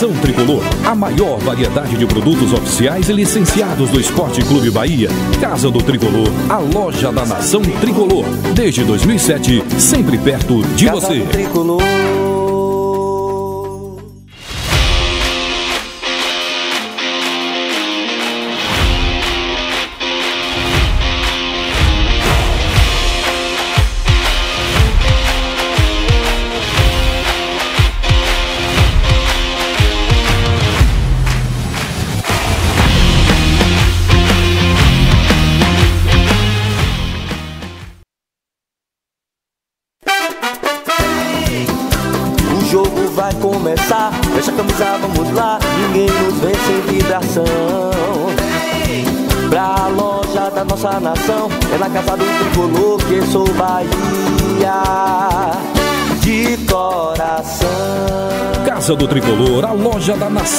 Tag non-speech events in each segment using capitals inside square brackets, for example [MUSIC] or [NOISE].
Nação Tricolor, a maior variedade de produtos oficiais e licenciados do Esporte Clube Bahia. Casa do Tricolor, a loja da nação tricolor. Desde 2007, sempre perto de Casa você.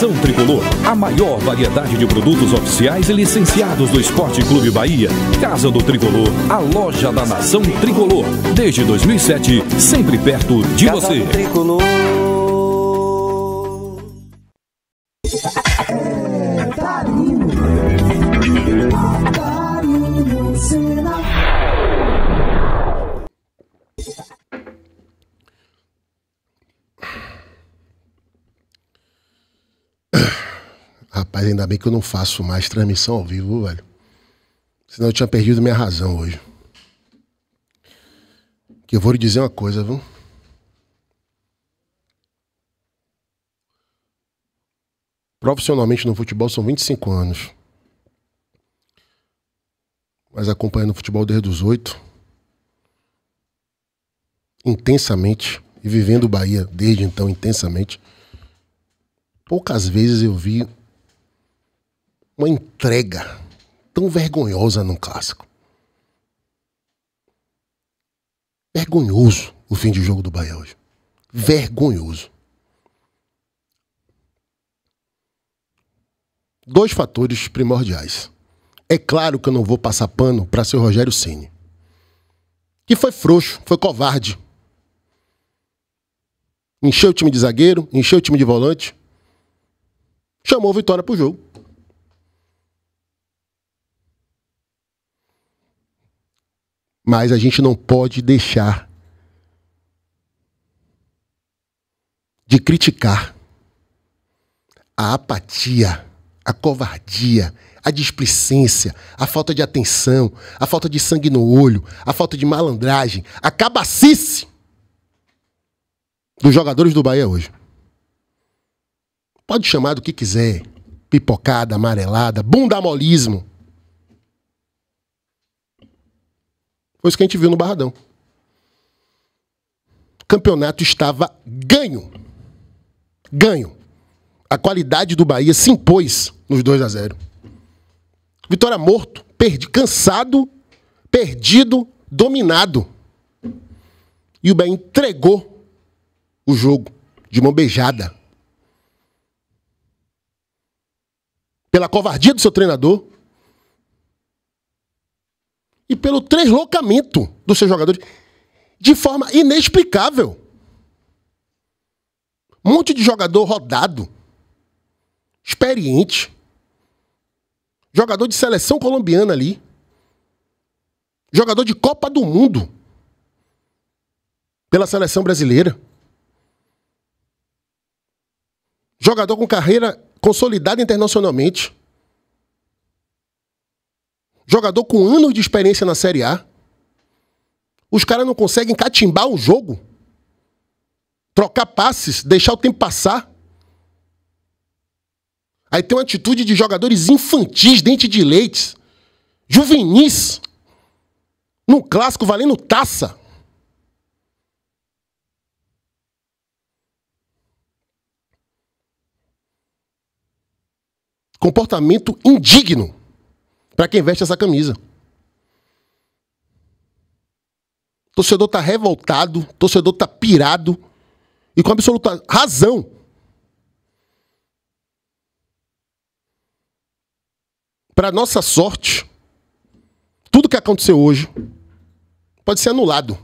Nação Tricolor, a maior variedade de produtos oficiais e licenciados do Esporte Clube Bahia. Casa do Tricolor, a loja da nação tricolor. Desde 2007, sempre perto de Casa você. bem que eu não faço mais transmissão ao vivo, velho. Senão eu tinha perdido minha razão hoje. Que eu vou lhe dizer uma coisa, viu? Profissionalmente no futebol são 25 anos. Mas acompanhando o futebol desde os oito. Intensamente. E vivendo o Bahia desde então intensamente. Poucas vezes eu vi uma entrega tão vergonhosa num clássico. Vergonhoso o fim de jogo do Bahia hoje. Vergonhoso. Dois fatores primordiais. É claro que eu não vou passar pano para seu Rogério Ceni, que foi frouxo, foi covarde. Encheu o time de zagueiro, encheu o time de volante, chamou a vitória pro jogo. Mas a gente não pode deixar de criticar a apatia, a covardia, a displicência, a falta de atenção, a falta de sangue no olho, a falta de malandragem, a cabacice dos jogadores do Bahia hoje. Pode chamar do que quiser. Pipocada, amarelada, bundamolismo. Foi isso que a gente viu no Barradão. O campeonato estava ganho. Ganho. A qualidade do Bahia se impôs nos 2 a 0 Vitória morto, perdi, cansado, perdido, dominado. E o Bahia entregou o jogo de mão beijada. Pela covardia do seu treinador, e pelo deslocamento dos seus jogadores de forma inexplicável. Um monte de jogador rodado, experiente, jogador de seleção colombiana ali, jogador de Copa do Mundo pela seleção brasileira. Jogador com carreira consolidada internacionalmente. Jogador com anos de experiência na Série A. Os caras não conseguem catimbar um jogo. Trocar passes, deixar o tempo passar. Aí tem uma atitude de jogadores infantis, dente de leite, juvenis, num clássico valendo taça. Comportamento indigno para quem veste essa camisa. O torcedor tá revoltado, torcedor tá pirado e com absoluta razão. Para nossa sorte, tudo que aconteceu hoje pode ser anulado.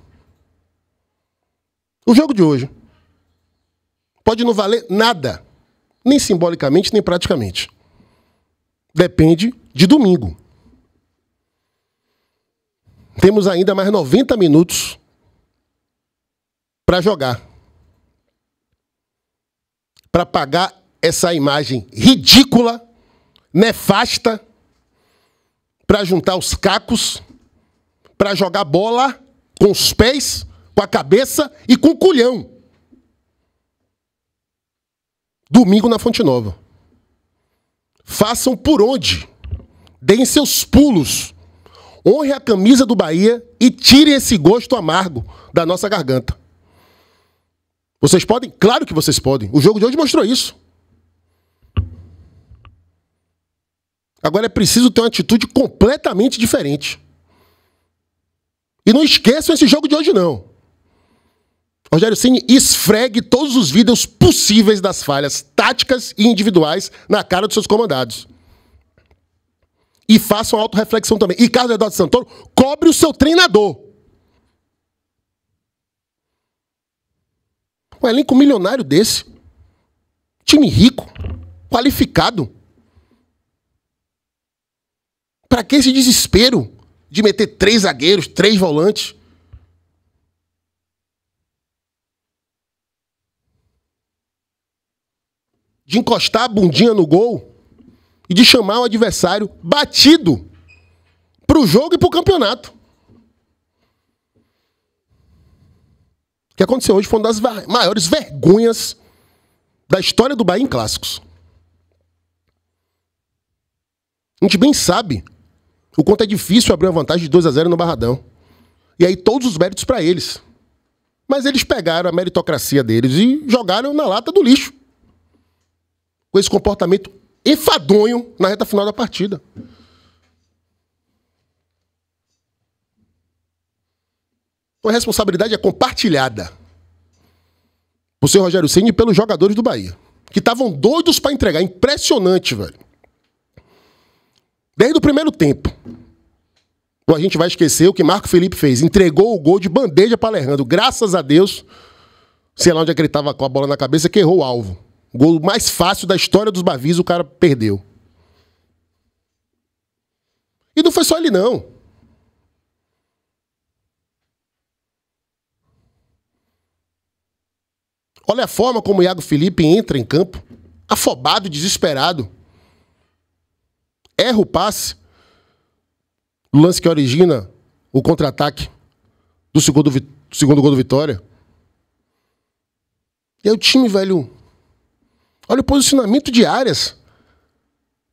O jogo de hoje pode não valer nada, nem simbolicamente, nem praticamente. Depende de domingo. Temos ainda mais 90 minutos para jogar. Para pagar essa imagem ridícula, nefasta, para juntar os cacos, para jogar bola com os pés, com a cabeça e com o culhão. Domingo na Fonte Nova. Façam por onde. Deem seus pulos honre a camisa do Bahia e tire esse gosto amargo da nossa garganta. Vocês podem? Claro que vocês podem. O jogo de hoje mostrou isso. Agora é preciso ter uma atitude completamente diferente. E não esqueçam esse jogo de hoje, não. Rogério Ceni esfregue todos os vídeos possíveis das falhas táticas e individuais na cara dos seus comandados e faça uma autorreflexão também. E Carlos Eduardo Santoro, cobre o seu treinador. Um elenco milionário desse. Time rico, qualificado. Para que esse desespero de meter três zagueiros, três volantes? De encostar a bundinha no gol? e de chamar o adversário batido para o jogo e para o campeonato. O que aconteceu hoje foi uma das maiores vergonhas da história do Bahia em clássicos. A gente bem sabe o quanto é difícil abrir uma vantagem de 2 a 0 no Barradão. E aí todos os méritos para eles. Mas eles pegaram a meritocracia deles e jogaram na lata do lixo. Com esse comportamento Enfadonho na reta final da partida. Então a responsabilidade é compartilhada por seu Rogério Ceni e pelos jogadores do Bahia, que estavam doidos para entregar. Impressionante, velho. Desde o primeiro tempo. Ou a gente vai esquecer o que Marco Felipe fez. Entregou o gol de bandeja para Alejandro. Graças a Deus, sei lá onde é que ele estava com a bola na cabeça, que errou o alvo gol mais fácil da história dos Bavis, o cara perdeu. E não foi só ele, não. Olha a forma como o Iago Felipe entra em campo, afobado, desesperado. Erra o passe. O lance que origina o contra-ataque do segundo, do segundo gol do Vitória. E aí o time, velho, Olha o posicionamento de áreas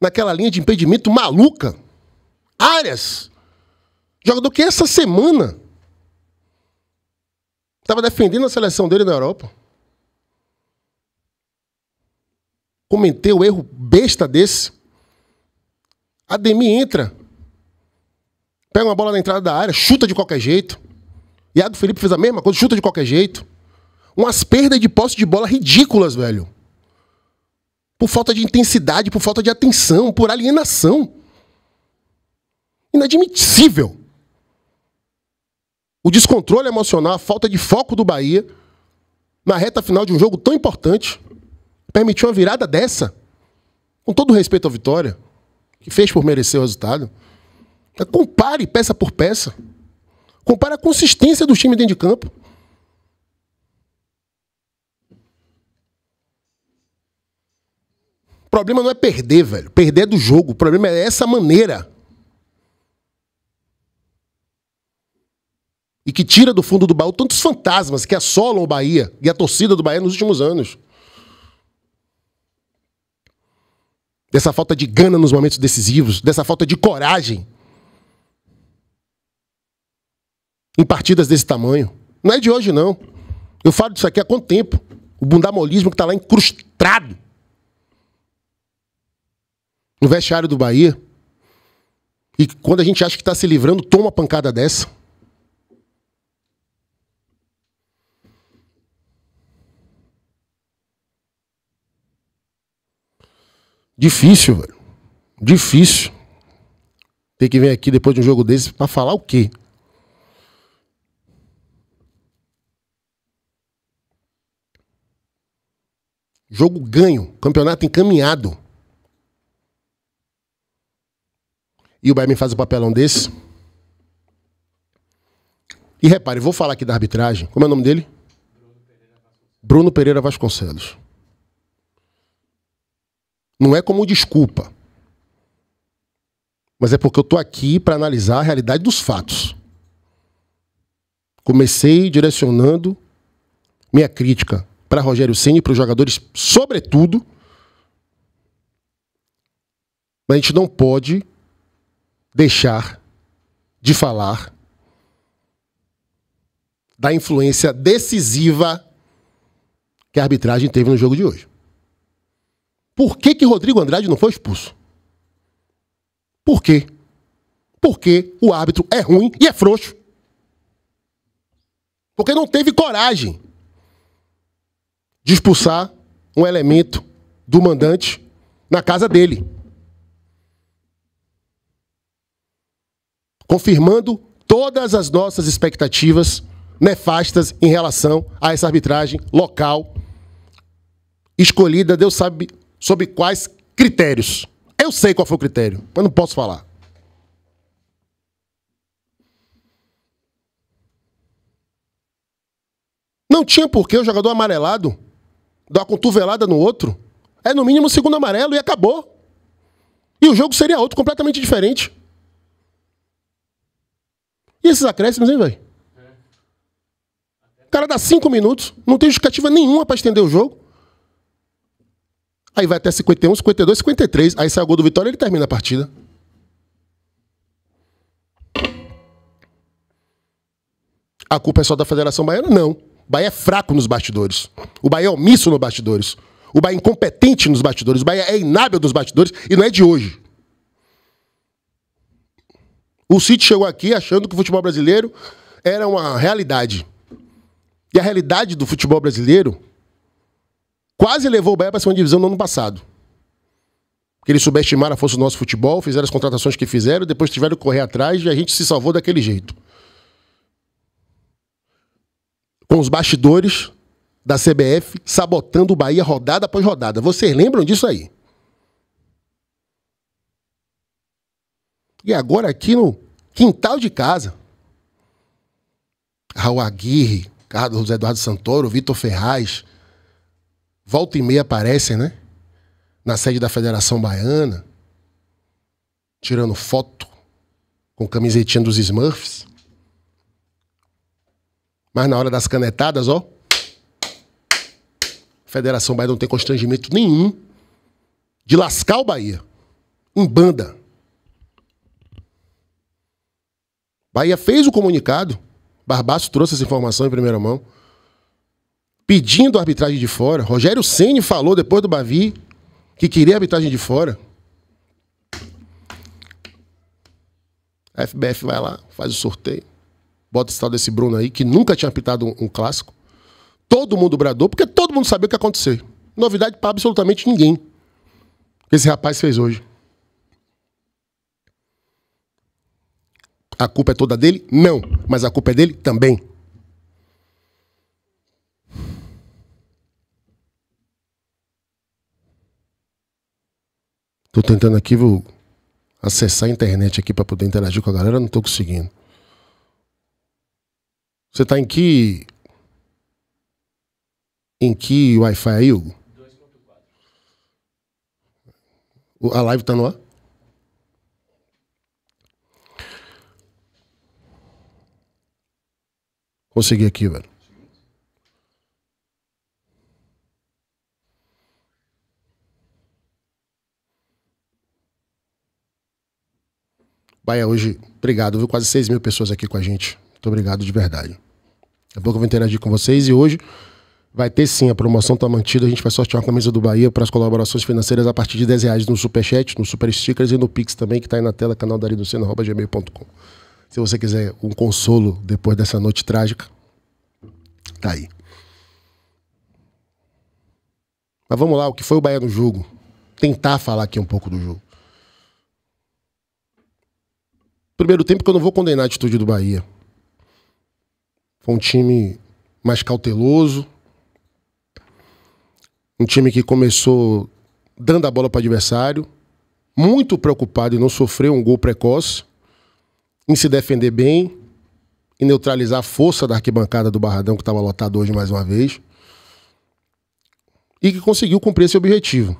naquela linha de impedimento maluca. Áreas. Jogador que essa semana estava defendendo a seleção dele na Europa. Comentei o erro besta desse. Ademir entra. Pega uma bola na entrada da área, chuta de qualquer jeito. Iago Felipe fez a mesma coisa, chuta de qualquer jeito. Umas perdas de posse de bola ridículas, velho por falta de intensidade, por falta de atenção, por alienação. Inadmissível. O descontrole emocional, a falta de foco do Bahia na reta final de um jogo tão importante permitiu uma virada dessa. Com todo respeito à vitória, que fez por merecer o resultado. Compare peça por peça. Compare a consistência do time dentro de campo. problema não é perder, velho. Perder é do jogo. O problema é essa maneira. E que tira do fundo do baú tantos fantasmas que assolam o Bahia e a torcida do Bahia nos últimos anos. Dessa falta de gana nos momentos decisivos, dessa falta de coragem. Em partidas desse tamanho. Não é de hoje, não. Eu falo disso aqui há quanto tempo? O bundamolismo que está lá incrustado no vestiário do Bahia. E quando a gente acha que está se livrando, toma uma pancada dessa. Difícil, velho. Difícil. Ter que vir aqui depois de um jogo desse para falar o quê? Jogo ganho, campeonato encaminhado. e o Bayern faz o um papelão desse. E repare, vou falar aqui da arbitragem. Como é o nome dele? Bruno Pereira Vasconcelos. Não é como desculpa. Mas é porque eu estou aqui para analisar a realidade dos fatos. Comecei direcionando minha crítica para Rogério Ceni e para os jogadores, sobretudo. Mas a gente não pode deixar de falar da influência decisiva que a arbitragem teve no jogo de hoje. Por que, que Rodrigo Andrade não foi expulso? Por quê? Porque o árbitro é ruim e é frouxo. Porque não teve coragem de expulsar um elemento do mandante na casa dele. confirmando todas as nossas expectativas nefastas em relação a essa arbitragem local escolhida, Deus sabe sob quais critérios. Eu sei qual foi o critério, mas não posso falar. Não tinha porquê o jogador amarelado dar uma cotovelada no outro. É no mínimo segundo amarelo e acabou. E o jogo seria outro, completamente diferente. E esses acréscimos, hein, velho? O cara dá cinco minutos, não tem justificativa nenhuma para estender o jogo. Aí vai até 51, 52, 53. Aí sai o gol do Vitória e ele termina a partida. A culpa é só da Federação Baiana? Não. O Bahia é fraco nos bastidores. O Bahia é omisso nos bastidores. O Bahia é incompetente nos bastidores. O Bahia é inábil nos bastidores e não é de hoje. O City chegou aqui achando que o futebol brasileiro era uma realidade. E a realidade do futebol brasileiro quase levou o Bahia para a segunda divisão no ano passado. Que eles subestimaram a força do nosso futebol, fizeram as contratações que fizeram, depois tiveram que correr atrás e a gente se salvou daquele jeito. Com os bastidores da CBF sabotando o Bahia rodada após rodada. Vocês lembram disso aí? E agora aqui no Quintal de casa. Raul Aguirre, Carlos Eduardo Santoro, Vitor Ferraz. Volta e meia aparecem, né? Na sede da Federação Baiana. Tirando foto com camisetinha dos Smurfs. Mas na hora das canetadas, ó. Federação Bahia não tem constrangimento nenhum de lascar o Bahia em banda. Bahia fez o comunicado, Barbaço trouxe essa informação em primeira mão, pedindo a arbitragem de fora. Rogério Ceni falou depois do Bavi que queria a arbitragem de fora. A FBF vai lá, faz o sorteio, bota o tal desse Bruno aí, que nunca tinha apitado um, um clássico. Todo mundo bradou, porque todo mundo sabia o que ia acontecer. Novidade para absolutamente ninguém. esse rapaz fez hoje. a culpa é toda dele? Não, mas a culpa é dele também. Tô tentando aqui, vou acessar a internet aqui para poder interagir com a galera, não tô conseguindo. Você tá em que em que Wi-Fi aí, Hugo? 2.4. A live tá no ar? Consegui aqui, velho. Baia, hoje, obrigado, viu? Quase 6 mil pessoas aqui com a gente. Muito obrigado de verdade. Daqui a pouco eu vou interagir com vocês e hoje vai ter sim, a promoção tá mantida. A gente vai sortear uma camisa do Bahia para as colaborações financeiras a partir de 10 reais no Superchat, no Super Stickers e no Pix também, que tá aí na tela, canal da Ariducena, arroba gmail.com. Se você quiser um consolo depois dessa noite trágica, tá aí. Mas vamos lá, o que foi o Bahia no jogo? Tentar falar aqui um pouco do jogo. Primeiro tempo que eu não vou condenar a atitude do Bahia. Foi um time mais cauteloso. Um time que começou dando a bola para o adversário, muito preocupado em não sofrer um gol precoce em se defender bem, e neutralizar a força da arquibancada do Barradão, que estava lotado hoje mais uma vez, e que conseguiu cumprir esse objetivo.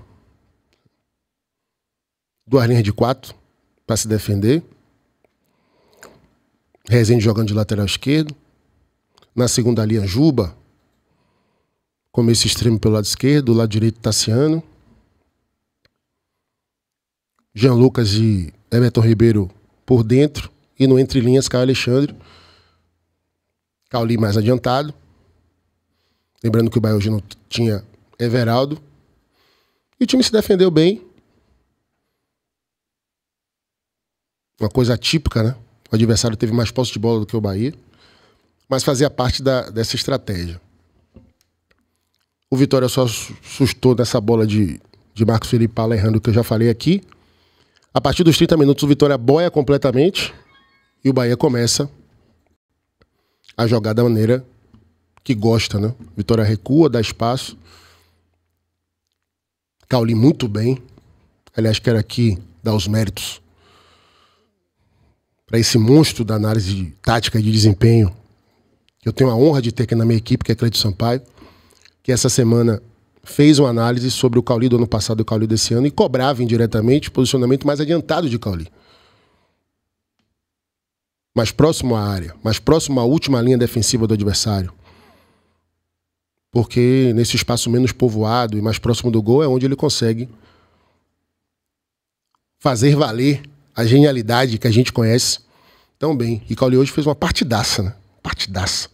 Duas linhas de quatro para se defender. Rezende jogando de lateral esquerdo. Na segunda linha, Juba. Começo extremo pelo lado esquerdo, lado direito, Tassiano. Jean Lucas e Everton Ribeiro por dentro. E no Entre Linhas, Caio Alexandre. Cauli mais adiantado. Lembrando que o Bahia hoje não tinha Everaldo. E o time se defendeu bem. Uma coisa típica, né? O adversário teve mais posse de bola do que o Bahia. Mas fazia parte da, dessa estratégia. O Vitória só assustou nessa bola de, de Marcos Felipe Pala errando, que eu já falei aqui. A partir dos 30 minutos, o Vitória boia completamente. E o Bahia começa a jogar da maneira que gosta, né? Vitória recua, dá espaço. Caule muito bem. Aliás, quero aqui dar os méritos para esse monstro da análise de tática de desempenho que eu tenho a honra de ter aqui na minha equipe, que é Cleiton Sampaio, que essa semana fez uma análise sobre o Cauli do ano passado e o Cauli desse ano e cobrava indiretamente o posicionamento mais adiantado de Cauli mais próximo à área, mais próximo à última linha defensiva do adversário. Porque nesse espaço menos povoado e mais próximo do gol é onde ele consegue fazer valer a genialidade que a gente conhece tão bem. E Cauli hoje fez uma partidaça, né? Partidaça.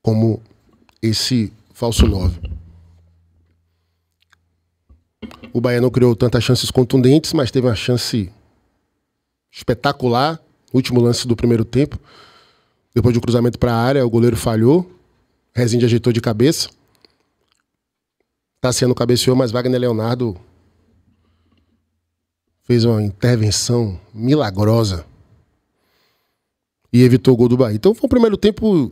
Como esse falso 9. O Bahia não criou tantas chances contundentes, mas teve uma chance espetacular, último lance do primeiro tempo. Depois de um cruzamento para a área, o goleiro falhou. Rezende ajeitou de cabeça. Tassiano tá cabeceou, mas Wagner Leonardo fez uma intervenção milagrosa e evitou o gol do Bahia. Então foi um primeiro tempo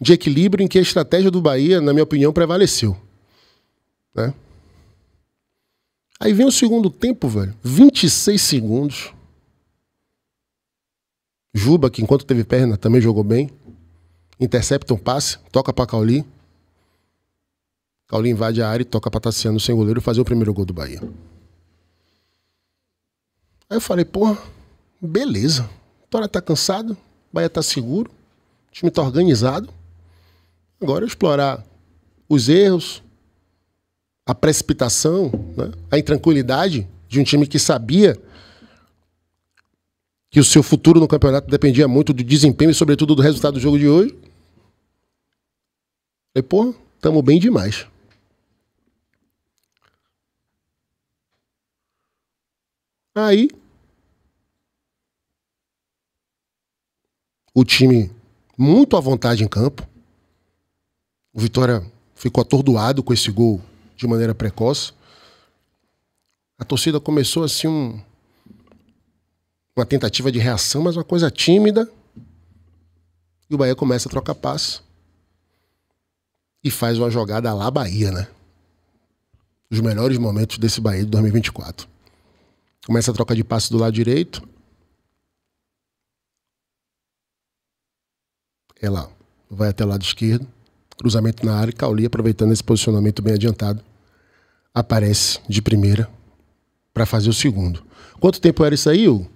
de equilíbrio em que a estratégia do Bahia, na minha opinião, prevaleceu. Né? Aí vem o segundo tempo, velho. 26 segundos. Juba, que enquanto teve perna, também jogou bem. Intercepta um passe, toca para Cauli. Cauli invade a área e toca para Tassiano sem goleiro fazer o primeiro gol do Bahia. Aí eu falei, porra, beleza. Tora tá cansado, Bahia tá seguro, o time tá organizado. Agora é explorar os erros, a precipitação, né? a intranquilidade de um time que sabia que o seu futuro no campeonato dependia muito do desempenho e, sobretudo, do resultado do jogo de hoje. Falei, pô, tamo bem demais. Aí, o time muito à vontade em campo. O Vitória ficou atordoado com esse gol de maneira precoce. A torcida começou assim um uma tentativa de reação, mas uma coisa tímida. E o Bahia começa a trocar passe. E faz uma jogada lá Bahia, né? Os melhores momentos desse Bahia de 2024. Começa a troca de passe do lado direito. É lá. Vai até o lado esquerdo. Cruzamento na área. Cauli, aproveitando esse posicionamento bem adiantado, aparece de primeira para fazer o segundo. Quanto tempo era isso aí, Hugo?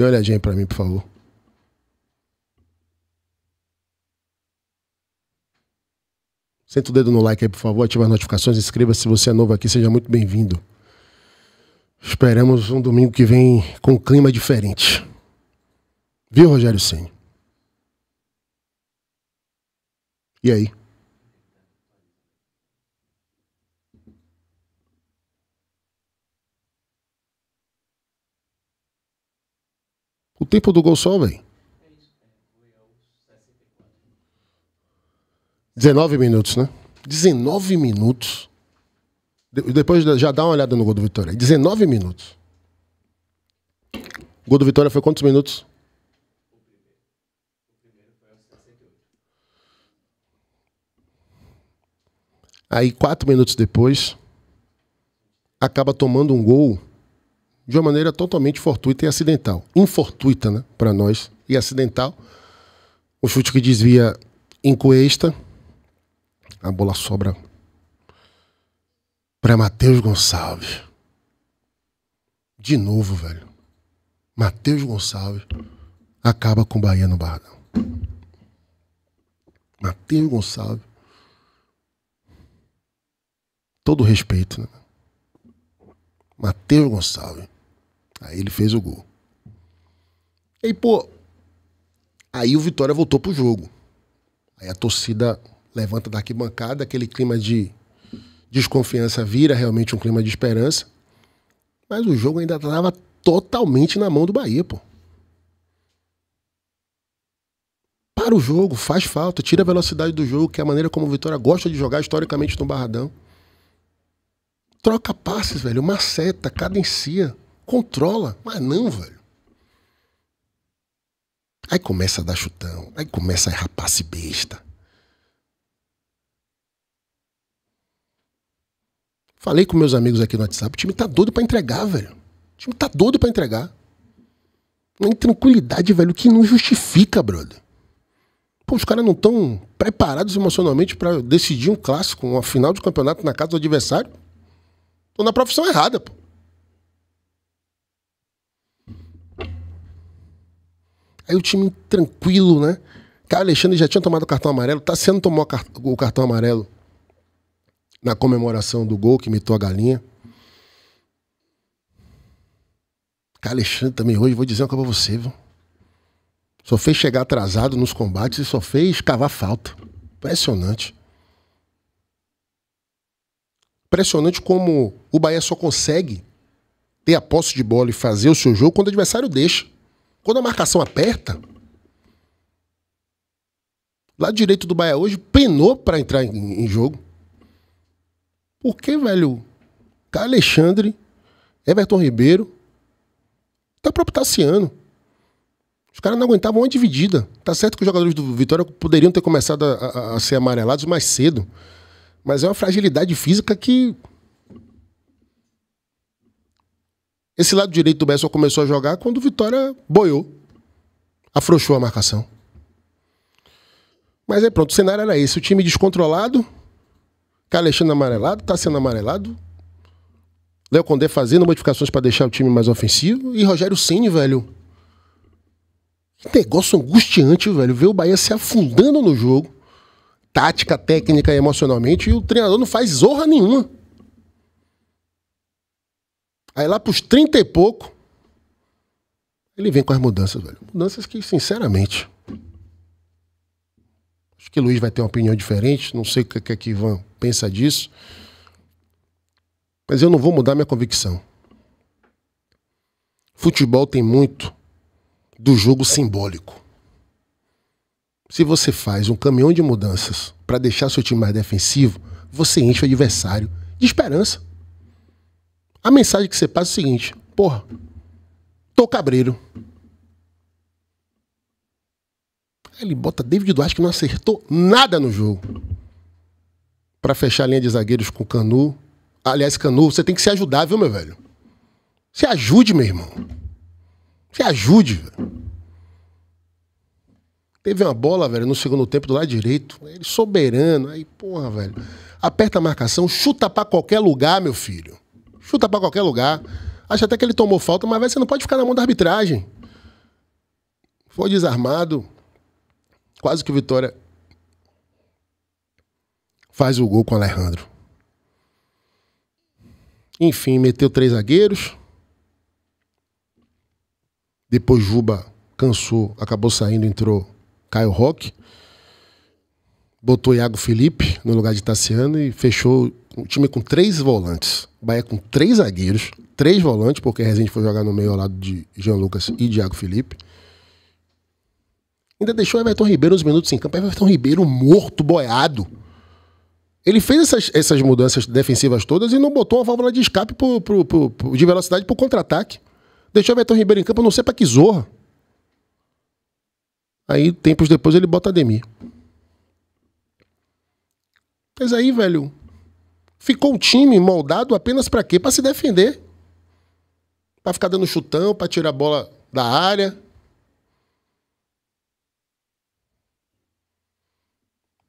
Dê uma olhadinha para mim, por favor. Senta o dedo no like aí, por favor, ativa as notificações, inscreva-se. Se você é novo aqui, seja muito bem-vindo. Esperamos um domingo que vem com um clima diferente. Viu, Rogério Senni? E aí? tempo do gol só, velho? 19 minutos, né? 19 minutos. De depois já dá uma olhada no gol do Vitória. 19 minutos. O gol do Vitória foi quantos minutos? Aí, quatro minutos depois, acaba tomando um gol de uma maneira totalmente fortuita e acidental. Infortuita, né, para nós, e acidental. O chute que desvia em Cuesta. A bola sobra para Matheus Gonçalves. De novo, velho. Matheus Gonçalves acaba com o Bahia no Barradão. Matheus Gonçalves. Todo respeito, né? Matheus Gonçalves. Aí ele fez o gol. E aí, pô, aí o Vitória voltou pro jogo. Aí a torcida levanta da arquibancada, aquele clima de desconfiança vira realmente um clima de esperança. Mas o jogo ainda estava totalmente na mão do Bahia, pô. Para o jogo, faz falta, tira a velocidade do jogo, que é a maneira como o Vitória gosta de jogar historicamente no Barradão. Troca passes, velho. uma seta, cadencia. Controla. Mas não, velho. Aí começa a dar chutão. Aí começa a errar passe besta. Falei com meus amigos aqui no WhatsApp. O time tá doido para entregar, velho. O time tá doido para entregar. Uma intranquilidade, velho, que não justifica, brother. Pô, os caras não estão preparados emocionalmente para decidir um clássico, uma final de campeonato na casa do adversário ou na profissão errada, pô. Aí o time tranquilo, né? Cara, Alexandre já tinha tomado o cartão amarelo. tá sendo tomou o cartão amarelo na comemoração do gol que imitou a galinha. Cara, Alexandre também hoje, vou dizer uma coisa pra você, viu? Só fez chegar atrasado nos combates e só fez cavar falta. Impressionante. Impressionante como o Bahia só consegue ter a posse de bola e fazer o seu jogo quando o adversário deixa. Quando a marcação aperta. Lá direito do Bahia hoje penou para entrar em, em jogo. Por que, velho? Alexandre, Everton Ribeiro, até o próprio Tassiano. Os caras não aguentavam uma dividida. Tá certo que os jogadores do Vitória poderiam ter começado a, a, a ser amarelados mais cedo. Mas é uma fragilidade física que Esse lado direito do Bahia só começou a jogar quando o Vitória boiou. Afrouxou a marcação. Mas aí pronto, o cenário era esse. O time descontrolado, Calexandre tá amarelado, tá sendo amarelado. Léo Condé fazendo modificações para deixar o time mais ofensivo. E Rogério Ceni, velho. Que negócio angustiante, velho. Ver o Bahia se afundando no jogo. Tática, técnica e emocionalmente. E o treinador não faz zorra nenhuma. Aí lá pros 30 e pouco, ele vem com as mudanças, velho. Mudanças que, sinceramente. Acho que o Luiz vai ter uma opinião diferente. Não sei o que, que, que Ivan pensa disso. Mas eu não vou mudar minha convicção. Futebol tem muito do jogo simbólico. Se você faz um caminhão de mudanças para deixar seu time mais defensivo, você enche o adversário de esperança. A mensagem que você passa é o seguinte: porra, tô cabreiro. Aí ele bota David Duarte que não acertou nada no jogo. Para fechar a linha de zagueiros com Canu. Aliás, Canu, você tem que se ajudar, viu, meu velho? Se ajude, meu irmão. Se ajude, velho. Teve uma bola, velho, no segundo tempo do lado direito. Ele soberano. Aí, porra, velho. Aperta a marcação, chuta para qualquer lugar, meu filho chuta para qualquer lugar. acha até que ele tomou falta, mas vai, você não pode ficar na mão da arbitragem. Foi desarmado. Quase que o Vitória faz o gol com o Alejandro. Enfim, meteu três zagueiros. Depois Juba cansou, acabou saindo, entrou Caio Roque. Botou Iago Felipe no lugar de Tassiano e fechou um time com três volantes. Bahia com três zagueiros, três volantes, porque a Rezende foi jogar no meio ao lado de Jean Lucas e Diago Felipe. Ainda deixou Everton Ribeiro uns minutos em campo. Everton Ribeiro morto, boiado. Ele fez essas, essas mudanças defensivas todas e não botou uma válvula de escape pro, pro, pro, pro de velocidade pro contra-ataque. Deixou Everton Ribeiro em campo, não sei pra que zorra. Aí, tempos depois, ele bota Ademir. Mas aí, velho, Ficou o time moldado apenas para quê? Para se defender. Para ficar dando chutão, para tirar a bola da área.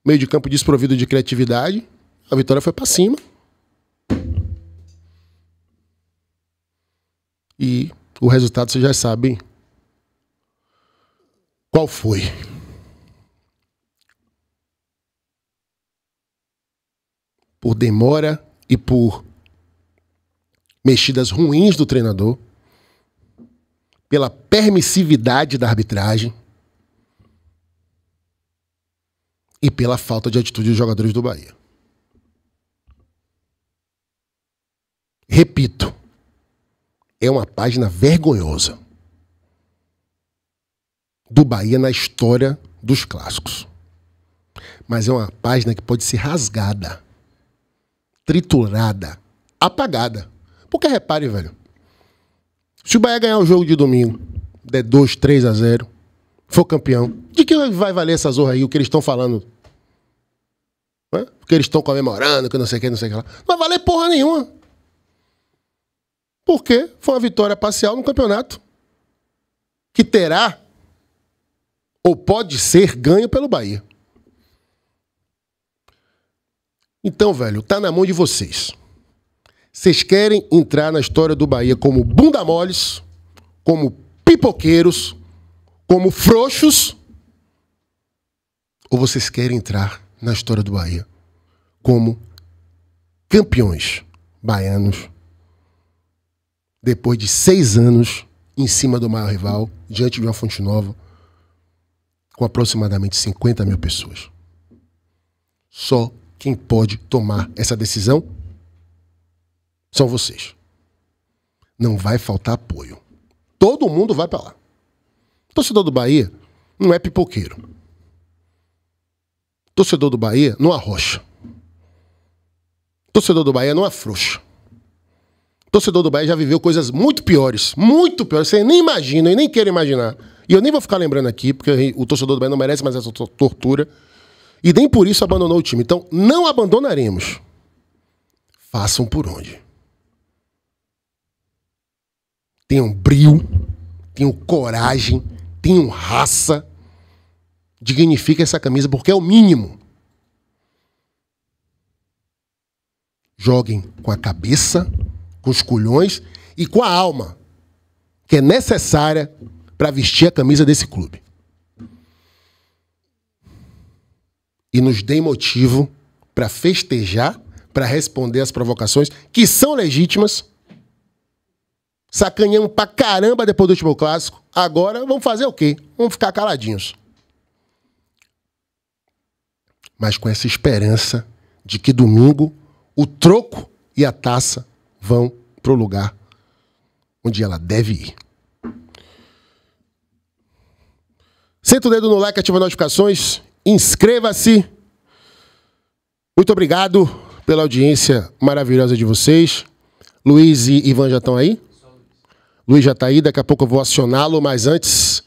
Meio de campo desprovido de criatividade. A vitória foi para cima. E o resultado vocês já sabem qual foi. por demora e por mexidas ruins do treinador, pela permissividade da arbitragem e pela falta de atitude dos jogadores do Bahia. Repito, é uma página vergonhosa do Bahia na história dos clássicos. Mas é uma página que pode ser rasgada triturada, apagada. Porque repare, velho. Se o Bahia ganhar o jogo de domingo, der 2, 3 a 0, for campeão, de que vai valer essa zorra aí, o que eles estão falando? É? O que eles estão comemorando, que não sei o que, não sei o que lá. Não vai valer porra nenhuma. Porque foi uma vitória parcial no campeonato. Que terá, ou pode ser, ganho pelo Bahia. Então, velho, tá na mão de vocês. Vocês querem entrar na história do Bahia como bunda moles, como pipoqueiros, como frouxos? Ou vocês querem entrar na história do Bahia como campeões baianos depois de seis anos em cima do maior rival, diante de uma fonte nova, com aproximadamente 50 mil pessoas? Só quem pode tomar essa decisão são vocês. Não vai faltar apoio. Todo mundo vai para lá. O torcedor do Bahia não é pipoqueiro. O torcedor do Bahia não arrocha. O torcedor do Bahia não afrouxa. O torcedor do Bahia já viveu coisas muito piores, muito piores. Você nem imagina e nem quer imaginar. E eu nem vou ficar lembrando aqui, porque o torcedor do Bahia não merece mais essa tortura e nem por isso abandonou o time. Então, não abandonaremos. Façam por onde. Tenham brilho, tenham coragem, tenham raça. Dignifica essa camisa porque é o mínimo. Joguem com a cabeça, com os culhões e com a alma que é necessária para vestir a camisa desse clube. e nos deem motivo para festejar, para responder às provocações que são legítimas. Sacanhamos pra caramba depois do último clássico. Agora vamos fazer o quê? Vamos ficar caladinhos. Mas com essa esperança de que domingo o troco e a taça vão pro lugar onde ela deve ir. Senta o dedo no like, ativa as notificações inscreva-se. Muito obrigado pela audiência maravilhosa de vocês. Luiz e Ivan já estão aí? Luiz já está aí, daqui a pouco eu vou acioná-lo, mas antes,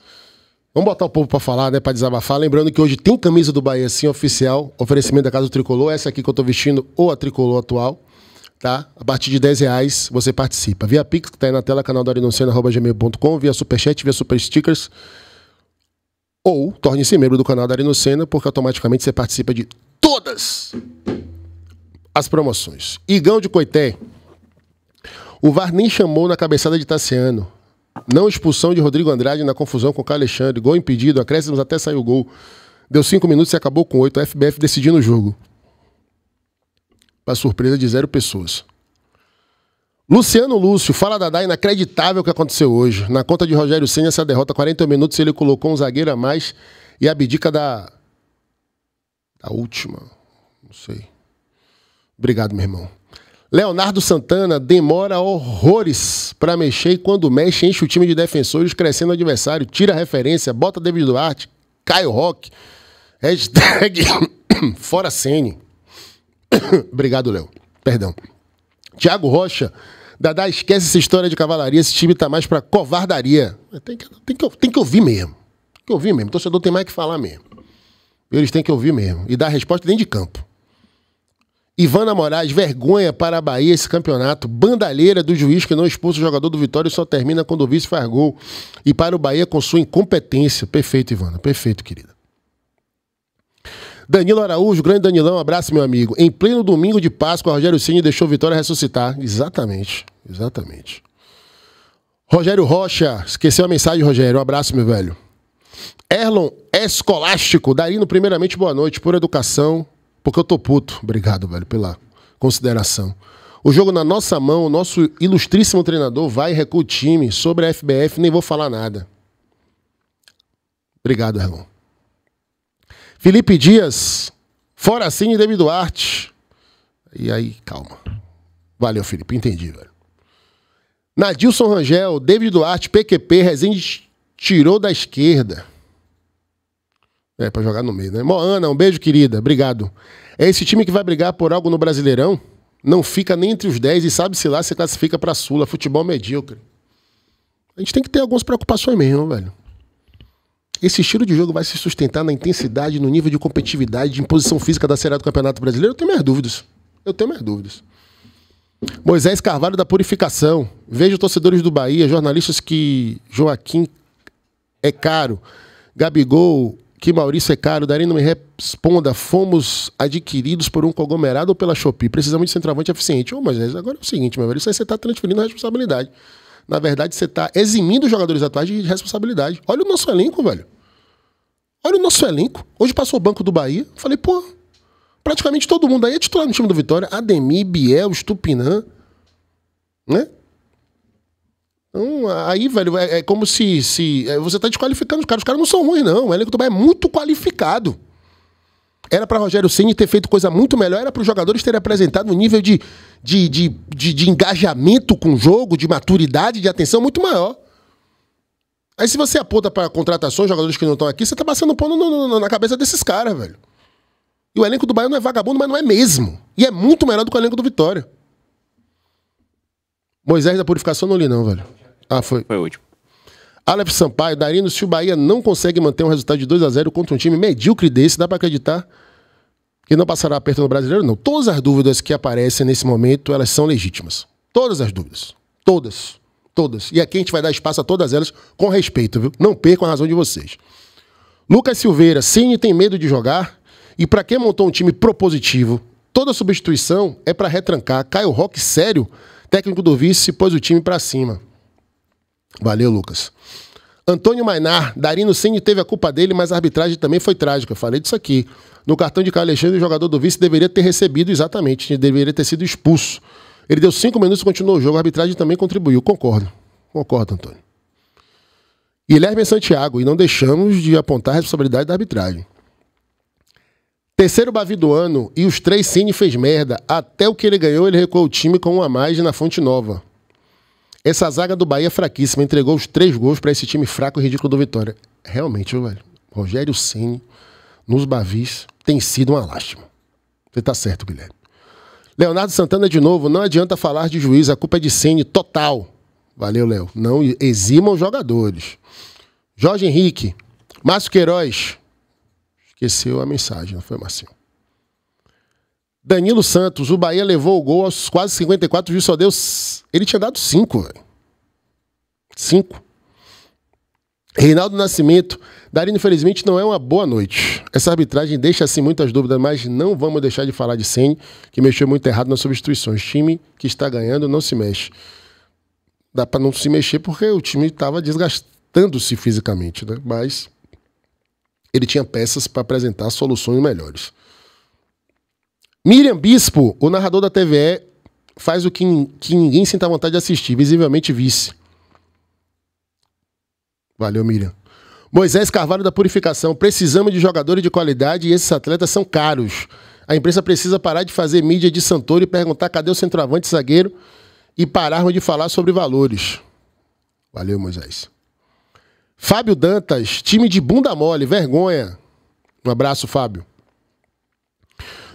vamos botar o povo para falar, né, para desabafar. Lembrando que hoje tem camisa do Bahia, sim, oficial, oferecimento da Casa do Tricolor, essa aqui que eu estou vestindo, ou a Tricolor atual, tá? A partir de 10 reais você participa. Via Pix, que está aí na tela, canal da Arinunciana, gmail.com, via Superchat, via Super Stickers, ou torne-se membro do canal da Arino porque automaticamente você participa de todas as promoções. Igão de Coité. O VAR nem chamou na cabeçada de Tassiano. Não expulsão de Rodrigo Andrade na confusão com o Alexandre. Gol impedido, acréscimos até saiu o gol. Deu cinco minutos e acabou com oito. A FBF decidindo o jogo. Para surpresa de zero pessoas. Luciano Lúcio, fala Dadá, inacreditável o que aconteceu hoje. Na conta de Rogério Senna, essa derrota 40 minutos, ele colocou um zagueiro a mais e abdica da. da última. Não sei. Obrigado, meu irmão. Leonardo Santana demora horrores para mexer e quando mexe, enche o time de defensores, crescendo o adversário, tira a referência, bota David Duarte, Caio Rock Hashtag [COUGHS] Fora Senna. [COUGHS] Obrigado, Léo. Perdão. Tiago Rocha. Dadá, esquece essa história de cavalaria. Esse time tá mais pra covardaria. É, tem que, tem que, tem que ouvir mesmo. Tem que ouvir mesmo. O torcedor tem mais que falar mesmo. Eles têm que ouvir mesmo. E dar resposta dentro de campo. Ivana Moraes, vergonha para a Bahia esse campeonato. Bandalheira do juiz que não expulsa o jogador do Vitória e só termina quando o vice faz gol. E para o Bahia com sua incompetência. Perfeito, Ivana. Perfeito, querida. Danilo Araújo, grande Danilão, abraço, meu amigo. Em pleno domingo de Páscoa, Rogério Cine deixou Vitória ressuscitar. Exatamente, exatamente. Rogério Rocha, esqueceu a mensagem, Rogério. Um abraço, meu velho. Erlon Escolástico, Darino, primeiramente, boa noite, por educação, porque eu tô puto. Obrigado, velho, pela consideração. O jogo na nossa mão, o nosso ilustríssimo treinador vai recuar o time. Sobre a FBF, nem vou falar nada. Obrigado, Erlon. Felipe Dias, fora assim e David Duarte. E aí, calma. Valeu, Felipe, entendi, velho. Nadilson Rangel, David Duarte, PQP, Rezende tirou da esquerda. É, pra jogar no meio, né? Moana, um beijo, querida. Obrigado. É esse time que vai brigar por algo no Brasileirão? Não fica nem entre os 10 e sabe-se lá se classifica pra Sula. Futebol medíocre. A gente tem que ter algumas preocupações mesmo, velho. Esse estilo de jogo vai se sustentar na intensidade, no nível de competitividade, de imposição física da Série A do Campeonato Brasileiro? Eu tenho minhas dúvidas. Eu tenho minhas dúvidas. Moisés Carvalho da Purificação. Vejo torcedores do Bahia, jornalistas que Joaquim é caro, Gabigol, que Maurício é caro. Darino me responda: fomos adquiridos por um conglomerado ou pela Shopee? Precisamos de centroavante eficiente. Ô, Moisés, agora é o seguinte, meu velho, isso aí você está transferindo a responsabilidade na verdade, você está eximindo os jogadores atuais de responsabilidade. Olha o nosso elenco, velho. Olha o nosso elenco. Hoje passou o banco do Bahia. Falei, pô, praticamente todo mundo aí é titular no time do Vitória. Ademir, Biel, Stupinã. Né? Então, aí, velho, é, é como se, se. É, você tá desqualificando os caras. Os caras não são ruins, não. O elenco do Bahia é muito qualificado. Era para Rogério Ceni ter feito coisa muito melhor, era para os jogadores terem apresentado um nível de, de, de, de, de engajamento com o jogo, de maturidade, de atenção muito maior. Aí se você aponta para contratações, jogadores que não estão aqui, você tá passando pano no, no, na cabeça desses caras, velho. E o elenco do Bahia não é vagabundo, mas não é mesmo. E é muito melhor do que o elenco do Vitória. Moisés da Purificação não li não, velho. Ah, foi. Foi o último. Alex Sampaio, Darino, se o Bahia não consegue manter um resultado de 2 a 0 contra um time medíocre desse, dá para acreditar que não passará aperto no brasileiro? Não. Todas as dúvidas que aparecem nesse momento, elas são legítimas. Todas as dúvidas. Todas. Todas. E aqui a gente vai dar espaço a todas elas com respeito, viu? Não percam a razão de vocês. Lucas Silveira, Cine tem medo de jogar? E para quem montou um time propositivo, toda substituição é para retrancar. Caio Rock sério, técnico do vice, pôs o time para cima. Valeu, Lucas. Antônio Mainar, Darino Cine teve a culpa dele, mas a arbitragem também foi trágica. falei disso aqui. No cartão de Carlos Alexandre, o jogador do vice deveria ter recebido exatamente, deveria ter sido expulso. Ele deu cinco minutos e continuou o jogo. A arbitragem também contribuiu. Concordo. Concordo, Antônio. Guilherme Santiago, e não deixamos de apontar a responsabilidade da arbitragem. Terceiro Bavi do ano e os três Cine fez merda. Até o que ele ganhou, ele recuou o time com uma mais na Fonte Nova. Essa zaga do Bahia é fraquíssima, entregou os três gols para esse time fraco e ridículo do Vitória. Realmente, velho. Rogério Ceni nos Bavis tem sido uma lástima. Você tá certo, Guilherme. Leonardo Santana de novo, não adianta falar de juiz, a culpa é de Ceni total. Valeu, Léo. Não eximam jogadores. Jorge Henrique, Márcio Queiroz. Esqueceu a mensagem, não foi, Marcinho? Danilo Santos, o Bahia levou o gol aos quase 54 viu só Deus. Ele tinha dado 5, velho. 5. Reinaldo Nascimento, Darino, infelizmente não é uma boa noite. Essa arbitragem deixa assim muitas dúvidas, mas não vamos deixar de falar de Senni, que mexeu muito errado nas substituições. Time que está ganhando não se mexe. Dá para não se mexer porque o time estava desgastando-se fisicamente, né? Mas ele tinha peças para apresentar soluções melhores. Miriam Bispo, o narrador da TVE, faz o que, que ninguém sinta vontade de assistir, visivelmente vice. Valeu, Miriam. Moisés Carvalho da Purificação. Precisamos de jogadores de qualidade e esses atletas são caros. A imprensa precisa parar de fazer mídia de Santoro e perguntar cadê o centroavante zagueiro e parar de falar sobre valores. Valeu, Moisés. Fábio Dantas, time de bunda mole, vergonha. Um abraço, Fábio.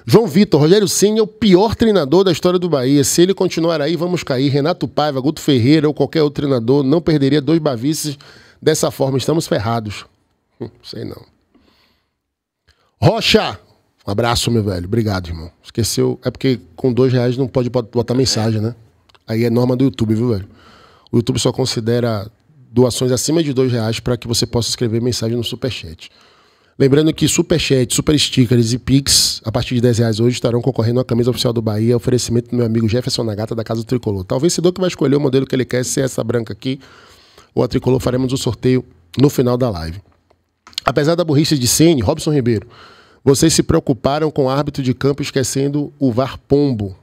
João Vitor, Rogério Ceni é o pior treinador da história do Bahia. Se ele continuar aí, vamos cair. Renato Paiva, Guto Ferreira ou qualquer outro treinador não perderia dois bavices dessa forma. Estamos ferrados. Hum, sei não. Rocha, um abraço, meu velho. Obrigado, irmão. Esqueceu. É porque com dois reais não pode botar mensagem, né? Aí é norma do YouTube, viu, velho? O YouTube só considera doações acima de dois reais para que você possa escrever mensagem no superchat. chat. Lembrando que Superchat, Super Stickers e Pix, a partir de 10 reais hoje, estarão concorrendo a camisa oficial do Bahia, oferecimento do meu amigo Jefferson Nagata, da Casa do Tricolor. Talvez tá o vencedor que vai escolher o modelo que ele quer, se é essa branca aqui ou a Tricolor, faremos o um sorteio no final da live. Apesar da burrice de Sene, Robson Ribeiro, vocês se preocuparam com o árbitro de campo esquecendo o VAR Pombo.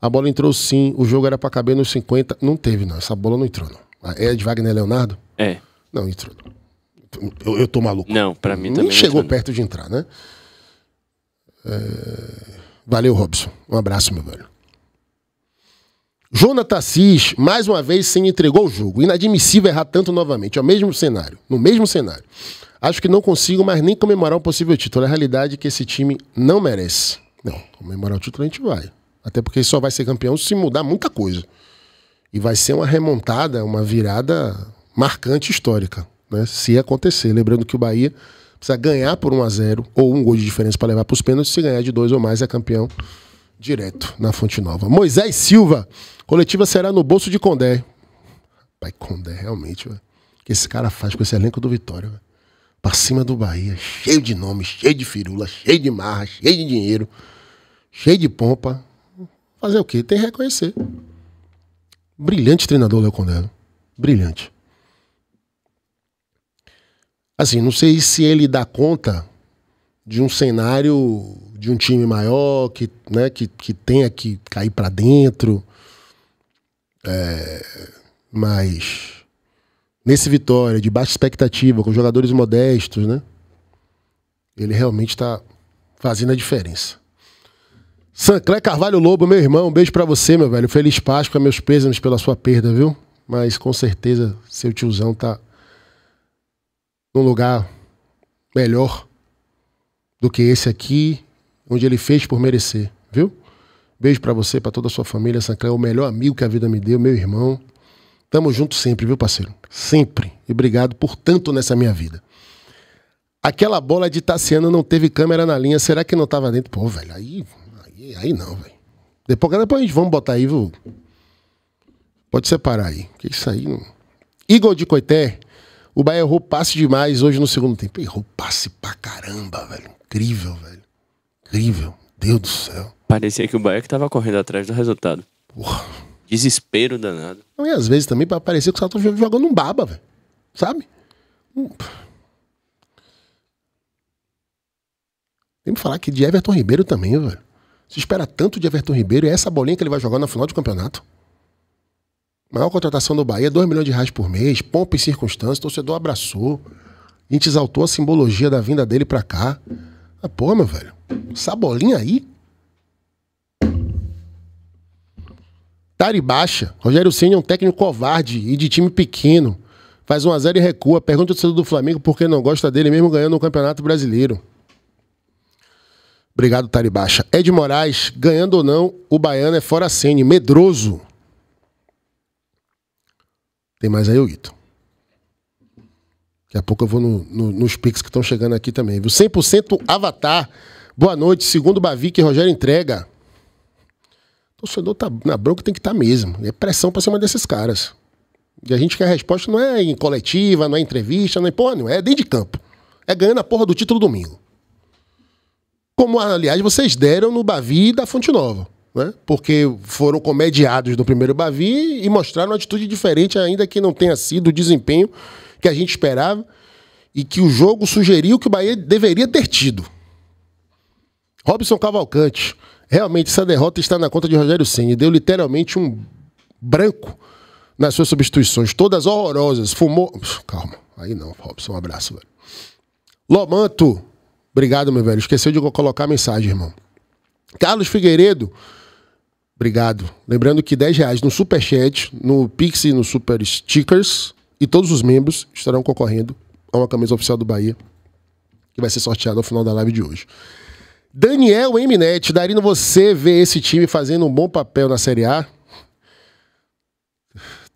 A bola entrou sim, o jogo era para caber nos 50. Não teve, não. Essa bola não entrou, não. É de Wagner Leonardo? É. Não entrou. Não. Eu, eu tô maluco. Não, para mim também. Nem chegou perto de entrar, né? É... Valeu, Robson. Um abraço, meu velho. Jonathan Assis, mais uma vez, sem entregou o jogo. Inadmissível errar tanto novamente. É o mesmo cenário. No mesmo cenário. Acho que não consigo mais nem comemorar um possível título. É a realidade é que esse time não merece. Não, comemorar o título a gente vai. Até porque só vai ser campeão se mudar muita coisa. E vai ser uma remontada, uma virada marcante histórica né, se acontecer. Lembrando que o Bahia precisa ganhar por 1 a 0 ou um gol de diferença para levar para os pênaltis. Se ganhar de dois ou mais, é campeão direto na Fonte Nova. Moisés Silva, coletiva será no bolso de Condé. Pai, Condé, realmente, O que esse cara faz com esse elenco do Vitória, para Pra cima do Bahia, cheio de nomes, cheio de firula, cheio de marra, cheio de dinheiro, cheio de pompa. Fazer o quê? Tem que reconhecer. Brilhante treinador, Léo Condé. Brilhante. Assim, não sei se ele dá conta de um cenário de um time maior que, né, que, que tenha que cair para dentro. É, mas nesse Vitória, de baixa expectativa, com jogadores modestos, né? Ele realmente está fazendo a diferença. sanclé Carvalho Lobo, meu irmão, um beijo para você, meu velho. Feliz Páscoa, meus pêsames pela sua perda, viu? Mas com certeza seu tiozão tá num lugar melhor do que esse aqui, onde ele fez por merecer, viu? Beijo para você, para toda a sua família, Sancler, é o melhor amigo que a vida me deu, meu irmão. Tamo junto sempre, viu, parceiro? Sempre. E obrigado por tanto nessa minha vida. Aquela bola de Tassiano não teve câmera na linha, será que não tava dentro? Pô, velho, aí, aí, aí não, velho. Depois, depois a gente vamos botar aí, viu? Pode separar aí, que isso aí não... Igor de Coité, o Bahia errou passe demais hoje no segundo tempo. Errou passe pra caramba, velho. Incrível, velho. Incrível. Deus do céu. Parecia que o Bahia que tava correndo atrás do resultado. Porra. Desespero danado. Não, e às vezes também parecia que o Salto jogando um baba, velho. Sabe? Hum. Tem que falar que de Everton Ribeiro também, velho. Se espera tanto de Everton Ribeiro e é essa bolinha que ele vai jogar na final de campeonato. Maior contratação do Bahia, 2 milhões de reais por mês, pompa e circunstância, o torcedor abraçou. A gente exaltou a simbologia da vinda dele pra cá. Ah, pô, meu velho, essa bolinha aí. Tari baixa. Rogério Senna é um técnico covarde e de time pequeno. Faz 1 a 0 e recua. Pergunta o torcedor do Flamengo por que não gosta dele, mesmo ganhando o Campeonato Brasileiro. Obrigado, Tari Baixa. Ed Moraes, ganhando ou não, o baiano é fora Sene, medroso. Tem mais aí, Guito? Daqui a pouco eu vou no, no, nos pics que estão chegando aqui também. Viu? 100% Avatar. Boa noite. Segundo Bavi que Rogério entrega. O torcedor tá na bronca tem que estar tá mesmo. É pressão para cima desses caras. E a gente quer a resposta não é em coletiva, não é entrevista, não é porra É dentro de campo. É ganhando a porra do título domingo. Como, aliás, vocês deram no Bavi da Fonte Nova né? porque foram comediados no primeiro Bavi e mostraram uma atitude diferente, ainda que não tenha sido o desempenho que a gente esperava e que o jogo sugeriu que o Bahia deveria ter tido. Robson Cavalcante, realmente essa derrota está na conta de Rogério Ceni, deu literalmente um branco nas suas substituições, todas horrorosas. Fumou. Calma, aí não, Robson, um abraço, velho. Lomanto, obrigado, meu velho. Esqueceu de colocar a mensagem, irmão. Carlos Figueiredo, Obrigado. Lembrando que 10 reais no Chat, no Pix e no Super Stickers, e todos os membros estarão concorrendo a uma camisa oficial do Bahia, que vai ser sorteada ao final da live de hoje. Daniel Eminete, Darino, você vê esse time fazendo um bom papel na Série A?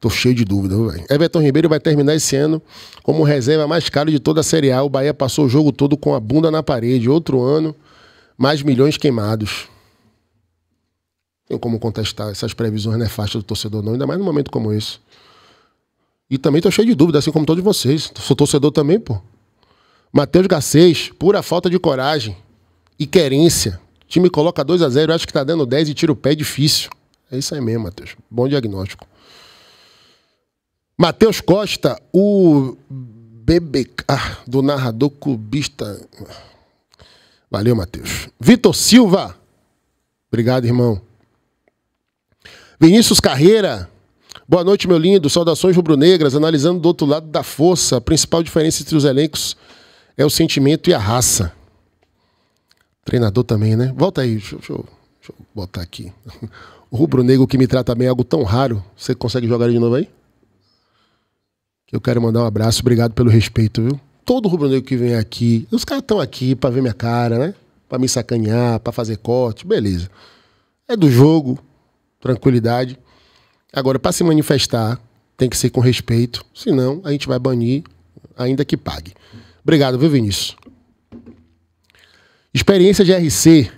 Tô cheio de dúvida, velho. Everton Ribeiro vai terminar esse ano como reserva mais caro de toda a Série A. O Bahia passou o jogo todo com a bunda na parede. Outro ano, mais milhões queimados. Tem como contestar essas previsões nefastas do torcedor, não, ainda mais num momento como esse. E também tô cheio de dúvida, assim como todos vocês. Sou torcedor também, pô. Matheus Garcês, pura falta de coragem e querência. O time coloca 2 a 0 acho que tá dando 10 e tira o pé, é difícil. É isso aí mesmo, Matheus. Bom diagnóstico. Matheus Costa, o BBK ah, do narrador cubista. Valeu, Matheus. Vitor Silva. Obrigado, irmão. Vinícius Carreira. Boa noite, meu lindo. Saudações rubro-negras. Analisando do outro lado da força, a principal diferença entre os elencos é o sentimento e a raça. Treinador também, né? Volta aí, deixa, deixa, deixa eu botar aqui. O rubro-negro que me trata bem é algo tão raro. Você consegue jogar de novo aí? Eu quero mandar um abraço. Obrigado pelo respeito, viu? Todo rubro-negro que vem aqui, os caras estão aqui para ver minha cara, né? Para me sacanear, para fazer corte, beleza. É do jogo, tranquilidade. Agora, para se manifestar, tem que ser com respeito, senão a gente vai banir, ainda que pague. Obrigado, viu, Vinícius? Experiência de RC,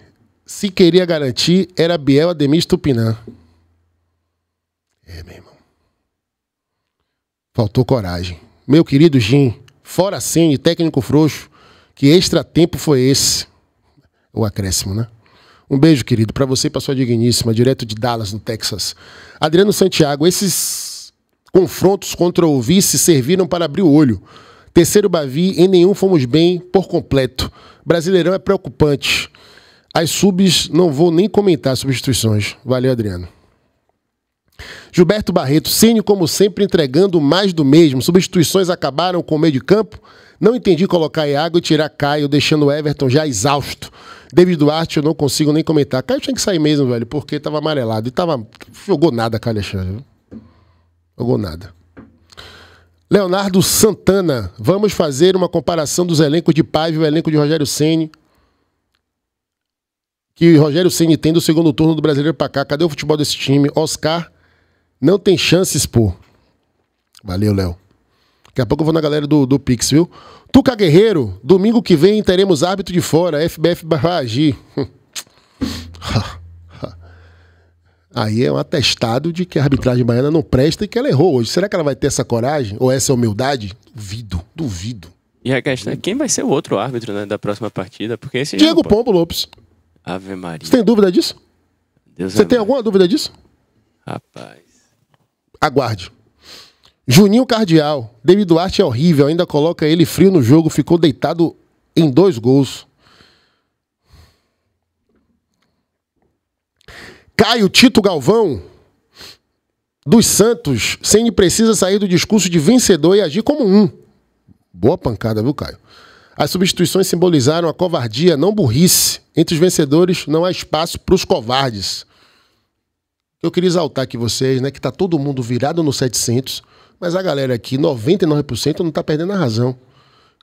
se queria garantir, era Biel Ademir Tupinã. É, meu irmão. Faltou coragem. Meu querido Jim, fora Cine, técnico frouxo, que extra tempo foi esse? O acréscimo, né? Um beijo, querido, para você e para sua digníssima, direto de Dallas, no Texas. Adriano Santiago, esses confrontos contra o vice serviram para abrir o olho. Terceiro Bavi, em nenhum fomos bem por completo. Brasileirão é preocupante. As subs não vou nem comentar substituições. Valeu, Adriano. Gilberto Barreto, Cine, como sempre, entregando mais do mesmo. Substituições acabaram com o meio de campo. Não entendi colocar Iago e tirar Caio, deixando o Everton já exausto. David Duarte, eu não consigo nem comentar. Caio tinha que sair mesmo, velho, porque tava amarelado. E tava. Jogou nada, Caio Alexandre. Jogou nada. Leonardo Santana, vamos fazer uma comparação dos elencos de Paiva e o elenco de Rogério Ceni que Rogério Ceni tem do segundo turno do Brasileiro para cá. Cadê o futebol desse time? Oscar não tem chances, pô. Valeu, Léo. Daqui a pouco eu vou na galera do, do Pix, viu? Tuca Guerreiro, domingo que vem teremos árbitro de fora, FBF barra agir. [LAUGHS] Aí é um atestado de que a arbitragem baiana não presta e que ela errou hoje. Será que ela vai ter essa coragem ou essa humildade? Duvido, duvido. E a questão é quem vai ser o outro árbitro né, da próxima partida, porque esse Diego pode... Pombo Lopes. Ave Maria. Você tem dúvida disso? Deus Você é tem alguma dúvida disso? Rapaz. Aguarde. Juninho Cardial. David Duarte é horrível, ainda coloca ele frio no jogo, ficou deitado em dois gols. Caio Tito Galvão dos Santos, Sene precisa sair do discurso de vencedor e agir como um. Boa pancada, viu, Caio? As substituições simbolizaram a covardia, não burrice. Entre os vencedores não há espaço para os covardes. Eu queria exaltar aqui vocês, né, que tá todo mundo virado no 700, mas a galera aqui, 99%, não tá perdendo a razão.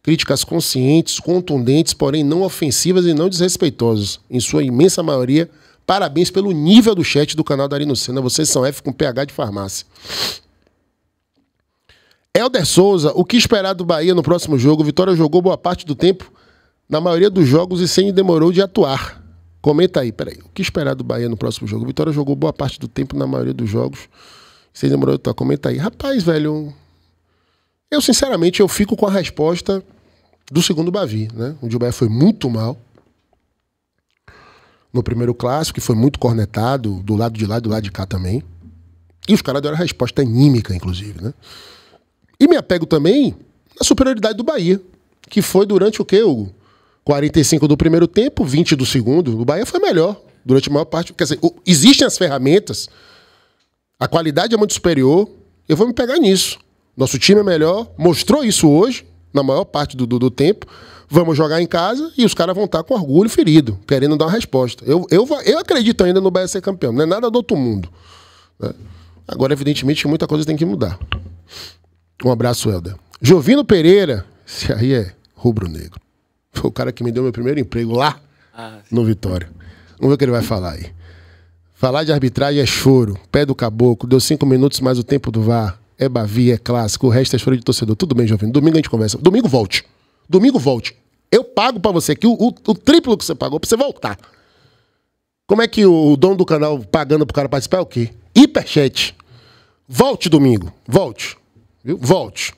Críticas conscientes, contundentes, porém não ofensivas e não desrespeitosas. Em sua imensa maioria, parabéns pelo nível do chat do canal da Arino Senna. Vocês são F com PH de farmácia. Helder Souza, o que esperar do Bahia no próximo jogo? Vitória jogou boa parte do tempo na maioria dos jogos e sem demorou de atuar. Comenta aí, peraí. O que esperar do Bahia no próximo jogo? O Vitória jogou boa parte do tempo na maioria dos jogos. Vocês demoraram tá? Comenta aí. Rapaz, velho. Eu, sinceramente, eu fico com a resposta do segundo Bavi, né? Onde o Bahia foi muito mal. No primeiro clássico, que foi muito cornetado, do lado de lá e do lado de cá também. E os caras deram a resposta anímica, inclusive, né? E me apego também na superioridade do Bahia, que foi durante o quê, Hugo? 45 do primeiro tempo, 20 do segundo. O Bahia foi melhor durante a maior parte. Quer dizer, existem as ferramentas, a qualidade é muito superior. Eu vou me pegar nisso. Nosso time é melhor, mostrou isso hoje, na maior parte do, do, do tempo. Vamos jogar em casa e os caras vão estar com orgulho ferido, querendo dar uma resposta. Eu, eu, eu acredito ainda no Bahia ser campeão, não é nada do outro mundo. Né? Agora, evidentemente, muita coisa tem que mudar. Um abraço, Helder. Jovino Pereira, esse aí é rubro-negro. Foi o cara que me deu meu primeiro emprego lá ah, no Vitória. Vamos ver o que ele vai falar aí. Falar de arbitragem é choro, pé do caboclo, deu cinco minutos mais o tempo do VAR. É Bavia, é clássico, o resto é choro de torcedor. Tudo bem, jovem. Domingo a gente conversa. Domingo volte. Domingo volte. Eu pago para você aqui o, o, o, triplo que você pagou pra você voltar. Como é que o, o dono do canal pagando pro cara participar é o quê? Hiperchat. Volte domingo. Volte. Viu? Volte.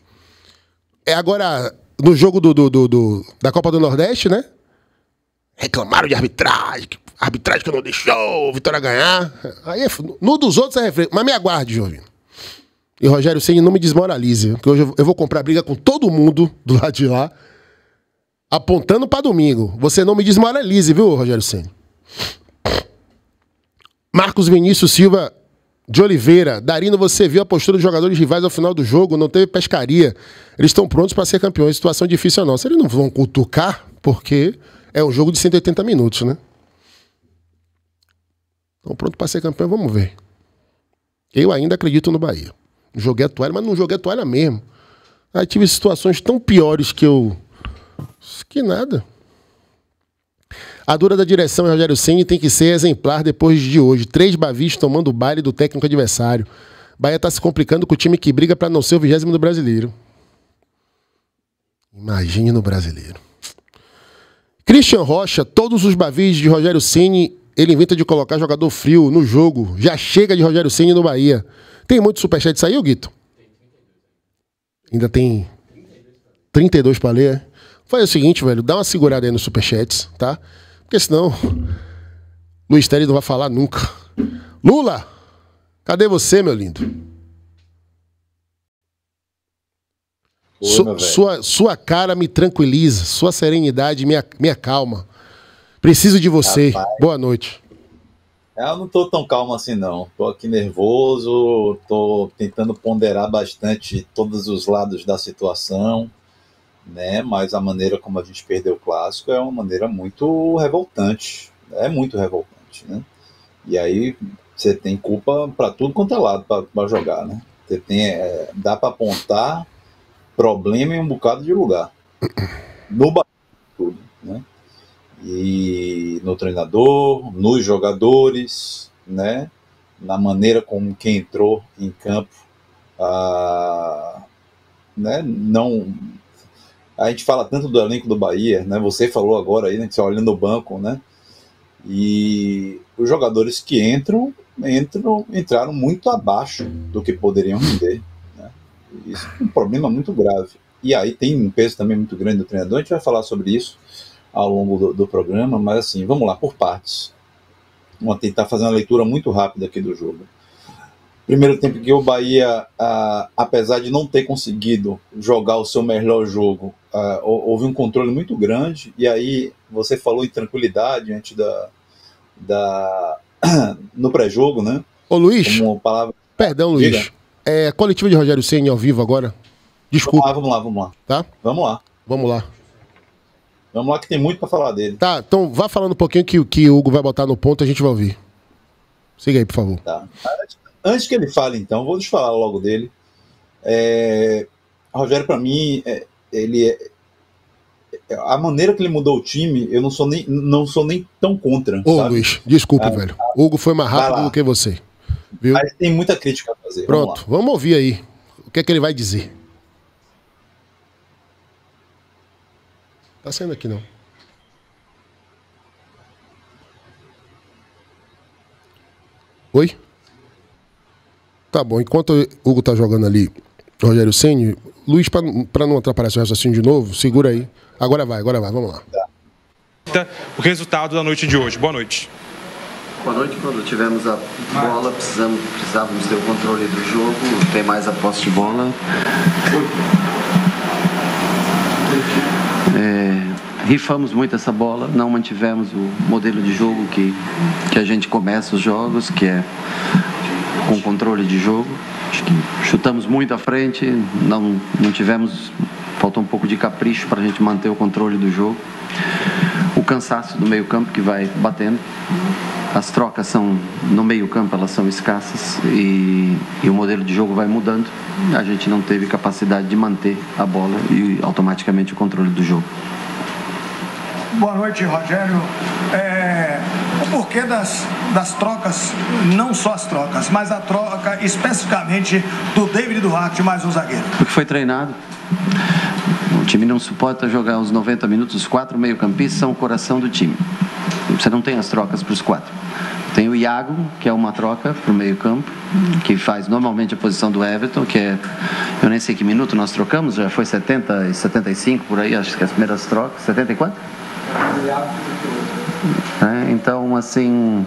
É agora no jogo do, do, do, do, da Copa do Nordeste, né? Reclamaram de arbitragem, que, arbitragem que não deixou o Vitória ganhar. Aí é, no dos outros é refreio. Mas me aguarde, Jovino. E Rogério Senna não me desmoralize, porque hoje eu vou comprar briga com todo mundo do lado de lá, apontando para domingo. Você não me desmoralize, viu, Rogério Senna? Marcos Vinícius Silva de Oliveira, Darino, você viu a postura dos jogadores rivais ao final do jogo, não teve pescaria. Eles estão prontos para ser campeões, situação difícil é nossa. Eles não vão cutucar, porque é um jogo de 180 minutos, né? Estão prontos para ser campeão, vamos ver. Eu ainda acredito no Bahia. Joguei a toalha, mas não joguei a toalha mesmo. Aí tive situações tão piores que eu. Que nada. A dura da direção Rogério Ceni tem que ser exemplar depois de hoje. Três bavis tomando o baile do técnico adversário. Bahia está se complicando com o time que briga para não ser o vigésimo do brasileiro. Imagine no brasileiro. Christian Rocha, todos os bavis de Rogério Ceni, ele inventa de colocar jogador frio no jogo. Já chega de Rogério Ceni no Bahia. Tem muito superchat saiu, Guito? Ainda tem 32 para ler. É? Faz o seguinte, velho, dá uma segurada aí nos superchats, tá? Porque senão Luiz Ministério não vai falar nunca. Lula, cadê você, meu lindo? Su sua, sua cara me tranquiliza, sua serenidade me, me acalma. Preciso de você. Rapaz, Boa noite. Eu não estou tão calmo assim, não. Estou aqui nervoso, estou tentando ponderar bastante todos os lados da situação né? Mas a maneira como a gente perdeu o clássico é uma maneira muito revoltante, né? é muito revoltante, né? E aí você tem culpa para tudo quanto é lado para jogar, né? Você tem, é, dá para apontar problema em um bocado de lugar. No tudo, né? E no treinador, nos jogadores, né? Na maneira como quem entrou em campo, ah, né? Não a gente fala tanto do elenco do Bahia, né? Você falou agora aí, né? Que você tá olha no banco, né? E os jogadores que entram, entram entraram muito abaixo do que poderiam render. Né? Isso é um problema muito grave. E aí tem um peso também muito grande do treinador. A gente vai falar sobre isso ao longo do, do programa, mas assim, vamos lá, por partes. Vamos tentar fazer uma leitura muito rápida aqui do jogo. Primeiro tempo que o Bahia, ah, apesar de não ter conseguido jogar o seu melhor jogo, uh, houve um controle muito grande, e aí você falou em tranquilidade antes da. da [COUGHS] no pré-jogo, né? Ô Luiz. Como palavra... Perdão, Luiz. É, coletiva de Rogério Senna ao vivo agora. Desculpa. Vamos lá, vamos lá, vamos lá. Tá? Vamos lá. Vamos lá. Vamos lá que tem muito para falar dele. Tá, então vá falando um pouquinho que, que o Hugo vai botar no ponto, a gente vai ouvir. Siga aí, por favor. Tá. Antes que ele fale, então, vou te falar logo dele. É... Rogério, para mim, é ele é, a maneira que ele mudou o time, eu não sou nem, não sou nem tão contra. Ô, sabe? Luiz, desculpa, ah, velho. Ah, Hugo foi mais rápido do que você. Viu? Mas tem muita crítica a fazer. Pronto, vamos, vamos ouvir aí. O que é que ele vai dizer? Tá saindo aqui não. Oi? Tá bom, enquanto o Hugo tá jogando ali Rogério Senni, Luiz, para não atrapalhar seu raciocínio de novo, segura aí. Agora vai, agora vai, vamos lá. Tá. O resultado da noite de hoje. Boa noite. Boa noite, quando tivemos a bola, precisamos, precisávamos ter o controle do jogo, ter mais a posse de bola. É, rifamos muito essa bola, não mantivemos o modelo de jogo que, que a gente começa os jogos, que é com controle de jogo acho que chutamos muito à frente, não, não tivemos. Faltou um pouco de capricho para a gente manter o controle do jogo. O cansaço do meio-campo que vai batendo. As trocas são no meio-campo, elas são escassas e, e, o modelo de jogo vai mudando. A gente não teve capacidade de manter a bola e automaticamente o controle do jogo. Boa noite, Rogério. É o porquê das, das trocas, não só as trocas, mas a troca especificamente do David Duarte mais um zagueiro. Porque foi treinado. O time não suporta jogar os 90 minutos, os quatro meio-campistas são o coração do time. Você não tem as trocas para os quatro. Tem o Iago, que é uma troca para o meio-campo, que faz normalmente a posição do Everton, que é. Eu nem sei que minuto nós trocamos, já foi 70 e 75 por aí, acho que as primeiras trocas. 74? Né? Então, assim,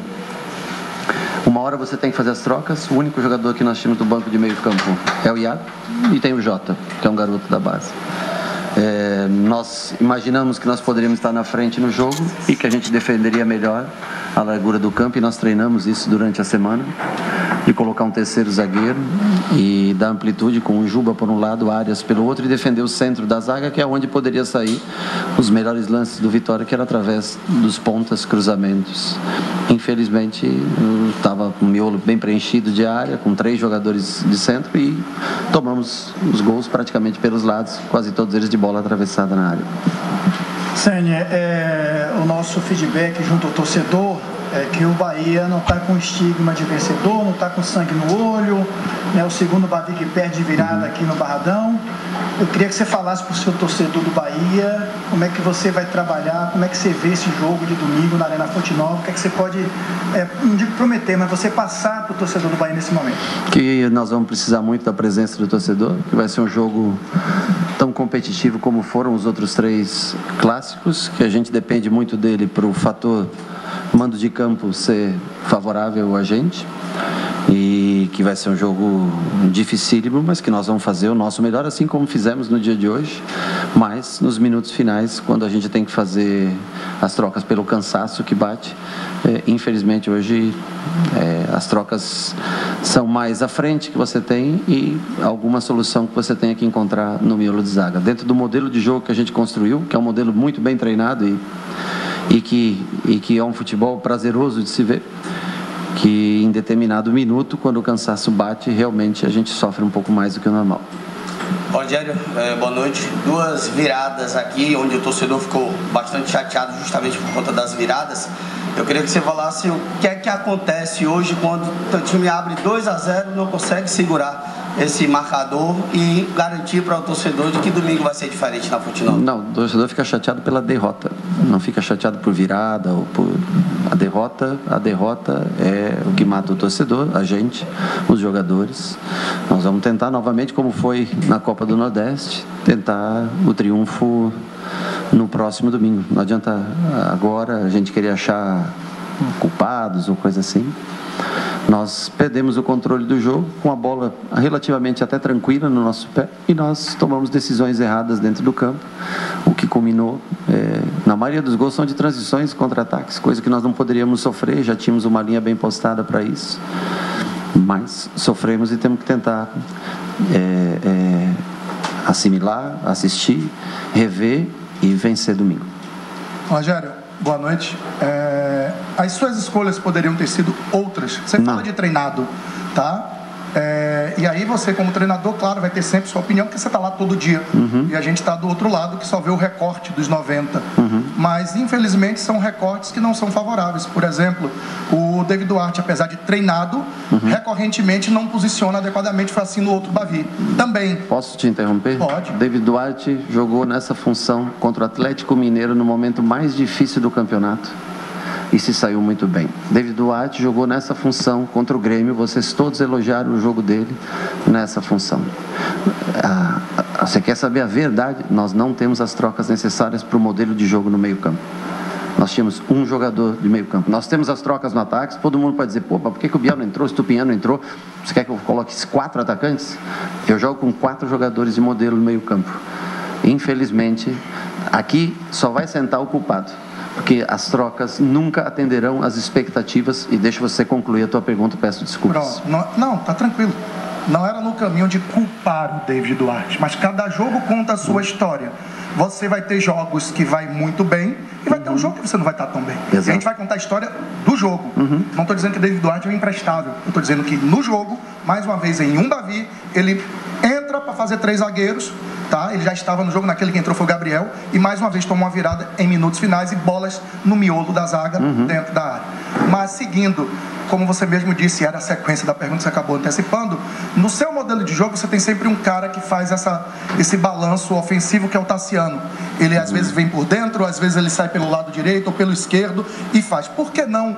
uma hora você tem que fazer as trocas. O único jogador que nós tínhamos do banco de meio campo é o Iago e tem o Jota, que é um garoto da base. É, nós imaginamos que nós poderíamos estar na frente no jogo e que a gente defenderia melhor a largura do campo e nós treinamos isso durante a semana de colocar um terceiro zagueiro e dar amplitude com o Juba por um lado, Áreas pelo outro e defender o centro da zaga que é onde poderia sair os melhores lances do Vitória que era através dos pontas, cruzamentos. Infelizmente estava um miolo bem preenchido de área com três jogadores de centro e tomamos os gols praticamente pelos lados, quase todos eles de bola atravessada na área. Sênia, é, o nosso feedback junto ao torcedor é que o Bahia não está com estigma de vencedor, não está com sangue no olho, né, o segundo Bahia que perde virada aqui no Barradão. Eu queria que você falasse para o seu torcedor do Bahia como é que você vai trabalhar, como é que você vê esse jogo de domingo na Arena Fonte Nova, o que é que você pode, é, não digo prometer, mas você passar para o torcedor do Bahia nesse momento. Que nós vamos precisar muito da presença do torcedor, que vai ser um jogo tão competitivo como foram os outros três clássicos, que a gente depende muito dele para o fator mando de campo ser favorável a gente e que vai ser um jogo dificílimo, mas que nós vamos fazer o nosso melhor, assim como fizemos no dia de hoje. Mas nos minutos finais, quando a gente tem que fazer as trocas pelo cansaço que bate, é, infelizmente hoje é, as trocas são mais à frente que você tem e alguma solução que você tenha que encontrar no miolo de zaga. Dentro do modelo de jogo que a gente construiu, que é um modelo muito bem treinado e e que, e que é um futebol prazeroso de se ver, que em determinado minuto, quando o cansaço bate, realmente a gente sofre um pouco mais do que o normal. Rogério, é, boa noite. Duas viradas aqui, onde o torcedor ficou bastante chateado justamente por conta das viradas. Eu queria que você falasse o que é que acontece hoje quando o time abre 2 a 0 não consegue segurar esse marcador e garantir para o torcedor de que domingo vai ser diferente na Fonte Nova? Não, o torcedor fica chateado pela derrota, não fica chateado por virada ou por a derrota. A derrota é o que mata o torcedor, a gente, os jogadores. Nós vamos tentar novamente, como foi na Copa do Nordeste, tentar o triunfo no próximo domingo. Não adianta agora a gente querer achar culpados ou coisa assim. Nós perdemos o controle do jogo, com a bola relativamente até tranquila no nosso pé, e nós tomamos decisões erradas dentro do campo, o que culminou, é, na maioria dos gols, são de transições e contra-ataques, coisa que nós não poderíamos sofrer, já tínhamos uma linha bem postada para isso, mas sofremos e temos que tentar. É, é, assimilar, assistir, rever e vencer domingo. Rogério, Boa noite. É, as suas escolhas poderiam ter sido outras. Você Não. fala de treinado, tá? É, e aí você, como treinador, claro, vai ter sempre sua opinião, porque você está lá todo dia. Uhum. E a gente está do outro lado, que só vê o recorte dos 90. Uhum. Mas, infelizmente, são recortes que não são favoráveis. Por exemplo, o David Duarte, apesar de treinado, uhum. recorrentemente não posiciona adequadamente, foi assim no outro Bavi. Também. Posso te interromper? Pode. David Duarte jogou nessa função contra o Atlético Mineiro no momento mais difícil do campeonato e se saiu muito bem. David Duarte jogou nessa função contra o Grêmio, vocês todos elogiaram o jogo dele nessa função. Ah, ah, você quer saber a verdade? Nós não temos as trocas necessárias para o modelo de jogo no meio-campo. Nós tínhamos um jogador de meio campo. Nós temos as trocas no ataque. Todo mundo pode dizer, pô, mas por que, que o Biel não entrou, se o Tupinhan não entrou? Você quer que eu coloque quatro atacantes? Eu jogo com quatro jogadores de modelo no meio campo. Infelizmente, aqui só vai sentar o culpado porque as trocas nunca atenderão às expectativas. E deixa você concluir a tua pergunta, peço desculpas. Não, não, tá tranquilo. Não era no caminho de culpar o David Duarte, mas cada jogo conta a sua uhum. história. Você vai ter jogos que vai muito bem e vai uhum. ter um uhum. jogo que você não vai estar tá tão bem. Exato. E a gente vai contar a história do jogo. Uhum. Não estou dizendo que o David Duarte é imprestável. Eu estou dizendo que no jogo, mais uma vez em um Davi, ele entra para fazer três zagueiros, tá? Ele já estava no jogo, naquele que entrou foi o Gabriel, e mais uma vez tomou uma virada em minutos finais e bolas no miolo da zaga uhum. dentro da área. Mas seguindo, como você mesmo disse, era a sequência da pergunta que você acabou antecipando, no seu modelo de jogo você tem sempre um cara que faz essa, esse balanço ofensivo que é o Tassiano. Ele às uhum. vezes vem por dentro, às vezes ele sai pelo lado direito ou pelo esquerdo e faz. Por que não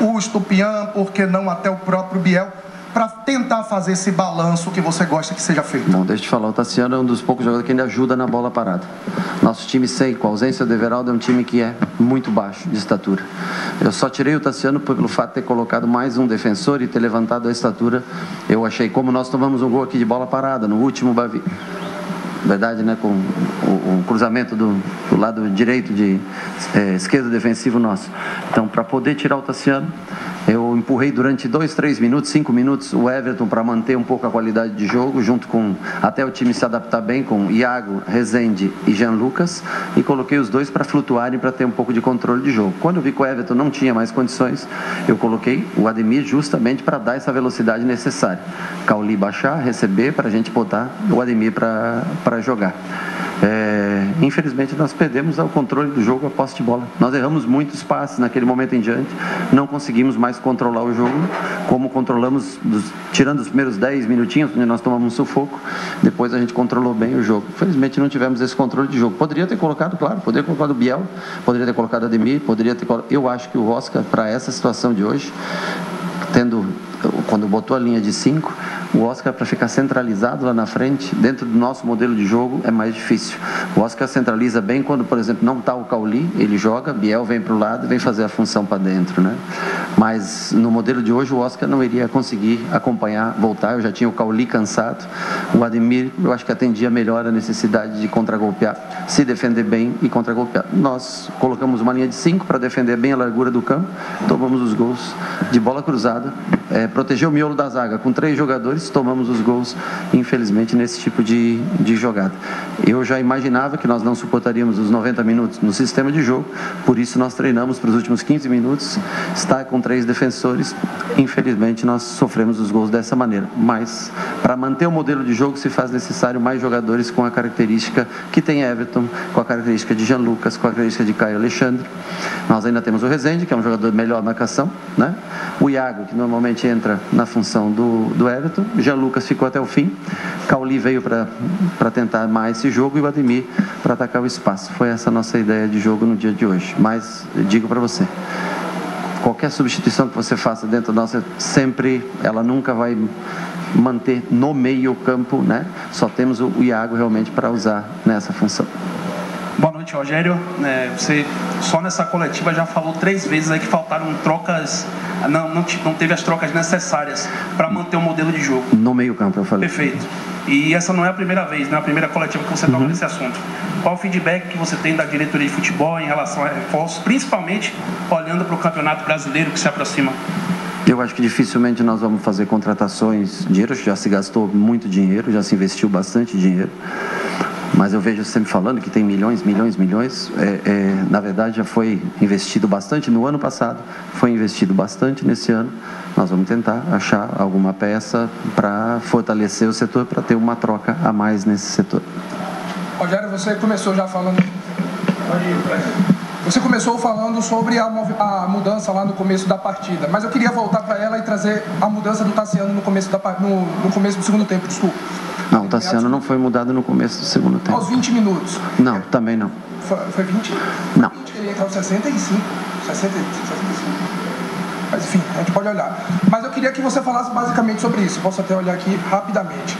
o Estupian, por que não até o próprio Biel? para tentar fazer esse balanço que você gosta que seja feito? Não, deixa eu te falar, o Tassiano é um dos poucos jogadores que ainda ajuda na bola parada. Nosso time sem, com a ausência do Everaldo, é um time que é muito baixo de estatura. Eu só tirei o Tassiano pelo fato de ter colocado mais um defensor e ter levantado a estatura. Eu achei, como nós tomamos um gol aqui de bola parada no último Bavi, verdade, né, com o, o cruzamento do, do, lado direito de é, esquerdo defensivo nosso. Então, para poder tirar o Tassiano, eu empurrei durante dois, três minutos, cinco minutos o Everton para manter um pouco a qualidade de jogo, junto com até o time se adaptar bem com Iago, Rezende e Jean Lucas, e coloquei os dois para flutuarem para ter um pouco de controle de jogo. Quando eu vi que o Everton não tinha mais condições, eu coloquei o Ademir justamente para dar essa velocidade necessária. Cauli baixar, receber para a gente botar o Ademir para jogar. É, infelizmente, nós perdemos o controle do jogo, a posse de bola. Nós erramos muitos passes naquele momento em diante, não conseguimos mais controlar o jogo, como controlamos, dos, tirando os primeiros 10 minutinhos, onde nós tomamos um sufoco, depois a gente controlou bem o jogo. Infelizmente, não tivemos esse controle de jogo. Poderia ter colocado, claro, poderia ter colocado o Biel, poderia ter colocado Ademir, poderia ter colocado. Eu acho que o Oscar, para essa situação de hoje, tendo quando botou a linha de cinco, o Oscar para ficar centralizado lá na frente, dentro do nosso modelo de jogo, é mais difícil. O Oscar centraliza bem quando, por exemplo, não está o Cauli, ele joga, Biel vem para o lado e vem fazer a função para dentro. Né? Mas no modelo de hoje, o Oscar não iria conseguir acompanhar, voltar. Eu já tinha o Cauli cansado. O Ademir, eu acho que atendia melhor a necessidade de contragolpear, se defender bem e contragolpear. Nós colocamos uma linha de cinco para defender bem a largura do campo, tomamos os gols de bola cruzada. É, proteger o miolo da zaga com três jogadores, tomamos os gols, infelizmente, nesse tipo de, de jogada. Eu já imaginava que nós não suportaríamos os 90 minutos no sistema de jogo, por isso nós treinamos para os últimos 15 minutos, está com três defensores, infelizmente nós sofremos os gols dessa maneira. Mas para manter o modelo de jogo se faz necessário mais jogadores com a característica que tem Everton, com a característica de Jean Lucas, com a característica de Caio Alexandre. Nós ainda temos o Rezende, que é um jogador de melhor marcação, né? O Iago, que normalmente entra entra na função do, do Everton. Já Lucas ficou até o fim. Cauli veio para tentar mais esse jogo e o Ademir para atacar o espaço. Foi essa a nossa ideia de jogo no dia de hoje. Mas digo para você, qualquer substituição que você faça dentro da nossa, sempre, ela nunca vai manter no meio o campo, né? Só temos o Iago realmente para usar nessa função. Boa noite, Rogério. É, você só nessa coletiva já falou três vezes aí que faltaram trocas, não, não, não teve as trocas necessárias para manter o modelo de jogo. No meio campo, eu falei. Perfeito. E essa não é a primeira vez, não é a primeira coletiva que você toca uhum. nesse assunto. Qual o feedback que você tem da diretoria de futebol em relação a reforços, principalmente olhando para o Campeonato Brasileiro que se aproxima? Eu acho que dificilmente nós vamos fazer contratações. Dinheiro já se gastou muito dinheiro, já se investiu bastante dinheiro mas eu vejo sempre falando que tem milhões, milhões, milhões. É, é, na verdade, já foi investido bastante no ano passado, foi investido bastante nesse ano. Nós vamos tentar achar alguma peça para fortalecer o setor, para ter uma troca a mais nesse setor. Rogério, você começou já falando. Pode ir, você começou falando sobre a, a, mudança lá no começo da partida, mas eu queria voltar para ela e trazer a mudança do Tassiano no começo, da, no, no começo do segundo tempo, desculpa. Não, o Tassiano não foi mudado no começo do segundo tempo. Aos 20 minutos? Não, também não. Foi, foi 20? Não. 20, ele entra aos 65, 65. Mas enfim, a gente pode olhar. Mas eu queria que você falasse basicamente sobre isso. Posso até olhar aqui rapidamente.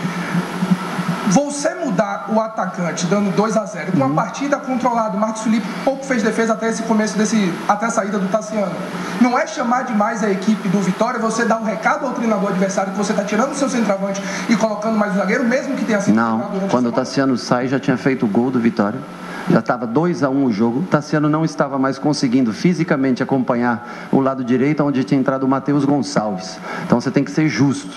Você mudar o atacante dando 2 a 0 com uma uhum. partida controlada, o Marcos Felipe pouco fez defesa até esse começo desse até a saída do Tassiano. Não é chamar demais a equipe do Vitória, você dá um recado ao treinador adversário que você está tirando o seu centroavante e colocando mais um zagueiro, mesmo que tenha sido Não, quando o Tassiano sai já tinha feito o gol do Vitória já estava 2 a 1 um o jogo. Tassiano não estava mais conseguindo fisicamente acompanhar o lado direito, onde tinha entrado o Matheus Gonçalves. Então você tem que ser justo.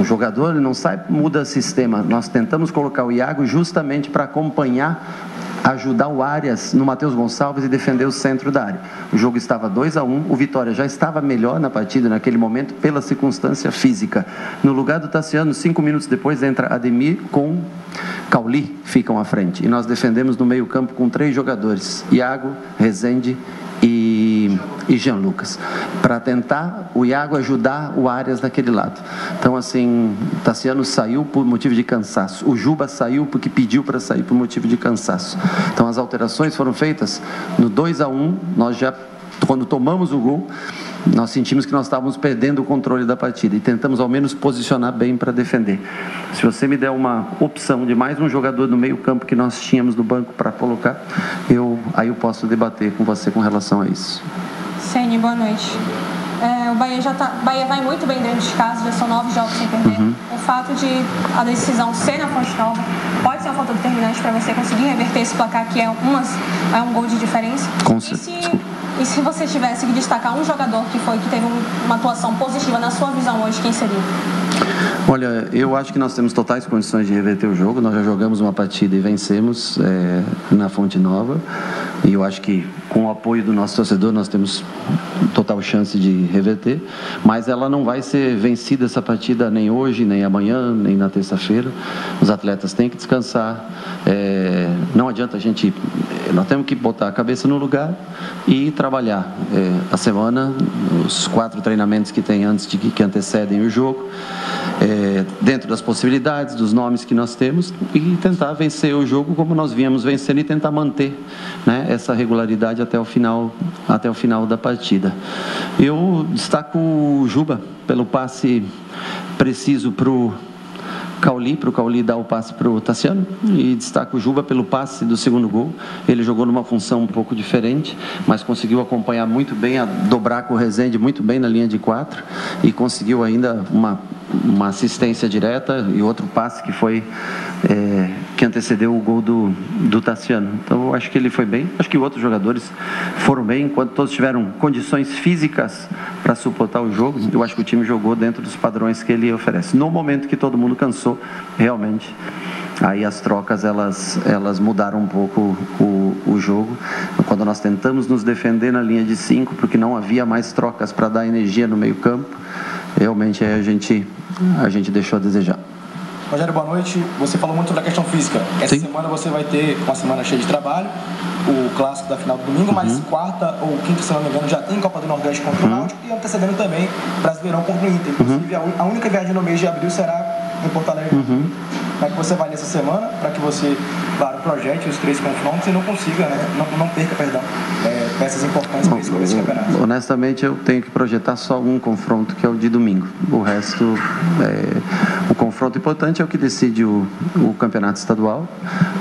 O jogador ele não sai, muda sistema. Nós tentamos colocar o Iago justamente para acompanhar ajudar o Arias no Matheus Gonçalves e defender o centro da área. O jogo estava 2 a 1 um, o Vitória já estava melhor na partida naquele momento pela circunstância física. No lugar do Tassiano, cinco minutos depois, entra Ademir com Cauli, ficam à frente. E nós defendemos no meio campo com três jogadores, Iago, Rezende e Jean Lucas, para tentar o Iago ajudar o Arias daquele lado. Então, assim, Tassiano saiu por motivo de cansaço, o Juba saiu porque pediu para sair por motivo de cansaço. Então, as alterações foram feitas no 2 a 1 um, nós já, quando tomamos o gol, nós sentimos que nós estávamos perdendo o controle da partida e tentamos ao menos posicionar bem para defender. Se você me der uma opção de mais um jogador no meio-campo que nós tínhamos no banco para colocar, eu aí eu posso debater com você com relação a isso. Sene, boa noite. É, o Bahia já tá, Bahia vai muito bem dentro de casa, já são nove jogos sem perder. Uhum. O fato de a decisão ser na Fonte Nova pode ser um fator determinante para você conseguir reverter esse placar que é, umas, é um gol de diferença. Com se E se você tivesse que destacar um jogador que foi que teve uma atuação positiva na sua visão hoje, quem seria? Olha, eu acho que nós temos totais condições de reverter o jogo. Nós já jogamos uma partida e vencemos é, na Fonte Nova. E eu acho que com o apoio do nosso torcedor nós temos total chance de reverter. Mas ela não vai ser vencida essa partida nem hoje, nem amanhã, nem na terça-feira. Os atletas têm que descansar. É, não adianta a gente. Nós temos que botar a cabeça no lugar e trabalhar. É, a semana, os quatro treinamentos que tem antes de que antecedem o jogo é, dentro das possibilidades, dos nomes que nós temos e tentar vencer o jogo como nós viemos vencendo e tentar manter né, essa regularidade até o, final, até o final da partida. Eu destaco o Juba pelo passe preciso para o Cauli, para o Cauli dar o passe para o Tassiano. E destaco o Juba pelo passe do segundo gol. Ele jogou numa função um pouco diferente, mas conseguiu acompanhar muito bem, a dobrar com o Rezende muito bem na linha de quatro e conseguiu ainda uma, uma assistência direta e outro passe que foi. É, que antecedeu o gol do, do Tassiano. Então eu acho que ele foi bem, acho que outros jogadores foram bem, enquanto todos tiveram condições físicas para suportar o jogo, eu acho que o time jogou dentro dos padrões que ele oferece. No momento que todo mundo cansou, realmente aí as trocas elas, elas mudaram um pouco o, o jogo. Quando nós tentamos nos defender na linha de cinco, porque não havia mais trocas para dar energia no meio campo, realmente aí a gente, a gente deixou a desejar. Rogério, boa noite. Você falou muito da questão física. Essa Sim. semana você vai ter uma semana cheia de trabalho, o clássico da final do domingo, uhum. mas quarta ou quinta, se não me engano, já tem Copa do Nordeste contra uhum. o Náutico e antecedendo também Brasileirão contra o Inter. Uhum. Inclusive, uhum. a única viagem no mês de abril será em Porto Alegre. Uhum para que você vá nessa semana, para que você, claro, projete os três confrontos e não consiga, né, não, não perca, perdão, é, peças importantes Bom, para esse campeonato. Honestamente, eu tenho que projetar só um confronto, que é o de domingo. O resto, é, o confronto importante é o que decide o, o campeonato estadual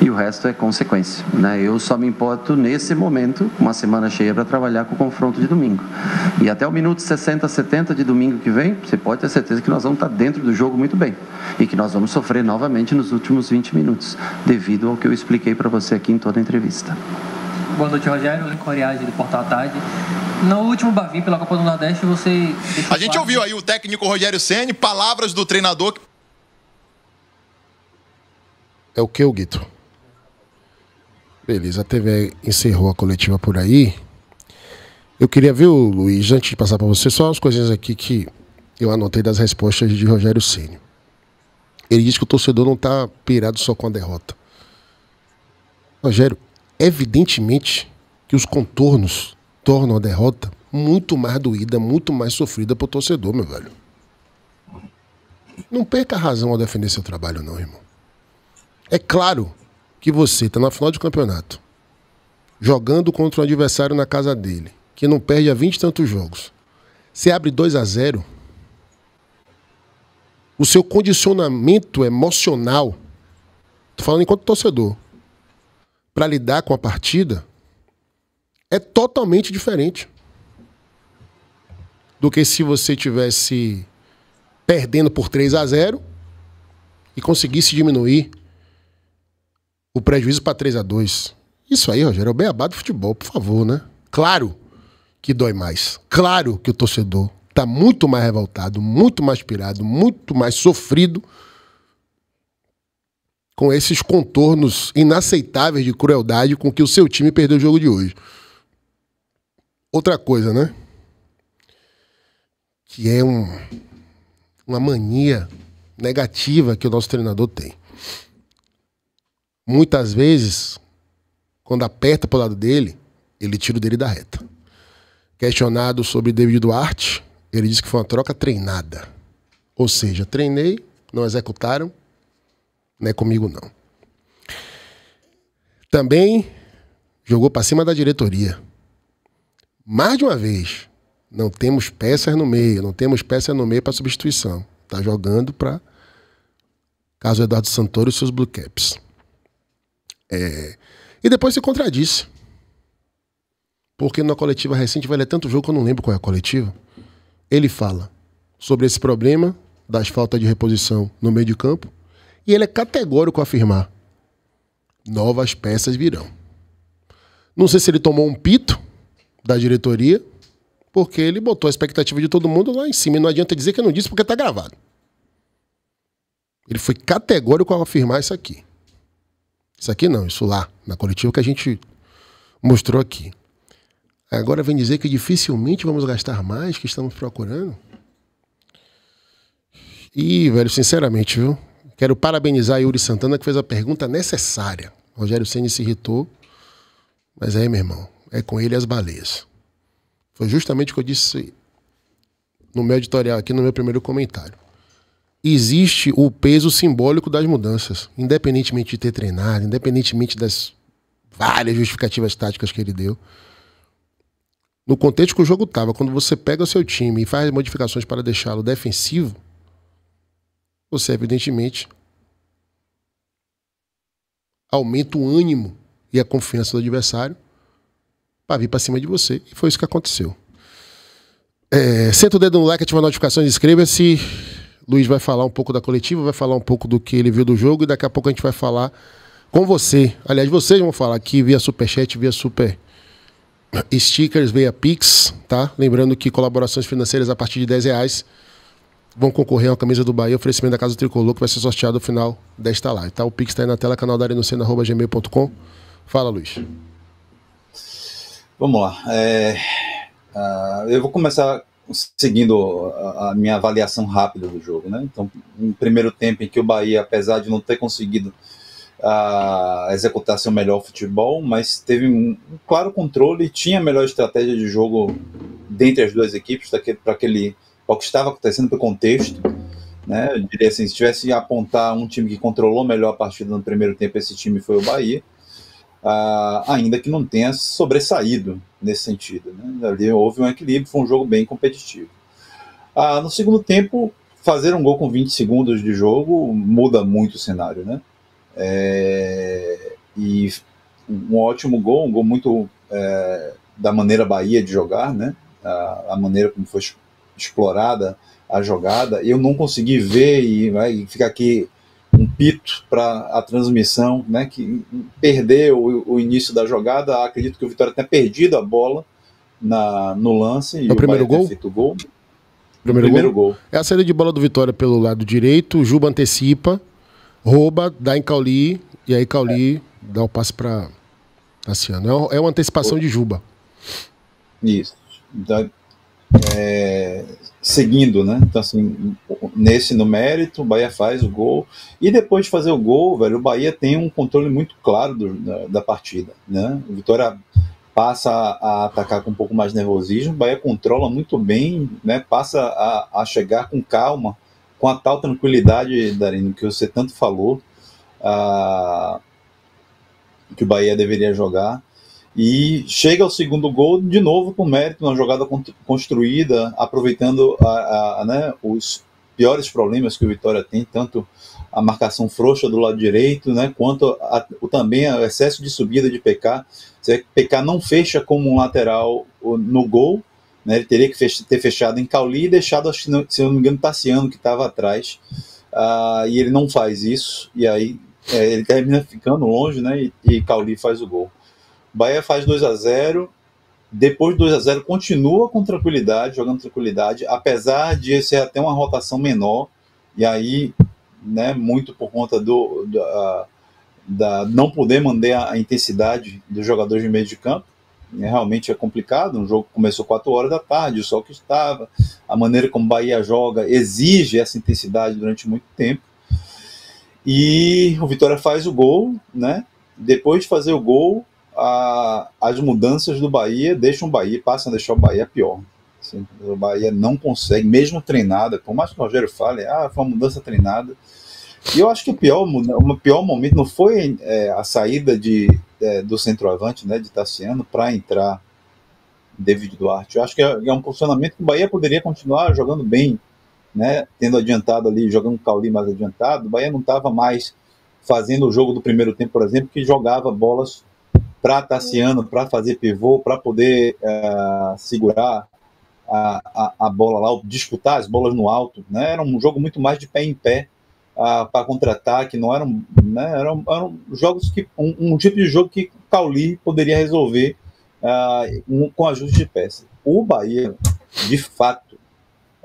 e o resto é consequência. Né? Eu só me importo nesse momento, uma semana cheia para trabalhar com o confronto de domingo. E até o minuto 60, 70 de domingo que vem, você pode ter certeza que nós vamos estar tá dentro do jogo muito bem e que nós vamos sofrer novamente principalmente nos últimos 20 minutos, devido ao que eu expliquei para você aqui em toda a entrevista. Boa noite, Rogério. Lincoln do Portal Tarde. No último Bavi pela Copa do Nordeste, você... A gente parte... ouviu aí o técnico Rogério Ceni, palavras do treinador... É o que, o Guito? Beleza, a TV encerrou a coletiva por aí. Eu queria ver, Luiz, antes de passar para você, só umas coisinhas aqui que eu anotei das respostas de Rogério Ceni. Ele diz que o torcedor não está pirado só com a derrota. Rogério, evidentemente que os contornos tornam a derrota muito mais doída, muito mais sofrida pro torcedor, meu velho. Não perca a razão ao defender seu trabalho, não, irmão. É claro que você está na final de campeonato, jogando contra um adversário na casa dele, que não perde há 20 e tantos jogos. Você abre 2 a 0 o seu condicionamento emocional, estou falando enquanto torcedor, para lidar com a partida, é totalmente diferente do que se você tivesse perdendo por 3 a 0 e conseguisse diminuir o prejuízo para 3 a 2 Isso aí, Rogério, é o beabá do futebol, por favor, né? Claro que dói mais. Claro que o torcedor está muito mais revoltado, muito mais pirado, muito mais sofrido com esses contornos inaceitáveis de crueldade com que o seu time perdeu o jogo de hoje. Outra coisa, né? Que é um, uma mania negativa que o nosso treinador tem. Muitas vezes, quando aperta para o lado dele, ele tira o dele da reta. Questionado sobre David Duarte, ele disse que foi uma troca treinada. Ou seja, treinei, não executaram, não é comigo não. Também jogou para cima da diretoria. Mais de uma vez, não temos peças no meio, não temos peças no meio para substituição. Está jogando para caso Eduardo Santoro e seus Blue Caps. É... E depois se contradisse. Porque na coletiva recente, vai ler tanto jogo que eu não lembro qual é a coletiva ele fala sobre esse problema das faltas de reposição no meio de campo e ele é categórico afirmar: novas peças virão. Não sei se ele tomou um pito da diretoria, porque ele botou a expectativa de todo mundo lá em cima. E não adianta dizer que eu não disse porque está gravado. Ele foi categórico ao afirmar isso aqui. Isso aqui não, isso lá, na coletiva que a gente mostrou aqui. Agora vem dizer que dificilmente vamos gastar mais que estamos procurando? E, velho, sinceramente, viu? Quero parabenizar Yuri Santana que fez a pergunta necessária. Rogério Ceni se irritou, mas aí, é, meu irmão, é com ele as baleias. Foi justamente o que eu disse no meu editorial aqui, no meu primeiro comentário. Existe o peso simbólico das mudanças, independentemente de ter treinado, independentemente das várias justificativas táticas que ele deu no contexto que o jogo estava, quando você pega o seu time e faz modificações para deixá-lo defensivo, você evidentemente aumenta o ânimo e a confiança do adversário para vir para cima de você. E foi isso que aconteceu. É, senta o dedo no like, ativa notificações, inscreva-se. Luiz vai falar um pouco da coletiva, vai falar um pouco do que ele viu do jogo e daqui a pouco a gente vai falar com você. Aliás, vocês vão falar aqui via superchat, via super stickers via Pix, tá? Lembrando que colaborações financeiras a partir de 10 reais vão concorrer a uma camisa do Bahia, oferecimento da Casa Tricolor, que vai ser sorteado no final desta live. Tá? O Pix está aí na tela, canal da gmail.com. Fala, Luiz. Vamos lá. É, uh, eu vou começar seguindo a, a, minha avaliação rápida do jogo. Né? Então, um primeiro tempo em que o Bahia, apesar de não ter conseguido a executar seu melhor futebol, mas teve um claro controle e tinha a melhor estratégia de jogo dentre as duas equipes para aquele o que estava acontecendo para o contexto. Né? Eu diria assim, se tivesse apontar um time que controlou melhor a partida no primeiro tempo, esse time foi o Bahia, ainda que não tenha sobressaído nesse sentido. Né? Ali houve um equilíbrio, foi um jogo bem competitivo. no segundo tempo, fazer um gol com 20 segundos de jogo muda muito o cenário, né? É, e um ótimo gol, um gol muito é, da maneira Bahia de jogar, né? A, a, maneira como foi explorada a jogada. Eu não consegui ver e, vai né, ficar aqui um pito para a transmissão, né? Que perdeu o, o, início da jogada. Acredito que o Vitória tenha perdido a bola na, no lance. O primeiro gol? gol? Primeiro, primeiro gol. gol. É a saída de bola do Vitória pelo lado direito. O Juba antecipa rouba, dá em Cauli, e aí Cauli é. dá o passe para Tassiano. É uma é antecipação de Juba. Isso. Da, é, seguindo, né? Então, assim, nesse no mérito, o Bahia faz o gol. E depois de fazer o gol, velho, o Bahia tem um controle muito claro do, da, da, partida, né? O Vitória passa a atacar com um pouco mais de nervosismo, o Bahia controla muito bem, né? Passa a, a chegar com calma com a tal tranquilidade, Darino, que você tanto falou, ah, que o Bahia deveria jogar. E chega ao segundo gol de novo com mérito, uma jogada construída, aproveitando a, a, né, os piores problemas que o Vitória tem, tanto a marcação frouxa do lado direito, né, quanto a, o, também o excesso de subida de PK. PK não fecha como um lateral no gol, né? Ele teria que fech ter fechado em Cauli e deixado, se não me engano, Tassiano, que estava atrás. Uh, e ele não faz isso, e aí é, ele termina ficando longe, né? E, e Cauli faz o gol. Bahia faz 2 a 0 depois de 2 a 0 continua com tranquilidade, jogando tranquilidade, apesar de ser até uma rotação menor, e aí, né, muito por conta do, do da, não poder manter a, a intensidade dos jogadores de meio de campo. Né, realmente é complicado. Um jogo que começou 4 horas da tarde, o sol que estava, a maneira como Bahia joga exige essa intensidade durante muito tempo. E o Vitória faz o gol, né? Depois de fazer o gol, a, as mudanças do Bahia deixam o Bahia, passam a deixar o Bahia pior. Assim, o Bahia não consegue, mesmo treinada, por mais que o Rogério fale, ah, foi uma mudança treinada. E eu acho que o pior, o pior momento não foi é, a saída de, é, do centroavante, né, de Tassiano, para entrar David Duarte. Eu acho que é, é um posicionamento que o Bahia poderia continuar jogando bem, né, tendo adiantado ali, jogando o Cauli mais adiantado. O Bahia não estava mais fazendo o jogo do primeiro tempo, por exemplo, que jogava bolas para Tassiano, para fazer pivô, para poder é, segurar a, a, a, bola lá, disputar as bolas no alto. Né? Era um jogo muito mais de pé em pé para contratar, que não eram, né, eram, eram jogos que um, um, tipo de jogo que Cauli poderia resolver ah, um, com ajuste de peça. O Bahia, de fato,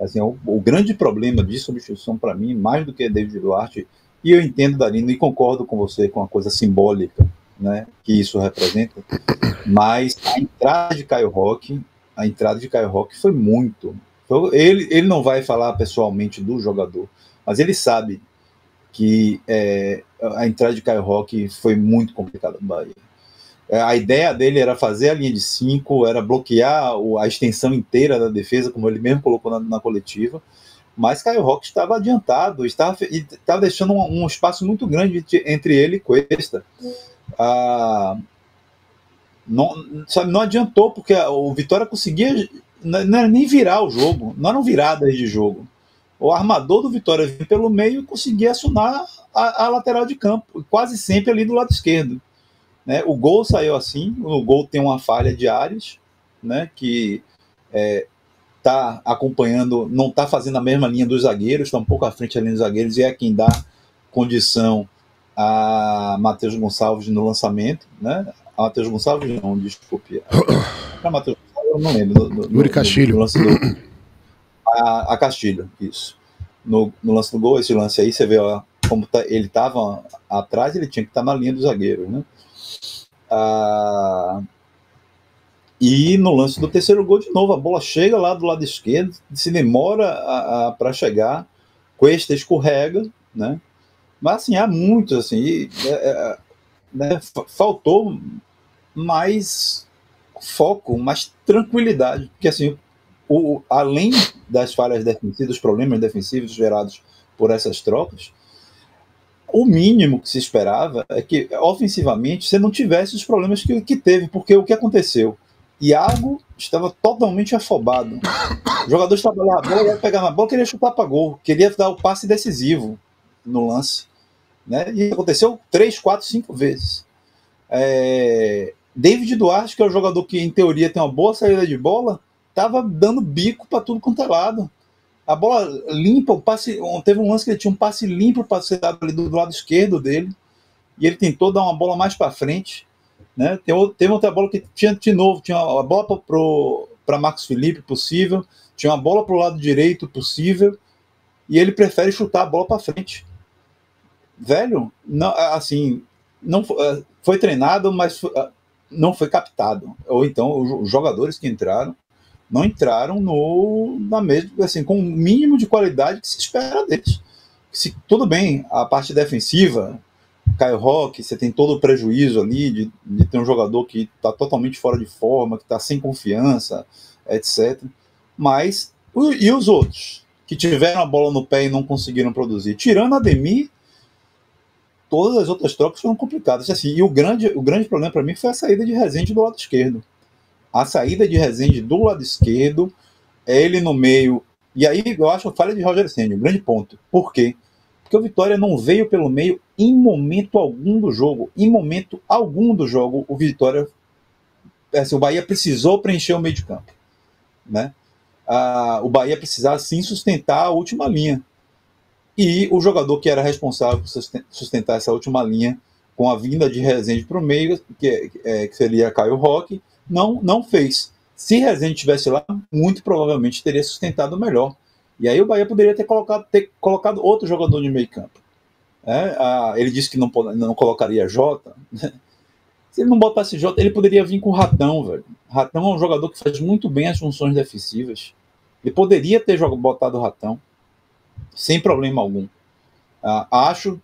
assim, o, o grande problema de substituição para mim, mais do que David Duarte, e eu entendo, Darino, e concordo com você com a coisa simbólica né, que isso representa, mas a entrada de Caio Roque, a entrada de Caio Roque foi muito. Então, ele, ele não vai falar pessoalmente do jogador, mas ele sabe que é, a entrada de Kyle Rock foi muito complicada no Bahia. É, a ideia dele era fazer a linha de cinco, era bloquear a extensão inteira da defesa, como ele mesmo colocou na, na coletiva, mas Kyle Rock estava adiantado, estava, estava deixando um, um, espaço muito grande entre ele e Cuesta. Ah, não, sabe, não adiantou, porque o Vitória conseguia não era nem virar o jogo, não eram viradas de jogo o armador do Vitória vinha pelo meio e conseguia assinar a, a, lateral de campo, quase sempre ali do lado esquerdo. Né? O gol saiu assim, o gol tem uma falha de Ares, né? que está é, tá acompanhando, não está fazendo a mesma linha dos zagueiros, está um pouco à frente ali dos zagueiros, e é quem dá condição a Matheus Gonçalves no lançamento, né? A Matheus Gonçalves não, desculpe. [COUGHS] A Matheus Gonçalves, eu não lembro. Do, do, Yuri Castilho. Do, do [COUGHS] a, a Castilho, isso. No, no, lance do gol, esse lance aí, você vê ó, como tá, ele estava atrás, ele tinha que estar tá na linha do zagueiro né? Ah, e no lance do terceiro gol, de novo, a bola chega lá do lado esquerdo, se demora para chegar, Cuesta escorrega, né? Mas assim, há muito, assim, e, é, é né, faltou mais foco, mais tranquilidade, porque assim, o, além das falhas defensivas, dos problemas defensivos gerados por essas tropas, o mínimo que se esperava é que, ofensivamente, você não tivesse os problemas que, que teve, porque o que aconteceu? Iago estava totalmente afobado. O jogador estava lá, a bola ia pegar na bola, queria chutar para gol, queria dar o passe decisivo no lance. Né? E aconteceu três, quatro, cinco vezes. É... David Duarte, que é o jogador que, em teoria, tem uma boa saída de bola, tava dando bico para tudo quanto é lado. A bola limpa, o passe, teve um lance que ele tinha um passe limpo para ser dado ali do lado esquerdo dele, e ele tentou dar uma bola mais para frente. Né? teve outra bola que tinha de novo, tinha uma bola para Marcos Felipe possível, tinha uma bola para o lado direito possível, e ele prefere chutar a bola para frente. Velho, não, assim, não é, foi treinado, mas é, não foi captado. Ou então os jogadores que entraram não entraram no na mesma, assim, com o mínimo de qualidade que se espera deles. Se, tudo bem, a parte defensiva, Caio Roque, você tem todo o prejuízo ali de, de ter um jogador que está totalmente fora de forma, que está sem confiança, etc. Mas, e os outros? Que tiveram a bola no pé e não conseguiram produzir. Tirando a Demi, todas as outras trocas foram complicadas. Assim, e o grande, o grande problema para mim foi a saída de Rezende do lado esquerdo a saída de Rezende do lado esquerdo, é ele no meio. E aí eu acho falha de Roger Senna, um grande ponto. Por quê? Porque o Vitória não veio pelo meio em momento algum do jogo. Em momento algum do jogo, o Vitória. Assim, o Bahia precisou preencher o meio de campo. Né? Ah, o Bahia precisava sim sustentar a última linha. E o jogador que era responsável por sustentar essa última linha, com a vinda de Rezende para o meio, é, que, é, que seria Caio Roque, não, não fez. Se Rezende estivesse lá, muito provavelmente teria sustentado melhor. E aí o Bahia poderia ter colocado, ter colocado outro jogador de meio campo. É, a, ele disse que não, não colocaria Jota. Né? Se ele não botasse Jota, ele poderia vir com o Ratão, velho. Ratão é um jogador que faz muito bem as funções defensivas. Ele poderia ter botado o Ratão, sem problema algum. Ah, acho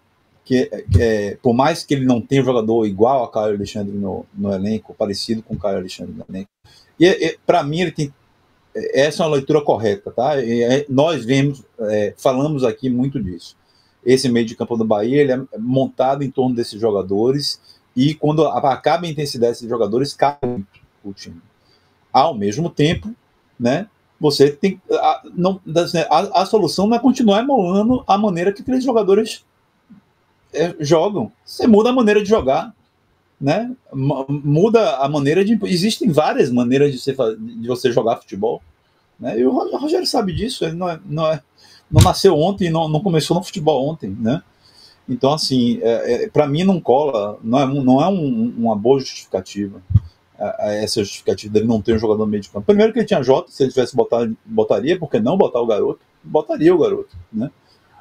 que, que é, por mais que ele não tenha um jogador igual a Caio Alexandre no, no elenco, parecido com o Caio Alexandre no elenco, e, e para mim ele tem essa é uma leitura correta, tá? E, é, nós vemos, é, falamos aqui muito disso. Esse meio de campo do Bahia ele é montado em torno desses jogadores e quando acaba a intensidade desses jogadores cai muito o time. Ao mesmo tempo, né? Você tem a, não, a, a solução não é continuar emolando a maneira que aqueles jogadores é, jogam. Você muda a maneira de jogar, né? Muda a maneira de. Existem várias maneiras de você, de você jogar futebol. Né? E o Rogério sabe disso, ele não é. Não, é, não nasceu ontem, não, não começou no futebol ontem, né? Então, assim, é, é, para mim não cola, não é, não é um, uma boa justificativa essa justificativa dele não ter um jogador no meio de campo. Primeiro que ele tinha Jota, se ele tivesse botado, botaria, porque não botar o garoto? Botaria o garoto, né?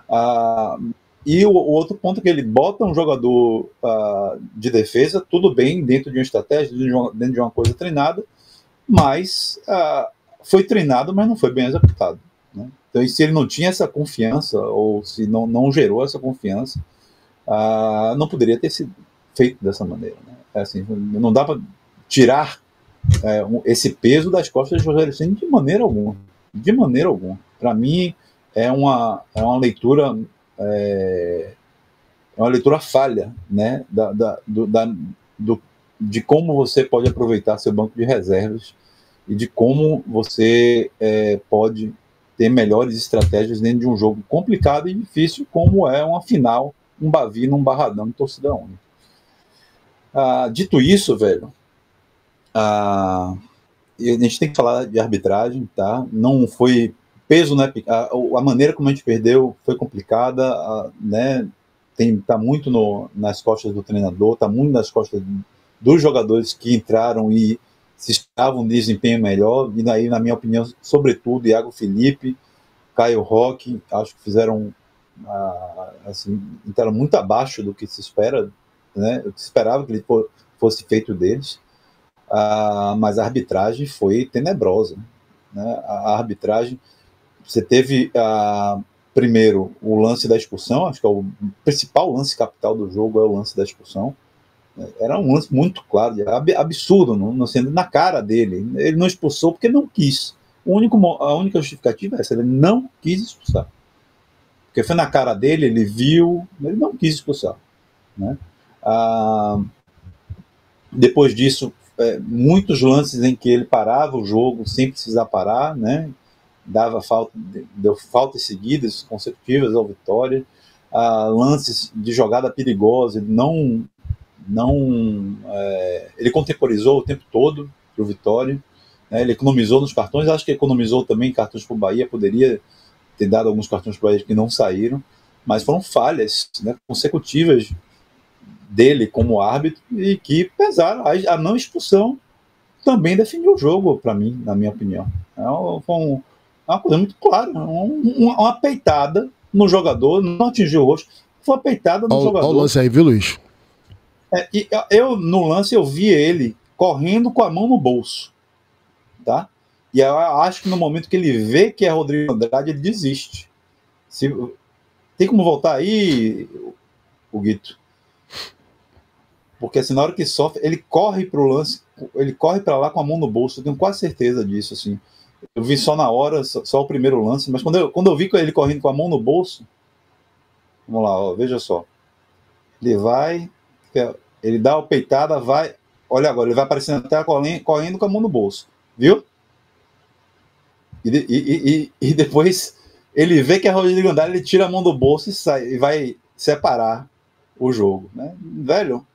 Ah, e o, o, outro ponto é que ele bota um jogador uh, de defesa, tudo bem, dentro de uma estratégia, dentro de uma, dentro de uma coisa treinada, mas uh, foi treinado, mas não foi bem executado. Né? Então, se ele não tinha essa confiança, ou se não, não gerou essa confiança, uh, não poderia ter sido feito dessa maneira. Né? É assim, não dá para tirar é, um, esse peso das costas de José Alexandre de maneira alguma. De maneira alguma. Para mim, é uma, é uma leitura é, uma leitura falha né, da, da, do, da, do, de como você pode aproveitar seu banco de reservas e de como você é, pode ter melhores estratégias dentro de um jogo complicado e difícil, como é uma final, um bavino, um barradão de torcida única. Ah, dito isso, velho, ah, a gente tem que falar de arbitragem, tá? Não foi peso, né? A, a, maneira como a gente perdeu foi complicada, a, né? Tem, tá muito no, nas costas do treinador, tá muito nas costas dos jogadores que entraram e se estavam um desempenho melhor. E daí, na minha opinião, sobretudo, Iago Felipe, Caio Roque, acho que fizeram assim, entraram muito abaixo do que se espera, né? Eu esperava que ele fosse feito deles. a ah, mas a arbitragem foi tenebrosa. Né? A arbitragem, você teve a ah, primeiro o lance da expulsão, acho que é o principal lance capital do jogo é o lance da expulsão. É, era um lance muito claro, absurdo, não, sendo na cara dele. Ele não expulsou porque não quis. O único, a única justificativa é essa, ele não quis expulsar. Porque foi na cara dele, ele viu, ele não quis expulsar. Né? Ah, depois disso, é, muitos lances em que ele parava o jogo sem precisar parar, né? dava falta, deu faltas seguidas, consecutivas ao Vitória, uh, lances de jogada perigosa, não, não, é, ele contemporizou o tempo todo para o Vitória, né, ele economizou nos cartões, acho que economizou também cartões para o Bahia, poderia ter dado alguns cartões para o Bahia que não saíram, mas foram falhas né, consecutivas dele como árbitro e que pesaram a, a não expulsão também definiu o jogo para mim, na minha opinião. Então, foi um, é uma coisa muito clara, é uma, uma peitada no jogador, não atingiu o rosto, foi uma peitada no ó, jogador. Olha o lance aí, viu, Luiz? É, e, eu, no lance, eu vi ele correndo com a mão no bolso, tá? E eu acho que no momento que ele vê que é Rodrigo Andrade, ele desiste. Se, tem como voltar aí, o Guito? Porque assim, na hora que sofre, ele corre pro lance, ele corre para lá com a mão no bolso, eu tenho quase certeza disso, assim. Eu vi só na hora, só, só, o primeiro lance, mas quando eu, quando eu vi ele correndo com a mão no bolso, vamos lá, ó, veja só. Ele vai, ele dá a peitada, vai, olha agora, ele vai aparecendo até colinha, correndo com a mão no bolso, viu? E, e, e, e depois ele vê que é Rodrigo Andrade, ele tira a mão do bolso e sai, e vai separar o jogo, né? Velho,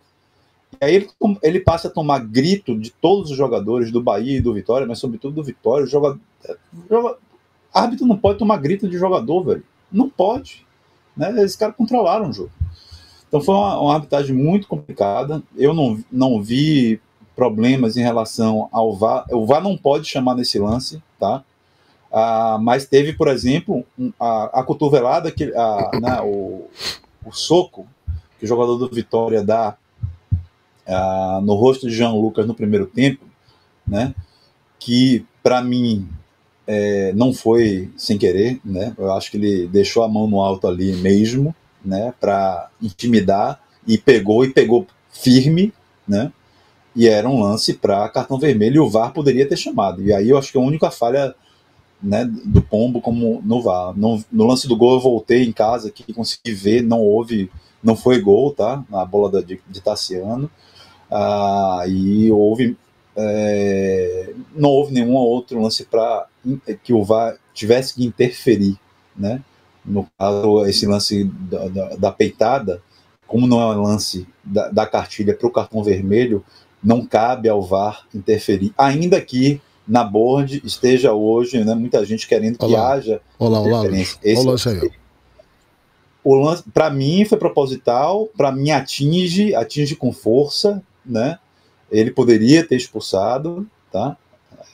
e aí ele, ele, passa a tomar grito de todos os jogadores do Bahia e do Vitória, mas sobretudo do Vitória. Joga, joga, árbitro não pode tomar grito de jogador, velho. Não pode. Né? Esses caras controlaram o jogo. Então foi uma, uma arbitragem muito complicada. Eu não, não vi problemas em relação ao VAR. O VAR não pode chamar nesse lance, tá? Ah, mas teve, por exemplo, a, a cotovelada, que, a, né, o, o soco que o jogador do Vitória dá no rosto de Jean Lucas no primeiro tempo, né? Que para mim é, não foi sem querer, né? Eu acho que ele deixou a mão no alto ali mesmo, né? Para intimidar e pegou e pegou firme, né? E era um lance para cartão vermelho e o VAR poderia ter chamado. E aí eu acho que a única falha né, do Pombo como no VAR. No, no, lance do gol eu voltei em casa que consegui ver, não houve, não foi gol, tá? Na bola da, de, de Tassiano. Ah, e houve. É, não houve nenhum outro lance para que o VAR tivesse que interferir, né? No caso, esse lance da, da, da peitada, como não é um lance da, da cartilha para o cartão vermelho, não cabe ao VAR interferir, ainda que na board esteja hoje, né, muita gente querendo olá. que haja olá, interferência. Olá, olá, esse, olá o lance para mim foi proposital, para mim atinge, atinge com força, né? Ele poderia ter expulsado, tá?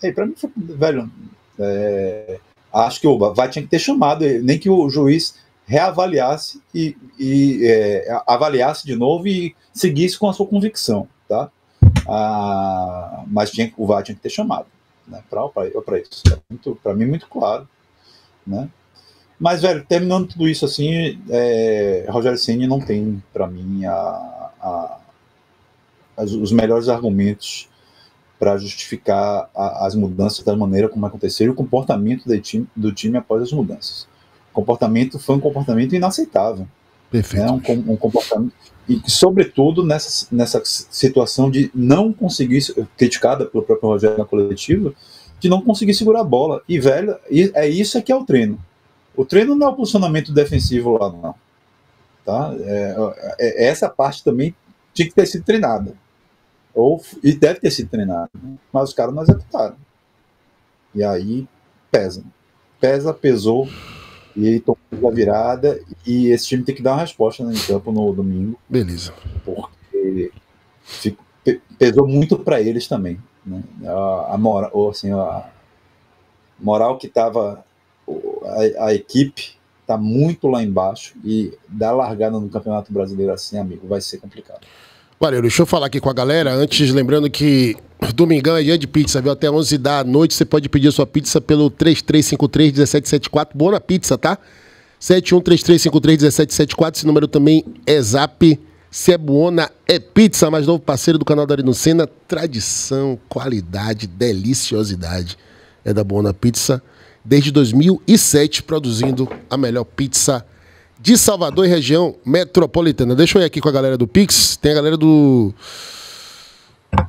Aí para mim foi, velho, é, acho que o VAR tinha que ter chamado, nem que o juiz reavaliasse e, e é, avaliasse de novo e seguisse com a sua convicção, tá? Ah, mas tinha, o VAR tinha que ter chamado, né? Para isso, é para mim muito claro, né? Mas, velho, terminando tudo isso assim, é, Rogério Ceni não tem, para mim, a, a, as, os melhores argumentos para justificar a, as mudanças da maneira como aconteceram e o comportamento do time, do time após as mudanças. O comportamento foi um comportamento inaceitável. Né? Perfeito. Né? Um, um, comportamento, e sobretudo nessa, nessa situação de não conseguir, criticada pelo próprio Rogério na coletiva, de não conseguir segurar a bola. E, velho, é isso é que é o treino. O treino não é o posicionamento defensivo lá, não. Tá? É, é, é essa parte também tinha que ter sido treinada. Ou, e deve ter sido treinado, né? mas os caras não executaram. E aí pesa. Pesa, pesou, e ele tomou a virada. E esse time tem que dar uma resposta né, em campo no domingo. Beleza. Porque fico, pesou muito para eles também. Né? A, a, moral, assim, a moral que estava a, a, equipe está muito lá embaixo e dar largada no Campeonato Brasileiro assim, amigo, vai ser complicado. Valeu, deixa eu falar aqui com a galera. Antes, lembrando que Domingão é dia de pizza, viu? Até 11 da noite você pode pedir sua pizza pelo 3353-1774. Boa na pizza, tá? 7133531774. Esse número também é zap. Se é buona, é pizza. Mais novo parceiro do canal da Arinucena. Tradição, qualidade, deliciosidade. É da Buona Pizza. Desde 2007, produzindo a melhor pizza de Salvador e região metropolitana. Deixa eu ir aqui com a galera do Pix. Tem a galera do.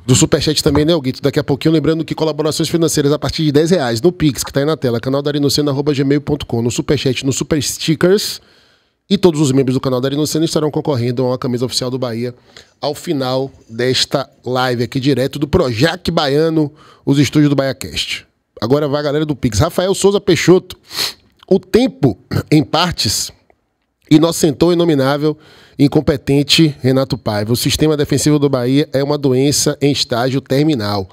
Do Superchat também, né, Guito? Daqui a pouquinho, lembrando que colaborações financeiras a partir de 10 reais no Pix, que está aí na tela, canal da gmail.com, no Superchat, no Super Stickers. E todos os membros do canal da Inocência estarão concorrendo a uma camisa oficial do Bahia ao final desta live aqui, direto do Projac Baiano, os estúdios do BahiaCast. Agora vai a galera do Pix. Rafael Souza Peixoto. O tempo, em partes, inocentou o inominável, incompetente Renato Paiva. O sistema defensivo do Bahia é uma doença em estágio terminal.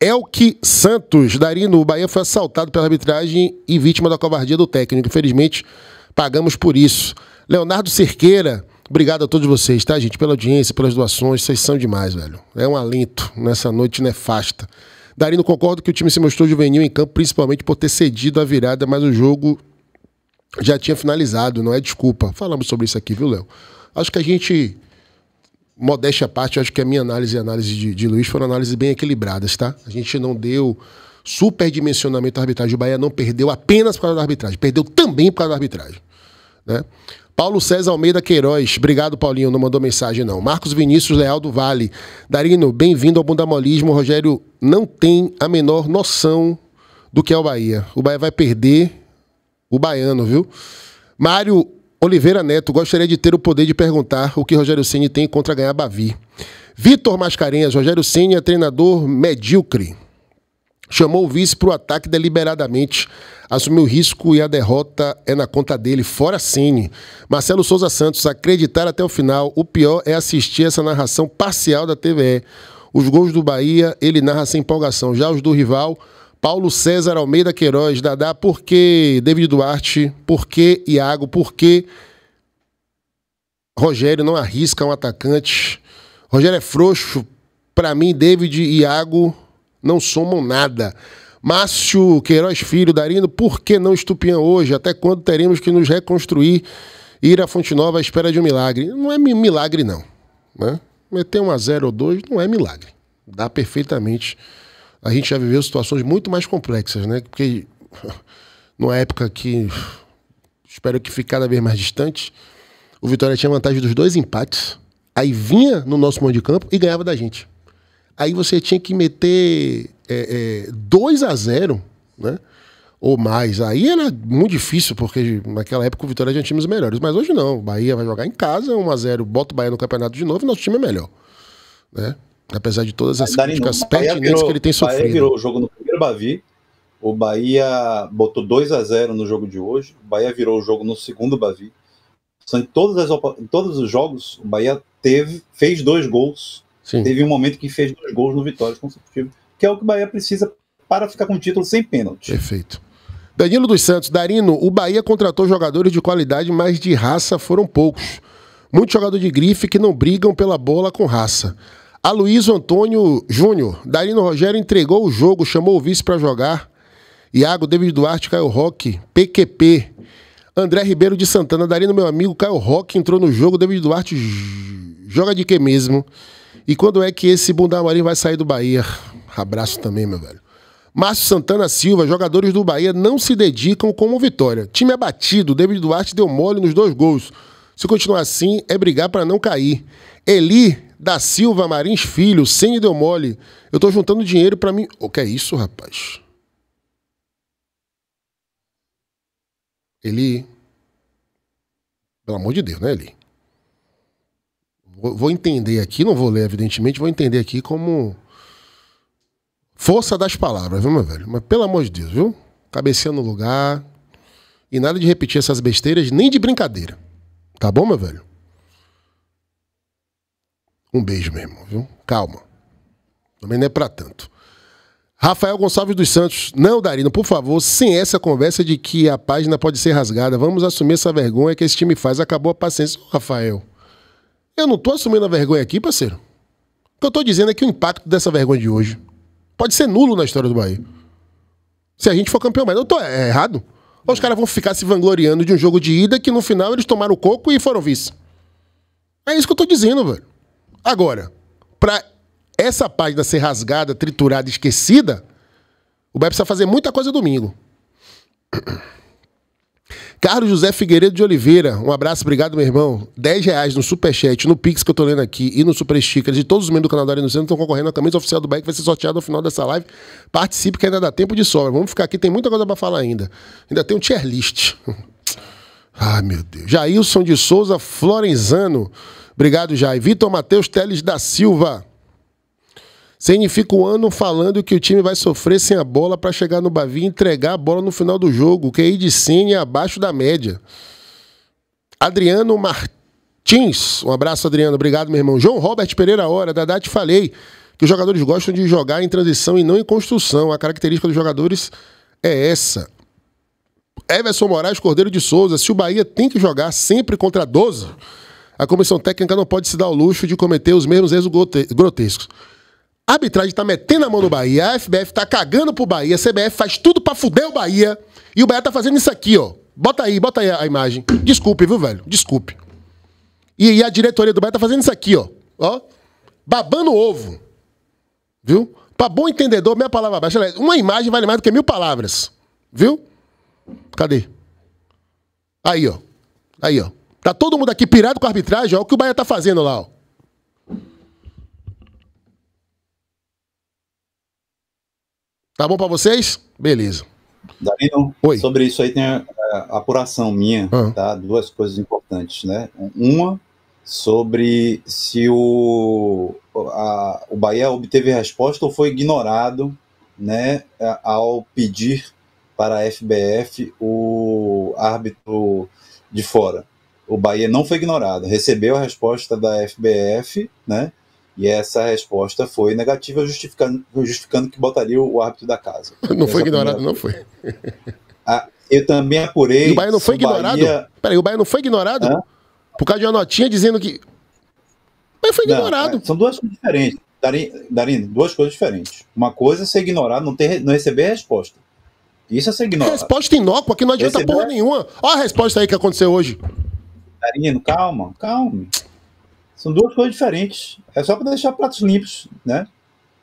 É que Santos, Darino, o Bahia foi assaltado pela arbitragem e vítima da covardia do técnico. Infelizmente, pagamos por isso. Leonardo Cerqueira, obrigado a todos vocês, tá, gente? Pela audiência, pelas doações, vocês são demais, velho. É um alento nessa noite nefasta. Darino, concordo que o time se mostrou juvenil em campo, principalmente por ter cedido a virada, mas o jogo já tinha finalizado, não é desculpa. Falamos sobre isso aqui, viu, Léo? Acho que a gente, modéstia à parte, acho que a minha análise e a análise de, de Luiz foram análises bem equilibradas, tá? A gente não deu superdimensionamento à arbitragem. O Bahia não perdeu apenas por causa da arbitragem, perdeu também por causa da arbitragem. Né? Paulo César Almeida Queiroz, obrigado Paulinho, não mandou mensagem não. Marcos Vinícius Leal do Vale, Darino, bem-vindo ao bundamolismo. Rogério não tem a menor noção do que é o Bahia. O Bahia vai perder o baiano, viu? Mário Oliveira Neto, gostaria de ter o poder de perguntar o que Rogério Ceni tem contra ganhar Bavi. Vitor Mascarenhas, Rogério Ceni é treinador medíocre. Chamou o vice para o ataque deliberadamente. Assumiu risco e a derrota é na conta dele. Fora Cine. Marcelo Souza Santos, acreditar até o final. O pior é assistir essa narração parcial da TVE. Os gols do Bahia, ele narra sem empolgação. Já os do rival, Paulo César Almeida Queiroz, Dadá, por que David Duarte, por que Iago, por que Rogério não arrisca um atacante? Rogério é frouxo. Para mim, David e Iago não somam nada. Márcio Queiroz Filho, Darino, por que não estupiam hoje? Até quando teremos que nos reconstruir? Ir à Fonte Nova à espera de um milagre. Não é milagre, não. Né? Meter um a zero ou dois não é milagre. Dá perfeitamente a gente já viveu situações muito mais complexas, né? Porque [LAUGHS] numa época que espero que fique cada vez mais distante, o Vitória tinha vantagem dos dois empates, aí vinha no nosso mão de campo e ganhava da gente. Aí você tinha que meter é, é, 2 a 0 né? Ou mais. Aí era muito difícil, porque naquela época o Vitória tinha times melhores. Mas hoje não. O Bahia vai jogar em casa, 1x0, bota o Bahia no campeonato de novo e nosso time é melhor. Né? Apesar de todas as críticas pertinentes virou, que ele tem sofrido. O Bahia virou o jogo no primeiro Bavi. O Bahia botou 2 a 0 no jogo de hoje. O Bahia virou o jogo no segundo Bavi. em, todas as, em todos os jogos, o Bahia teve, fez dois gols. Sim. Teve um momento que fez dois gols no Vitória consecutivo, que é o que o Bahia precisa para ficar com o título sem pênalti. Perfeito. Danilo dos Santos, Darino, o Bahia contratou jogadores de qualidade, mas de raça foram poucos. Muitos jogadores de grife que não brigam pela bola com raça. Aloysio Antônio Júnior. Darino Rogério entregou o jogo, chamou o vice para jogar. Iago, David Duarte, Caio Roque, PQP. André Ribeiro de Santana. Darino, meu amigo, Caio Roque entrou no jogo. David Duarte joga de que mesmo? E quando é que esse bunda marinho vai sair do Bahia? Abraço também, meu velho. Márcio Santana Silva, jogadores do Bahia não se dedicam como vitória. Time abatido, é David Duarte deu mole nos dois gols. Se continuar assim, é brigar para não cair. Eli, da Silva Marins Filho, Cine Deu Mole. Eu tô juntando dinheiro para mim. O que é isso, rapaz? Ele. Pelo amor de Deus, né, Eli? Vou entender aqui, não vou ler, evidentemente, vou entender aqui como. Força das palavras, viu, meu velho? Mas pelo amor de Deus, viu? Cabecinha no lugar. E nada de repetir essas besteiras, nem de brincadeira. Tá bom, meu velho? Um beijo, meu irmão, viu? Calma. Também não é para tanto. Rafael Gonçalves dos Santos. Não, Darino, por favor, sem essa conversa de que a página pode ser rasgada. Vamos assumir essa vergonha que esse time faz. Acabou a paciência. Rafael, eu não tô assumindo a vergonha aqui, parceiro. O que eu tô dizendo é que o impacto dessa vergonha de hoje pode ser nulo na história do Bahia. Se a gente for campeão, mas eu tô é, errado. Ou os caras vão ficar se vangloriando de um jogo de ida que no final eles tomaram o coco e foram vice. É isso que eu tô dizendo, velho. Agora, para essa página ser rasgada, triturada, esquecida, o Bahia precisa fazer muita coisa domingo. [CLEARS THROAT] Carlos José Figueiredo de Oliveira, um abraço, obrigado, meu irmão. 10 reais no Superchat, no Pix que eu tô lendo aqui e no Super Sticker E todos os membros do canal da Arena do Centro estão concorrendo à camisa oficial do Bahia que vai ser sorteada no final dessa live. Participe que ainda dá tempo de sobra. Vamos ficar aqui, tem muita coisa para falar ainda. Ainda tem um tier list. [LAUGHS] Ai, meu Deus. Jailson de Souza Florenzano. Obrigado, Jai. Vitor Matheus Teles da Silva. Significa o ano falando que o time vai sofrer sem a bola para chegar no Bavi e entregar a bola no final do jogo. O QI é de Cine é abaixo da média. Adriano Martins. Um abraço, Adriano. Obrigado, meu irmão. João Robert Pereira Hora. Dadá, te falei que os jogadores gostam de jogar em transição e não em construção. A característica dos jogadores é essa. Everson Moraes Cordeiro de Souza. Se o Bahia tem que jogar sempre contra 12 a comissão técnica não pode se dar o luxo de cometer os mesmos erros grotescos. A arbitragem tá metendo a mão no Bahia, a FBF tá cagando pro Bahia, a CBF faz tudo pra fuder o Bahia, e o Bahia tá fazendo isso aqui, ó. Bota aí, bota aí a imagem. Desculpe, viu, velho? Desculpe. E, e a diretoria do Bahia tá fazendo isso aqui, ó. Ó. Babando ovo. Viu? Pra bom entendedor, minha palavra baixa. Uma imagem vale mais do que mil palavras. Viu? Cadê? Aí, ó. Aí, ó. Tá todo mundo aqui pirado com a arbitragem, olha o que o Bahia tá fazendo lá, ó. Tá bom para vocês? Beleza. Danilo, Oi. sobre isso aí tem a, a apuração minha, uhum. tá? Duas coisas importantes, né? Uma sobre se o, a, o Bahia obteve resposta ou foi ignorado, né, ao pedir para a FBF o árbitro de fora o Bahia não foi ignorado, recebeu a resposta da FBF, né? E essa resposta foi negativa, justificando, justificando que botaria o árbitro da casa. Não foi ignorado, primeira... não foi. [LAUGHS] Ah, eu também apurei. E o Bahia não foi ignorado? Bahia... Peraí, o Bahia não foi ignorado? Hã? Por causa de uma notinha dizendo que. Mas foi ignorado. Não, é, são duas coisas diferentes. Darine, duas coisas diferentes. Uma coisa é ser ignorado, não, ter, não receber a resposta. Isso é ser ignorado. Resposta inócua, que não adianta Receber... porra nenhuma. Olha a resposta aí que aconteceu hoje. Catarino, calma, calma. São duas coisas diferentes. É só para deixar pratos limpos, né?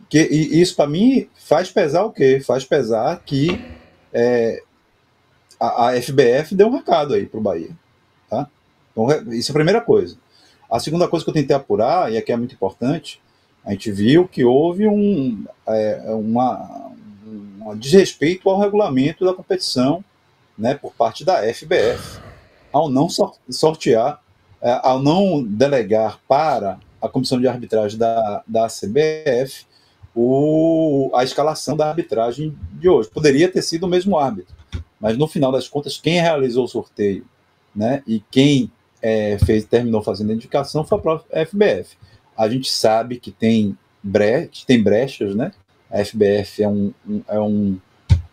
Que, e isso para mim faz pesar o quê? Faz pesar que é, a, a, FBF deu um recado aí pro Bahia, tá? Então, isso é a primeira coisa. A segunda coisa que eu tentei apurar, e aqui é muito importante, a gente viu que houve um, é, uma, um desrespeito ao regulamento da competição né, por parte da FBF ao não sortear, é, ao não delegar para a comissão de arbitragem da, da CBF o, a escalação da arbitragem de hoje. Poderia ter sido o mesmo árbitro, mas no final das contas, quem realizou o sorteio né, e quem é, fez, terminou fazendo a indicação foi a própria é, FBF. A gente sabe que tem, bre tem brechas, né? A FBF é um, um é um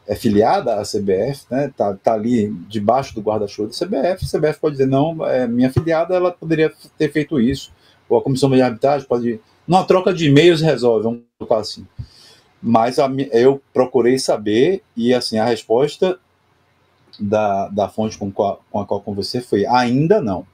é filiada à CBF, né, tá, tá ali debaixo do guarda-chuva da CBF, a CBF pode dizer, não, é, minha filiada, ela poderia ter feito isso, ou a comissão de arbitragem pode, numa troca de e-mails resolve, um colocar assim. Mas a, eu procurei saber, e assim, a resposta da, da fonte com, qual, com a qual com você foi, ainda não.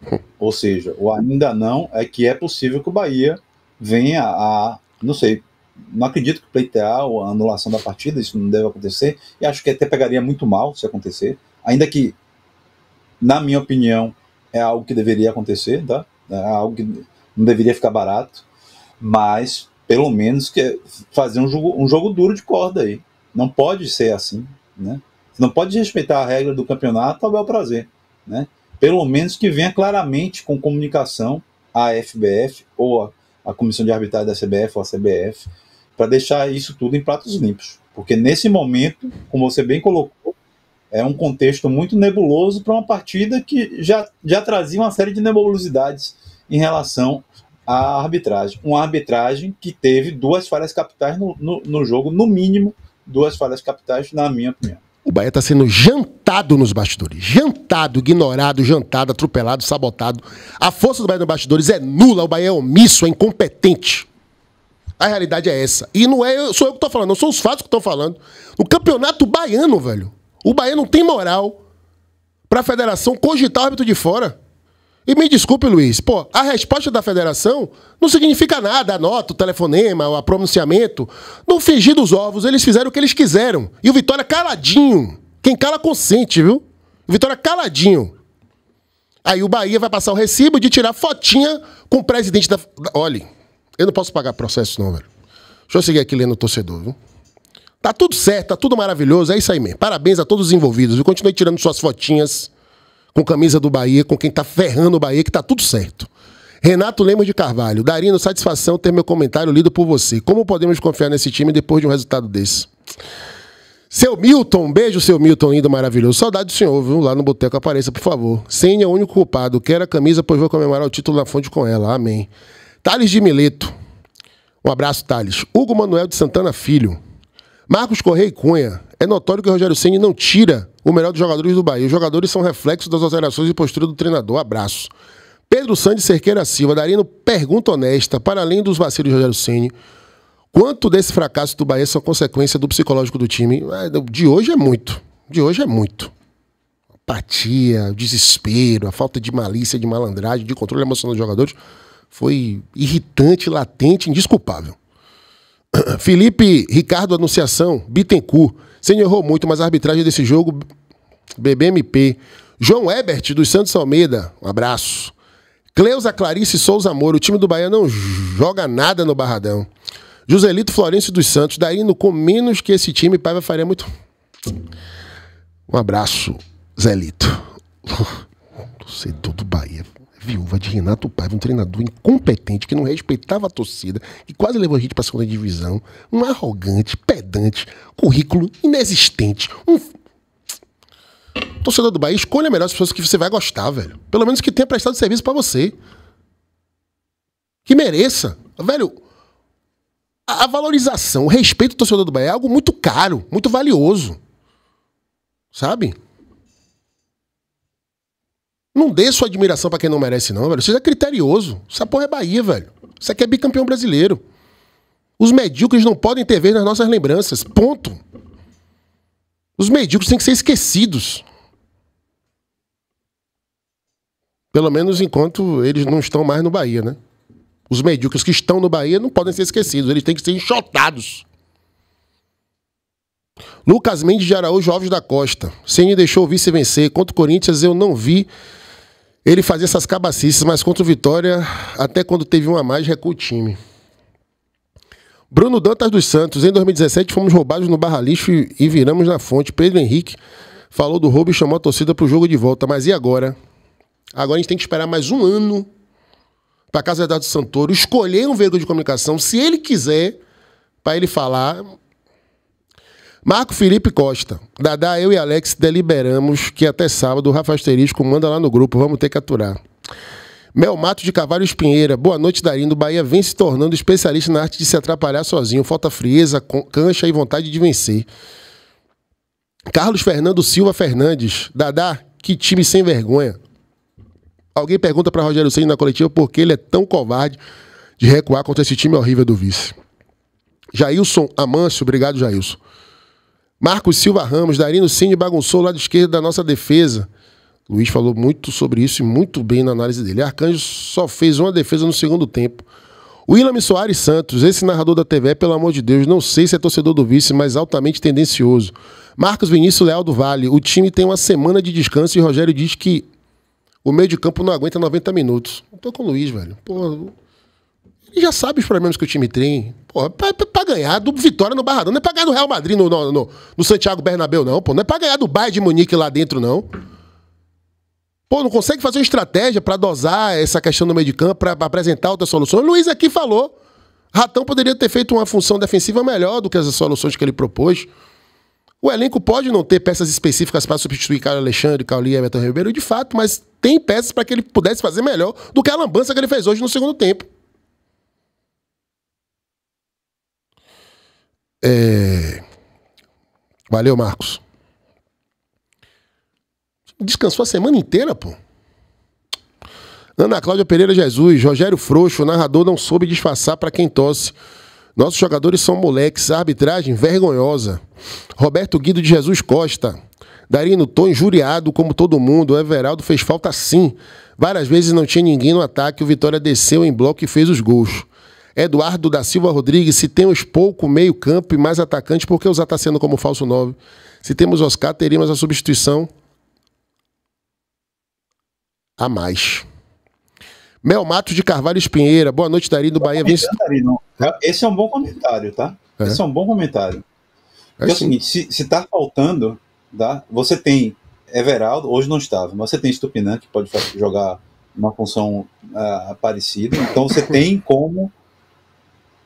[LAUGHS] Ou seja, o ainda não é que é possível que o Bahia venha a, não sei, não acredito que pleitear a anulação da partida, isso não deve acontecer, e acho que até pegaria muito mal se acontecer, ainda que, na minha opinião, é algo que deveria acontecer, tá? É algo que não deveria ficar barato, mas pelo menos que é fazer um jogo, um jogo duro de corda aí. Não pode ser assim, né? não pode respeitar a regra do campeonato ao bel prazer, né? Pelo menos que venha claramente com comunicação à FBF ou a a comissão de arbitragem da CBF ou a CBF, para deixar isso tudo em pratos limpos. Porque nesse momento, como você bem colocou, é um contexto muito nebuloso para uma partida que já, já trazia uma série de nebulosidades em relação à arbitragem. Uma arbitragem que teve duas falhas capitais no, no, no jogo, no mínimo duas falhas capitais, na minha opinião. O Bahia está sendo jantado nos bastidores. Jantado, ignorado, jantado, atropelado, sabotado. A força do Bahia nos bastidores é nula. O Bahia é omisso, é incompetente. A realidade é essa. E não é, sou eu que estou falando, não são os fatos que estão falando. No campeonato baiano, velho, o Bahia não tem moral para a federação cogitar o árbitro de fora. E me desculpe, Luiz, pô, a resposta da federação não significa nada, a nota, o telefonema, o pronunciamento. Não fingir dos ovos, eles fizeram o que eles quiseram. E o Vitória caladinho. Quem cala consente, viu? O Vitória caladinho. Aí o Bahia vai passar o recibo de tirar fotinha com o presidente da. Olhe, eu não posso pagar processo, não, velho. Deixa eu seguir aqui lendo o torcedor, viu? Tá tudo certo, tá tudo maravilhoso, é isso aí mesmo. Parabéns a todos os envolvidos. Eu continuei tirando suas fotinhas com camisa do Bahia, com quem tá ferrando o Bahia, que tá tudo certo. Renato Lemos de Carvalho, Darino, satisfação ter meu comentário lido por você. Como podemos confiar nesse time depois de um resultado desse? Seu Milton, beijo, seu Milton, lindo, maravilhoso. Saudade do senhor, viu? Lá no boteco apareça, por favor. Senha é o único culpado. Quero a camisa, pois vou comemorar o título na fonte com ela. Amém. Thales de Mileto. Um abraço, Thales. Hugo Manuel de Santana Filho. Marcos Correia e Cunha. É notório que o Rogério Ceni não tira o melhor dos jogadores do Bahia. Os jogadores são reflexo das alterações e postura do treinador. Abraço. Pedro Sandes Cerqueira Silva, Darino, pergunta honesta, para além dos vacilos de Rogério Ceni, quanto desse fracasso do Bahia são consequência do psicológico do time? É, de hoje é muito. De hoje é muito. Apatia, desespero, a falta de malícia, de malandragem, de controle emocional dos jogadores. Foi irritante, latente, indesculpável. [CLEARS THROAT] Felipe Ricardo Anunciação, Bittencourt. não errou muito, mas a arbitragem desse jogo, BBMP. João Ebert, dos Santos Almeida, um abraço. Cleusa Clarice Souza Moro, o time do Bahia não joga nada no Barradão. Joselito Florencio dos Santos, no com menos que esse time, Paiva faria muito. Um abraço, Zelito. Torcedor [LAUGHS] do Bahia viúva de Renato Paiva, um treinador incompetente que não respeitava a torcida, que quase levou a gente para a segunda divisão, um arrogante, pedante, currículo inexistente, um torcedor do Bahia, escolha melhor as pessoas que você vai gostar, velho. Pelo menos que tenha prestado serviço para você. Que mereça. Velho, a, valorização, o respeito do torcedor do Bahia é algo muito caro, muito valioso. Sabe? Não dê sua admiração para quem não merece, não, velho. Seja criterioso. Essa porra é Bahia, velho. Isso aqui é bicampeão brasileiro. Os medíocres não podem ter vez nas nossas lembranças. Ponto. Os medíocres têm que ser esquecidos. Pelo menos enquanto eles não estão mais no Bahia, né? Os medíocres que estão no Bahia não podem ser esquecidos, eles têm que ser enxotados. Lucas Mendes de Araújo Alves da Costa. Ceni deixou o vice vencer. Contra o Corinthians eu não vi ele fazia essas cabacices, mas contra o Vitória, até quando teve um a mais, recuou o time. Bruno Dantas dos Santos, em 2017 fomos roubados no Barra Lixo e viramos na fonte. Pedro Henrique falou do roubo e chamou a torcida para o jogo de volta. Mas e agora? Agora a gente tem que esperar mais um ano para a Casa de Eduardo Santoro escolher um veículo de comunicação, se ele quiser, para ele falar Marco Felipe Costa. Dadá, eu e Alex deliberamos que até sábado o Rafa Asterisco manda lá no grupo, vamos ter que aturar. Mel Mato de Cavalho Espinheira. Boa noite, Darindo. Bahia vem se tornando especialista na arte de se atrapalhar sozinho. Falta frieza, cancha e vontade de vencer. Carlos Fernando Silva Fernandes. Dadá, que time sem vergonha. Alguém pergunta para Rogério Ceni na coletiva por que ele é tão covarde de recuar contra esse time horrível do vice. Jailson Amâncio. Obrigado, Jailson. Marcos Silva Ramos, Darino Cine bagunçou o lado esquerdo da nossa defesa. Luiz falou muito sobre isso e muito bem na análise dele. Arcanjo só fez uma defesa no segundo tempo. William Soares Santos, esse narrador da TV, pelo amor de Deus, não sei se é torcedor do vice, mas altamente tendencioso. Marcos Vinícius Leal do Vale, o time tem uma semana de descanso e Rogério diz que o meio de campo não aguenta 90 minutos. Não tô com o Luiz, velho. Porra, e já sabe os problemas que o time tem. Pô, pra, pra, pra ganhar do Vitória no Barradão. Não é pra ganhar do Real Madrid no, no, no, no Santiago Bernabéu, não, pô. Não é pra ganhar do Bayern de Munique lá dentro, não. Pô, não consegue fazer uma estratégia para dosar essa questão no meio de campo, para apresentar outras soluções. O Luiz aqui falou. Ratão poderia ter feito uma função defensiva melhor do que as soluções que ele propôs. O elenco pode não ter peças específicas para substituir Carlos Alexandre, Cauli e Everton Ribeiro, de fato, mas tem peças para que ele pudesse fazer melhor do que a lambança que ele fez hoje no segundo tempo. É... Valeu, Marcos. Descansou a semana inteira, pô. Ana Cláudia Pereira Jesus, Rogério Frouxo, o narrador não soube disfarçar para quem tosse. Nossos jogadores são moleques, a arbitragem vergonhosa. Roberto Guido de Jesus Costa. Darino Tom injuriado como todo mundo. O Everaldo fez falta sim. Várias vezes não tinha ninguém no ataque. O Vitória desceu em bloco e fez os gols. Eduardo da Silva Rodrigues, se temos pouco meio-campo e mais atacante, por que usar Tassiano como falso 9? Se temos Oscar, teríamos a substituição a mais. Mel Matos de Carvalho Espinheira, boa noite, Dari, do Bahia. Vence... Tá? Esse é um bom comentário, tá? É. Esse é um bom comentário. É, é o seguinte, se, se tá faltando, tá? você tem Everaldo, hoje não estava, mas você tem Stupinan, que pode jogar uma função uh, parecida, então você tem como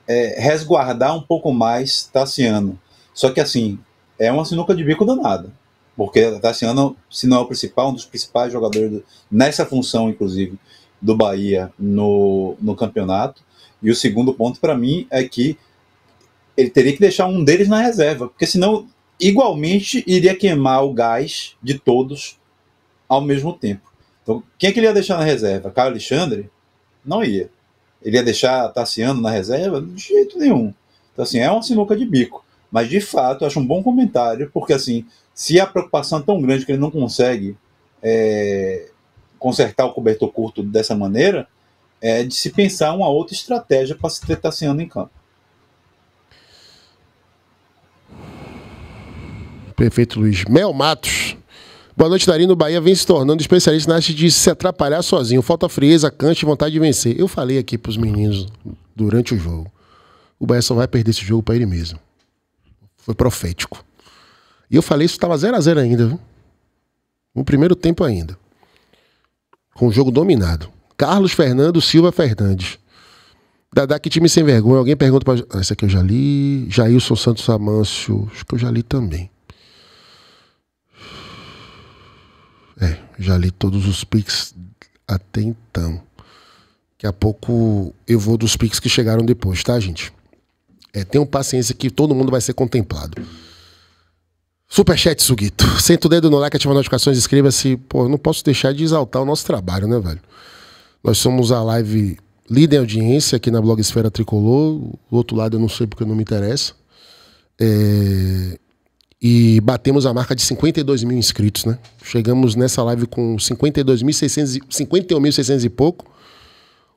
é, resguardar um pouco mais Tassiano. Só que assim, é uma sinuca de bico danada. Porque Tassiano, se não é o principal, um dos principais jogadores do, nessa função, inclusive, do Bahia no, no campeonato. E o segundo ponto para mim é que ele teria que deixar um deles na reserva, porque senão igualmente iria queimar o gás de todos ao mesmo tempo. Então, quem é que ele ia deixar na reserva? Caio Alexandre? Não ia ele ia deixar Tassiano na reserva? De jeito nenhum. Então, assim, é uma sinuca de bico. Mas, de fato, acho um bom comentário, porque, assim, se a preocupação é tão grande que ele não consegue é, consertar o cobertor curto dessa maneira, é de se pensar uma outra estratégia para se ter Tassiano em campo. Prefeito Luiz Mel Matos Boa noite, Darino. Bahia vem se tornando especialista na arte de se atrapalhar sozinho. Falta frieza, cante e vontade de vencer. Eu falei aqui para os meninos durante o jogo. O Bahia só vai perder esse jogo para ele mesmo. Foi profético. E eu falei isso estava 0 a 0 ainda, viu? No primeiro tempo ainda. Com o jogo dominado. Carlos Fernando Silva Fernandes. Dadá, que time sem vergonha. Alguém pergunta para. Ah, esse aqui eu já li. Jailson Santos Amâncio. Acho que eu já li também. É, já li todos os Pix até então. Daqui a pouco eu vou dos Pix que chegaram depois, tá, gente? É, tenham paciência que todo mundo vai ser contemplado. Superchat, Suguito. Senta o dedo no like, ativa notificações, inscreva-se. Pô, não posso deixar de exaltar o nosso trabalho, né, velho? Nós somos a live líder em audiência aqui na Blogosfera Tricolor. O outro lado eu não sei porque não me interessa. É e batemos a marca de 52 mil inscritos, né? Chegamos nessa live com 51.600 e pouco.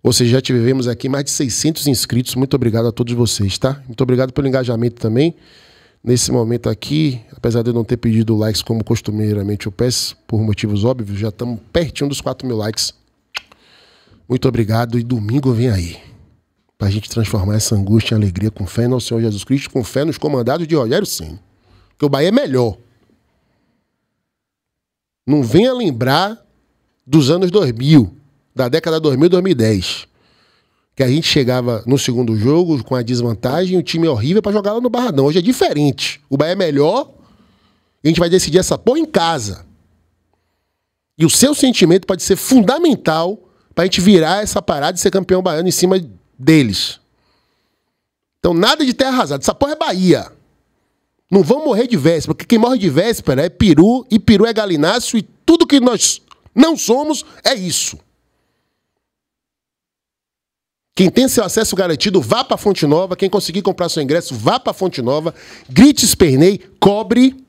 Ou seja, já tivemos aqui mais de 600 inscritos. Muito obrigado a todos vocês, tá? Muito obrigado pelo engajamento também. Nesse momento aqui, apesar de eu não ter pedido likes como costumeiramente eu peço, por motivos óbvios, já estamos pertinho dos 4 mil likes. Muito obrigado e domingo vem aí. Para a gente transformar essa angústia em alegria com fé no Senhor Jesus Cristo, com fé nos comandados de Rogério sim. Porque o Bahia é melhor. Não venha lembrar dos anos 2000, da década 2000 2010. Que a gente chegava no segundo jogo com a desvantagem, o time é horrível para jogar lá no Barradão. Hoje é diferente. O Bahia é melhor a gente vai decidir essa porra em casa. E o seu sentimento pode ser fundamental para a gente virar essa parada e ser campeão baiano em cima deles. Então, nada de terra arrasada. Essa porra é Bahia. Não vão morrer de véspera, porque quem morre de véspera é peru, e peru é galináceo, e tudo que nós não somos é isso. Quem tem seu acesso garantido, vá para a Fonte Nova. Quem conseguir comprar seu ingresso, vá para a Fonte Nova. Grite, espernei, cobre,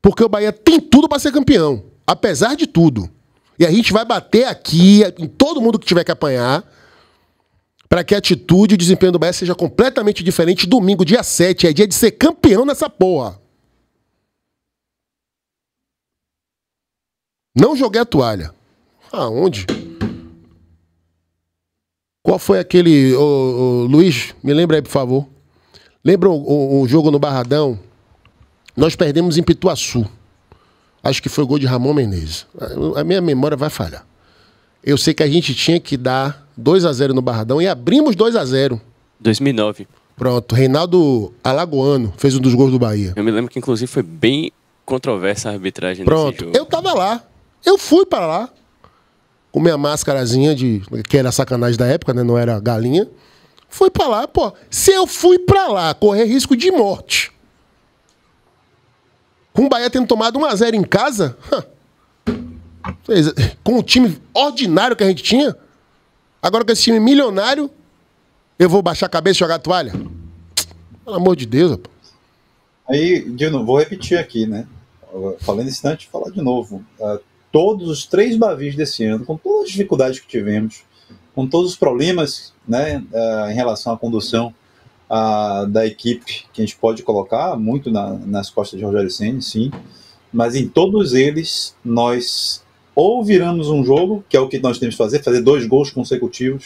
porque o Bahia tem tudo para ser campeão, apesar de tudo. E a gente vai bater aqui, em todo mundo que tiver que apanhar, para que a atitude e o desempenho do Bahia seja completamente diferente. Domingo, dia 7, é dia de ser campeão nessa porra. Não joguei a toalha. Aonde? Qual foi aquele. Ô, ô, Luiz, me lembra aí, por favor. Lembra o, o jogo no Barradão? Nós perdemos em Pituaçu. Acho que foi gol de Ramon Menezes. A minha memória vai falhar. Eu sei que a gente tinha que dar 2 a 0 no Barradão e abrimos 2 a 0 2009. Pronto, Reinaldo Alagoano fez um dos gols do Bahia. Eu me lembro que inclusive foi bem controversa a arbitragem Pronto, eu tava lá. Eu fui para lá. Com minha máscarazinha de que era sacanagem da época, né, não era galinha. Fui para lá, pô. Se eu fui para lá correr risco de morte. Com o Bahia tendo tomado 1 a 0 em casa, huh. Com o time ordinário que a gente tinha, agora com esse time milionário, eu vou baixar a cabeça e jogar a toalha? Pelo amor de Deus, rapaz. Aí, de novo, vou repetir aqui, né? Falando instante, falar de novo. Uh, todos os três Bavis desse ano, com todas as dificuldades que tivemos, com todos os problemas né, uh, em relação à condução uh, da equipe, que a gente pode colocar muito na, nas costas de Rogério Senna, sim, mas em todos eles nós ou viramos um jogo, que é o que nós temos que fazer, fazer dois gols consecutivos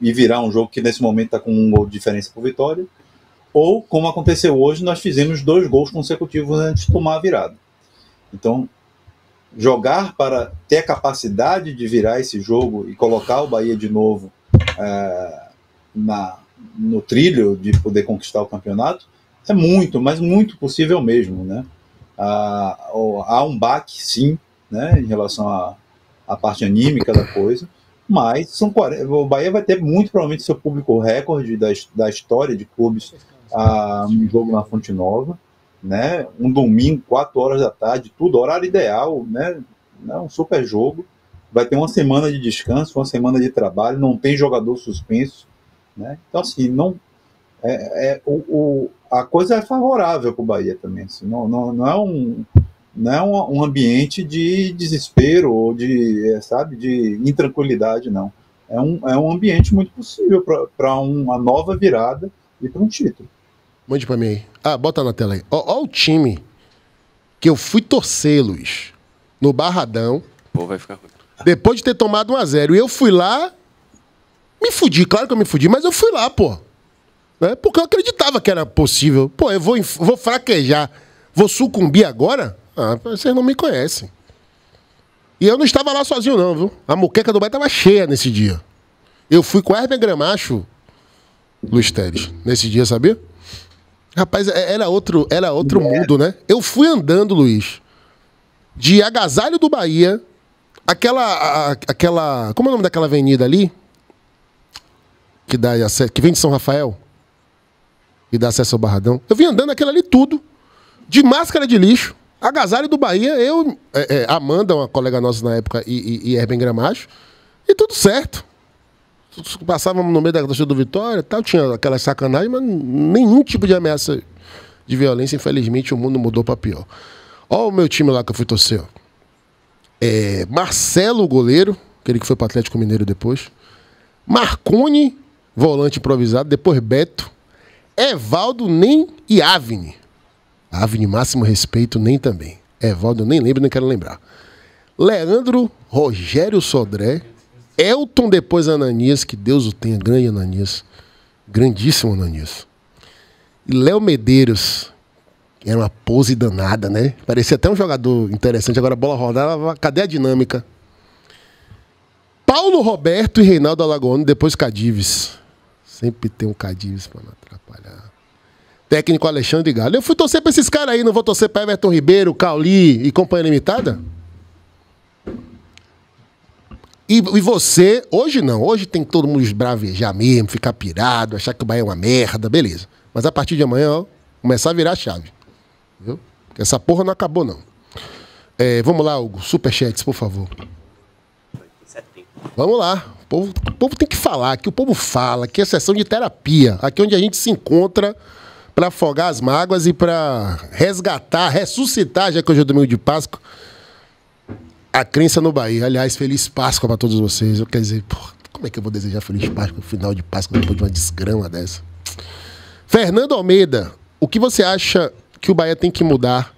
e virar um jogo que nesse momento está com um gol de diferença por vitória, ou como aconteceu hoje, nós fizemos dois gols consecutivos antes de tomar a virada. Então, jogar para ter a capacidade de virar esse jogo e colocar o Bahia de novo é, na, no trilho de poder conquistar o campeonato é muito, mas muito possível mesmo, né? Ah, há um baque, sim, né, em relação à, à parte anímica da coisa, mas são 40, o Bahia vai ter muito provavelmente seu público recorde da, da história de clubes a um jogo na Fonte Nova, né, um domingo, 4 horas da tarde, tudo horário ideal, né, né, um super jogo, vai ter uma semana de descanso, uma semana de trabalho, não tem jogador suspenso, né, então assim, não, é, é o, o, a coisa é favorável para o Bahia também, assim, não, não, não é um não é um, um ambiente de desespero ou de, é, sabe, de intranquilidade, não. É um, é um ambiente muito possível para uma nova virada e para um título. Mande para mim aí. Ah, bota na tela aí. Ó, ó o time que eu fui torcer, Luiz, no Barradão. Pô, vai ficar ruim. Depois de ter tomado 1x0. E eu fui lá, me fudi, claro que eu me fudi, mas eu fui lá, pô. Né? Porque eu acreditava que era possível. Pô, eu vou, vou fraquejar. Vou sucumbir agora? Ah, vocês não me conhecem. E eu não estava lá sozinho, não, viu? A muqueca do bairro estava cheia nesse dia. Eu fui com Hermes Gramacho, Luiz Teles, nesse dia, sabia? Rapaz, é, era outro, era outro é. mundo, né? Eu fui andando, Luiz, de Agasalho do Bahia, aquela, a, aquela, como é o nome daquela avenida ali? Que dá que vem de São Rafael e dá acesso ao Barradão. Eu vim andando aquilo ali tudo, de máscara de lixo, Agasalho do Bahia, eu, é, é, Amanda, uma colega nossa na época, e, e, e Herben Gramacho, e tudo certo. Passávamos no meio da torcida do Vitória, tal, tinha aquela sacanagem, mas nenhum tipo de ameaça de violência, infelizmente, o mundo mudou para pior. Olha o meu time lá que eu fui torcer. É, Marcelo, goleiro, aquele que foi para Atlético Mineiro depois. Marconi, volante improvisado, depois Beto. Evaldo, Nem e Avni. Ave de máximo respeito, nem também. Evaldo, eu nem lembro, nem quero lembrar. Leandro Rogério Sodré. Elton, depois Ananias, que Deus o tenha, grande Ananias. Grandíssimo Ananias. E Léo Medeiros, que era uma pose danada, né? Parecia até um jogador interessante. Agora a bola rodava, cadê a dinâmica? Paulo Roberto e Reinaldo Alagoano, depois Cadives. Sempre tem um Cadives para não atrapalhar técnico Alexandre Galo. Eu fui torcer pra esses caras aí, não vou torcer pra Everton Ribeiro, Cauli e Companhia Limitada? E, e, você, hoje não, hoje tem que todo mundo esbravejar mesmo, ficar pirado, achar que o Bahia é uma merda, beleza. Mas a partir de amanhã, ó, começar a virar a chave. Viu? Essa porra não acabou, não. É, vamos lá, Hugo, superchats, por favor. Vamos lá. O povo, o povo tem que falar, que o povo fala, que é sessão de terapia, aqui onde a gente se encontra para afogar as mágoas e para resgatar, ressuscitar, já que hoje é domingo de Páscoa, a crença no Bahia. Aliás, feliz Páscoa para todos vocês. Eu quero dizer, como é que eu vou desejar feliz Páscoa no final de Páscoa depois de uma desgrama dessa? Fernando Almeida, o que você acha que o Bahia tem que mudar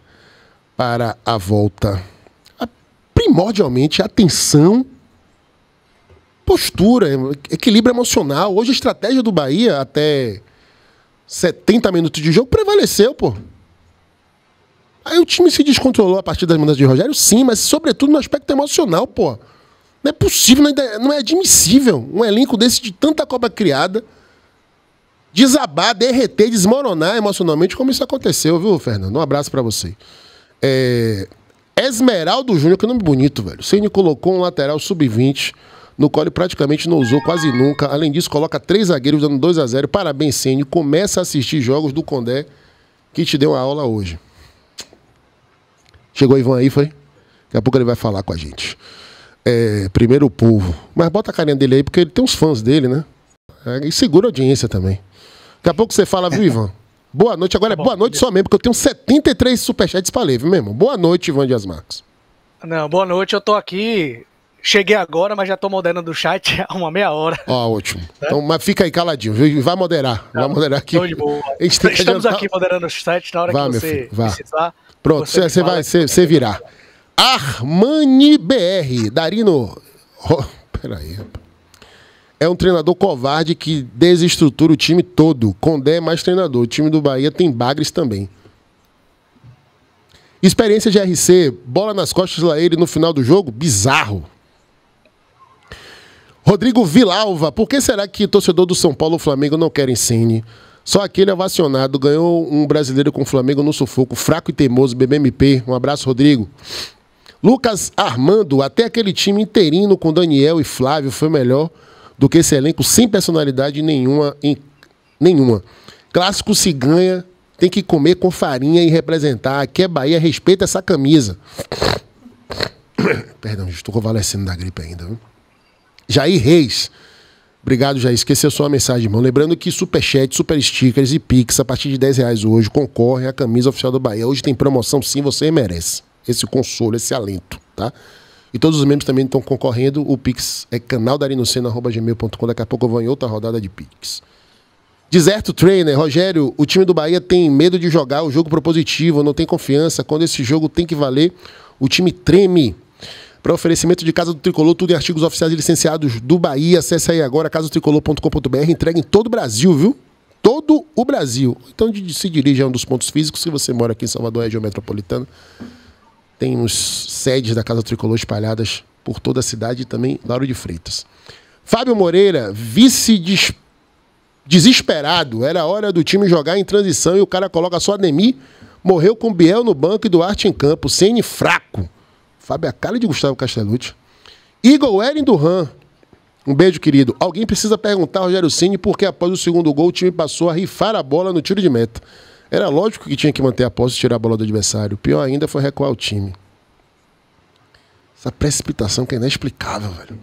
para a volta? primordialmente, atenção postura, equilíbrio emocional. Hoje a estratégia do Bahia até 70 minutos de jogo, prevaleceu, pô. Aí o time se descontrolou a partir das mudanças de Rogério, sim, mas sobretudo no aspecto emocional, pô. Não é possível, não é, é admissível um elenco desse de tanta Copa criada desabar, derreter, desmoronar emocionalmente como isso aconteceu, viu, Fernando? Um abraço para você. É... Esmeraldo Júnior, que nome bonito, velho. O Cine colocou um lateral sub-20 no qual ele praticamente não usou quase nunca. Além disso, coloca três zagueiros dando 2 a 0 Parabéns, Senho. Começa a assistir jogos do Condé, que te deu a aula hoje. Chegou Ivan aí, foi? Daqui a pouco ele vai falar com a gente. É, primeiro o povo. Mas bota a carinha dele aí, porque ele tem uns fãs dele, né? É, e segura a audiência também. Daqui a pouco você fala, viu, Ivan? Boa noite. Agora é boa noite só mesmo, porque eu tenho 73 superchats pra ler, viu, meu irmão? Boa noite, Ivan Dias Marcos. Não, boa noite. Eu tô aqui Cheguei agora, mas já tô moderando do chat [LAUGHS] há uma meia hora. Ó, ótimo. É? Então, mas fica aí caladinho, viu? Vai moderar. Tá. Vai moderar aqui. Tô de boa. Estamos aqui moderando o chat na hora vá, que você filho, vá. precisar. Pronto, você, você vai, você, você virá. Armani BR, Darino. Oh, peraí, é um treinador covarde que desestrutura o time todo. Condé é mais treinador. O time do Bahia tem bagres também. Experiência de RC, bola nas costas lá ele no final do jogo, bizarro. Rodrigo Vilalva, por que será que torcedor do São Paulo e Flamengo não quer Cine? Só aquele ovacionado ganhou um brasileiro com o Flamengo no sufoco, fraco e teimoso, BBMP. Um abraço, Rodrigo. Lucas Armando, até aquele time interino com Daniel e Flávio foi melhor do que esse elenco sem personalidade nenhuma. Em, nenhuma. Clássico se ganha, tem que comer com farinha e representar. Aqui é Bahia, respeita essa camisa. [COUGHS] Perdão, estou convalescendo da gripe ainda. Viu? Jair Reis. Obrigado, Jair. Esqueceu só a mensagem, irmão. Lembrando que Superchat, Super Stickers e Pix, a partir de 10 reais hoje, concorrem à camisa oficial do Bahia. Hoje tem promoção, sim, você merece. Esse consolo, esse alento, tá? E todos os membros também estão concorrendo. O Pix é canaldarinocena.gmail.com. Daqui a pouco eu vou em outra rodada de Pix. Deserto Trainer, Rogério, o time do Bahia tem medo de jogar o jogo propositivo, não tem confiança. Quando esse jogo tem que valer, o time treme para oferecimento de Casa do Tricolor, tudo em artigos oficiais e licenciados do Bahia. Acesse aí agora casatricolor.com.br, entrega em todo o Brasil, viu? Todo o Brasil. Então se dirige a um dos pontos físicos, se você mora aqui em Salvador, região metropolitana. Tem uns sedes da Casa do Tricolor espalhadas por toda a cidade e também Lauro de Freitas. Fábio Moreira, vice des... desesperado, era hora do time jogar em transição e o cara coloca só Ademir, morreu com Biel no banco e Duarte em campo, Ceni fraco. Fábio é a cara de Gustavo Castellucci. Igor Eren Duran. Um beijo, querido. Alguém precisa perguntar ao Rogério Ceni por que após o segundo gol o time passou a rifar a bola no tiro de meta. Era lógico que tinha que manter a posse e tirar a bola do adversário. Pior ainda foi recuar o time. Essa precipitação que é inexplicável, velho.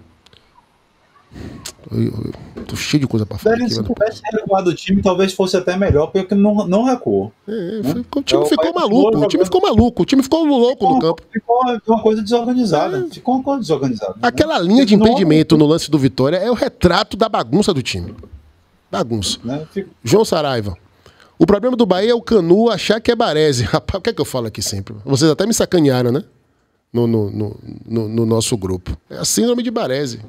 Eu, eu, eu tô cheio de coisa pra falar. se tivesse recuado o time, talvez fosse até melhor, porque não, não recuou. É, é né? O time então, ficou maluco, o time ficou maluco, o time ficou louco ficou, no campo. Ficou uma coisa desorganizada. É. Ficou uma coisa desorganizada. Né? Aquela né? linha de impedimento é no lance do Vitória é o retrato da bagunça do time. Bagunça. Né? Fico... João Saraiva. O problema do Bahia é o Canu achar que é Baresi. [LAUGHS] Rapaz, o que é que eu falo aqui sempre? Vocês até me sacanearam, né? No, no, no, no, no nosso grupo. É a assim síndrome de Baresi.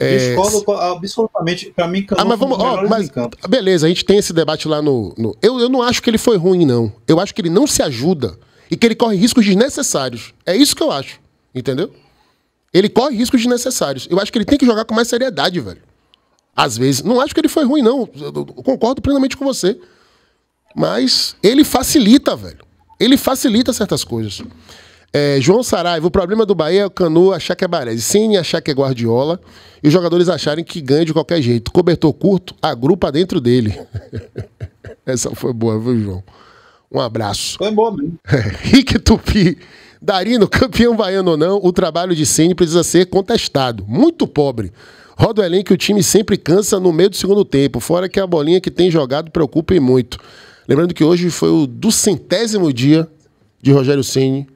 É... Discordo absolutamente. Para mim, Canu ah, mas vamos, ó, mas, Beleza, a gente tem esse debate lá no. no... Eu, eu não acho que ele foi ruim, não. Eu acho que ele não se ajuda e que ele corre riscos desnecessários. É isso que eu acho. Entendeu? Ele corre riscos desnecessários. Eu acho que ele tem que jogar com mais seriedade, velho. Às vezes. Não acho que ele foi ruim, não. eu, eu concordo plenamente com você. Mas ele facilita, velho. Ele facilita certas coisas. É, João Saraiva, o problema do Bahia é o Canu achar que é Baresi, Cine achar que é Guardiola e os jogadores acharem que ganha de qualquer jeito. Cobertor curto, agrupa dentro dele. [LAUGHS] Essa foi boa, viu, João? Um abraço. Foi bom mesmo. [LAUGHS] Rick Tupi. Darino, campeão baiano ou não, o trabalho de Ceni precisa ser contestado. Muito pobre. Roda o elenco que o time sempre cansa no meio do segundo tempo, fora que a bolinha que tem jogado preocupa muito. Lembrando que hoje foi o duzentésimo dia de Rogério Ceni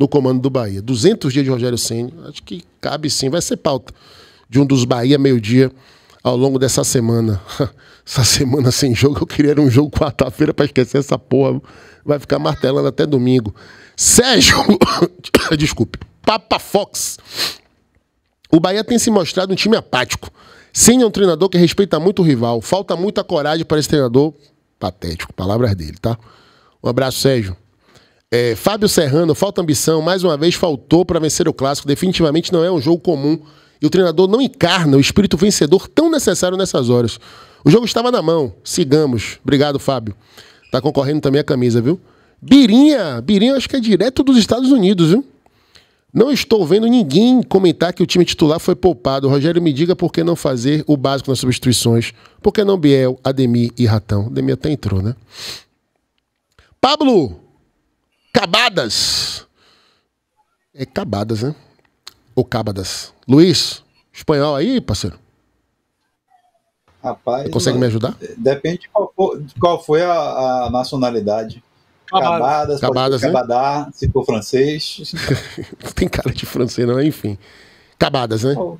no comando do Bahia. 200 dias de Rogério Ceni, acho que cabe sim, vai ser pauta de um dos Bahia meio-dia ao longo dessa semana. [LAUGHS] Essa semana sem jogo, eu queria um jogo quarta-feira para esquecer essa porra. Vai ficar martelando até domingo. Sérgio, [COUGHS] desculpe, Papa Fox. O Bahia tem se mostrado um time apático. Sim, é um treinador que respeita muito o rival. Falta muita coragem para esse treinador. Patético, palavras dele, tá? Um abraço, Sérgio. É, Fábio Serrano, falta ambição, mais uma vez faltou para vencer o clássico. Definitivamente não é um jogo comum. E o treinador não encarna o espírito vencedor tão necessário nessas horas. O jogo estava na mão, sigamos. Obrigado, Fábio. Tá concorrendo também a camisa, viu? Birinha, Birinha acho que é direto dos Estados Unidos, viu? Não estou vendo ninguém comentar que o time titular foi poupado. Rogério, me diga por que não fazer o básico nas substituições. Por que não Biel, Ademir e Ratão? Ademir até entrou, né? Pablo, Cabadas. É Cabadas, né? Ou Cabadas. Luiz, espanhol aí, parceiro? Rapaz. Você consegue mano, me ajudar? Depende de qual, de qual foi a, a nacionalidade. Cabadas, Cabadas, né? Cabadá, se for francês. [LAUGHS] Tem cara de francês, não, enfim. Cabadas, né? Oh.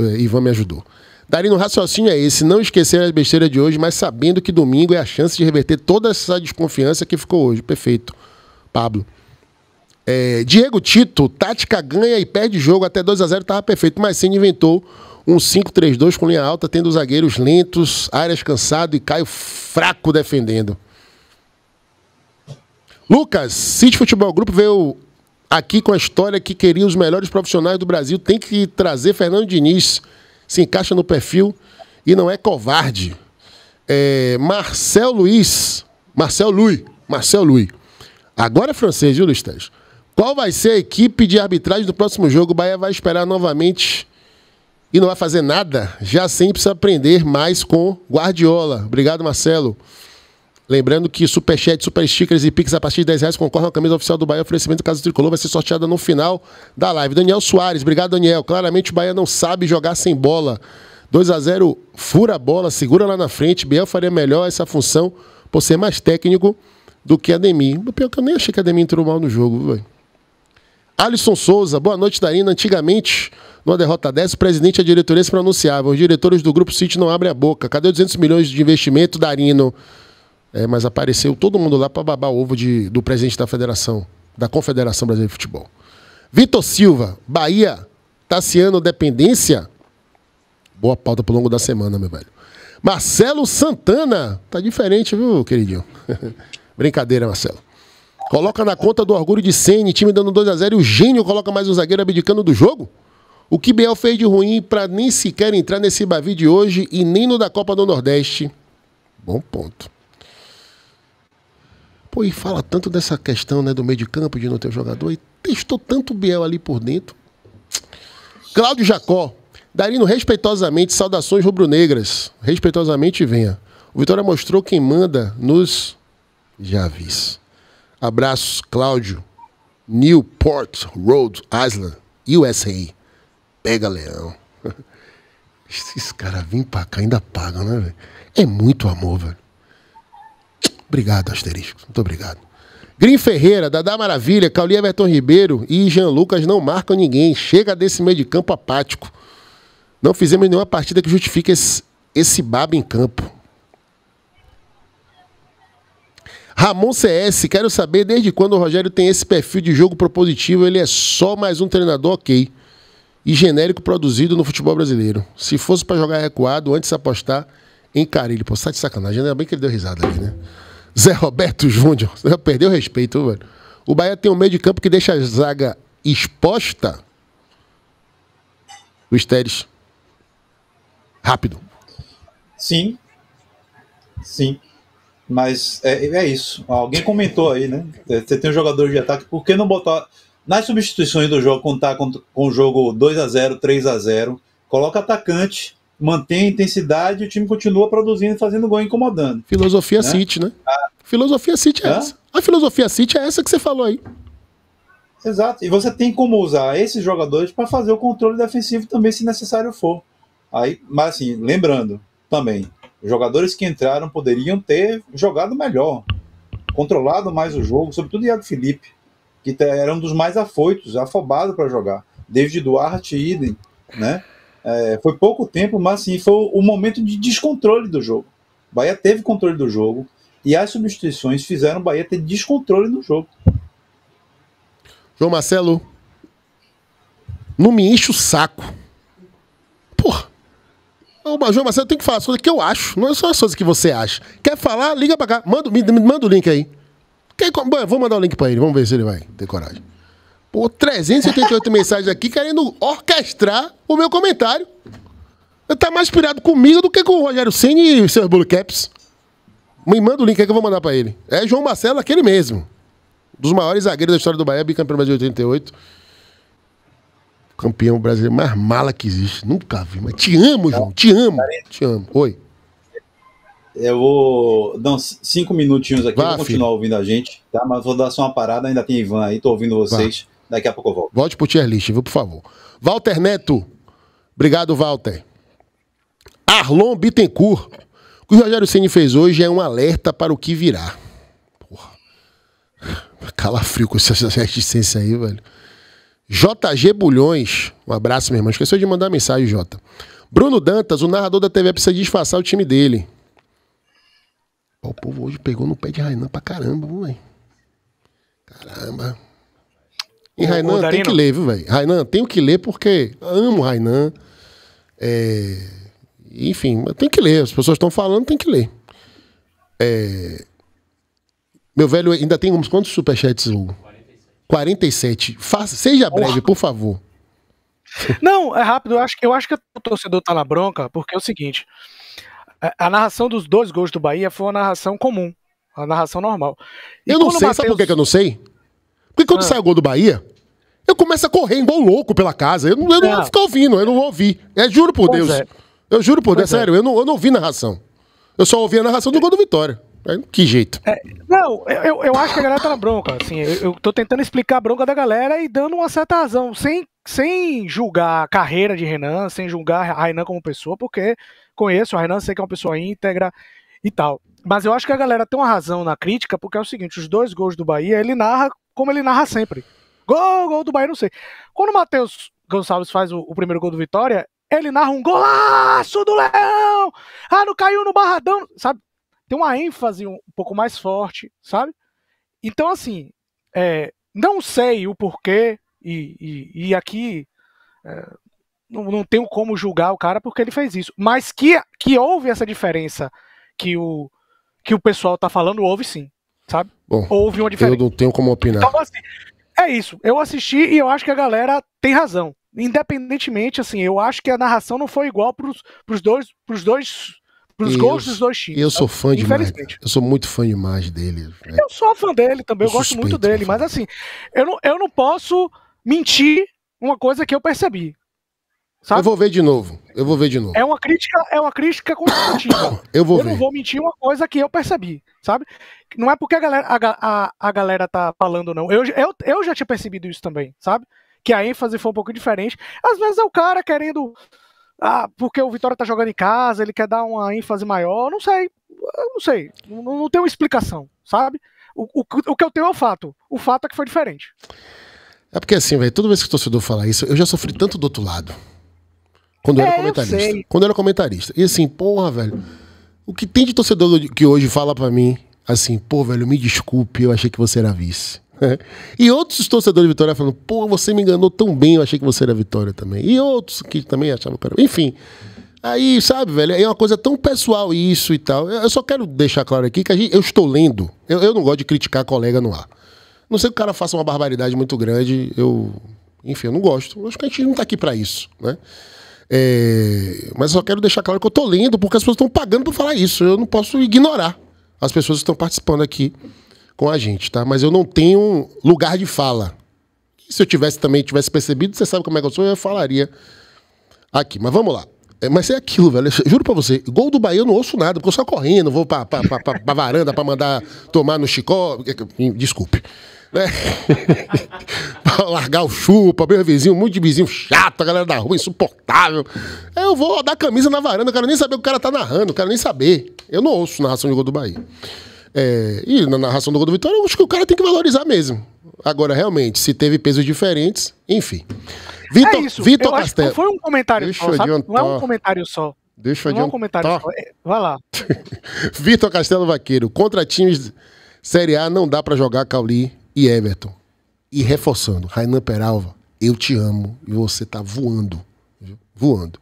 Eh, Ivan me ajudou. Darino, o raciocínio é esse: não esquecer as besteiras de hoje, mas sabendo que domingo é a chance de reverter toda essa desconfiança que ficou hoje. Perfeito. Pablo. É, Diego Tito, tática ganha e perde jogo, até 2 a 0 estava perfeito, mas Senna inventou um 5-3-2 com linha alta, tendo zagueiros lentos, áreas cansado e Caio fraco defendendo. Lucas, City Futebol Grupo veio aqui com a história que queria os melhores profissionais do Brasil, tem que trazer Fernando Diniz, se encaixa no perfil e não é covarde. É, Marcel Luiz, Marcel Lui, Marcel Lui. Agora é francês, viu, Luiz Qual vai ser a equipe de arbitragem do próximo jogo? O Bahia vai esperar novamente e não vai fazer nada? Já sempre precisa aprender mais com Guardiola. Obrigado, Marcelo. Lembrando que Superchat, Super Stickers e Pix a partir de 10 reais concorrem à camisa oficial do Bahia. Oferecimento do Caso Tricolor vai ser sorteada no final da live. Daniel Soares, obrigado, Daniel. Claramente o Bahia não sabe jogar sem bola. 2 a 0 fura a bola, segura lá na frente. Biel faria melhor essa função por ser mais técnico do que a Demi. pior é que eu nem achei que a Demi entrou mal no jogo, velho. Alisson Souza, boa noite, Darina. Antigamente, numa derrota dessa, o presidente e a diretoria se pronunciavam. Os diretores do Grupo City não abrem a boca. Cadê os 200 milhões de investimento, Darino? É, mas apareceu todo mundo lá para babar o ovo de, do presidente da federação, da Confederação Brasileira de Futebol. Vitor Silva, Bahia, Tassiano Dependência. Boa pauta pro longo da semana, meu velho. Marcelo Santana, tá diferente, viu, queridinho? [LAUGHS] Brincadeira, Marcelo. Coloca na conta do orgulho de Sene, time dando 2 a 0 e o Gênio coloca mais um zagueiro abdicando do jogo? O que Biel fez de ruim para nem sequer entrar nesse Bavi de hoje e nem no da Copa do Nordeste? Bom ponto. Pô, e fala tanto dessa questão né, do meio de campo, de não ter jogador, e testou tanto Biel ali por dentro. Cláudio Jacó, Darino, respeitosamente, saudações rubro-negras. Respeitosamente, venha. O Vitória mostrou quem manda nos Javis. Abraços, Cláudio. Newport Road Island, USA. Pega, leão. [LAUGHS] Esses caras vêm pra cá ainda pagam, né, velho? É muito amor, velho. Obrigado, Asterisco. Muito obrigado. Grim Ferreira, Dada Maravilha, Cauli Everton Ribeiro e Jean Lucas não marcam ninguém. Chega desse meio de campo apático. Não fizemos nenhuma partida que justifique esse, esse baba em campo. Ramon CS, quero saber desde quando o Rogério tem esse perfil de jogo propositivo, ele é só mais um treinador ok e genérico produzido no futebol brasileiro. Se fosse para jogar recuado, antes de apostar em Carilho. Pô, tá de sacanagem, ainda bem que ele deu risada aqui, né? Zé Roberto Júnior, perdeu o respeito, velho. O Bahia tem um meio de campo que deixa a zaga exposta. O Teres. Rápido. Sim. Sim. Mas é, é isso. Alguém comentou aí, né? É, você tem um jogador de ataque, por que não botar. Nas substituições do jogo, quando tá com, com o jogo 2 a 0 3 a 0 coloca atacante, mantém a intensidade e o time continua produzindo, fazendo gol incomodando. Filosofia né? City, né? Ah. Filosofia City é essa. A filosofia City é essa que você falou aí. Exato. E você tem como usar esses jogadores para fazer o controle defensivo também, se necessário for. Aí, mas assim, lembrando também, jogadores que entraram poderiam ter jogado melhor, controlado mais o jogo, sobretudo Iago Felipe, que era um dos mais afoitos, afobado para jogar. David Duarte, idem, né? É, foi pouco tempo, mas sim, foi o momento de descontrole do jogo. O Bahia teve controle do jogo e as substituições fizeram o Bahia ter descontrole no jogo. João Marcelo, não me enche o saco. Ô, João Marcelo, tem que falar as coisas que eu acho, não é são as coisas que você acha. Quer falar? Liga pra cá. Manda, me, me manda o link aí. Quer, bom, vou mandar o link pra ele, vamos ver se ele vai ter coragem. Pô, 388 [LAUGHS] mensagens aqui querendo orquestrar o meu comentário. Ele tá mais pirado comigo do que com o Rogério Senna e seus Blue Caps. Me manda o link aí que eu vou mandar pra ele. É João Marcelo, aquele mesmo. Dos maiores zagueiros da história do Bahia, bicampeão Brasil de 88 campeão brasileiro mais mala que existe. Nunca vi, mas te amo, João. Te amo. Te amo. Oi. Eu vou dar uns cinco minutinhos aqui, Vá, vou continuar filho. ouvindo a gente, tá? Mas vou dar só uma parada, ainda tem Ivan aí, tô ouvindo vocês. Vá. Daqui a pouco eu volto. Volte pro tier list, viu, por favor. Walter Neto. Obrigado, Walter. Arlon Bittencourt. O que o Rogério Ceni fez hoje é um alerta para o que virá. Porra. [LAUGHS] Calafrio com essa assistência [LAUGHS] aí, velho. JG Bulhões, um abraço, meu irmão. Esqueceu de mandar mensagem, Jota. Bruno Dantas, o narrador da TV precisa disfarçar o time dele. o povo hoje pegou no pé de Rainan pra caramba, velho. Caramba. E Rainan tem que ler, viu, velho? Rainan, tenho que ler porque amo Rainan. É... Enfim, tem que ler. As pessoas estão falando, tem que ler. É... Meu velho, ainda tem uns quantos superchats, Hugo? 47. Faça, seja breve, por favor. Não, é rápido. Eu acho, eu acho que o torcedor tá na bronca, porque é o seguinte: a, a narração dos dois gols do Bahia foi uma narração comum, a narração normal. E eu não sei, Mateus... sabe por que, que eu não sei? Porque quando ah. sai o gol do Bahia, eu começo a correr igual louco pela casa. Eu, eu não, não. vou é. ficar ouvindo, eu não vou ouvir. É, juro por pois Deus. É. Eu juro por pois Deus, é. sério, eu não, eu não ouvi narração. Eu só ouvi a narração do é. gol do Vitória. É, que jeito. É, não, eu, eu acho que a galera tá na bronca. Assim, eu, eu tô tentando explicar a bronca da galera e dando uma certa razão, sem, sem julgar a carreira de Renan, sem julgar a Renan como pessoa, porque conheço a Renan, sei que é uma pessoa íntegra e tal. Mas eu acho que a galera tem uma razão na crítica, porque é o seguinte: os dois gols do Bahia, ele narra como ele narra sempre. Gol, gol do Bahia, não sei. Quando o Matheus Gonçalves faz o, o primeiro gol do Vitória, ele narra um golaço do Leão! Ah, não caiu no barradão! Sabe? tem uma ênfase um, um pouco mais forte, sabe? Então, assim, é, não sei o porquê, e, e, e aqui é, não, não tenho como julgar o cara porque ele fez isso, mas que, que houve essa diferença que o, que o pessoal tá falando, houve sim, sabe? Bom, houve uma diferença. Eu não tenho como opinar. Então, assim, é isso. Eu assisti e eu acho que a galera tem razão. Independentemente, assim, eu acho que a narração não foi igual pros, pros, dois, pros dois Pros eu, dos dois times. Eu sou né? fã de Infelizmente. Eu sou muito fã demais dele. Né? Eu sou fã dele também, eu, eu gosto muito dele. Mas assim, eu não, eu não posso mentir uma coisa que eu percebi. Sabe? Eu vou ver de novo. Eu vou ver de novo. É uma crítica, é uma crítica construtiva. [COUGHS] eu vou eu ver. não vou mentir uma coisa que eu percebi, sabe? Não é porque a galera, a, a, a galera tá falando, não. Eu, eu, eu já tinha percebido isso também, sabe? Que a ênfase foi um pouco diferente. Às vezes é o cara querendo ah, porque o Vitória tá jogando em casa, ele quer dar uma ênfase maior, não sei. não sei. Não, não tem uma explicação, sabe? O, o, o que eu tenho é o fato. O fato é que foi diferente. É porque assim, velho, toda vez que o torcedor fala isso, eu já sofri tanto do outro lado. Quando eu era é, comentarista. Eu quando eu era comentarista. E assim, porra, velho. O que tem de torcedor que hoje fala para mim assim, pô, velho, me desculpe, eu achei que você era vice. [LAUGHS] e outros torcedores de Vitória falando, pô, você me enganou tão bem, eu achei que você era Vitória também. E outros que também achavam que era. Enfim. Aí, sabe, velho, é uma coisa tão pessoal isso e tal. Eu só quero deixar claro aqui que gente, eu estou lendo. Eu, eu não gosto de criticar colega no ar. Não sei que o cara faça uma barbaridade muito grande, eu. Enfim, eu não gosto. Eu acho que a gente não está aqui para isso, né? É, mas eu só quero deixar claro que eu estou lendo, porque as pessoas estão pagando para falar isso. Eu não posso ignorar as pessoas que estão participando aqui com a gente, tá? Mas eu não tenho lugar de fala. se eu tivesse também tivesse percebido, você sabe como é que eu sou, eu falaria aqui. Mas vamos lá. É, mas é aquilo, velho. Eu juro pra você, gol do Bahia eu não ouço nada, porque eu só correndo, vou pra, pra, pra, pra, pra varanda pra mandar tomar no chicó. É desculpe. Né? [LAUGHS] pra largar o chupa, meu vizinho, muito de vizinho chato, a galera da rua insuportável. Eu vou dar camisa na varanda, eu quero nem saber o que o cara tá narrando, eu quero nem saber. Eu não ouço narração de gol do Bahia. É, e na narração do gol do Vitória, eu acho que o cara tem que valorizar mesmo. Agora, realmente, se teve pesos diferentes, enfim. Vitor, é isso, Vitor Castelo. foi um comentário Deixa só, sabe? Não é um comentário só. Deixa eu não é um comentário só. É, vai lá. [LAUGHS] Vitor Castelo Vaqueiro. Contra times Série A não dá para jogar Cauli e Everton. E reforçando, Rainan Peralva, eu te amo e você tá voando. Voando.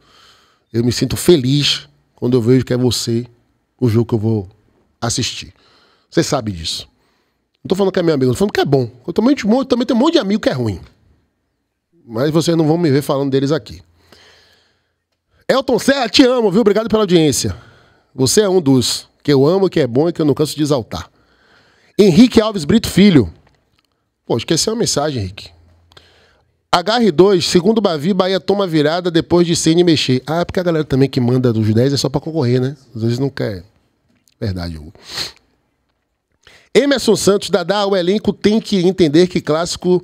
Eu me sinto feliz quando eu vejo que é você o jogo que eu vou assistir. Você sabe disso. Não estou falando que é meu amigo, estou falando que é bom. Eu também, eu também tenho um monte de amigo que é ruim. Mas vocês não vão me ver falando deles aqui. Elton Serra, te amo, viu? Obrigado pela audiência. Você é um dos que eu amo, que é bom e que eu não canso de exaltar. Henrique Alves Brito Filho. Pô, esqueci a mensagem, Henrique. HR2, segundo Bavi, Bahia toma virada depois de Ceni mexer. Ah, é porque a galera também que manda dos 10 é só para concorrer, né? Às vezes não quer. Verdade, Hugo. Emerson Santos, Dadá, o elenco tem que entender que clássico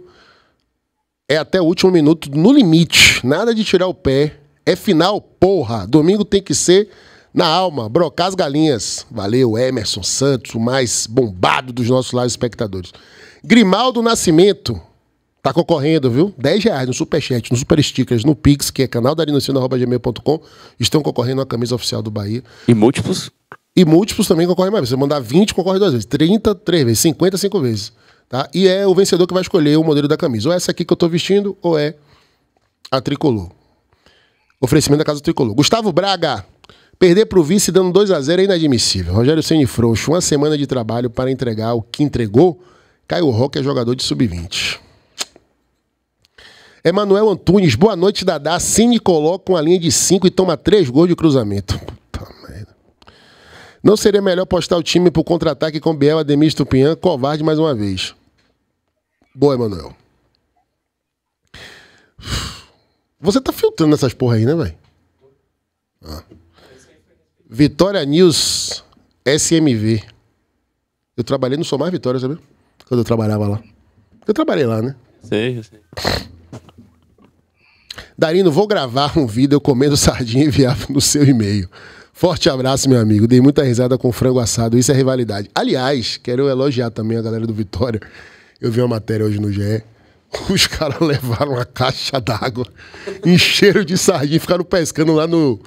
é até o último minuto no limite. Nada de tirar o pé. É final, porra. Domingo tem que ser na alma. Brocar as galinhas. Valeu, Emerson Santos, o mais bombado dos nossos live espectadores. Grimaldo Nascimento. Tá concorrendo, viu? 10 reais no Superchat, no Super Stickers, no Pix, que é canal da estão concorrendo à camisa oficial do Bahia. E múltiplos e múltiplos também concorrem mais vezes. Você mandar 20, concorre duas vezes. 30, três vezes. 50, cinco vezes. Tá? E é o vencedor que vai escolher o modelo da camisa. Ou é essa aqui que eu estou vestindo, ou é a tricolor. Oferecimento da Casa Tricolor. Gustavo Braga. Perder para o vice dando 2 a 0 é inadmissível. Rogério Ceni frouxo. Uma semana de trabalho para entregar o que entregou. Caio Roque é jogador de sub-20. Emanuel Antunes. Boa noite, Dadá. Cine coloca uma linha de 5 e toma 3 gols de cruzamento. Não seria melhor postar o time para o contra-ataque com Biel, Ademir, Stupinhan, covarde mais uma vez. Boa, Emanuel. Você tá filtrando essas porra aí, né, velho? Ah. Vitória News SMV. Eu trabalhei no Somar Vitória, sabe? Quando eu trabalhava lá. Eu trabalhei lá, né? Sei, eu sei. Darino, vou gravar um vídeo comendo sardinha e enviar no seu e-mail. Forte abraço, meu amigo. Dei muita risada com frango assado. Isso é rivalidade. Aliás, quero elogiar também a galera do Vitória. Eu vi uma matéria hoje no GE. [LAUGHS] Os caras levaram uma caixa d'água, encheram de sardinha e ficaram pescando lá no,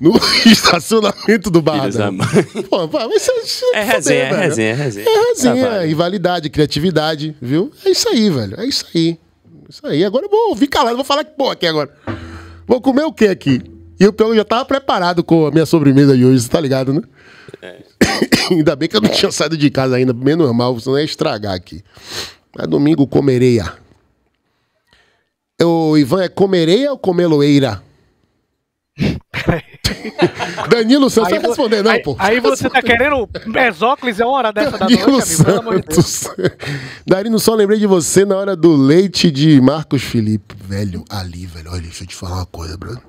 no [LAUGHS] estacionamento do bar. Né? Pô, mas isso é, é, é, é resenha, é, resenha, é resenha, é resenha. rivalidade, criatividade, viu? É isso aí, velho. É isso aí. É isso aí. Agora eu vou ouvir calado, vou falar que porra aqui agora. Vou comer o que aqui? E o pelo já tava preparado com a minha sobremesa de hoje, tá ligado, né? É. [COUGHS] ainda bem que eu não tinha saído de casa ainda, menos mal, senão ia estragar aqui. Mas domingo comereia. O Ivan é comereia ou comeloeira? [LAUGHS] Danilo Santos, aí, vai responder, não, aí, pô. Aí você tá querendo mesóclis é uma hora dessa Danilo da noite, Santos. amigo, [LAUGHS] Darino, só lembrei de você na hora do leite de Marcos Felipe, velho, ali, velho. Olha, deixa eu te falar uma coisa, Bruno.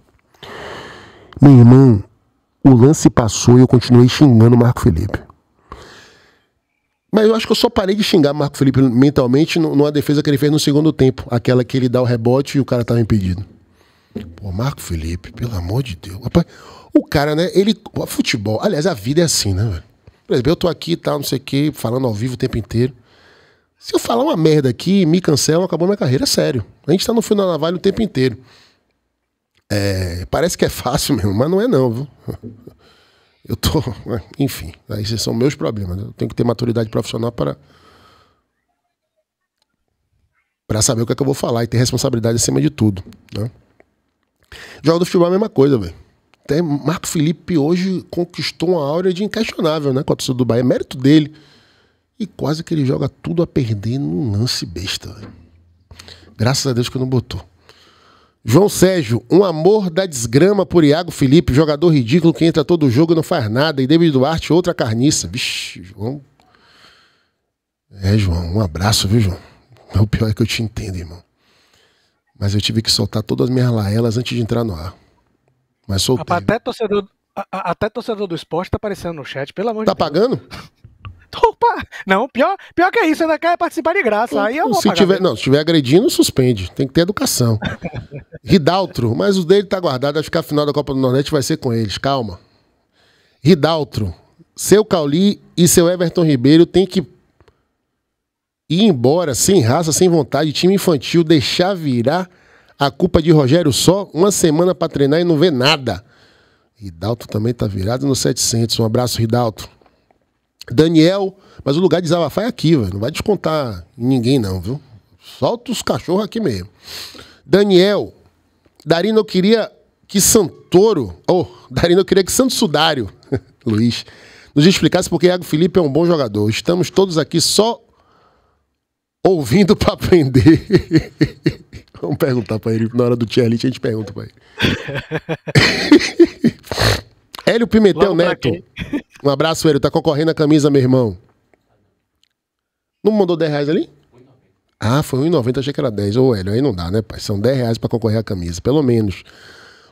Meu irmão, o lance passou e eu continuei xingando o Marco Felipe. Mas eu acho que eu só parei de xingar Marco Felipe mentalmente numa defesa que ele fez no segundo tempo. Aquela que ele dá o rebote e o cara estava impedido. Pô, Marco Felipe, pelo amor de Deus. Rapaz, o cara, né? Ele. Futebol. Aliás, a vida é assim, né, velho? Por exemplo, eu tô aqui e tá, tal, não sei o quê, falando ao vivo o tempo inteiro. Se eu falar uma merda aqui, me cancelam, acabou minha carreira, é sério. A gente tá no final da navalha o tempo inteiro. É, parece que é fácil [LAUGHS] mesmo, mas não é não, viu? Eu tô. Enfim, aí esses são meus problemas. Eu tenho que ter maturidade profissional para. para saber o que é que eu vou falar e ter responsabilidade acima de tudo. Né? Jogo do futebol é a mesma coisa, velho. Até Marco Felipe hoje conquistou uma áurea de inquestionável, né? com a torcida do Bahia. É mérito dele. E quase que ele joga tudo a perder num lance besta, véio. Graças a Deus que não botou. João Sérgio, um amor da desgrama por Iago Felipe, jogador ridículo que entra todo jogo e não faz nada. E David Duarte, outra carniça. Vixe, João. É, João, um abraço, viu, João? É o pior é que eu te entendo, irmão. Mas eu tive que soltar todas as minhas laelas antes de entrar no ar. Mas soltei. até torcedor, até torcedor do esporte tá aparecendo no chat, pelo amor tá de Deus. Tá pagando? [LAUGHS] Topa. Não, pior, pior que é isso, ainda quer participar de graça. Aí eu vou se tiver, Não, se tiver agredindo, suspende. Tem que ter educação. Ridaltro, [LAUGHS] mas o dele tá guardado, acho que a final da Copa do Nordeste vai ser com eles, calma. Ridaltro, seu Cauli e seu Everton Ribeiro tem que ir embora sem raça, sem vontade, time infantil, deixar virar a culpa de Rogério só uma semana para treinar e não ver nada. Ridalto também tá virado no 700. Um abraço, Ridalto. Daniel, mas o lugar de Zavafá é aqui, velho. Não vai descontar ninguém, não, viu? Solta os cachorros aqui mesmo. Daniel, Darino, eu queria que Santoro. Oh, Darino, eu queria que Santo Sudário, [LAUGHS] Luiz, nos explicasse porque Iago Felipe é um bom jogador. Estamos todos aqui só ouvindo [LAUGHS] para aprender. [LAUGHS] Vamos perguntar para ele. Na hora do tier list, a gente pergunta para ele. Hélio Pimentel Logo Neto. Um abraço, velho, Tá concorrendo a camisa, meu irmão. Não mandou 10 reais ali? Ah, foi 1,90, achei que era 10. Ô, Hélio, aí não dá, né, pai? São 10 reais pra concorrer a camisa, pelo menos.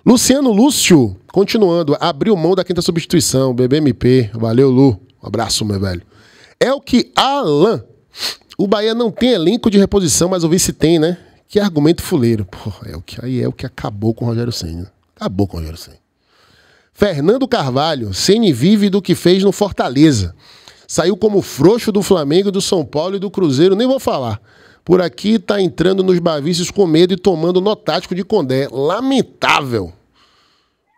Luciano Lúcio, continuando, abriu mão da quinta substituição, BBMP. Valeu, Lu. Um abraço, meu velho. É o que Alan. O Bahia não tem elenco de reposição, mas o vice tem, né? Que argumento fuleiro. Pô, é o que aí é o que acabou com o Rogério Senna. Acabou com o Rogério Senna. Fernando Carvalho, Ceni vive do que fez no Fortaleza. Saiu como frouxo do Flamengo, do São Paulo e do Cruzeiro, nem vou falar. Por aqui tá entrando nos bavícios com medo e tomando no tático de Condé. Lamentável.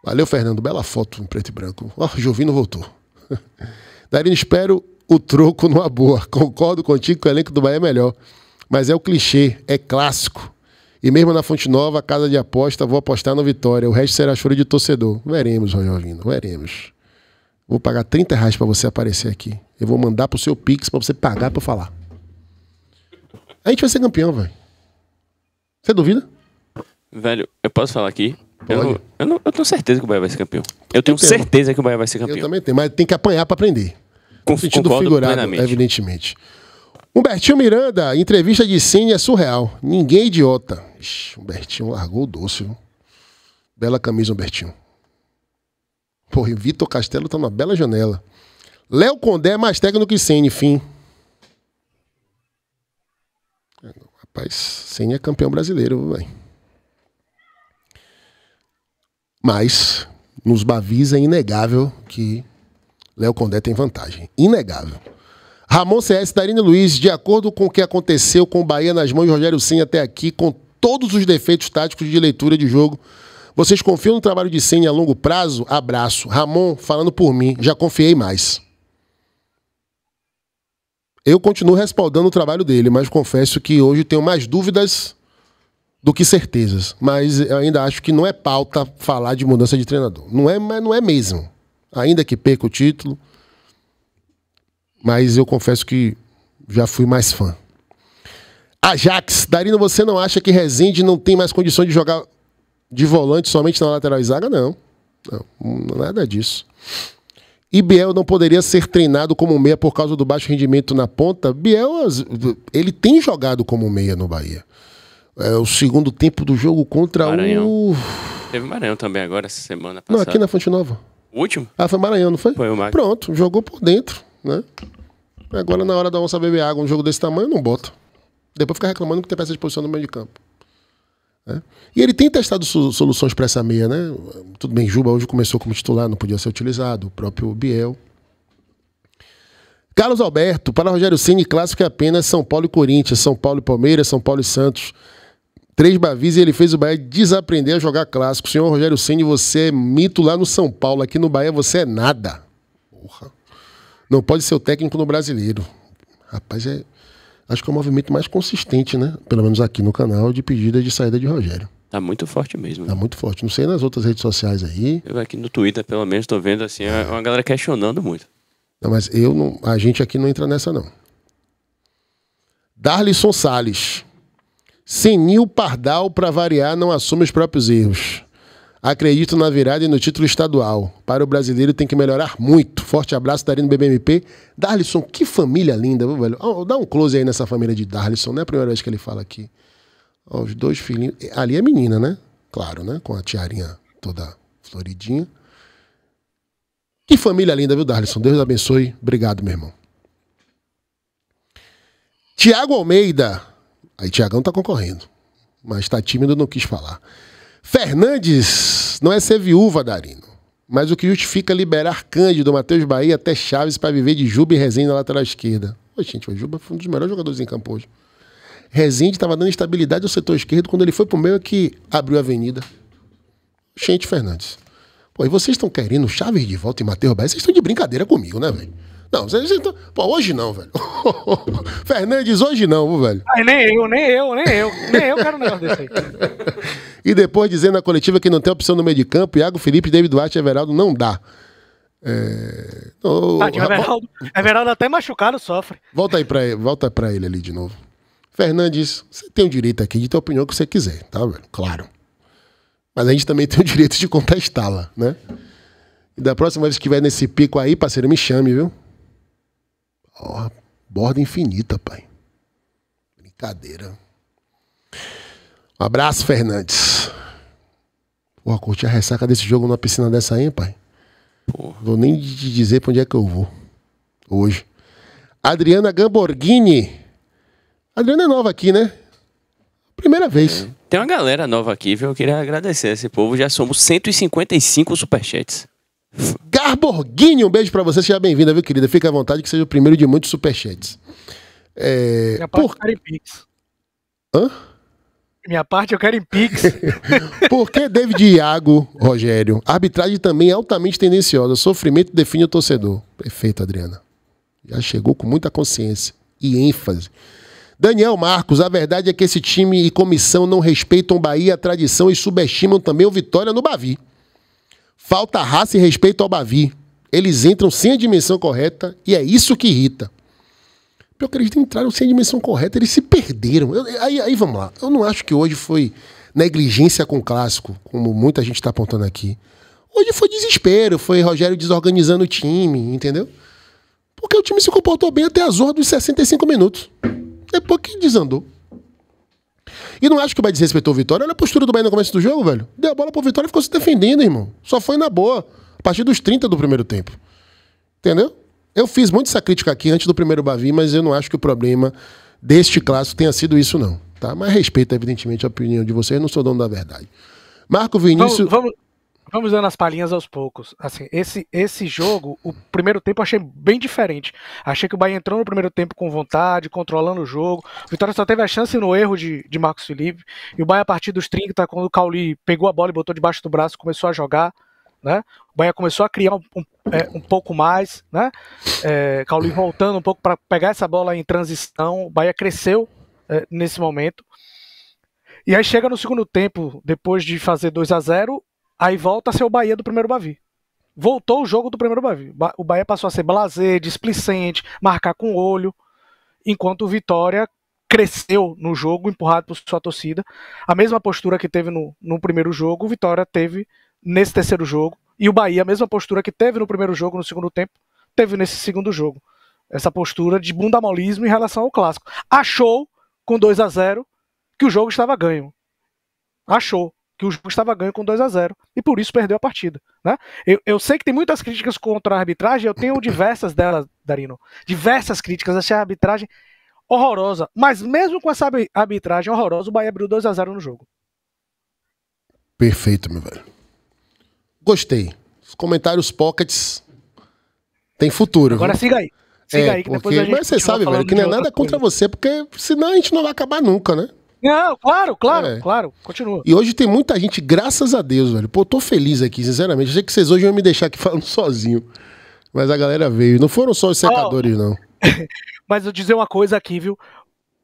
Valeu, Fernando. Bela foto em preto e branco. Ó, oh, Jovino voltou. [LAUGHS] Darino, espero o troco numa boa. Concordo contigo que o elenco do Bahia é melhor. Mas é o clichê, é clássico. E mesmo na Fonte Nova, casa de aposta, vou apostar no Vitória. O resto será choro de torcedor. Veremos, Royolino, veremos. Vou pagar 30 reais para você aparecer aqui. Eu vou mandar pro seu Pix para você pagar para falar. A gente vai ser campeão, velho. Você duvida? Velho, eu posso falar aqui? Eu, não, eu, não, eu, tenho certeza que o Bahia vai ser campeão. Eu, eu tenho certeza que o Bahia vai ser campeão. Eu também tenho, mas tem que apanhar para aprender. Com, no sentido figurado, plenamente. evidentemente. Humbertinho Miranda, entrevista de Cine é surreal. Ninguém é idiota. Ixi, Humbertinho largou o doce, viu? Bela camisa, Humbertinho. Porra, e Vitor Castelo tá numa bela janela. Léo Condé é mais técnico que Cine, fim. É, rapaz, Cine é campeão brasileiro, velho. Mas, nos Bavis é inegável que Léo Condé tem vantagem. Inegável. Ramon CS Darino Luiz, de acordo com o que aconteceu com o Bahia nas mãos de Rogério Senna até aqui, com todos os defeitos táticos de leitura de jogo, vocês confiam no trabalho de Senna a longo prazo? Abraço. Ramon, falando por mim, já confiei mais. Eu continuo respaldando o trabalho dele, mas confesso que hoje tenho mais dúvidas do que certezas. Mas ainda acho que não é pauta falar de mudança de treinador. Não é, mas não é mesmo. Ainda que perca o título, mas eu confesso que já fui mais fã. Ajax, Darino, você não acha que Rezende não tem mais condição de jogar de volante somente na lateral zaga? Não. Não, nada disso. E Biel não poderia ser treinado como meia por causa do baixo rendimento na ponta? Biel, ele tem jogado como meia no Bahia. É o segundo tempo do jogo contra Maranhão. o. Teve Maranhão também agora, essa semana passada. Não, aqui na Fonte Nova. O último? Ah, foi Maranhão, não foi? Foi o Maranhão. Pronto, jogou por dentro né? Agora, na hora da onça beber água, um jogo desse tamanho, não bota. Depois fica reclamando que tem peça de posição no meio de campo. Né? E ele tem testado soluções para essa meia, né? Tudo bem, Juba hoje começou como titular, não podia ser utilizado. O próprio Biel. Carlos Alberto, para Rogério Ceni, clássico é apenas São Paulo e Corinthians, São Paulo e Palmeiras, São Paulo e Santos. Três Bavis e ele fez o Bahia desaprender a jogar clássico. Senhor Rogério Ceni, você é mito lá no São Paulo, aqui no Bahia você é nada. Porra. Não pode ser o técnico no brasileiro. Rapaz, é, acho que é o movimento mais consistente, né? Pelo menos aqui no canal, de pedida de saída de Rogério. Tá muito forte mesmo. Tá muito forte. Não sei nas outras redes sociais aí. Eu aqui no Twitter, pelo menos, tô vendo assim, é. uma galera questionando muito. Não, mas eu não. A gente aqui não entra nessa, não. Darlison Salles. Senil Pardal, para variar, não assume os próprios erros. Acredito na virada e no título estadual. Para o brasileiro tem que melhorar muito. Forte abraço, Darino BBMP. Darlisson, que família linda, viu, velho? Oh, dá um close aí nessa família de Darlisson, não é a primeira vez que ele fala aqui. Oh, os dois filhinhos. Ali é menina, né? Claro, né? Com a tiarinha toda floridinha. Que família linda, viu, Darlisson? Deus abençoe. Obrigado, meu irmão. Tiago Almeida. Aí Tiagão tá concorrendo. Mas tá tímido, não quis falar. Fernandes não é ser viúva, Darino. Mas o que justifica liberar Cândido, Matheus Bahia até Chaves para viver de Juba e Rezende na lateral esquerda? Pô, gente, o Juba foi um dos melhores jogadores em campo hoje. Rezende estava dando estabilidade ao setor esquerdo quando ele foi para o meio que abriu a avenida. Gente, Fernandes. Pô, e vocês estão querendo Chaves de volta e Matheus Bahia? Vocês estão de brincadeira comigo, né, velho? Não, vocês então. Pô, hoje não, velho. [LAUGHS] Fernandes, hoje não, velho. Ai, nem eu, nem eu, nem eu. Nem eu quero um negócio desse aí. [LAUGHS] e depois dizendo na coletiva que não tem opção no meio de campo, Iago Felipe, David Duarte e Everaldo não dá. É... O... Oh, Everaldo, Everaldo até machucado sofre. Volta aí pra ele, volta pra ele ali de novo. Fernandes, você tem o direito aqui de ter a opinião que você quiser, tá, velho? Claro. Mas a gente também tem o direito de contestá-la, né? E da próxima vez que estiver nesse pico aí, parceiro, me chame, viu? Ó, borda infinita, pai. Brincadeira. Um abraço, Fernandes. Porra, curti a ressaca desse jogo numa piscina dessa aí, pai. Porra. Vou nem te dizer pra onde é que eu vou. Hoje. Adriana Gamborghini. A Adriana é nova aqui, né? Primeira vez. É. Tem uma galera nova aqui, viu? Eu queria agradecer esse povo. Já somos 155 superchats. Arborghini, um beijo para você, seja bem-vinda, viu, querida? Fica à vontade que seja o primeiro de muitos superchats. É, Minha por... parte tá eu quero em Pix. Hã? Minha parte eu quero em Pix. [LAUGHS] por que David e Iago, Rogério? Arbitragem também é altamente tendenciosa. Sofrimento define o torcedor. Perfeito, Adriana. Já chegou com muita consciência e ênfase. Daniel Marcos, a verdade é que esse time e comissão não respeitam Bahia, a tradição e subestimam também o Vitória no Bavi. Falta raça e respeito ao Bavi. Eles entram sem a dimensão correta e é isso que irrita. Pior que eles entraram sem a dimensão correta, eles se perderam. Eu, aí, aí vamos lá. Eu não acho que hoje foi negligência com o clássico, como muita gente está apontando aqui. Hoje foi desespero, foi Rogério desorganizando o time, entendeu? Porque o time se comportou bem até as horas dos 65 minutos. Depois que desandou. E não acho que o Bahia desrespeitou o Vitória. Olha a postura do Bahia no começo do jogo, velho. Deu a bola pro Vitória e ficou se defendendo, irmão. Só foi na boa. A partir dos 30 do primeiro tempo. Entendeu? Eu fiz muito essa crítica aqui antes do primeiro Bavi, mas eu não acho que o problema deste clássico tenha sido isso, não. Tá? Mas respeito, evidentemente, a opinião de vocês. Não sou dono da verdade. Marco Vinícius. Vamos, vamos, Vamos dando as palhinhas aos poucos. Assim, esse, esse jogo, o primeiro tempo eu achei bem diferente. Achei que o Bahia entrou no primeiro tempo com vontade, controlando o jogo. O Vitória só teve a chance no erro de, de Marcos Felipe. E o Bahia, a partir dos 30, quando o Cauli pegou a bola e botou debaixo do braço, começou a jogar. Né? O Bahia começou a criar um, um, é, um pouco mais, né? É, Cauli voltando um pouco para pegar essa bola em transição. O Bahia cresceu é, nesse momento. E aí chega no segundo tempo, depois de fazer 2 a 0 Aí volta a ser o Bahia do primeiro Bavi. Voltou o jogo do primeiro Bavi. O Bahia passou a ser blazer, displicente, marcar com o olho, enquanto o Vitória cresceu no jogo, empurrado por sua torcida. A mesma postura que teve no, no primeiro jogo, o Vitória teve nesse terceiro jogo. E o Bahia, a mesma postura que teve no primeiro jogo, no segundo tempo, teve nesse segundo jogo. Essa postura de bundamolismo em relação ao clássico. Achou, com 2 a 0 que o jogo estava ganho. Achou que o jogo estava ganho com 2 a 0 e por isso perdeu a partida. Né? Eu, eu sei que tem muitas críticas contra a arbitragem, eu tenho diversas delas, Darino. Diversas críticas. Essa arbitragem horrorosa. Mas mesmo com essa arbitragem horrorosa, o Bahia abriu 2 a 0 no jogo. Perfeito, meu velho. Gostei. Os comentários pockets tem futuro. Agora viu? siga aí. Siga é, aí que porque... depois a gente Mas você sabe, velho, que não é nada contra você, porque senão a gente não vai acabar nunca, né? Não, claro, claro, é. claro. Continua. E hoje tem muita gente, graças a Deus, velho. Pô, tô feliz aqui, sinceramente. Eu sei que vocês hoje vão me deixar aqui [LAUGHS] falando sozinho. Mas a galera veio. Não foram só os secadores, oh. não. [LAUGHS] mas eu dizer uma coisa aqui, viu?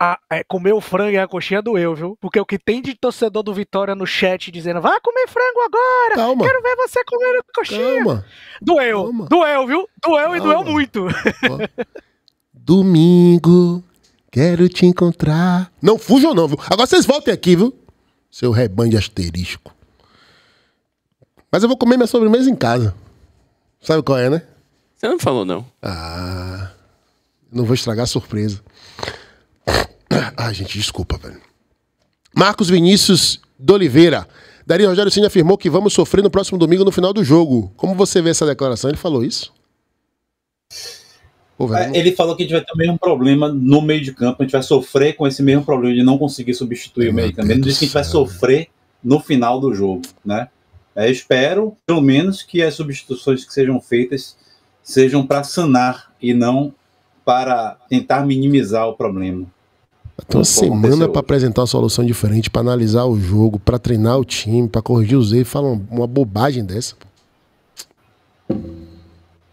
A, é, comer o frango e a coxinha doeu, viu? Porque o que tem de torcedor do Vitória no chat dizendo, "Vai comer frango agora! Calma. Quero ver você comer a coxinha! Calma. Doeu, Calma. doeu, viu? Doeu Calma. e doeu muito! Domingo, Quero te encontrar. Não fujam, não, viu? Agora vocês voltem aqui, viu? Seu rebanho de asterisco. Mas eu vou comer minha sobremesa em casa. Sabe qual é, né? Você não falou, não. Ah. Não vou estragar a surpresa. Ah, gente, desculpa, velho. Marcos Vinícius de Oliveira. Dari Rogério Cine afirmou que vamos sofrer no próximo domingo no final do jogo. Como você vê essa declaração? Ele falou isso? É, ele falou que a gente vai ter o mesmo problema no meio de campo, a gente vai sofrer com esse mesmo problema de não conseguir substituir o meio de campo. Ele disse que a gente vai sofrer no final do jogo, né? É, eu espero, pelo menos, que as substituições que sejam feitas sejam para sanar e não para tentar minimizar o problema. Então, uma semana para apresentar uma solução diferente, para analisar o jogo, para treinar o time, para corrigir os erros, fala uma bobagem dessa. Pô.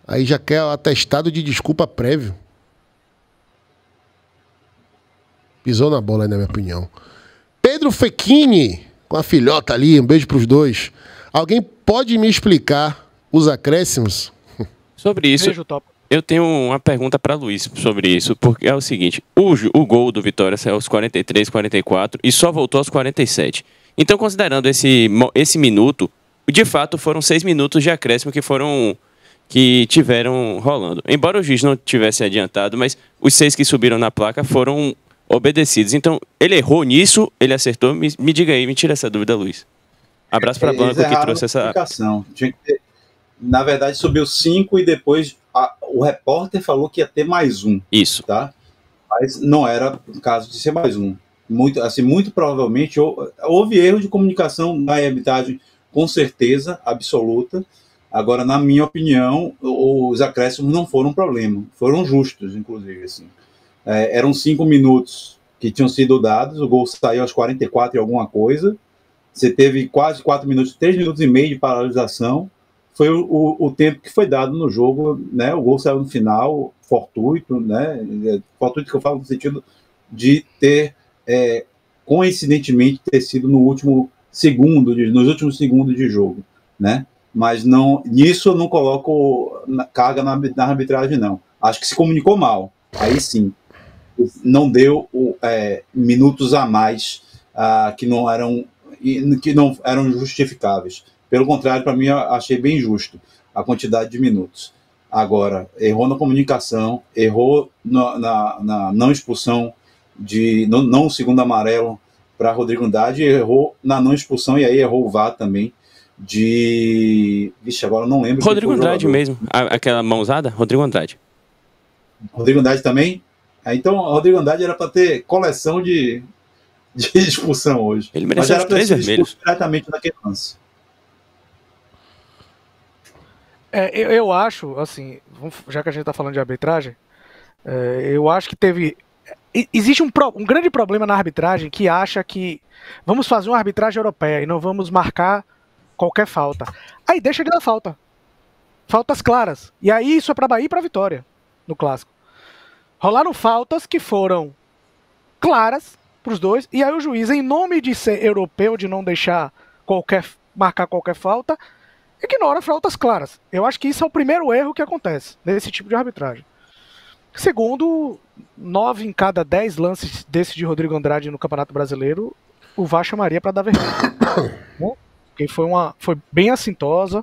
Aí já quer o atestado de desculpa prévio. Pisou na bola, na minha opinião. Pedro Fechini, com a filhota ali, um beijo pros dois. Alguém pode me explicar os acréscimos? [LAUGHS] Sobre isso, beijo, eu tenho uma pergunta para Luiz sobre isso, porque é o seguinte: o, o gol do Vitória saiu aos 43, 44 e só voltou aos 47. Então, considerando esse, esse minuto, de fato foram seis minutos de acréscimo que foram que tiveram rolando. Embora o juiz não tivesse adiantado, mas os seis que subiram na placa foram obedecidos. Então, ele errou nisso, ele acertou. Me, me diga aí, me tira essa dúvida, Luiz. Abraço para é, a Blanco que trouxe essa. Na verdade, subiu cinco e depois a, o repórter falou que ia ter mais um. Isso. Tá? Mas não era o caso de ser mais um. Muito, assim, muito provavelmente houve erro de comunicação na arbitragem, com certeza absoluta Agora, na minha opinião, os acréscimos não foram um problema, foram justos, inclusive. Assim. É, eram cinco minutos que tinham sido dados, o gol saiu aos 44 e alguma coisa. Você teve quase quatro minutos, três minutos e meio de paralisação. Foi o, o, o tempo que foi dado no jogo, né? O gol saiu no final, fortuito, né? É, fortuito que eu falo no sentido de ter é, coincidentemente ter sido no último segundo, de, nos últimos segundos de jogo, né? mas não nisso eu não coloco carga na, na arbitragem, não. Acho que se comunicou mal, aí sim. Não deu é, minutos a mais uh, que não eram que não eram justificáveis. Pelo contrário, para mim, achei bem justo a quantidade de minutos. Agora, errou na comunicação, errou na, na, na não expulsão de não, não segundo amarelo para Rodrigo Andrade, errou na não expulsão e aí errou o VAR também de. Vixe, agora não lembro. Rodrigo Andrade mesmo, aquela mãozada? Rodrigo Andrade. Rodrigo Andrade também? É, então, Rodrigo Andrade era para ter coleção de, [LAUGHS] de expulsão hoje. Ele mereceu Mas era três vermelhos. diretamente naquele lance. É, eu, eu, acho, assim, já que a gente está falando de arbitragem, é, eu acho que teve. Existe um, pro, um grande problema na arbitragem que acha que vamos fazer uma arbitragem europeia e não vamos marcar qualquer falta. Aí deixa de dar falta. Faltas claras. E aí isso é para Bahia e para Vitória no clássico. Rolaram faltas que foram claras para os dois. E aí o juiz, em nome de ser europeu, de não deixar qualquer marcar qualquer falta, ignora faltas claras. Eu acho que isso é o primeiro erro que acontece nesse tipo de arbitragem. Segundo, nove em cada dez lances desse de Rodrigo Andrade no Campeonato Brasileiro, o VAR chamaria para dar vermelho [COUGHS] né? porque foi uma foi bem assintosa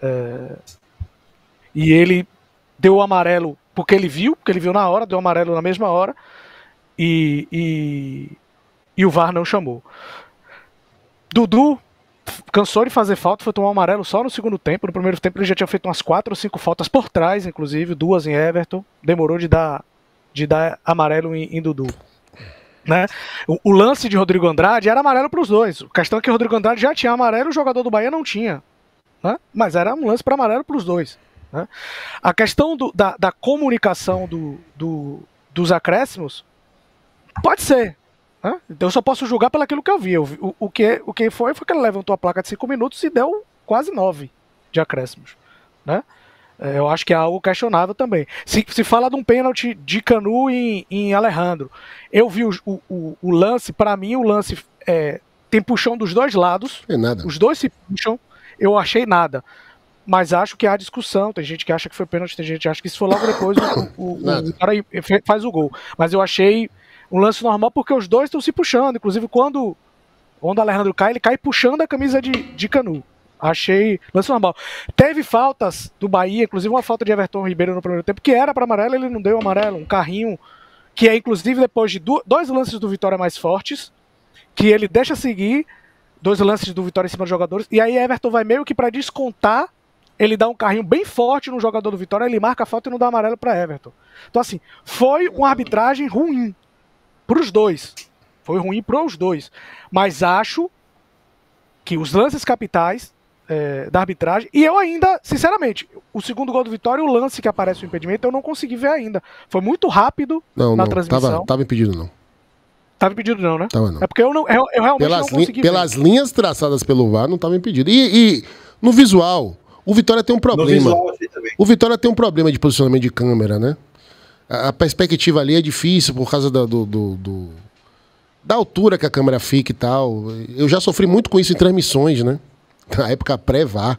é, e ele deu o amarelo porque ele viu, porque ele viu na hora, deu o amarelo na mesma hora e, e, e o VAR não chamou. Dudu cansou de fazer falta, foi tomar o amarelo só no segundo tempo. No primeiro tempo ele já tinha feito umas quatro ou cinco faltas por trás, inclusive, duas em Everton. Demorou de dar, de dar amarelo em, em Dudu. Né? O, o, lance de Rodrigo Andrade era amarelo para os dois. O questão é que Rodrigo Andrade já tinha amarelo, o jogador do Bahia não tinha. Né? Mas era um lance para amarelo para os dois. Né? A questão do, da, da, comunicação do, do, dos acréscimos pode ser. Né? Então eu só posso julgar pelo que eu vi. Eu, o, o, que, o que foi foi que ele levantou a placa de 5 minutos e deu quase 9 de acréscimos. Né? É, eu acho que é algo questionável também. Se, se fala de um pênalti de Canu em, em Alejandro, eu vi o, o, o lance, para mim o lance é, tem puxão dos dois lados. É nada. Os dois se puxam, eu achei nada. Mas acho que há discussão. Tem gente que acha que foi pênalti, tem gente que acha que isso foi logo depois o, o, o cara faz o gol. Mas eu achei um lance normal porque os dois estão se puxando. Inclusive, quando, quando o Alejandro cai, ele cai puxando a camisa de, de Canu. Achei. lance normal. Teve faltas do Bahia, inclusive uma falta de Everton Ribeiro no primeiro tempo, que era para amarelo, ele não deu amarelo. Um carrinho que é, inclusive, depois de dois lances do Vitória mais fortes, que ele deixa seguir, dois lances do Vitória em cima dos jogadores, e aí Everton vai meio que para descontar, ele dá um carrinho bem forte no jogador do Vitória, ele marca a falta e não dá amarelo para Everton. Então, assim, foi uma arbitragem ruim para os dois. Foi ruim para os dois. Mas acho que os lances capitais é, da arbitragem. E eu ainda, sinceramente, o segundo gol do Vitória, o lance que aparece o impedimento, eu não consegui ver ainda. Foi muito rápido não, na não, transmissão. Tava, tava impedido, não. Tava impedido, não, né? Tava, não. É porque eu, não, eu, eu realmente pelas não consegui. Li, pelas linhas traçadas pelo VAR, não tava impedido. E, e no visual, o Vitória tem um problema. o Vitória tem um problema de posicionamento de câmera, né? A, a perspectiva ali é difícil por causa da, do, do, do, da altura que a câmera fica e tal. Eu já sofri muito com isso em transmissões, né? [LAUGHS] na época pré-VAR.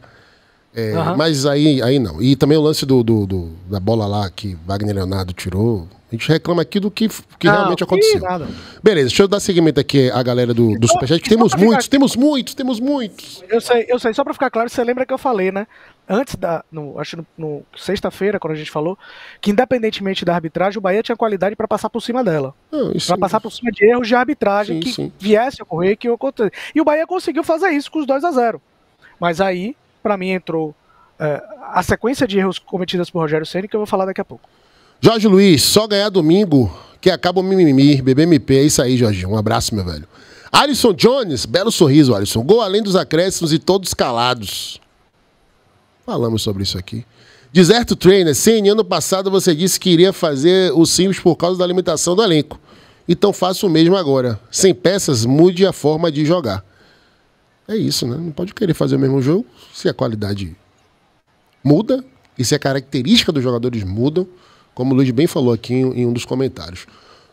É, uhum. Mas aí, aí não. E também o lance do, do, do, da bola lá que Wagner Leonardo tirou. A gente reclama aqui do que, que não, realmente aconteceu. Nada. Beleza, deixa eu dar seguimento aqui à galera do, do Superchat. Que temos muitos, ficar... temos muitos, temos muitos. Eu sei, eu sei. Só pra ficar claro, você lembra que eu falei, né? Antes da. No, acho no, no sexta-feira, quando a gente falou, que independentemente da arbitragem, o Bahia tinha qualidade para passar por cima dela. Ah, para passar por cima de erros de arbitragem sim, que sim. viesse a ocorrer, que ocorresse. E o Bahia conseguiu fazer isso com os 2 a 0 mas aí, para mim, entrou é, a sequência de erros cometidos por Rogério Ceni que eu vou falar daqui a pouco. Jorge Luiz, só ganhar domingo que acaba o mimimi, BBMP, é isso aí, Jorge. Um abraço, meu velho. Alisson Jones, belo sorriso, Alisson. Gol além dos acréscimos e todos calados. Falamos sobre isso aqui. Deserto Trainer, sem ano passado você disse que iria fazer o simples por causa da alimentação do elenco. Então faça o mesmo agora. Sem peças, mude a forma de jogar. É isso, né? Não pode querer fazer o mesmo jogo se a qualidade muda e se a característica dos jogadores mudam, como o Luiz bem falou aqui em, um dos comentários.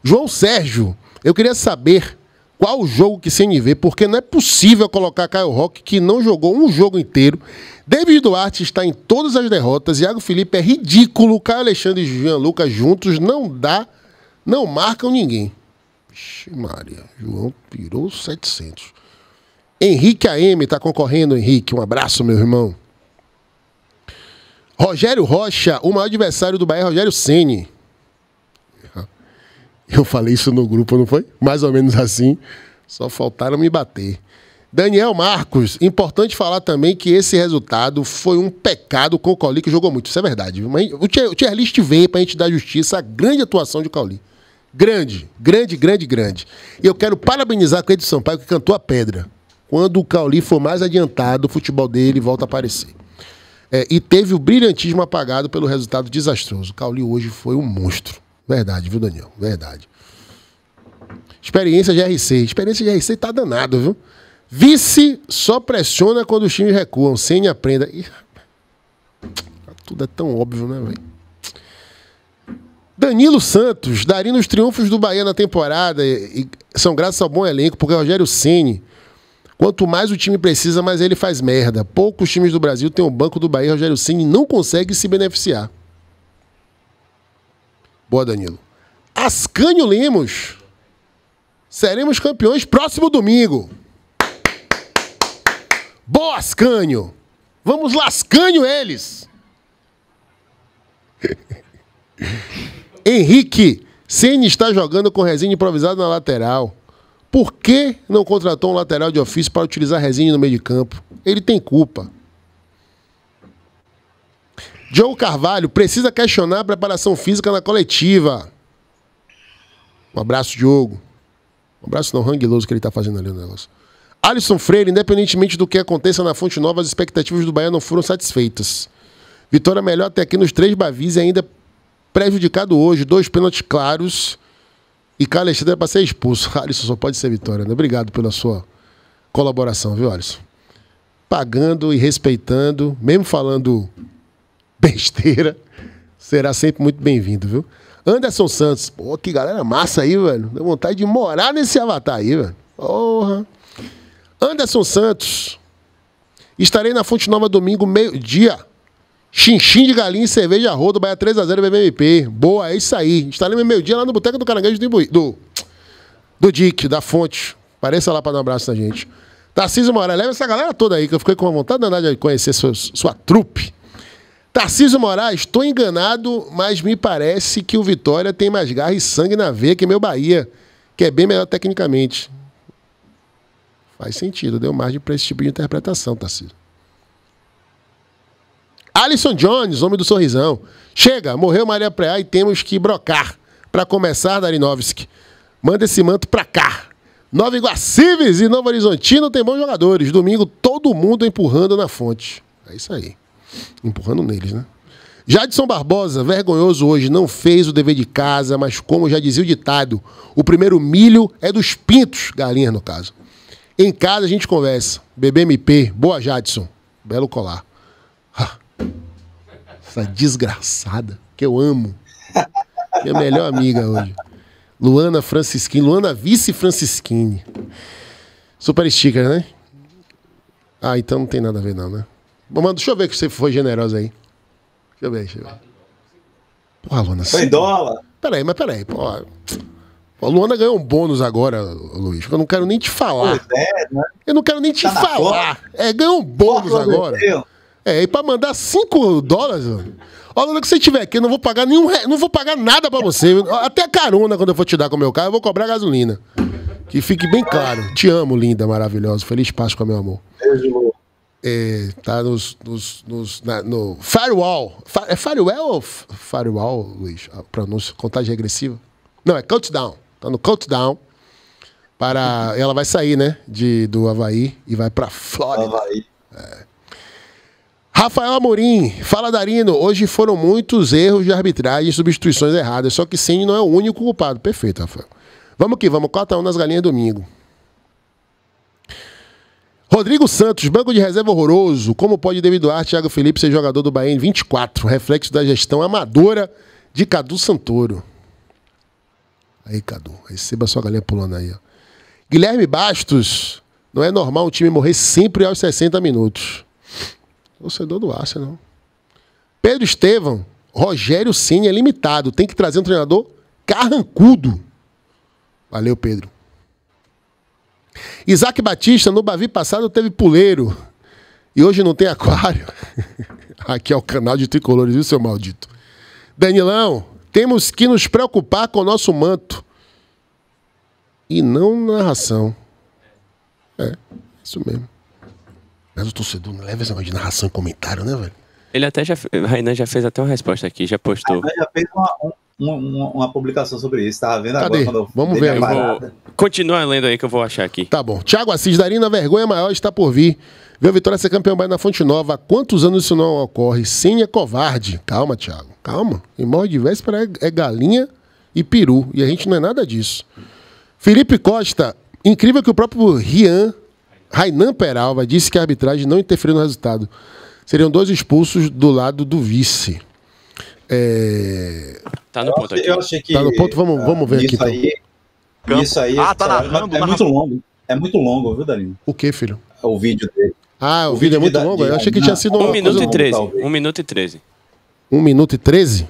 João Sérgio, eu queria saber qual o jogo que CNV, porque não é possível colocar Caio Rock que não jogou um jogo inteiro. David Duarte está em todas as derrotas. Iago Felipe é ridículo. Caio Alexandre e Jean Lucas juntos não dá, não marcam ninguém. Vixe Maria, João pirou 700. Henrique AM está concorrendo, Henrique. Um abraço, meu irmão. Rogério Rocha, o maior adversário do Bahia é Rogério Ceni. [LAUGHS] Eu falei isso no grupo, não foi? Mais ou menos assim. Só faltaram me bater. Daniel Marcos, importante falar também que esse resultado foi um pecado com o Cauli, que jogou muito. Isso é verdade. O tier, list veio para a gente dar justiça à grande atuação de Cauli. Grande, grande, grande, grande. E eu quero parabenizar a São Sampaio, que cantou a pedra. Quando o Cauli for mais adiantado, o futebol dele volta a aparecer. É, e teve o brilhantismo apagado pelo resultado desastroso. O Cauli hoje foi um monstro. Verdade, viu, Daniel? Verdade. Experiência de RC. Experiência de RC tá danado, viu? Vice só pressiona quando os times recuam. Sem aprenda. Ih, tudo é tão óbvio, né, velho? Danilo Santos, Darino, os triunfos do Bahia na temporada e, são graças ao bom elenco, porque Rogério Ceni Quanto mais o time precisa, mais ele faz merda. Poucos times do Brasil têm o banco do Bahia Rogério Ceni não consegue se beneficiar. Boa, Danilo. Ascânio Lemos. Seremos campeões próximo domingo. Boa, Ascânio. Vamos lascânio eles. [LAUGHS] Henrique, Ceni está jogando com resina improvisada na lateral. Por que não contratou um lateral de ofício para utilizar resina no meio de campo? Ele tem culpa. Joe Carvalho precisa questionar a preparação física na coletiva. Um abraço, Diogo. Um abraço não, ranguiloso que ele está fazendo ali no negócio. Alisson Freire, independentemente do que aconteça na Fonte Nova, as expectativas do Bahia não foram satisfeitas. Vitória melhor até aqui nos três Bavis e ainda prejudicado hoje. Dois pênaltis claros e Caio Alexandre é pra ser expulso. [LAUGHS] Alisson só pode ser vitória. Né? Obrigado pela sua colaboração, viu, Alisson? Pagando e respeitando, mesmo falando [LAUGHS] besteira, será sempre muito bem-vindo, viu? Anderson Santos, pô, que galera massa aí, velho. Deu vontade de morar nesse avatar aí, velho. Porra. Anderson Santos, estarei na Fonte Nova domingo, meio-dia Xinxim de galinha e cerveja rodo, Bahia 3x0 BBMP. Boa, é isso aí. Estaremos tá meio-dia lá no boteco do Caranguejo do, Imbuí, do, do Dick, da Fonte. Pareça lá para dar um abraço na gente. Tarcísio Moraes, leva essa galera toda aí, que eu fiquei com a vontade danada de conhecer sua, sua trupe. Tarcísio Moraes, estou enganado, mas me parece que o Vitória tem mais garra e sangue na veia que meu Bahia, que é bem melhor tecnicamente. Faz sentido, deu margem para esse tipo de interpretação, Tarcísio. Alisson Jones, homem do sorrisão. Chega, morreu Maria Preá e temos que brocar. Para começar, Darinovski, manda esse manto para cá. Nova Iguacives e Novo Horizontino tem bons jogadores. Domingo, todo mundo empurrando na fonte. É isso aí. Empurrando neles, né? Jadson Barbosa, vergonhoso hoje, não fez o dever de casa, mas como já dizia o ditado, o primeiro milho é dos pintos, galinhas no caso. Em casa a gente conversa. BBMP, boa Jadson. Belo colar. Essa desgraçada, que eu amo. Minha melhor amiga hoje. Luana Francisquini. Luana Vice Francisquini. Super sticker, né? Ah, então não tem nada a ver, não, né? Mano, deixa eu ver que você foi generosa aí. Deixa eu ver, deixa eu ver. Luana. Foi dólar? Peraí, mas peraí, porra. Luana ganhou um bônus agora, Luiz. Eu não quero nem te falar. Pois é, né? Eu não quero nem te tá falar. É, ganhou um bônus Porra, agora. Deus. É, e pra mandar 5 dólares, Olha o que você tiver aqui, eu não vou pagar nenhum não vou pagar nada pra você. Até a carona, quando eu for te dar com o meu carro, eu vou cobrar gasolina. Que fique bem claro. Te amo, linda, maravilhosa. Feliz Páscoa, meu amor. é, tá nos, nos, nos na, no firewall. É firewall ou firewall, Luiz? A pronúncia, contagem regressiva? Não, é countdown. Tá no countdown. Para... Ela vai sair, né? De, do Havaí e vai pra Flórida. Havaí. É. Rafael Amorim, fala Darino, hoje foram muitos erros de arbitragem e substituições erradas, só que Cine não é o único culpado. Perfeito, Rafael. Vamos que vamos, 4 a 1 nas galinhas domingo. Rodrigo Santos, banco de reserva horroroso. Como pode David Duarte, Thiago Felipe ser jogador do Bahia em 24? Reflexo da gestão amadora de Cadu Santoro. Aí, Cadu, receba sua galinha pulando aí. Ó. Guilherme Bastos, não é normal um time morrer sempre aos 60 minutos torcedor do Arsenal. Pedro Estevão, Rogério Ceni é limitado, tem que trazer um treinador carrancudo. Valeu, Pedro. Isaac Batista, no Bavi passado teve puleiro. E hoje não tem aquário. [LAUGHS] Aqui é o canal de tricolores, viu, seu maldito? Danilão, temos que nos preocupar com o nosso manto. E não narração. É, isso mesmo. Mas o torcedor não né, leva essa de narração e comentário, né, velho? Ele até já. Rainan já fez até uma resposta aqui, já postou. Rainan já fez uma, uma, uma, uma publicação sobre isso, tava vendo Cadê? agora. Vamos ver. Vou... Continua lendo aí que eu vou achar aqui. Tá bom. Thiago Assis, Darina, vergonha maior está por vir. Viu a vitória ser campeão baiano na Fonte Nova. Há quantos anos isso não ocorre? Sim, é covarde. Calma, Thiago. Calma. morre de véspera é galinha e peru. E a gente não é nada disso. Felipe Costa, incrível que o próprio Rian Rainan Peralva disse que a arbitragem não interferiu no resultado. Seriam dois expulsos do lado do vice. É... Tá no ponto aqui. Eu achei que, tá no ponto, vamos, é, vamos ver isso aqui. Então. Aí, então. Isso aí é ah, tá narrando, é, é muito longo. É muito longo, viu, Danilo? O que, filho? É o vídeo dele. Ah, o, o vídeo, é muito da, longo? Eu achei que tinha ah, sido... um minuto e treze. um minuto e treze. um minuto e treze?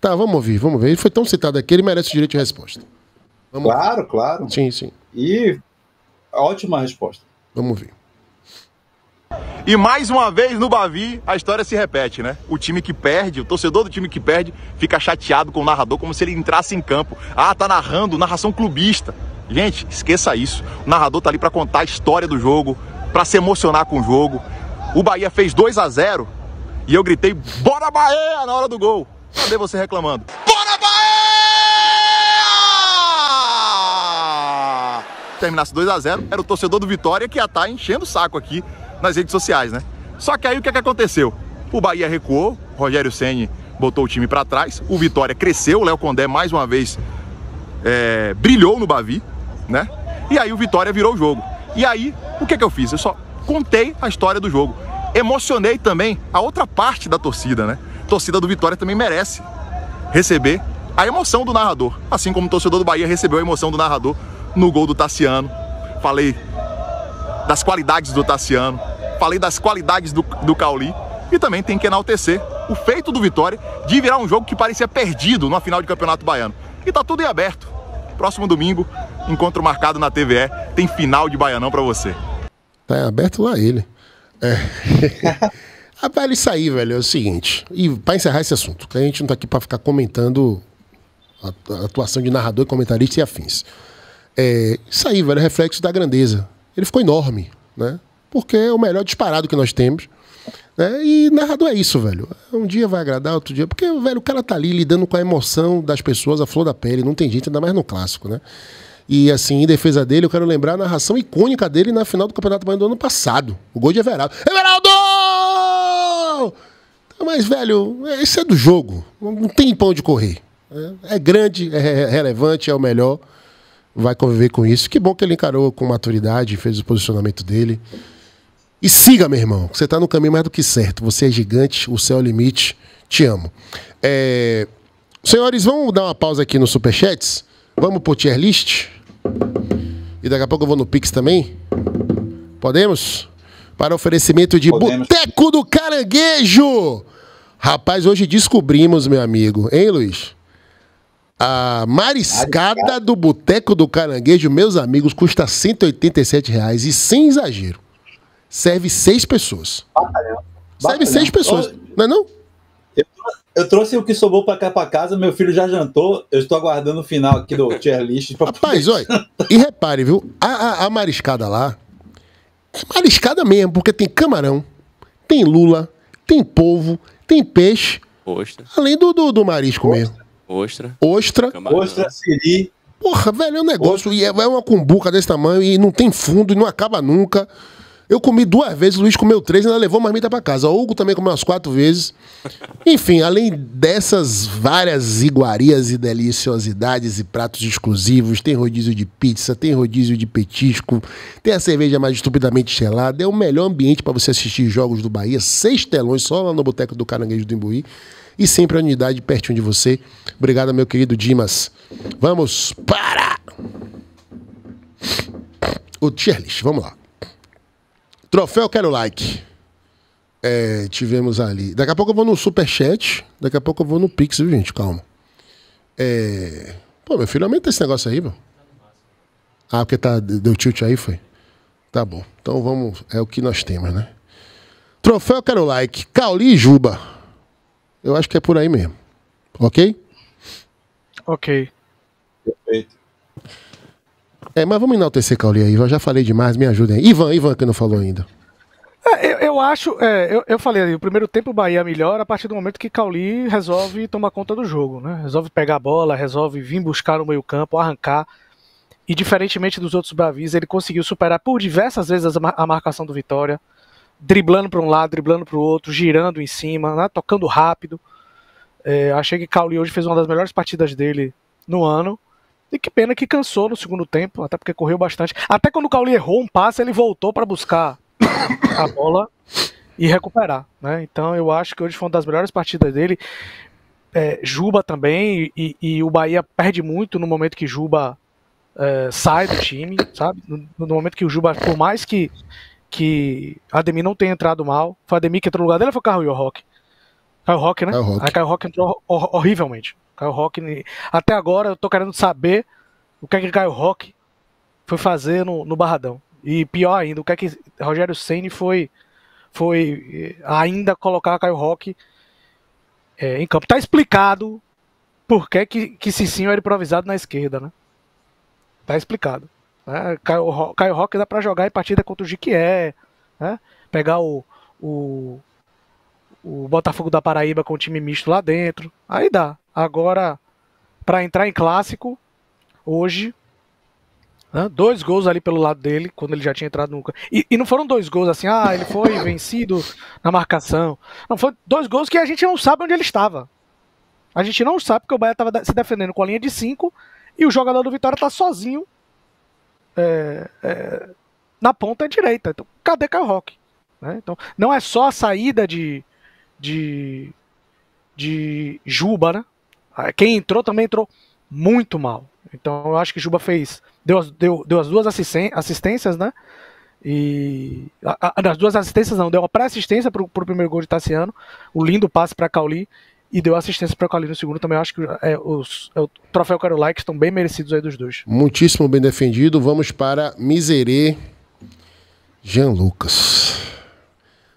Tá, vamos ouvir, vamos ver. Ele foi tão citado aqui, ele merece o direito de resposta. Vamos claro, ver. claro. Sim, sim. E ótima resposta. Vamos ver. E mais uma vez no Bavi, a história se repete, né? O time que perde, o torcedor do time que perde, fica chateado com o narrador como se ele entrasse em campo. Ah, tá narrando, narração clubista. Gente, esqueça isso. O narrador tá ali para contar a história do jogo, para se emocionar com o jogo. O Bahia fez 2 a 0 e eu gritei: "Bora Bahia!" na hora do gol. Cadê você reclamando? Bora Bahia! terminasse 2 a 0 era o torcedor do Vitória que ia estar tá enchendo o saco aqui nas redes sociais, né? Só que aí o que, é que aconteceu? O Bahia recuou, Rogério Ceni botou o time para trás, o Vitória cresceu, o Léo Condé mais uma vez é, brilhou no Bavi, né? E aí o Vitória virou o jogo. E aí, o que, é que eu fiz? Eu só contei a história do jogo. Emocionei também a outra parte da torcida, né? torcida do Vitória também merece receber a emoção do narrador, assim como o torcedor do Bahia recebeu a emoção do narrador no gol do Tassiano, falei das qualidades do Tassiano, falei das qualidades do, do Cauli e também tem que enaltecer o feito do Vitória de virar um jogo que parecia perdido na final de Campeonato Baiano. E tá tudo em aberto. Próximo domingo, encontro marcado na TVE, tem final de Baianão para você. Tá em aberto lá ele. É. ah, [LAUGHS] vale isso aí, velho. É o seguinte, e para encerrar esse assunto, que a gente não tá aqui para ficar comentando a atuação de narrador, comentarista e afins. É, isso aí, velho, é reflexo da grandeza. Ele ficou enorme, né? Porque é o melhor disparado que nós temos. Né? E narrador é isso, velho. Um dia vai agradar, outro dia. Porque, velho, o cara tá ali lidando com a emoção das pessoas, a flor da pele. Não tem jeito ainda mais no clássico, né? E, assim, em defesa dele, eu quero lembrar a narração icônica dele na final do Campeonato Baiano do ano passado. O gol de Everaldo. Everaldo! Então, mas, velho, é, isso é do jogo. Não tem pão de correr. É, é grande, é relevante, é o melhor vai conviver com isso. Que bom que ele encarou com maturidade, fez o posicionamento dele. E siga, meu irmão, você está no caminho mais do que certo. Você é gigante, o céu é o limite. Te amo. É... Senhores, vamos dar uma pausa aqui nos superchats? Vamos pro tier list? E daqui a pouco eu vou no Pix também? Podemos? Para oferecimento de Podemos. Boteco do Caranguejo! Rapaz, hoje descobrimos, meu amigo. Hein, Luiz? A mariscada, do Boteco do Caranguejo, meus amigos, custa 187 reais e sem exagero. Serve seis pessoas. Batalhão. Serve seis pessoas, não é não? Eu, eu, trouxe o que sobrou para cá para casa, meu filho já jantou, eu estou aguardando o final aqui do tier list. Rapaz, olha, e repare, viu? A, a, a mariscada lá é mariscada mesmo, porque tem camarão, tem lula, tem polvo, tem peixe. Poxa. Além do, do, do marisco mesmo. Ostra. Ostra. Camarão. Ostra, siri. Porra, velho, é um negócio. Ostra. E é, é, uma cumbuca desse tamanho e não tem fundo e não acaba nunca. Eu comi duas vezes, o Luiz comeu três e ainda levou marmita para casa. O Hugo também comeu umas quatro vezes. Enfim, além dessas várias iguarias e deliciosidades e pratos exclusivos, tem rodízio de pizza, tem rodízio de petisco, tem a cerveja mais estupidamente gelada. É o melhor ambiente para você assistir jogos do Bahia. Seis telões só lá no Boteco do Caranguejo do Imbuí e sempre a unidade pertinho de você. Obrigado, meu querido Dimas. Vamos para o tier list. Vamos lá. Troféu Quero Like. É, tivemos ali. Daqui a pouco eu vou no superchat. Daqui a pouco eu vou no Pix, viu, gente? Calma. É... Pô, meu filho, aumenta esse negócio aí, velho. Ah, porque tá, deu tilt aí, foi? Tá bom. Então vamos. É o que nós temos, né? Troféu Quero Like. Cauli Juba. Eu acho que é por aí mesmo. Ok? Ok. Perfeito. É, mas vamos enaltecer Cauli aí. Eu já falei demais, me ajudem. Ivan, Ivan, que não falou ainda. É, eu, eu, acho, é, eu, eu, falei ali, o primeiro tempo o Bahia melhora a partir do momento que Cauli resolve tomar conta do jogo, né? Resolve pegar a bola, resolve vir buscar no meio campo, arrancar. E diferentemente dos outros Bravis, ele conseguiu superar por diversas vezes a marcação do Vitória driblando para um lado, driblando para o outro, girando em cima, né, tocando rápido. É, achei que Cauli hoje fez uma das melhores partidas dele no ano. E que pena que cansou no segundo tempo, até porque correu bastante. Até quando o Cauli errou um passe, ele voltou para buscar a bola e recuperar. Né? Então eu acho que hoje foi uma das melhores partidas dele. É, Juba também, e, e, o Bahia perde muito no momento que Juba é, sai do time, sabe? No, no, momento que o Juba, por mais que que Ademir não tem entrado mal. Foi Ademir que entrou no lugar dele ou foi Carl Rock? Caio Rock, né? Caio Rock. Aí Caio Rock entrou hor horrivelmente. Caio Rock. Até agora eu tô querendo saber o que é que Caio Rock foi fazer no, no Barradão. E pior ainda, o que é que Rogério Ceni foi foi eh, ainda colocar Caio Rock é, eh, em campo. Tá explicado por que que, que Cicinho era improvisado na esquerda, né? Tá explicado. Né? Caio, Caio dá para jogar em partida contra o Jiquié, né? pegar o, o, o Botafogo da Paraíba com o time misto lá dentro. Aí dá. Agora, para entrar em clássico, hoje, né? dois gols ali pelo lado dele, quando ele já tinha entrado nunca. E, e não foram dois gols assim, ah, ele foi [COUGHS] vencido na marcação. Não, foram dois gols que a gente não sabe onde ele estava. A gente não sabe porque o Bahia estava se defendendo com a linha de 5 e o jogador do Vitória está sozinho é, é, na ponta direita. Então, cadê Kyle Rock? Né? Então, não é só a saída de, de, de Juba, né? Ah, quem entrou também entrou muito mal. Então eu acho que Juba fez. Deu, deu, deu as duas assistências, né? E. A, a, as duas assistências não, deu uma pré-assistência pro, pro primeiro gol de Tassiano. O lindo passe para Cauli e deu assistência para o Calil no segundo também. acho que é, os, é, o troféu Carolai que estão bem merecidos aí dos dois. Muitíssimo bem defendido. Vamos para Miserê Jean Lucas.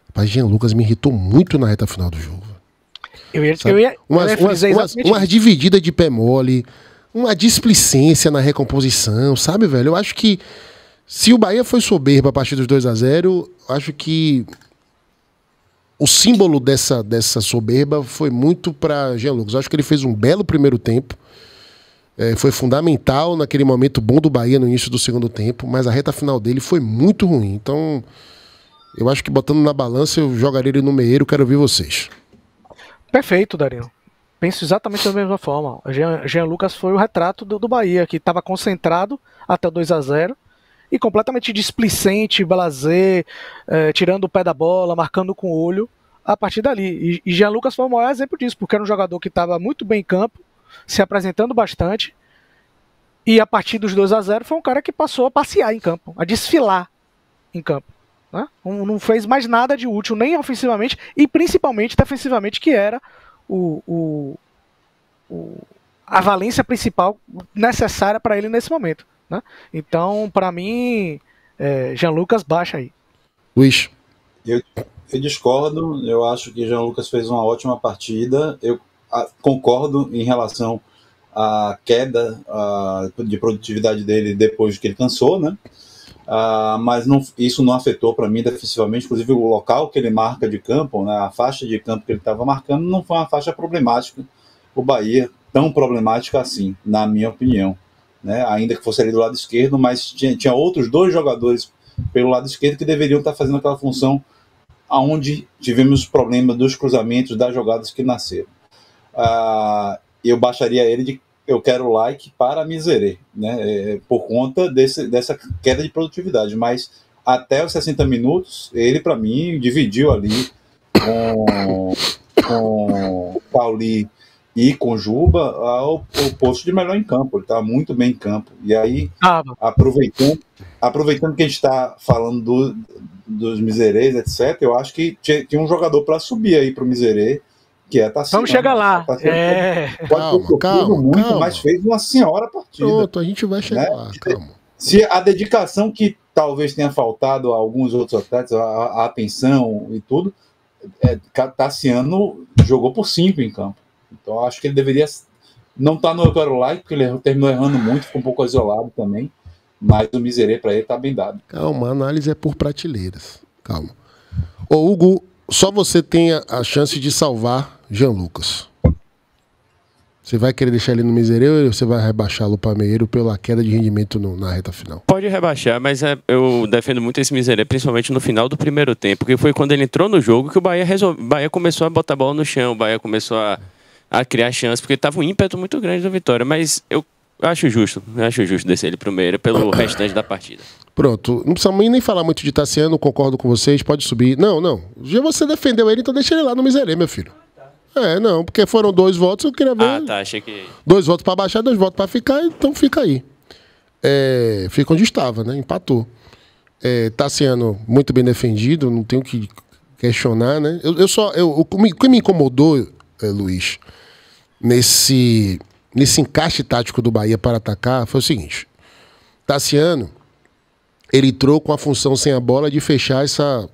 Rapaz, Jean Lucas me irritou muito na reta final do jogo. Eu ia, eu ia eu ia umas, umas, umas divididas de pé mole, uma displicência na recomposição, sabe, velho? Eu acho que se o Bahia foi soberbo a partir dos 2 a 0 acho que o símbolo dessa, dessa soberba foi muito para Jean Lucas. Eu acho que ele fez um belo primeiro tempo. É, foi fundamental naquele momento bom do Bahia no início do segundo tempo, mas a reta final dele foi muito ruim. Então, eu acho que botando na balança, eu jogaria ele no meieiro, quero ver vocês. Perfeito, Darino. Penso exatamente da mesma forma. Jean, Jean Lucas foi o retrato do, do Bahia, que estava concentrado até 2 a 0 e completamente displicente, blazer, é, tirando o pé da bola, marcando com o olho a partir dali. E, e Jean Lucas foi o maior exemplo disso, porque era um jogador que estava muito bem em campo, se apresentando bastante, e a partir dos 2 a 0 foi um cara que passou a passear em campo, a desfilar em campo. Né? Um, não fez mais nada de útil, nem ofensivamente e principalmente defensivamente, que era o, o, o a valência principal necessária para ele nesse momento. Né? Então, para mim, é, Jean Lucas baixa aí. Luiz. Eu, eu discordo, eu acho que Jean Lucas fez uma ótima partida. Eu a, concordo em relação à queda a, de produtividade dele depois que ele cansou, né? Uh, mas não, isso não afetou para mim defensivamente, inclusive o local que ele marca de campo, né, a faixa de campo que ele estava marcando, não foi uma faixa problemática. O Bahia, tão problemática assim, na minha opinião né? ainda que fosse ali do lado esquerdo, mas tinha, tinha outros dois jogadores pelo lado esquerdo que deveriam estar fazendo aquela função aonde tivemos problema dos cruzamentos das jogadas que nasceram. Ah, eu baixaria ele de eu quero like para miserê, né? É, por conta desse, dessa queda de produtividade, mas até os 60 minutos, ele para mim dividiu ali com com Pauli e com Juba ao, ao posto de melhor em campo. Ele estava tá muito bem em campo. E aí, ah, aproveitando, aproveitando que a gente está falando do, dos Misereis, etc., eu acho que tinha, tinha um jogador para subir aí para o Miserê, que é Tassiano. Vamos chegar né? lá. Tassiano, é... Pode ter calma, muito, calma. mas fez uma senhora partida. Pronto, a gente vai né? chegar né? lá, calma. Se a dedicação que talvez tenha faltado a alguns outros atletas, a, a atenção e tudo, é, Tassiano jogou por cinco em campo. Então acho que ele deveria não estar tá no light porque ele terminou errando muito, ficou um pouco isolado também. Mas o Miserê para ele tá bem dado. Calma, a análise é por prateleiras. Calma. Ô, Hugo, só você tem a, chance de salvar Jean Lucas. Você vai querer deixar ele no Misereu ou você vai rebaixá-lo para Meiro pela queda de rendimento no, na reta final? Pode rebaixar, mas é, eu defendo muito esse Misereu, principalmente no final do primeiro tempo, que foi quando ele entrou no jogo que o Bahia, Bahia começou a botar a bola no chão, o Bahia começou a a criar chance, porque tava um ímpeto muito grande da vitória. Mas eu acho justo, eu acho justo descer ele primeiro pelo [COUGHS] restante da partida. Pronto, não precisamos nem falar muito de Tassiano, concordo com vocês, pode subir. Não, não. Já você defendeu ele, então deixa ele lá no miserê, meu filho. É, não, porque foram dois votos, eu queria ver. Ah, tá, achei que. Dois votos para baixar, dois votos para ficar, então fica aí. É, fica onde estava, né? Empatou. É, Tassiano, muito bem defendido, não tenho que questionar, né? Eu, eu só. Eu, o, que me incomodou, é, Luiz, nesse, nesse encaixe tático do Bahia para atacar foi o seguinte: Tassiano ele entrou com a função sem a bola de fechar essa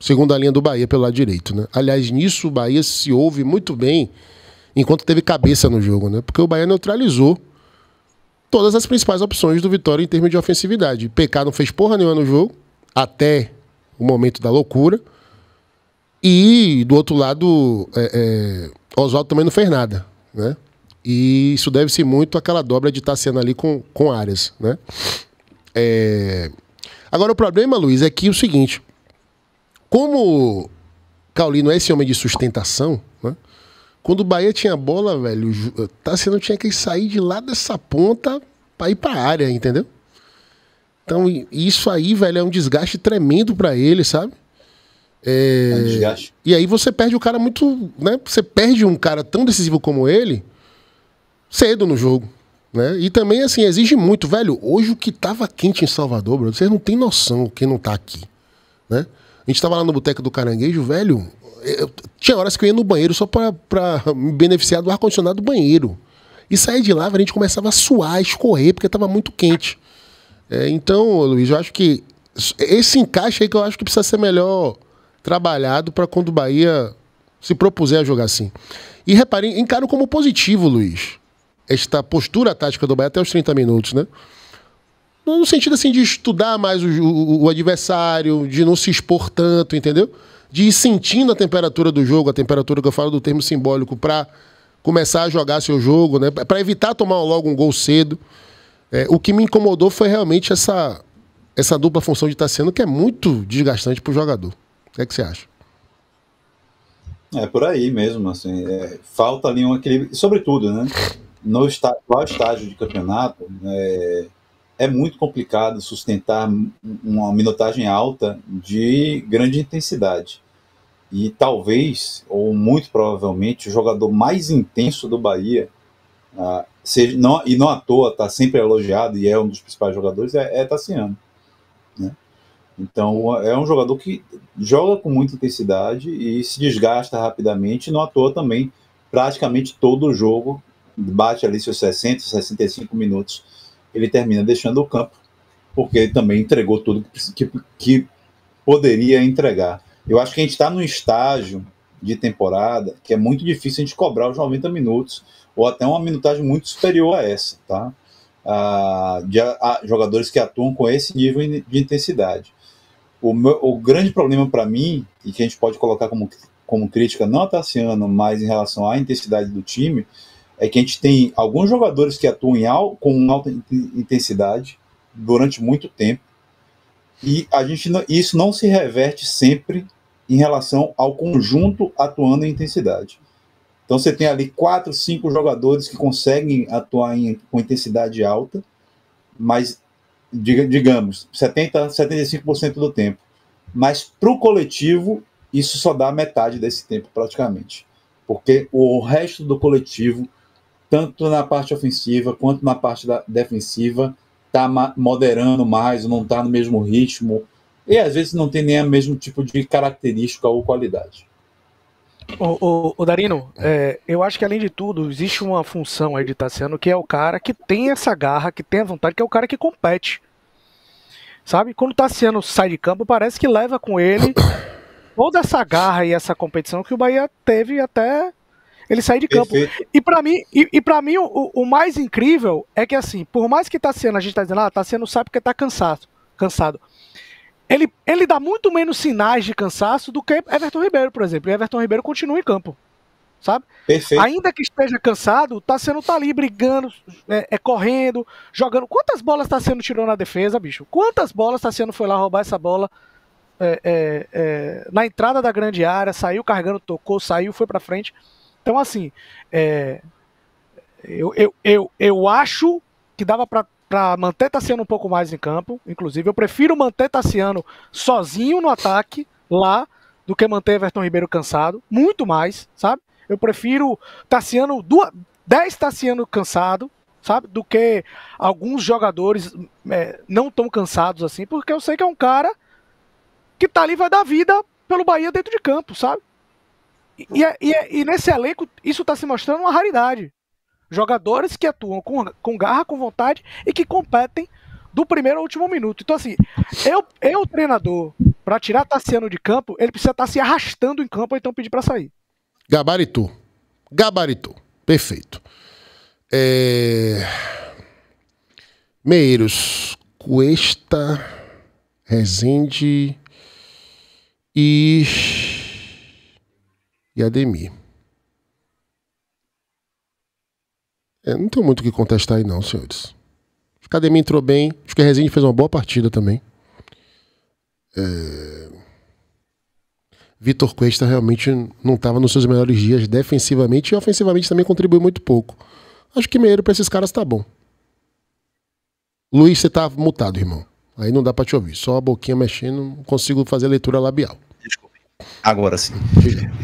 segunda linha do Bahia pelo lado direito. Né? Aliás, nisso o Bahia se ouve muito bem enquanto teve cabeça no jogo, né? porque o Bahia neutralizou todas as principais opções do Vitória em termos de ofensividade. PK não fez porra nenhuma no jogo, até o momento da loucura. E do outro lado, é, é, Oswaldo também não fez nada, né? E isso deve-se muito àquela dobra de estar tá sendo ali com, com áreas, né? É... Agora, o problema, Luiz, é que é o seguinte: como Caulino é esse homem de sustentação, né? Quando o Bahia tinha bola, velho, tá, sendo tinha que sair de lá dessa ponta para ir para área, entendeu? Então, isso aí, velho, é um desgaste tremendo para ele, sabe? É, é e aí você perde o cara muito. Né? Você perde um cara tão decisivo como ele cedo no jogo. Né? E também, assim, exige muito, velho. Hoje o que tava quente em Salvador, bro, vocês não tem noção o que não tá aqui. Né? A gente tava lá no Boteco do Caranguejo, velho. É, eu, tinha horas que eu ia no banheiro só pra, pra me beneficiar do ar-condicionado do banheiro. E sair de lá, a gente começava a suar, a escorrer, porque tava muito quente. É, então, Luiz, eu acho que esse encaixe aí que eu acho que precisa ser melhor trabalhado para quando o Bahia se propuser a jogar assim. E reparem, encaro como positivo, Luiz, esta postura tática do Bahia até os 30 minutos, né? No sentido assim de estudar mais o, o, o adversário, de não se expor tanto, entendeu? De ir sentindo a temperatura do jogo, a temperatura que eu falo do termo simbólico, para começar a jogar seu jogo, né? Para evitar tomar logo um gol cedo. É, o que me incomodou foi realmente essa, essa dupla função de Tassiano, tá que é muito desgastante para o jogador. O que, é que você acha? É por aí mesmo, assim, é, falta ali um equilíbrio, sobretudo, né? No estágio, estágio de campeonato é, é, muito complicado sustentar uma minutagem alta de grande intensidade. E talvez, ou muito provavelmente, o jogador mais intenso do Bahia, ah, seja, não, e não à toa, está sempre elogiado e é um dos principais jogadores, é, é Tassiano. Então é um jogador que joga com muita intensidade e se desgasta rapidamente, não à toa também praticamente todo o jogo bate ali seus 60, 65 minutos, ele termina deixando o campo, porque ele também entregou tudo que, que poderia entregar. Eu acho que a gente está num estágio de temporada que é muito difícil a gente cobrar os 90 minutos, ou até uma minutagem muito superior a essa, tá? Ah, de a, ah, a, jogadores que atuam com esse nível de intensidade. O, meu, o grande problema para mim, e que a gente pode colocar como, como crítica, não a Tassiano, mas em relação à intensidade do time, é que a gente tem alguns jogadores que atuam em al, com alta intensidade durante muito tempo, e a gente isso não se reverte sempre em relação ao conjunto atuando em intensidade. Então você tem ali quatro, cinco jogadores que conseguem atuar em, com intensidade alta, mas digamos, 70, 75% do tempo. Mas para o coletivo, isso só dá metade desse tempo, praticamente. Porque o resto do coletivo, tanto na parte ofensiva quanto na parte defensiva, está moderando mais, não está no mesmo ritmo, e às vezes não tem nem o mesmo tipo de característica ou qualidade. O, o, o Darino, é. é, eu acho que além de tudo, existe uma função aí de Tassiano tá que é o cara que tem essa garra, que tem a vontade, que é o cara que compete. Sabe? Quando tá o Tassiano sai de campo, parece que leva com ele [COUGHS] toda essa garra e essa competição que o Bahia teve até ele sair de campo. E para mim, e, e para mim o, o, mais incrível é que assim, por mais que Tassiano, tá a gente tá dizendo, ah, Tassiano sabe porque tá cansado, cansado ele, ele dá muito menos sinais de cansaço do que Everton Ribeiro, por exemplo. E Everton Ribeiro continua em campo. Sabe? Perfeito. Ainda que esteja cansado, tá sendo tá ali brigando, é, é correndo, jogando. Quantas bolas tá sendo tirou na defesa, bicho? Quantas bolas tá sendo foi lá roubar essa bola é, é, é, na entrada da grande área, saiu carregando, tocou, saiu, foi para frente. Então, assim, é, eu, eu, eu, eu acho que dava para para manter Tassiano um pouco mais em campo. Inclusive, eu prefiro manter Tassiano sozinho no ataque lá do que manter Everton Ribeiro cansado. Muito mais, sabe? Eu prefiro Tassiano, 10 Tassiano cansado, sabe? Do que alguns jogadores é, não tão cansados assim, porque eu sei que é um cara que tá ali vai dar vida pelo Bahia dentro de campo, sabe? E, e, é, e, é, e nesse elenco, isso tá se mostrando uma raridade. Jogadores que atuam com, com garra, com vontade e que competem do primeiro ao último minuto. Então, assim, eu, eu treinador, para tirar Tassiano de campo, ele precisa estar tá se arrastando em campo ou então pedir para sair. Gabarito Gabarito Perfeito. É... Meiros, Cuesta, Rezende e. e Ademir. É, não tem muito o que contestar aí, não, senhores. A academia entrou bem. Acho que a Resende fez uma boa partida também. É... Vitor Cuesta realmente não estava nos seus melhores dias defensivamente e ofensivamente também contribuiu muito pouco. Acho que meio para esses caras tá bom. Luiz, você tá mutado, irmão. Aí não dá para te ouvir. Só a boquinha mexendo, não consigo fazer leitura labial. Agora sim.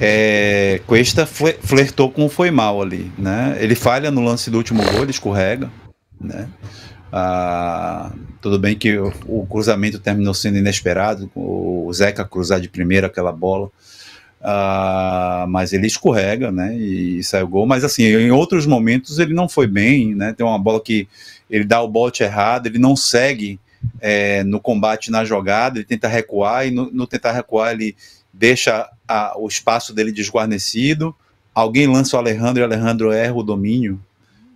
É, Cuesta flertou com o foi mal ali, né? Ele falha no lance do último gol, ele escorrega, né? Ah, tudo bem que o, o, cruzamento terminou sendo inesperado, o Zeca cruzar de primeira aquela bola, ah, mas ele escorrega, né? E, e o gol. Mas assim, em outros momentos ele não foi bem, né? Tem uma bola que ele dá o bote errado, ele não segue é, no combate na jogada, ele tenta recuar e no, no tentar recuar ele deixa a, o espaço dele desguarnecido, alguém lança o Alejandro e o Alejandro erra o domínio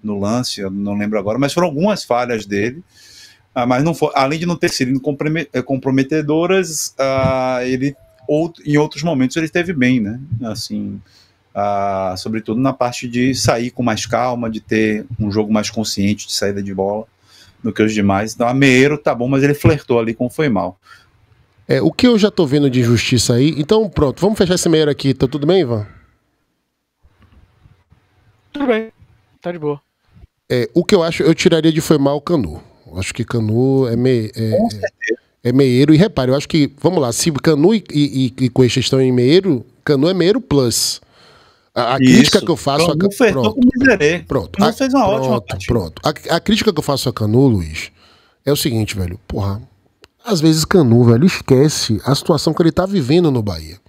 no lance, eu não lembro agora, mas foram algumas falhas dele. Ah, mas não foi, além de não ter sido eh, comprometedoras, ah, ele em outros momentos ele esteve bem, né? Assim, ah, sobretudo na parte de sair com mais calma, de ter um jogo mais consciente de saída de bola do que os demais. Então, a Meiro tá bom, mas ele flertou ali com foi mal. É, o que eu já tô vendo de injustiça aí. Então, pronto, vamos fechar esse meio aqui. Tá tudo bem, Ivan? Tudo bem. Tá de boa. É, o que eu acho, eu tiraria de foi mal o Canu. Eu acho que Canu é meio. É, Com é, certeza é meieiro. E repare, eu acho que, vamos lá, se Canu e, e, e Coeixa estão em meieiro, Canu é meieiro plus. A, a crítica que eu faço a Canu. Pronto, com pronto. a, fez uma pronto, ótima pronto. A, a, crítica que eu faço a Canu, Luiz, é o seguinte, velho. Porra, às vezes Canu velho esquece a situação que ele está vivendo no Bahia.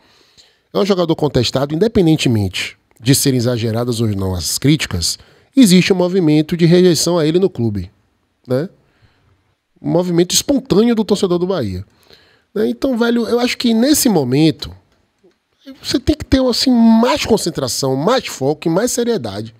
É um jogador contestado, independentemente de serem exageradas ou não as críticas, existe um movimento de rejeição a ele no clube. Né? Um movimento espontâneo do torcedor do Bahia. Né? Então, velho, eu acho que nesse momento você tem que ter assim, mais concentração, mais foco e mais seriedade.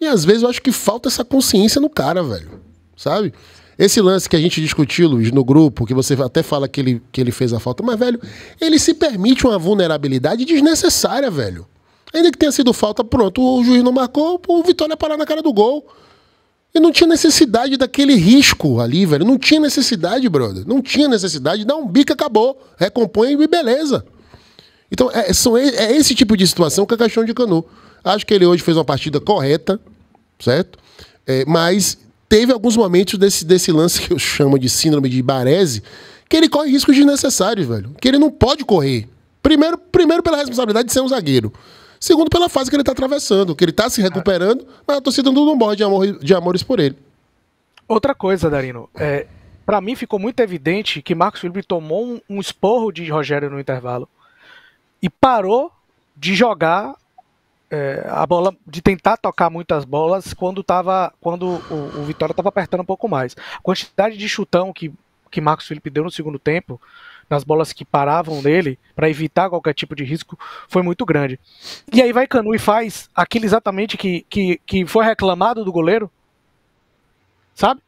E às vezes eu acho que falta essa consciência no cara, velho. Sabe? Esse lance que a gente discutiu, Luiz, no grupo, que você até fala que ele, que ele fez a falta, mas, velho, ele se permite uma vulnerabilidade desnecessária, velho. Ainda que tenha sido falta, pronto, o juiz não marcou, o Vitória parar na cara do gol. E não tinha necessidade daquele risco ali, velho. Não tinha necessidade, brother. Não tinha necessidade. Dá um bico, acabou. Recompõe e beleza. Então, é, são, é esse tipo de situação que é caixão de cano. Acho que ele hoje fez uma partida correta, certo? É, mas teve alguns momentos desse, desse lance que eu chamo de síndrome de Baresi, que ele corre riscos desnecessários, velho. Que ele não pode correr. Primeiro, primeiro pela responsabilidade de ser um zagueiro. Segundo, pela fase que ele está atravessando, que ele está se recuperando, mas a torcida não morre de, amor, de amores por ele. Outra coisa, Darino, é, para mim ficou muito evidente que Marcos Felipe tomou um, um esporro de Rogério no intervalo e parou de jogar é, a bola de tentar tocar muitas bolas quando tava, quando o, o Vitória estava apertando um pouco mais. A quantidade de chutão que que Marcos Felipe deu no segundo tempo, nas bolas que paravam nele, para evitar qualquer tipo de risco, foi muito grande. E aí vai Canu e faz aquilo exatamente que, que, que foi reclamado do goleiro, sabe?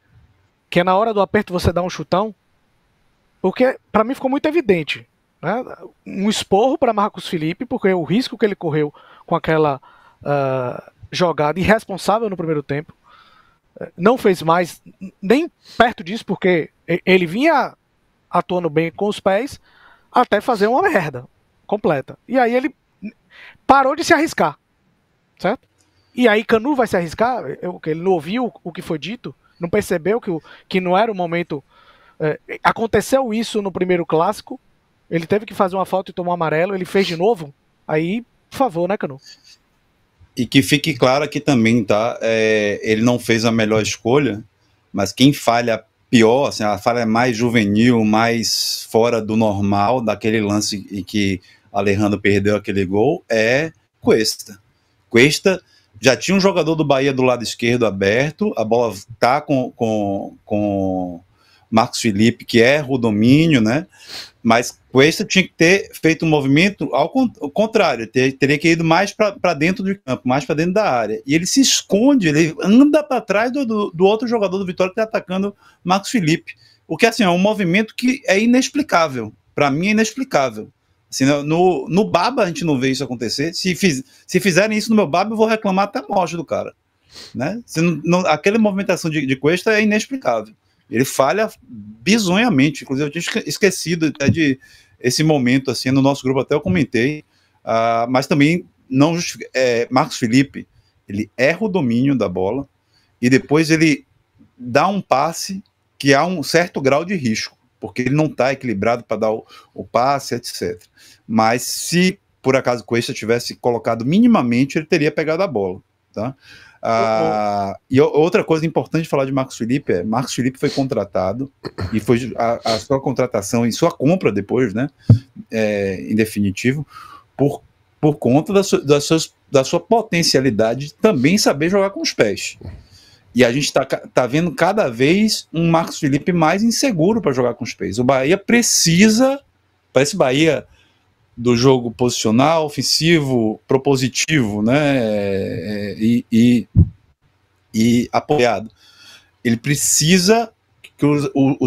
Que é na hora do aperto você dá um chutão, porque para mim ficou muito evidente. Né? Um esporro para Marcos Felipe, porque o risco que ele correu com aquela uh, jogada irresponsável no primeiro tempo. Não fez mais, nem perto disso, porque ele vinha atuando bem com os pés até fazer uma merda completa. E aí ele parou de se arriscar, certo? E aí Canu vai se arriscar, ele não ouviu o que foi dito, não percebeu que, que não era o momento. É, aconteceu isso no primeiro clássico, ele teve que fazer uma falta e tomou amarelo, ele fez de novo, aí por favor, né, Canu? E que fique claro aqui também, tá? É, ele não fez a melhor escolha, mas quem falha pior, assim, a falha mais juvenil, mais fora do normal, daquele lance em que Alejandro perdeu aquele gol, é Cuesta. Cuesta já tinha um jogador do Bahia do lado esquerdo aberto, a bola tá com, com, com Marcos Felipe, que erra é o domínio, né? Mas Cuesta tinha que ter feito um movimento ao contrário, ter, teria que ir mais para dentro do campo, mais para dentro da área. E ele se esconde, ele anda para trás do, do, do, outro jogador do Vitória que está atacando Marcos Felipe. O que assim, é um movimento que é inexplicável. Para mim é inexplicável. Assim, no, no Baba a gente não vê isso acontecer. Se, fiz, se fizerem isso no meu Baba, eu vou reclamar até a morte do cara. Né? Se aquela movimentação de, de Cuesta é inexplicável. Ele falha bizonhamente. Inclusive, eu tinha esquecido até de esse momento, assim, no nosso grupo até eu comentei. Uh, mas também não é, Marcos Felipe, ele erra o domínio da bola e depois ele dá um passe que há um certo grau de risco, porque ele não está equilibrado para dar o, o, passe, etc. Mas se por acaso Cuesta tivesse colocado minimamente, ele teria pegado a bola, tá? Ah, e outra coisa importante falar de Marcos Felipe é: Marcos Felipe foi contratado e foi a, a sua contratação e sua compra depois, né? É, em definitivo, por, por conta da, su, da, suas, da sua potencialidade também saber jogar com os pés. E a gente está tá vendo cada vez um Marcos Felipe mais inseguro para jogar com os pés. O Bahia precisa, parece Bahia do jogo posicional, ofensivo, propositivo, né? É, e, e, e apoiado. Ele precisa que o, o,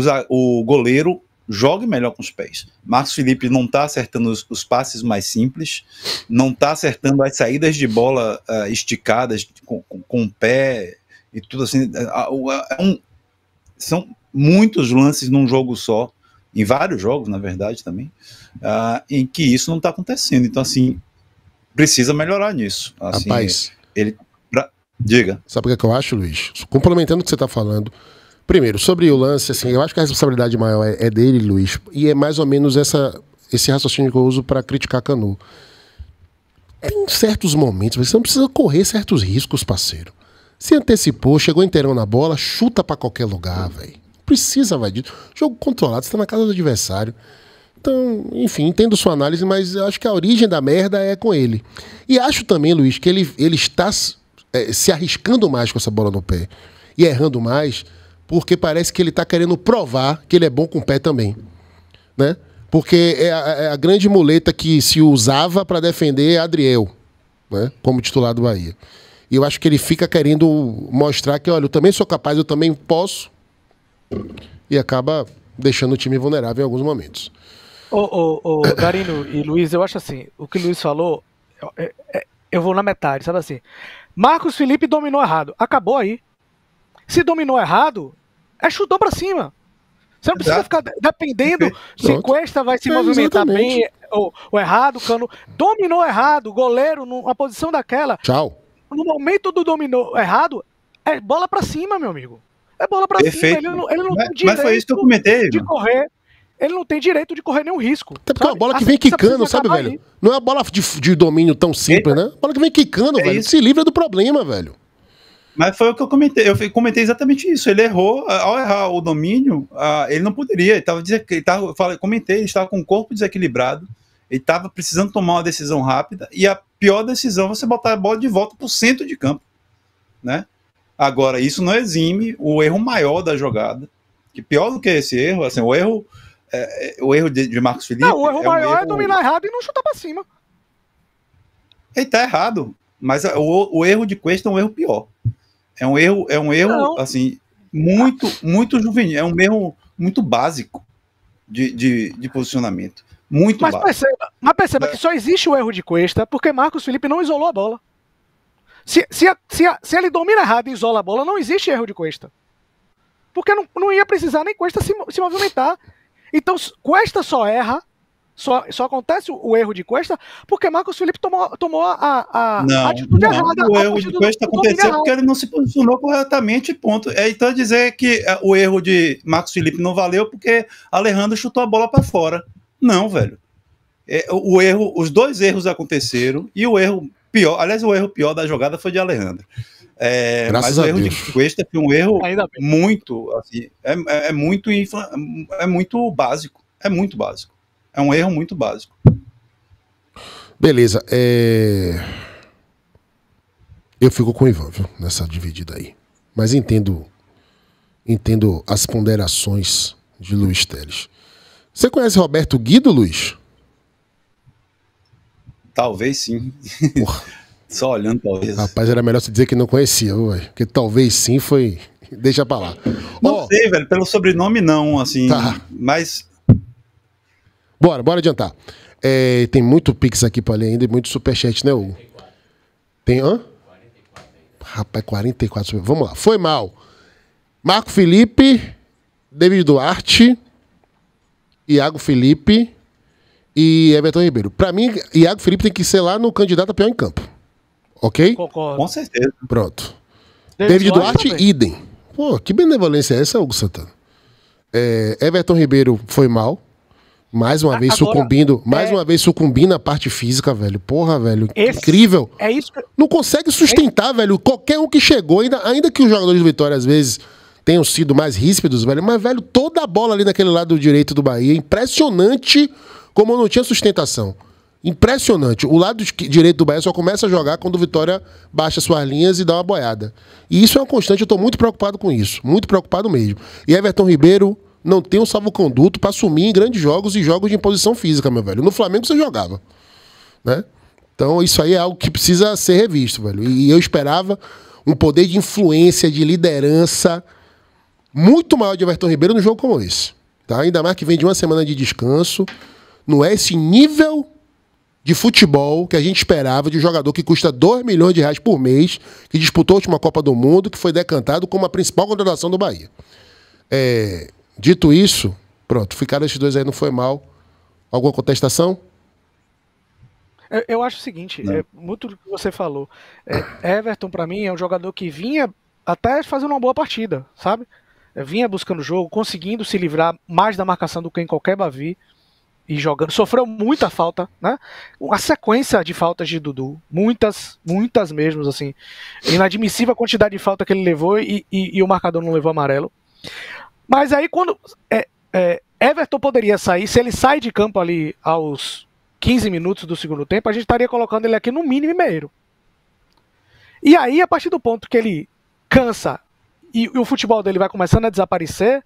o goleiro jogue melhor com os pés. Marcos Felipe não está acertando os, os, passes mais simples, não está acertando as saídas de bola uh, esticadas com, com, com, o pé e tudo assim. É um, são muitos lances num jogo só, em vários jogos, na verdade, também uh, em que isso não está acontecendo. Então, assim, precisa melhorar nisso. Assim, Rapaz. Ele. Pra, diga. Sabe o que é eu acho, Luiz? Complementando o que você está falando. Primeiro, sobre o lance, assim, eu acho que a responsabilidade maior é, é dele, Luiz, e é mais ou menos essa, esse raciocínio que eu uso para criticar Canu. Tem é, certos momentos, você não precisa correr certos riscos, parceiro. Se antecipou, chegou inteirão na bola, chuta para qualquer lugar, velho. Precisa, vai Jogo controlado, você tá na casa do adversário. Então, enfim, entendo sua análise, mas acho que a origem da merda é com ele. E acho também, Luiz, que ele, ele está é, se arriscando mais com essa bola no pé e errando mais, porque parece que ele está querendo provar que ele é bom com o pé também. Né? Porque é a, é a grande muleta que se usava para defender é Adriel, né? como titular do Bahia. E eu acho que ele fica querendo mostrar que, olha, eu também sou capaz, eu também posso. E acaba deixando o time vulnerável em alguns momentos. Ô, ô, ô, Darino e Luiz, eu acho assim, o que o Luiz falou, eu, é, é, é, eu vou na metade, sabe assim? Marcos Felipe dominou errado, acabou aí. Se dominou errado, é chutão para cima. Você não precisa Exato. ficar dependendo se Cuesta vai se é, movimentar bem ou, ou, errado. Cano dominou errado, goleiro numa posição daquela. Tchau. No momento do dominou errado, é bola para cima, meu amigo. É bola para cima. Ele não, ele não mas, tem direito mas foi isso que eu comentei, de mano. correr ele não tem direito de correr nenhum risco. Até porque é uma bola que assim, vem quicando, sabe, velho? Não é uma bola de, de domínio tão simples, Eita. né? Bola que vem quicando, é velho. Isso. Se livra do problema, velho. Mas foi o que eu comentei. Eu comentei exatamente isso. Ele errou. Ao errar o domínio, ele não poderia. Ele estava. Ele tava, falei, comentei, ele estava com o corpo desequilibrado. Ele estava precisando tomar uma decisão rápida. E a pior decisão é você botar a bola de volta para o centro de campo. Né? Agora, isso não exime o erro maior da jogada. Que pior do que esse erro, assim, o erro é, é, o erro de, de, Marcos Felipe. Não, o erro é um maior é erro... é dominar errado e não chutar para cima. Ele tá errado. Mas o, o erro de Cuesta é um erro pior. É um erro, é um erro assim, muito, muito juvenil. É um erro muito básico de, de, de posicionamento. Muito mas básico. Perceba, mas perceba é. que só existe o erro de Cuesta porque Marcos Felipe não isolou a bola. Se, se, a, se, a, se ele domina errado e isola a bola, não existe erro de Cuesta. Porque não, não ia precisar nem Cuesta se, se movimentar. Então, Cuesta só erra, só, só acontece o, erro de Cuesta porque Marcos Felipe tomou, tomou a, a não, atitude não, errada. O erro de Cuesta aconteceu porque ele não se posicionou corretamente, ponto. É, então, dizer que é, o erro de Marcos Felipe não valeu porque Alejandro chutou a bola para fora. Não, velho. É, o erro, os dois erros aconteceram e o erro pior, aliás, o erro pior da jogada foi de Alejandro. É, mas o erro Deus. de Cuesta foi um erro muito, assim, é, é, é muito infla, é muito básico. É muito básico. É um erro muito básico. Beleza. É... Eu fico com o Ivan, viu, nessa dividida aí. Mas entendo, entendo as ponderações de Luiz Teles. Você conhece Roberto Guido, Luiz? Talvez sim. Porra. [LAUGHS] Só olhando, talvez. Rapaz, era melhor se dizer que não conhecia, ué. Porque talvez sim foi. [LAUGHS] Deixa pra lá. Não oh, sei, velho. Pelo sobrenome, não, assim. Tá. Mas. Bora, bora adiantar. É, tem muito Pix aqui pra ler ainda e muito superchat, né, Hugo? Tem. Hã? 44. Rapaz, 44. Vamos lá. Foi mal. Marco Felipe, David Duarte, Iago Felipe e Everton Ribeiro. Pra mim, Iago Felipe tem que ser lá no candidato a pior em campo. Ok? Concordo. Com certeza. Pronto. David, David Duarte, também. idem. Pô, que benevolência é essa, Hugo Santana? É, Everton Ribeiro foi mal. Mais uma vez Agora, sucumbindo, mais é... uma vez sucumbindo a parte física, velho. Porra, velho. Esse... incrível. É isso que... Não consegue sustentar, é... velho. Qualquer um que chegou, ainda, ainda que os jogadores do Vitória, às vezes, tenham sido mais ríspidos, velho. Mas, velho, toda a bola ali naquele lado direito do Bahia, impressionante como não tinha sustentação. Impressionante. O lado direito do Bahia só começa a jogar quando o Vitória baixa suas linhas e dá uma boiada. E isso é uma constante, eu estou muito preocupado com isso. Muito preocupado mesmo. E Everton Ribeiro não tem um salvo-conduto para assumir em grandes jogos e jogos de imposição física, meu velho. No Flamengo você jogava. Né? Então isso aí é algo que precisa ser revisto, velho. E eu esperava um poder de influência, de liderança muito maior de Everton Ribeiro num jogo como esse. Tá? Ainda mais que vem de uma semana de descanso. Não é esse nível de futebol que a gente esperava de um jogador que custa 2 milhões de reais por mês, que disputou a última Copa do Mundo, que foi decantado como a principal contratação do Bahia. É, dito isso, pronto, ficaram esses dois aí, não foi mal. Alguma contestação? É, eu acho o seguinte, é, muito do que você falou. É, Everton, para mim, é um jogador que vinha até fazendo uma boa partida, sabe? É, vinha buscando o jogo, conseguindo se livrar mais da marcação do que em qualquer Bavi e jogando. Sofreu muita falta, né? Uma sequência de faltas de Dudu. Muitas, muitas mesmo, assim. Inadmissível a quantidade de falta que ele levou e, e, e o marcador não levou amarelo. Mas aí quando. É, é, Everton poderia sair, se ele sai de campo ali aos 15 minutos do segundo tempo, a gente estaria colocando ele aqui no mínimo meio. E aí, a partir do ponto que ele cansa e, e o futebol dele vai começando a desaparecer,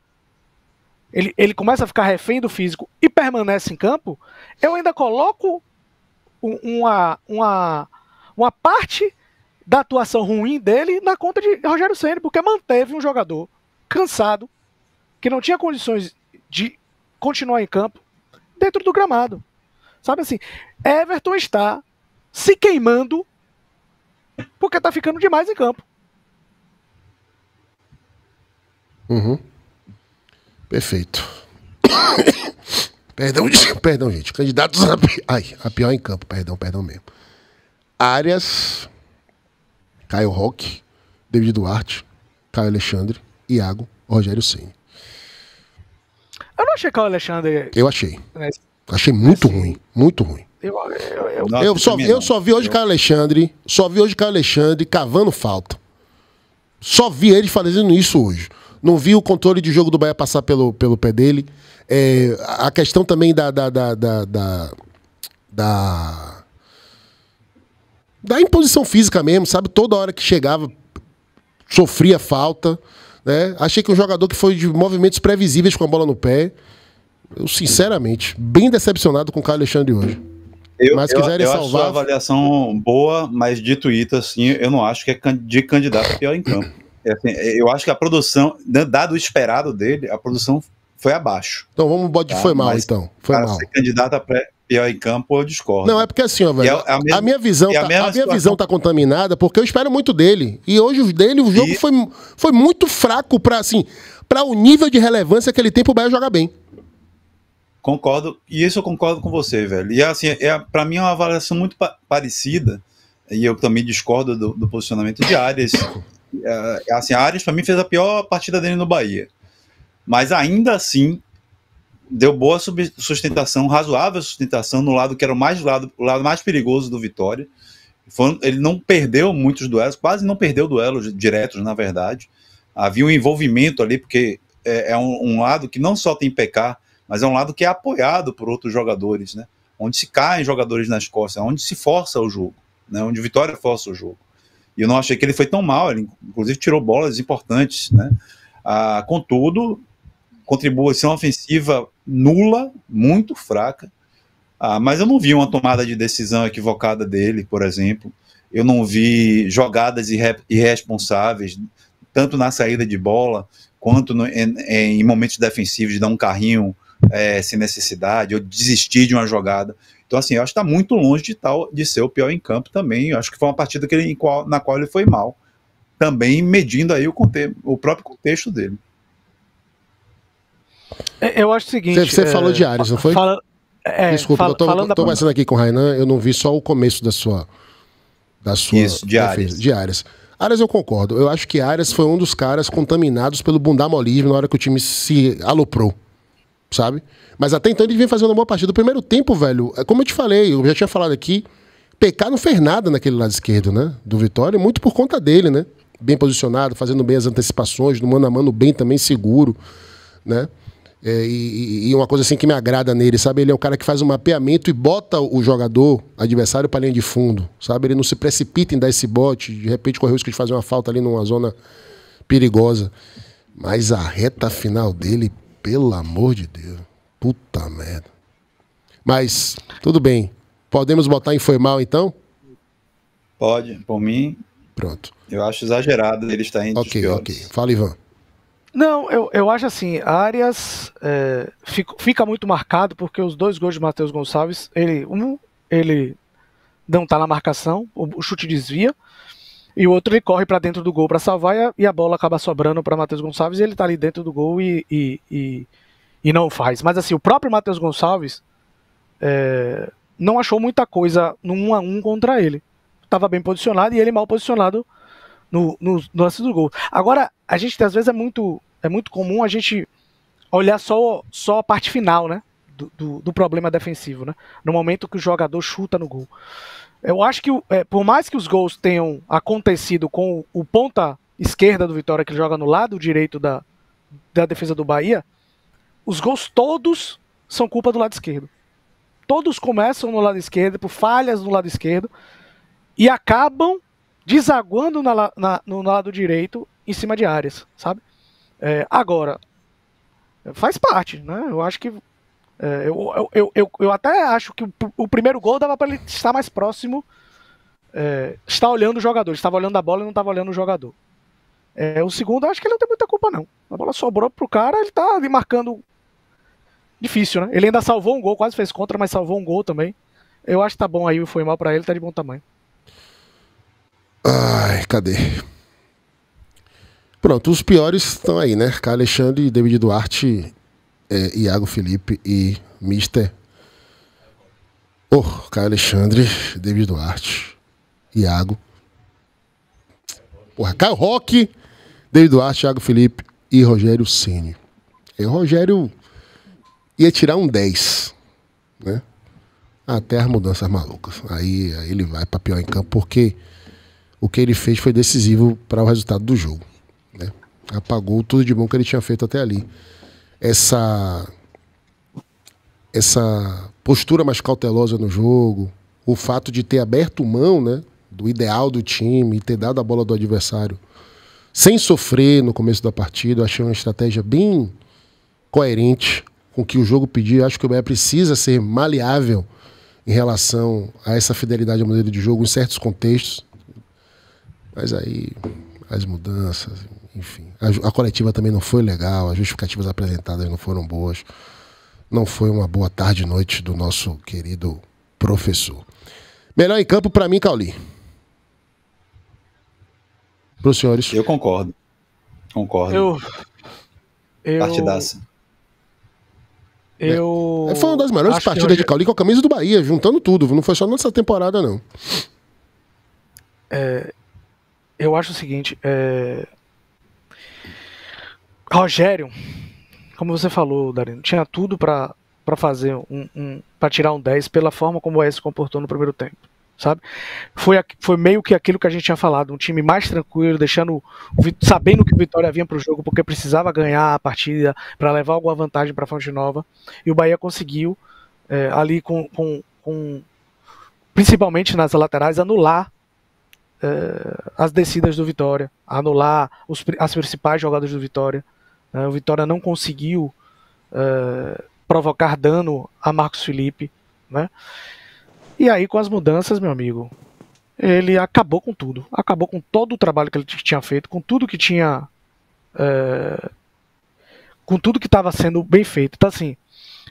ele, ele começa a ficar refém do físico e permanece em campo, eu ainda coloco uma, uma, uma parte da atuação ruim dele na conta de Rogério Senna, porque manteve um jogador cansado, que não tinha condições de continuar em campo, dentro do gramado. Sabe assim, Everton está se queimando porque está ficando demais em campo. Uhum. Perfeito. [COUGHS] perdão, [COUGHS] perdão, gente. Candidatos a, ai, a pior em campo, perdão, perdão mesmo. Arias, Caio Roque, David Duarte, Caio Alexandre, Iago, Rogério Ceni. Eu não achei Caio Alexandre. Eu achei. Achei muito ruim, muito ruim. Eu, eu, eu... Nossa, eu só, eu só vi hoje Caio Alexandre, só vi hoje Caio Alexandre cavando falta. Só vi ele fazendo isso hoje. Não vi o controle de jogo do Bahia passar pelo, pelo pé dele. É, a questão também da, da, da, da, da, da, da imposição física mesmo, sabe? Toda hora que chegava, sofria falta. Né? Achei que um jogador que foi de movimentos previsíveis com a bola no pé. Eu, sinceramente, bem decepcionado com o Caio Alexandre hoje. Eu, mas quiserem eu, eu salvar. Acho a avaliação boa, mas dito isso, assim, eu não acho que é de candidato pior em campo. É, assim, é, eu acho que a produção, né, dado o esperado dele, a produção foi abaixo. Então vamos botar tá? foi mal, Mas, então. Foi para mal. ser candidato a pré pior em campo, eu discordo. Não, é porque assim, ó, velho, é, é a, mesma, a, minha visão, é a, tá, a, minha situação. visão tá contaminada porque eu espero muito dele. E hoje o dele, o jogo e... foi, foi muito fraco para assim, para o nível de relevância que ele tem pro Bahia jogar bem. Concordo, e isso eu concordo com você, velho. E assim, é, para mim é uma avaliação muito pa parecida, e eu também discordo do, do posicionamento de Arias uh, assim, Arias para mim fez a pior partida dele no Bahia. Mas ainda assim deu boa sustentação, razoável sustentação no lado que era o mais lado, o lado mais perigoso do Vitória. Foi, ele não perdeu muitos duelos, quase não perdeu duelos diretos, na verdade. Havia um envolvimento ali, porque é, é um, um, lado que não só tem pecar, mas é um lado que é apoiado por outros jogadores, né? Onde se caem jogadores nas costas, onde se força o jogo, né? onde Vitória força o jogo. E eu não achei que ele foi tão mal, ele inclusive tirou bolas importantes, né? Ah, contudo, contribuição ofensiva nula, muito fraca. Ah, mas eu não vi uma tomada de decisão equivocada dele, por exemplo. Eu não vi jogadas irre irresponsáveis, tanto na saída de bola, quanto no, em, em, momentos defensivos de dar um carrinho é, sem necessidade, ou desistir de uma jogada. Então, assim, eu acho que está muito longe de tal de ser o pior em campo também. Eu acho que foi uma partida que ele, qual, na qual ele foi mal. Também medindo aí o, conte o próprio contexto dele. É, eu acho o seguinte. Você, você é... falou de Ares, não foi? Fala... É, Desculpa, fala, eu tô, falando tô conversando aqui com o Rainan, eu não vi só o começo da sua. Da sua Isso, de defesa, Ares. De Ares. Ares eu concordo. Eu acho que Ares foi um dos caras contaminados pelo bundamolismo na hora que o time se aloprou sabe? Mas até então ele vem fazendo uma boa partida. O primeiro tempo, velho, é como eu te falei, eu já tinha falado aqui, pecar não fez nada naquele lado esquerdo, né? Do Vitória, muito por conta dele, né? Bem posicionado, fazendo bem as antecipações, no mano a mano bem também seguro, né? É, e, e, uma coisa assim que me agrada nele, sabe? Ele é um cara que faz um mapeamento e bota o jogador adversário para linha de fundo, sabe? Ele não se precipita em dar esse bote, de repente corre o risco de fazer uma falta ali numa zona perigosa. Mas a reta final dele, pelo amor de Deus. Puta merda. Mas, tudo bem. Podemos botar informal então? Pode, por mim. Pronto. Eu acho exagerado ele estar entre Ok, ok. Fala, Ivan. Não, eu, eu acho assim, Arias é, fica muito marcado porque os dois gols de Matheus Gonçalves, ele, um, ele não está na marcação, o, o chute desvia, e o outro ele corre para dentro do gol para salvar e a, bola acaba sobrando para Matheus Gonçalves e ele tá ali dentro do gol e, e, e, e não faz. Mas assim, o próprio Matheus Gonçalves é, não achou muita coisa no 1 a 1 contra ele. Tava bem posicionado e ele mal posicionado no, no, no lance do gol. Agora, a gente às vezes é muito, é muito comum a gente olhar só, só a parte final, né? Do, do, do problema defensivo, né? No momento que o jogador chuta no gol. Eu acho que, é, por mais que os gols tenham acontecido com o, o ponta esquerda do Vitória, que joga no lado direito da, da defesa do Bahia, os gols todos são culpa do lado esquerdo. Todos começam no lado esquerdo, por falhas no lado esquerdo, e acabam desaguando na, na, no lado direito em cima de áreas, sabe? É, agora, faz parte, né? Eu acho que é, eu, eu, eu, eu, até acho que o, o primeiro gol dava para ele estar mais próximo. É, olhando o jogador, ele estava olhando a bola e não estava olhando o jogador. É, o segundo, eu acho que ele não tem muita culpa, não. A bola sobrou pro cara, ele tá ali marcando. Difícil, né? Ele ainda salvou um gol, quase fez contra, mas salvou um gol também. Eu acho que tá bom aí, foi mal para ele, tá de bom tamanho. Ai, cadê? Pronto, os piores estão aí, né? Alexandre e David Duarte é, Iago Felipe e Mister. Oh, Caio Alexandre, David Duarte, Iago. Porra, Caio Roque, David Duarte, Iago Felipe e Rogério Ceni. E é, o Rogério ia tirar um 10, né? Até as mudanças malucas. Aí, aí ele vai para pior em campo porque o que ele fez foi decisivo para o resultado do jogo. Né? Apagou tudo de bom que ele tinha feito até ali essa essa postura mais cautelosa no jogo, o fato de ter aberto mão, né, do ideal do time e ter dado a bola do adversário sem sofrer no começo da partida, eu achei uma estratégia bem coerente com o que o jogo pedia. Acho que o Bahia precisa ser maleável em relação a essa fidelidade ao modelo de jogo em certos contextos. Mas aí as mudanças, enfim. A, a, coletiva também não foi legal, as justificativas apresentadas não foram boas. Não foi uma boa tarde e noite do nosso querido professor. Melhor em campo para mim, Cauli. Para os senhores. Eu concordo. Concordo. Eu. eu... Partidaça. Eu. É, foi uma das melhores Acho partidas de Cauli com a camisa do Bahia, juntando tudo. Não foi só nessa temporada, não. É, eu acho o seguinte, é, Rogério, como você falou, Darino, tinha tudo para para fazer um, um para tirar um 10 pela forma como o Es se comportou no primeiro tempo, sabe? Foi, foi meio que aquilo que a gente tinha falado, um time mais tranquilo, deixando sabendo que o Vitória vinha para o jogo porque precisava ganhar a partida para levar alguma vantagem para Fonte Nova e o Bahia conseguiu é, ali com, com, com principalmente nas laterais anular é, as descidas do Vitória, anular os, as principais jogadas do Vitória. É, o Vitória não conseguiu uh, provocar dano a Marcos Felipe, né? E aí com as mudanças, meu amigo, ele acabou com tudo, acabou com todo o trabalho que ele tinha feito, com tudo que tinha, uh, com tudo que estava sendo bem feito. Então assim,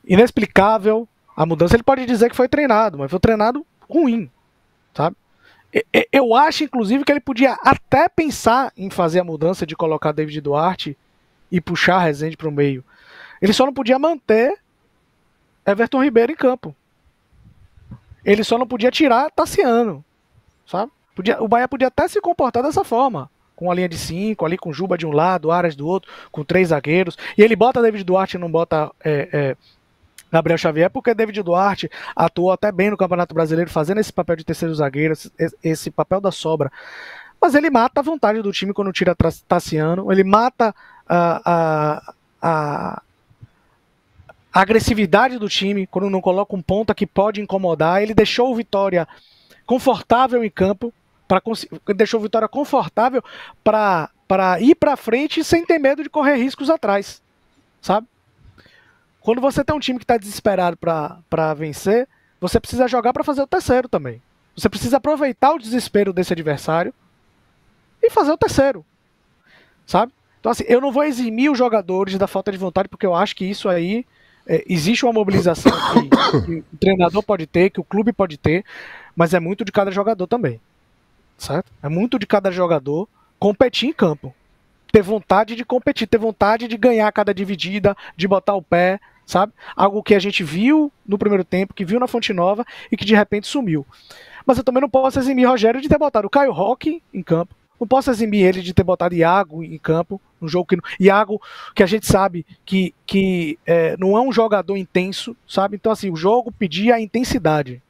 inexplicável a mudança. Ele pode dizer que foi treinado, mas foi treinado ruim, sabe? Eu acho, inclusive, que ele podia até pensar em fazer a mudança de colocar David Duarte e puxar a Rezende para o meio. Ele só não podia manter Everton Ribeiro em campo. Ele só não podia tirar Tassiano, sabe? Podia, o Bahia podia até se comportar dessa forma. Com a linha de cinco, ali com Juba de um lado, Aras do outro, com três zagueiros. E ele bota David Duarte e não bota é, é, Gabriel Xavier, porque David Duarte atuou até bem no Campeonato Brasileiro, fazendo esse papel de terceiro zagueiro, esse, esse papel da sobra mas ele mata a vontade do time quando tira Tassiano, ele mata a, a, a, a agressividade do time quando não coloca um ponta que pode incomodar. Ele deixou o Vitória confortável em campo, para deixou o Vitória confortável para ir para frente sem ter medo de correr riscos atrás, sabe? Quando você tem um time que está desesperado para vencer, você precisa jogar para fazer o terceiro também. Você precisa aproveitar o desespero desse adversário e fazer o terceiro. Sabe? Então, assim, eu não vou eximir os jogadores da falta de vontade, porque eu acho que isso aí. É, existe uma mobilização que, [COUGHS] que o treinador pode ter, que o clube pode ter, mas é muito de cada jogador também. Certo? É muito de cada jogador competir em campo. Ter vontade de competir, ter vontade de ganhar cada dividida, de botar o pé, sabe? Algo que a gente viu no primeiro tempo, que viu na Fonte Nova e que de repente sumiu. Mas eu também não posso eximir Rogério de ter botado o Caio Rock em campo, não posso eximir ele de ter botado Iago em campo, um jogo que. Iago, que a gente sabe que, que é, não é um jogador intenso, sabe? Então, assim, o jogo pedia intensidade.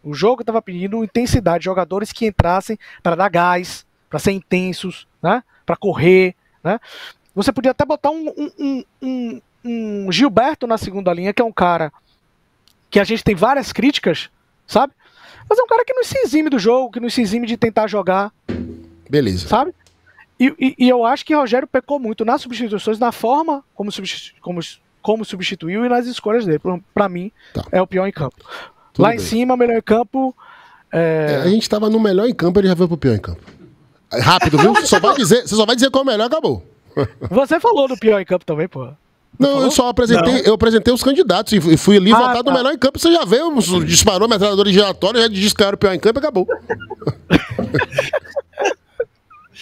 O jogo estava pedindo intensidade, jogadores que entrassem para dar gás, para ser intensos, né? para correr. Né? Você podia até botar um, um, um, um Gilberto na segunda linha, que é um cara que a gente tem várias críticas, sabe? Mas é um cara que não se exime do jogo, que não se exime de tentar jogar, Beleza. Sabe? E, e, e, eu acho que Rogério pecou muito nas substituições, na forma como, substitu, como, como substituiu e nas escolhas dele. Para mim, tá. é o pior em campo. Tudo Lá bem. em cima, melhor em campo. É... É, a gente estava no melhor em campo, ele já veio pro pior em campo. Rápido, viu? só vai dizer, você só vai dizer qual é o melhor, acabou. Você falou do pior em campo também, pô. Não, eu só apresentei, Não. eu apresentei os candidatos e fui ali ah, votar tá. no melhor em campo. Você já veio, disparou metralhadora giratória, já era o pior em campo e acabou. [LAUGHS]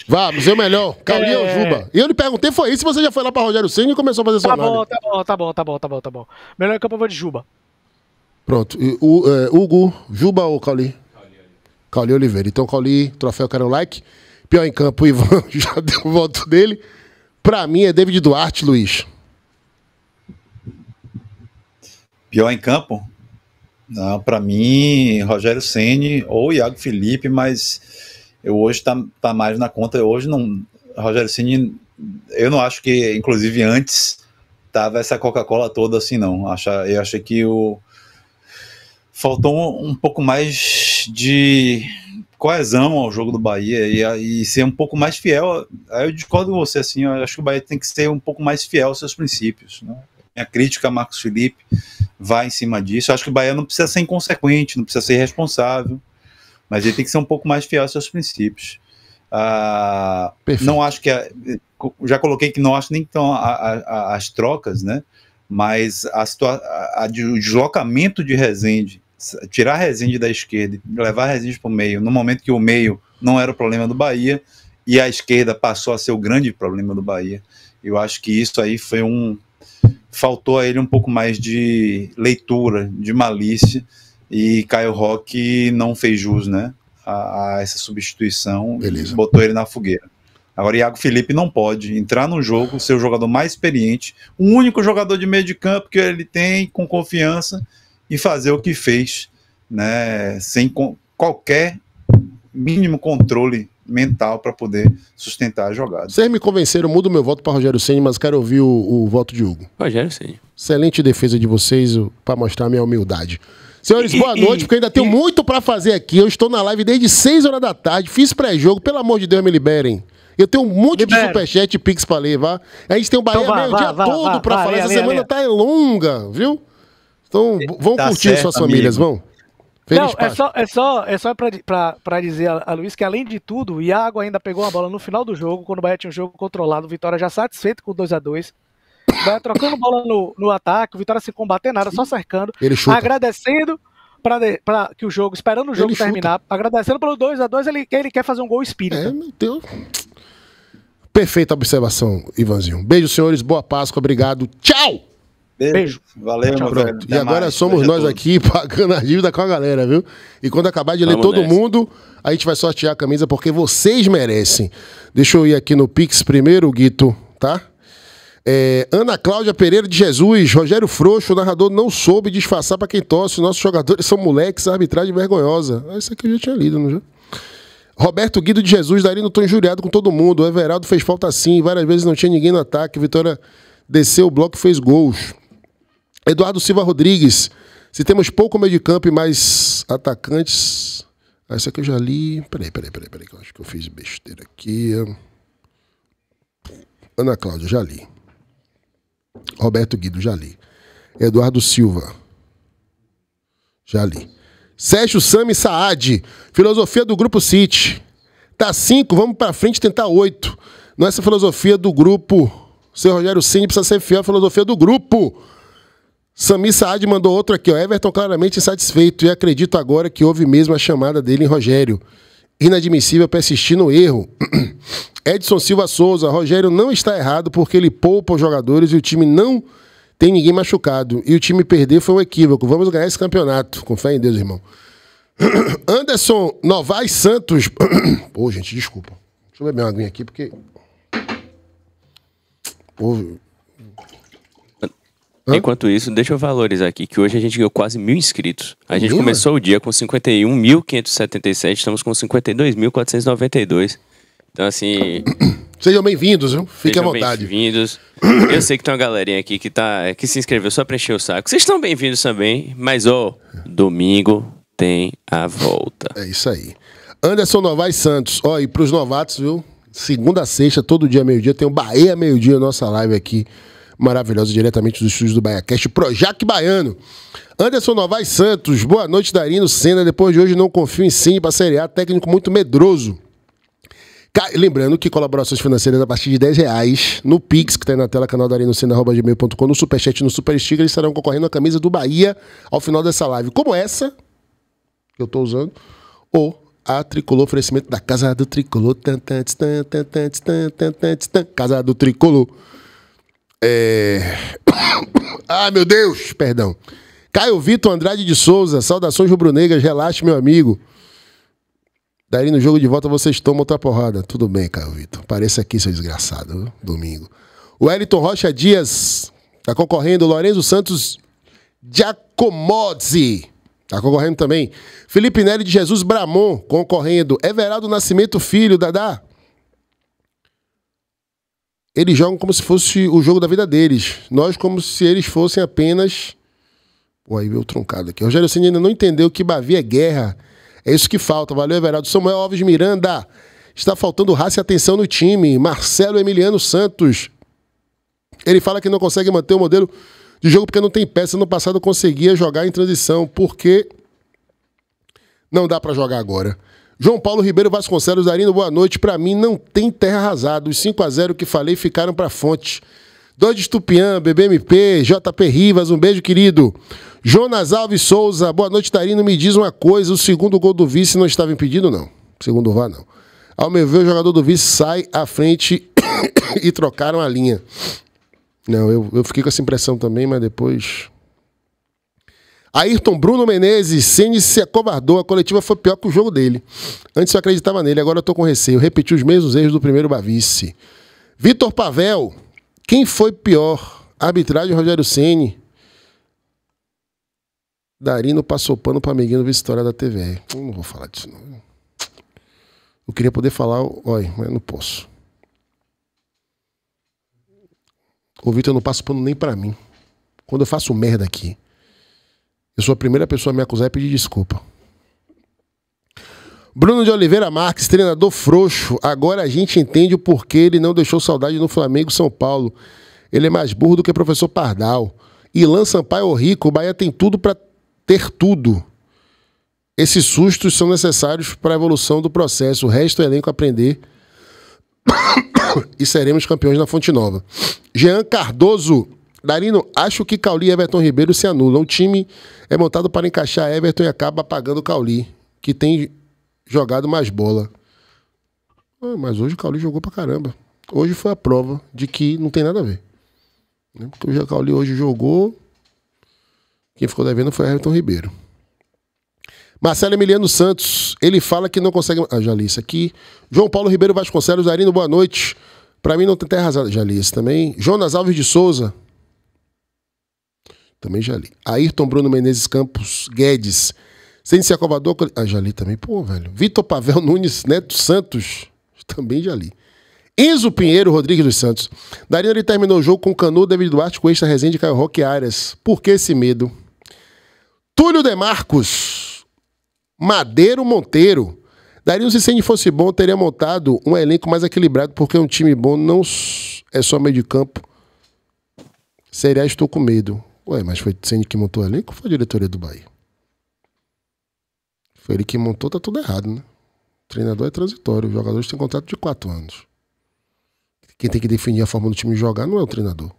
Vamos, o melhor. Caule é... Juba. E eu lhe perguntei, foi isso? Você já foi lá pra Rogério Senna e começou a fazer tá sua bom, Tá bom, tá bom, tá bom, tá bom, tá bom. Melhor campo eu vou de Juba. Pronto. O, é, Hugo, Juba ou Cauli? Cauli Oliveira. Então, Cauli, troféu, quero um like. Pior em campo, Ivan [LAUGHS] já deu o voto dele. Pra mim é David Duarte, Luiz. Pior em campo? Não, pra mim, Rogério Ceni ou Iago Felipe, mas eu hoje tá, tá mais na conta. Eu hoje não. Rogério Cini, assim, eu não acho que, inclusive, antes tava essa Coca-Cola toda assim, não. acho. eu achei que o. Faltou um, um pouco mais de coesão ao jogo do Bahia e, e, ser um pouco mais fiel. Aí eu discordo com você, assim, eu acho que o Bahia tem que ser um pouco mais fiel aos seus princípios. Né? Minha crítica a Marcos Felipe vai em cima disso. Eu acho que o Bahia não precisa ser inconsequente, não precisa ser irresponsável. Mas ele tem que ser um pouco mais fiel aos seus princípios. Ah, não acho que. A, já coloquei que não acho nem então as trocas, né? Mas a situa a, o deslocamento de Rezende, tirar Rezende da esquerda e levar Rezende para o meio, no momento que o meio não era o problema do Bahia e a esquerda passou a ser o grande problema do Bahia. Eu acho que isso aí foi um. Faltou a ele um pouco mais de leitura, de malícia e Caio Rock não fez jus, né? A, a essa substituição Beleza. e botou ele na fogueira. Agora, Iago Felipe não pode entrar no jogo, ser o jogador mais experiente, o único jogador de meio de campo que ele tem com confiança e fazer o que fez, né? Sem qualquer mínimo controle mental para poder sustentar a jogada. Vocês me convenceram, mudo meu voto para Rogério Senni, mas quero ouvir o, o voto de Hugo. Rogério Senni. Excelente defesa de vocês para mostrar a minha humildade. Senhores, boa noite, porque ainda tenho muito para fazer aqui. Eu estou na live desde 6 horas da tarde, fiz pré-jogo, pelo amor de Deus, me liberem. Eu tenho um monte Libera. de superchat e pix pra ler, vá. A gente tem o então Bahia então, vá, meio vá, dia vá, todo para falar. Essa semana tá longa, viu? Então, vão tá curtir certo, suas famílias, amigo. vão. Feliz não, é só, é só, é só para dizer a, a Luiz que, além de tudo, o Iago ainda pegou uma bola no final do jogo, quando o Bahia tinha um jogo controlado, Vitória já satisfeito com 2 a 2 dificuldade, trocando bola no, no ataque, o Vitória sem combater nada, só cercando, agradecendo para que o jogo, esperando o jogo ele terminar, chuta. agradecendo pelo 2 a 2 ele, ele quer fazer um gol espírita. É, meu Deus. Perfeita observação, Ivanzinho. Beijo, senhores, boa Páscoa, obrigado. Tchau! Beijo. Valeu, Tchau, meu velho. E agora mais. somos Beijo nós aqui [LAUGHS] pagando a dívida com a galera, viu? E quando acabar de ler todo nessa. mundo, a gente vai sortear a camisa porque vocês merecem. Deixa eu ir aqui no Pix primeiro, Guito, tá? É, Ana Cláudia Pereira de Jesus, Rogério Frouxo, o narrador não soube disfarçar para quem tosse. Nossos jogadores são moleques, arbitragem vergonhosa. Ah, isso aqui eu já tinha lido, não já? Roberto Guido de Jesus, daí não estou injuriado com todo mundo. O Everaldo fez falta sim, várias vezes não tinha ninguém no ataque. Vitória desceu o bloco e fez gols. Eduardo Silva Rodrigues, se temos pouco meio de campo e mais atacantes. Ah, isso essa aqui eu já li. Peraí, peraí, peraí, peraí, que eu acho que eu fiz besteira aqui. Ana Cláudia, já li. Roberto Guido, já li. Eduardo Silva, já li. Sérgio Sami Saad, filosofia do grupo City. Tá cinco, vamos para frente tentar oito. Não é essa filosofia do grupo. Seu Rogério Cine precisa ser fiel à filosofia do grupo. Sami Saad mandou outro aqui, ó. Everton claramente insatisfeito e acredito agora que houve mesmo a chamada dele em Rogério inadmissível persistir no erro. [CLEARS THROAT] Edson Silva Souza, Rogério não está errado porque ele poupa os jogadores e o time não tem ninguém machucado. E o time perder foi um equívoco. Vamos ganhar esse campeonato. Com fé em Deus, irmão. [CLEARS THROAT] Anderson Novaes Santos. [CLEARS THROAT] Pô, gente, desculpa. Deixa eu beber uma aguinha aqui porque. Pô, Enquanto isso, deixa eu valorizar aqui que hoje a gente ganhou quase mil inscritos. A é gente mil? começou o dia com 51.577, estamos com 52.492. Então, assim. [COUGHS] Sejam bem-vindos, viu? Fiquem à vontade. Bem-vindos. Eu sei que tem uma galerinha aqui que, tá, que se inscreveu só pra encher o saco. Vocês estão bem-vindos também, mas, ó, domingo tem a volta. É isso aí. Anderson Novaes Santos. Ó, oh, e pros novatos, viu? Segunda sexta, todo dia, meio-dia, tem o Bahia Meio-Dia, nossa live aqui maravilhosa diretamente dos estúdios do BaiaCast, Projac Baiano. Anderson Novaes Santos, boa noite, Darino Senna. Depois de hoje, não confio em sim para a Série A, técnico muito medroso. Lembrando que colaborações financeiras a partir de 10 reais no Pix, que está aí na tela, canal darinocena.gmail.com, no Superchat no Super Sticker, eles estarão concorrendo à camisa do Bahia ao final dessa live. Como essa, que eu estou usando, ou a Tricolor, oferecimento da Casa do Tricolor. casa do Tricolor. É... [COUGHS] ah, meu Deus, perdão. Caio Vitor Andrade de Souza, saudações rubro-negras, relaxe, meu amigo. Daí no jogo de volta vocês tomam outra porrada. Tudo bem, Caio Vitor. Apareça aqui, seu desgraçado, viu? domingo. O Wellington Rocha Dias está concorrendo. Lorenzo Santos Giacomozzi está concorrendo também. Felipe Nery de Jesus Bramon concorrendo. Everaldo Nascimento Filho, Dadá eles jogam como se fosse o jogo da vida deles. Nós como se eles fossem apenas... Pô, aí veio truncado aqui. Rogério Ceni ainda não entendeu que Bavi é guerra. É isso que falta. Valeu, Everaldo. Samuel Alves Miranda. Está faltando raça e atenção no time. Marcelo Emiliano Santos. Ele fala que não consegue manter o modelo de jogo porque não tem peça. No passado conseguia jogar em transição. Porque não dá para jogar agora. João Paulo Ribeiro Vasconcelos Darino, boa noite. Para mim não tem terra arrasada. Os 5 a 0 que falei ficaram para fonte. Doide Estupian, BBMP, JP Rivas, um beijo querido. Jonas Alves Souza, boa noite Darino. Me diz uma coisa, o segundo gol do vice não estava impedido não. Segundo o não. Ao meu ver, o jogador do vice sai à frente [COUGHS] e trocaram a linha. Não, eu, eu fiquei com essa impressão também, mas depois Ayrton Bruno Menezes, Ceni se acovardou, a coletiva foi pior que o jogo dele. Antes eu acreditava nele, agora eu tô com receio. Repeti os mesmos erros do primeiro Bavice. Vitor Pavel, quem foi pior? Arbitragem Rogério Ceni. Darino passou pano para amiguinho no Vistória da TV. Eu não vou falar disso não. Eu queria poder falar, olha, mas não posso. O Vitor não passa pano nem para mim. Quando eu faço merda aqui, eu sou a primeira pessoa a me acusar e pedir desculpa. Bruno de Oliveira Marques, treinador frouxo. Agora a gente entende o porquê ele não deixou saudade no Flamengo São Paulo. Ele é mais burro do que o professor Pardal. Ilan Sampaio é Rico, o Bahia tem tudo para ter tudo. Esses sustos são necessários para a evolução do processo. O resto é elenco aprender. [COUGHS] e seremos campeões na Fonte Nova. Jean Cardoso. Darino, acho que Cauli e Everton Ribeiro se anulam. O time é montado para encaixar Everton e acaba apagando Cauli, que tem jogado mais bola. Ah, mas hoje o Cauli jogou pra caramba. Hoje foi a prova de que não tem nada a ver. Né? Porque o Cauli hoje jogou. Quem ficou devendo foi Everton Ribeiro. Marcelo Emiliano Santos, ele fala que não consegue. Ah, Jalice aqui. João Paulo Ribeiro Vasconcelos, Darino, boa noite. Para mim não tem terra arrasada. Jalice também. Jonas Alves de Souza, também já li. Ayrton Bruno Menezes Campos Guedes. ser Covador. Ah, já li também. Pô, velho. Vitor Pavel Nunes Neto Santos. Também já li. Enzo Pinheiro Rodrigues dos Santos. Darino, ele terminou o jogo com Canu, David Duarte, com esta resenha de Caio Roque Arias. Por que esse medo? Túlio Marcos. Madeiro Monteiro. Darino, se Ceni fosse bom, teria montado um elenco mais equilibrado, porque um time bom não é só meio de campo. Seria, estou com medo. Ué, mas foi Tsene que montou o elenco ou foi a diretoria do Bahia? Foi ele que montou, tá tudo errado, né? O treinador é transitório, os jogadores têm contrato de quatro anos. Quem tem que definir a forma do time jogar não é o treinador,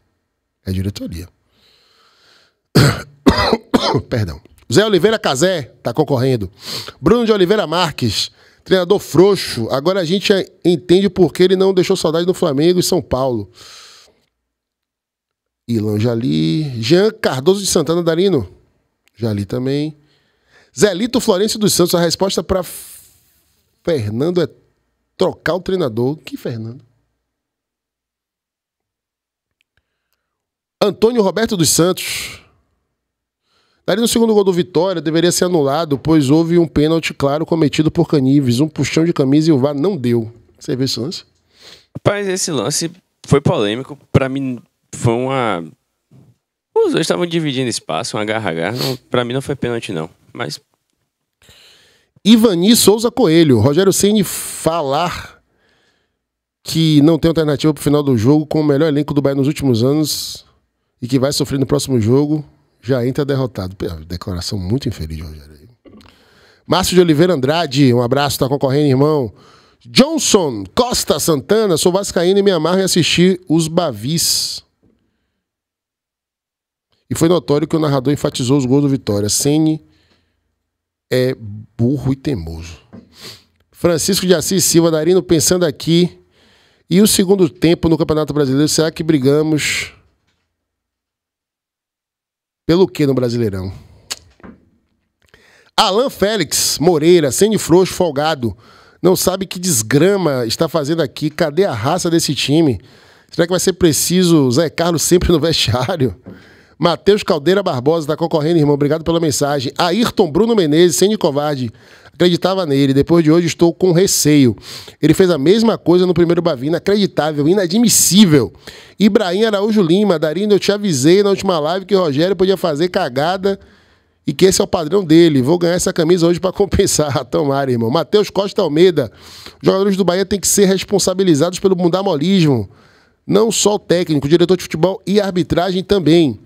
é a diretoria. [COUGHS] Perdão. Zé Oliveira Casé tá concorrendo. Bruno de Oliveira Marques, treinador frouxo. Agora a gente entende por que ele não deixou saudade no Flamengo e São Paulo. Ilan Jali. Jean Cardoso de Santana Darino. Jali também. Zelito Florencio dos Santos. A resposta para Fernando é trocar o treinador. Que Fernando? Antônio Roberto dos Santos. Daria no segundo gol do Vitória, deveria ser anulado, pois houve um pênalti claro cometido por Canives, um puxão de camisa e o VAR não deu. Você viu esse lance? Rapaz, esse lance foi polêmico. Para mim, foi uma. Os dois estavam dividindo espaço, uma garra garra. Para mim não foi pênalti, não. Mas. Ivani Souza Coelho. Rogério Ceni falar que não tem alternativa para o final do jogo com o melhor elenco do Bahia nos últimos anos e que vai sofrer no próximo jogo, já entra derrotado. Declaração muito infeliz, Rogério. Márcio de Oliveira Andrade, um abraço, tá concorrendo, irmão. Johnson Costa Santana, sou vascaíno e me amarro em assistir os Bavis. E foi notório que o narrador enfatizou os gols do Vitória. Sene é burro e teimoso. Francisco de Assis Silva, Darino, pensando aqui. E o segundo tempo no Campeonato Brasileiro, será que brigamos pelo que no Brasileirão? Alan Félix Moreira, Sene Frouxo, folgado. Não sabe que desgrama está fazendo aqui. Cadê a raça desse time? Será que vai ser preciso Zé Carlos sempre no vestiário? Matheus Caldeira Barbosa está concorrendo, irmão. Obrigado pela mensagem. Ayrton Bruno Menezes, sem de covarde. Acreditava nele. Depois de hoje estou com receio. Ele fez a mesma coisa no primeiro Bavi. Inacreditável, inadmissível. Ibrahim Araújo Lima, Darino, eu te avisei na última live que o Rogério podia fazer cagada e que esse é o padrão dele. Vou ganhar essa camisa hoje para [LAUGHS] compensar. Tomara, irmão. Matheus Costa Almeida. jogadores do Bahia têm que ser responsabilizados pelo mundamolismo não só técnico, diretor de futebol e arbitragem também.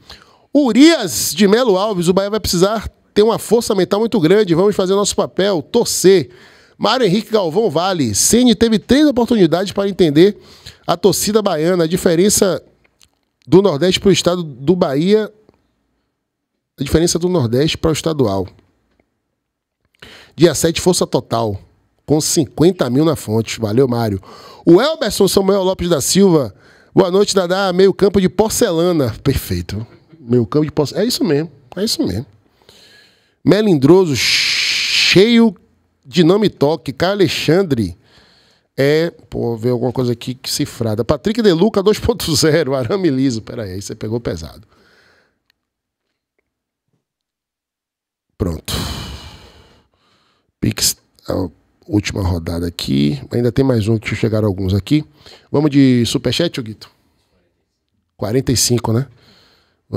Urias de Melo Alves, o Bahia vai precisar ter uma força mental muito grande, vamos fazer nosso papel, torcer. Mário Henrique Galvão Vale, Ceni teve três oportunidades para entender a torcida baiana, a diferença do Nordeste para o estado do Bahia, a diferença do Nordeste para o estadual. Dia 7, força total com 50 mil na fonte. Valeu, Mário. O Elberson Samuel Lopes da Silva Boa noite, Dadá. Meio campo de porcelana. Perfeito. Meio campo de porcelana. É isso mesmo. É isso mesmo. Melindroso, cheio de nome toque. Caio Alexandre. É, pô, ver alguma coisa aqui que cifrada. Patrick Deluca 2.0, arame liso. Pera aí, aí você pegou pesado. Pronto. Pix. Oh, última rodada aqui. Ainda tem mais um que chegaram alguns aqui. Vamos de superchat, Guito? 45, né?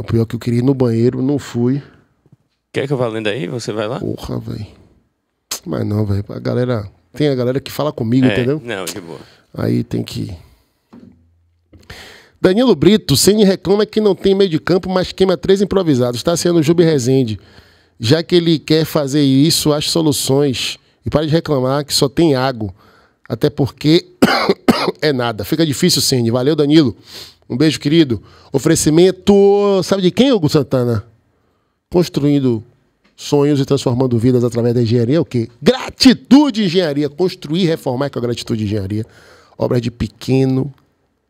pior que eu queria ir no banheiro, não fui. Quer que eu vá lendo aí? Você vai lá? Porra, velho. Mas não, velho. A galera. Tem a galera que fala comigo, é, entendeu? Não, de boa. Aí tem que. Danilo Brito, Ceni reclama é que não tem meio de campo, mas queima três improvisados. Está sendo o Jubi Rezende. Já que ele quer fazer isso, as soluções. E para de reclamar que só tem água. Até porque [COUGHS] é nada. Fica difícil, Cindy. Valeu, Danilo. Um beijo, querido. Oferecimento. Sabe de quem, Hugo Santana? Construindo sonhos e transformando vidas através da engenharia. O quê? Gratitude engenharia. Construir, reformar com é a gratitude engenharia. Obras de pequeno,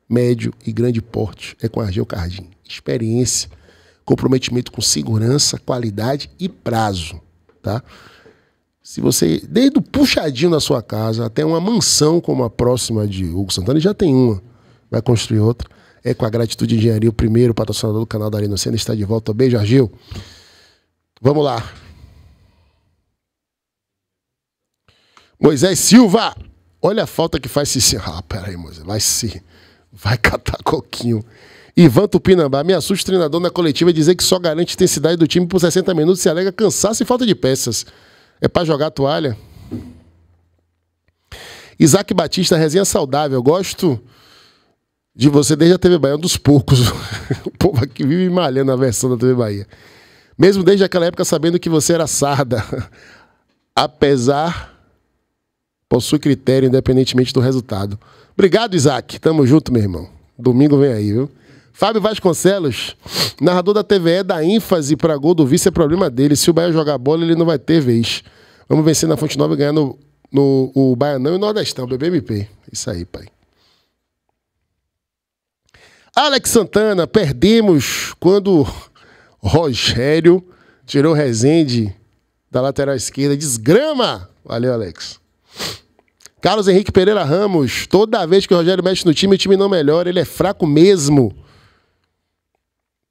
médio e grande porte. É com Argel Cardim. Experiência, comprometimento com segurança, qualidade e prazo. Tá? Se você, desde o puxadinho da sua casa até uma mansão como a próxima de Hugo Santana, já tem uma, vai construir outra. É com a Gratitude Engenharia, o primeiro patrocinador do canal da Arena Senna está de volta. Beijo, Argil. Vamos lá. Moisés Silva, olha a falta que faz Cici. Ah, peraí, Moisés, vai se. Vai catar coquinho. Ivan Tupinambá, me assusta o treinador na coletiva dizer que só garante intensidade do time por 60 minutos se alega cansaço e falta de peças. É para jogar toalha. Isaac Batista, resenha saudável. Eu gosto de você desde a TV Bahia, é um dos poucos. [LAUGHS] o povo aqui vive malhando a versão da TV Bahia. Mesmo desde aquela época sabendo que você era sarda. [LAUGHS] Apesar, possui critério independentemente do resultado. Obrigado, Isaac. Tamo junto, meu irmão. Domingo vem aí, viu? Fábio Vasconcelos, narrador da TVE, dá ênfase para gol do vice, é problema dele. Se o Bahia jogar bola, ele não vai ter vez. Vamos vencer na Fonte Nova e ganhar no, no o Baianão e o Nordestão, BBMP. Isso aí, pai. Alex Santana, perdemos quando Rogério tirou Rezende da lateral esquerda. Desgrama! Valeu, Alex. Carlos Henrique Pereira Ramos, toda vez que o Rogério mexe no time, o time não melhora, ele é fraco mesmo.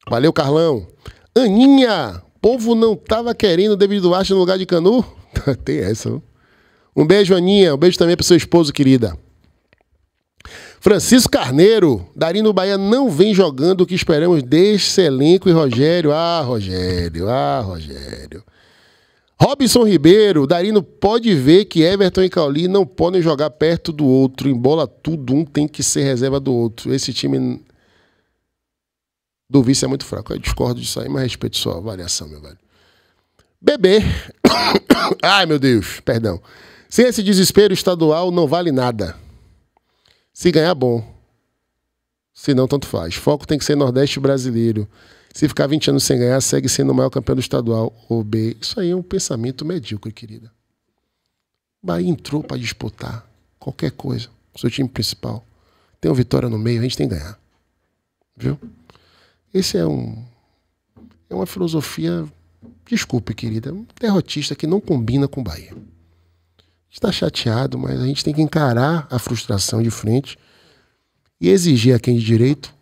Valeu, Carlão. Aninha, povo não tava querendo David Duarte no lugar de Canu? [LAUGHS] Tem essa. Um beijo, Aninha. Um beijo também para seu esposo, querida. Francisco Carneiro, Darino Bahia não vem jogando o que esperamos desse elenco e Rogério. Ah, Rogério, ah, Rogério. Robson Ribeiro, Darino pode ver que Everton e Cauli não podem jogar perto do outro, embola tudo, um tem que ser reserva do outro. Esse time do vice é muito fraco. Eu discordo disso aí, mas respeito sua avaliação, meu velho. Bebê. [COUGHS] Ai, meu Deus, perdão. Sem esse desespero estadual, não vale nada. Se ganhar, bom. Se não, tanto faz. Foco tem que ser Nordeste brasileiro. Se ficar 20 anos sem ganhar, segue sendo o maior campeão do estadual. o B. Isso aí é um pensamento medíocre, querida. Bahia entrou para disputar qualquer coisa. Seu time principal. Tem o Vitória no meio, a gente tem que ganhar. Viu? Esse é um é uma filosofia, desculpe, querida, derrotista que não combina com o Bahia. Está chateado, mas a gente tem que encarar a frustração de frente e exigir a quem de direito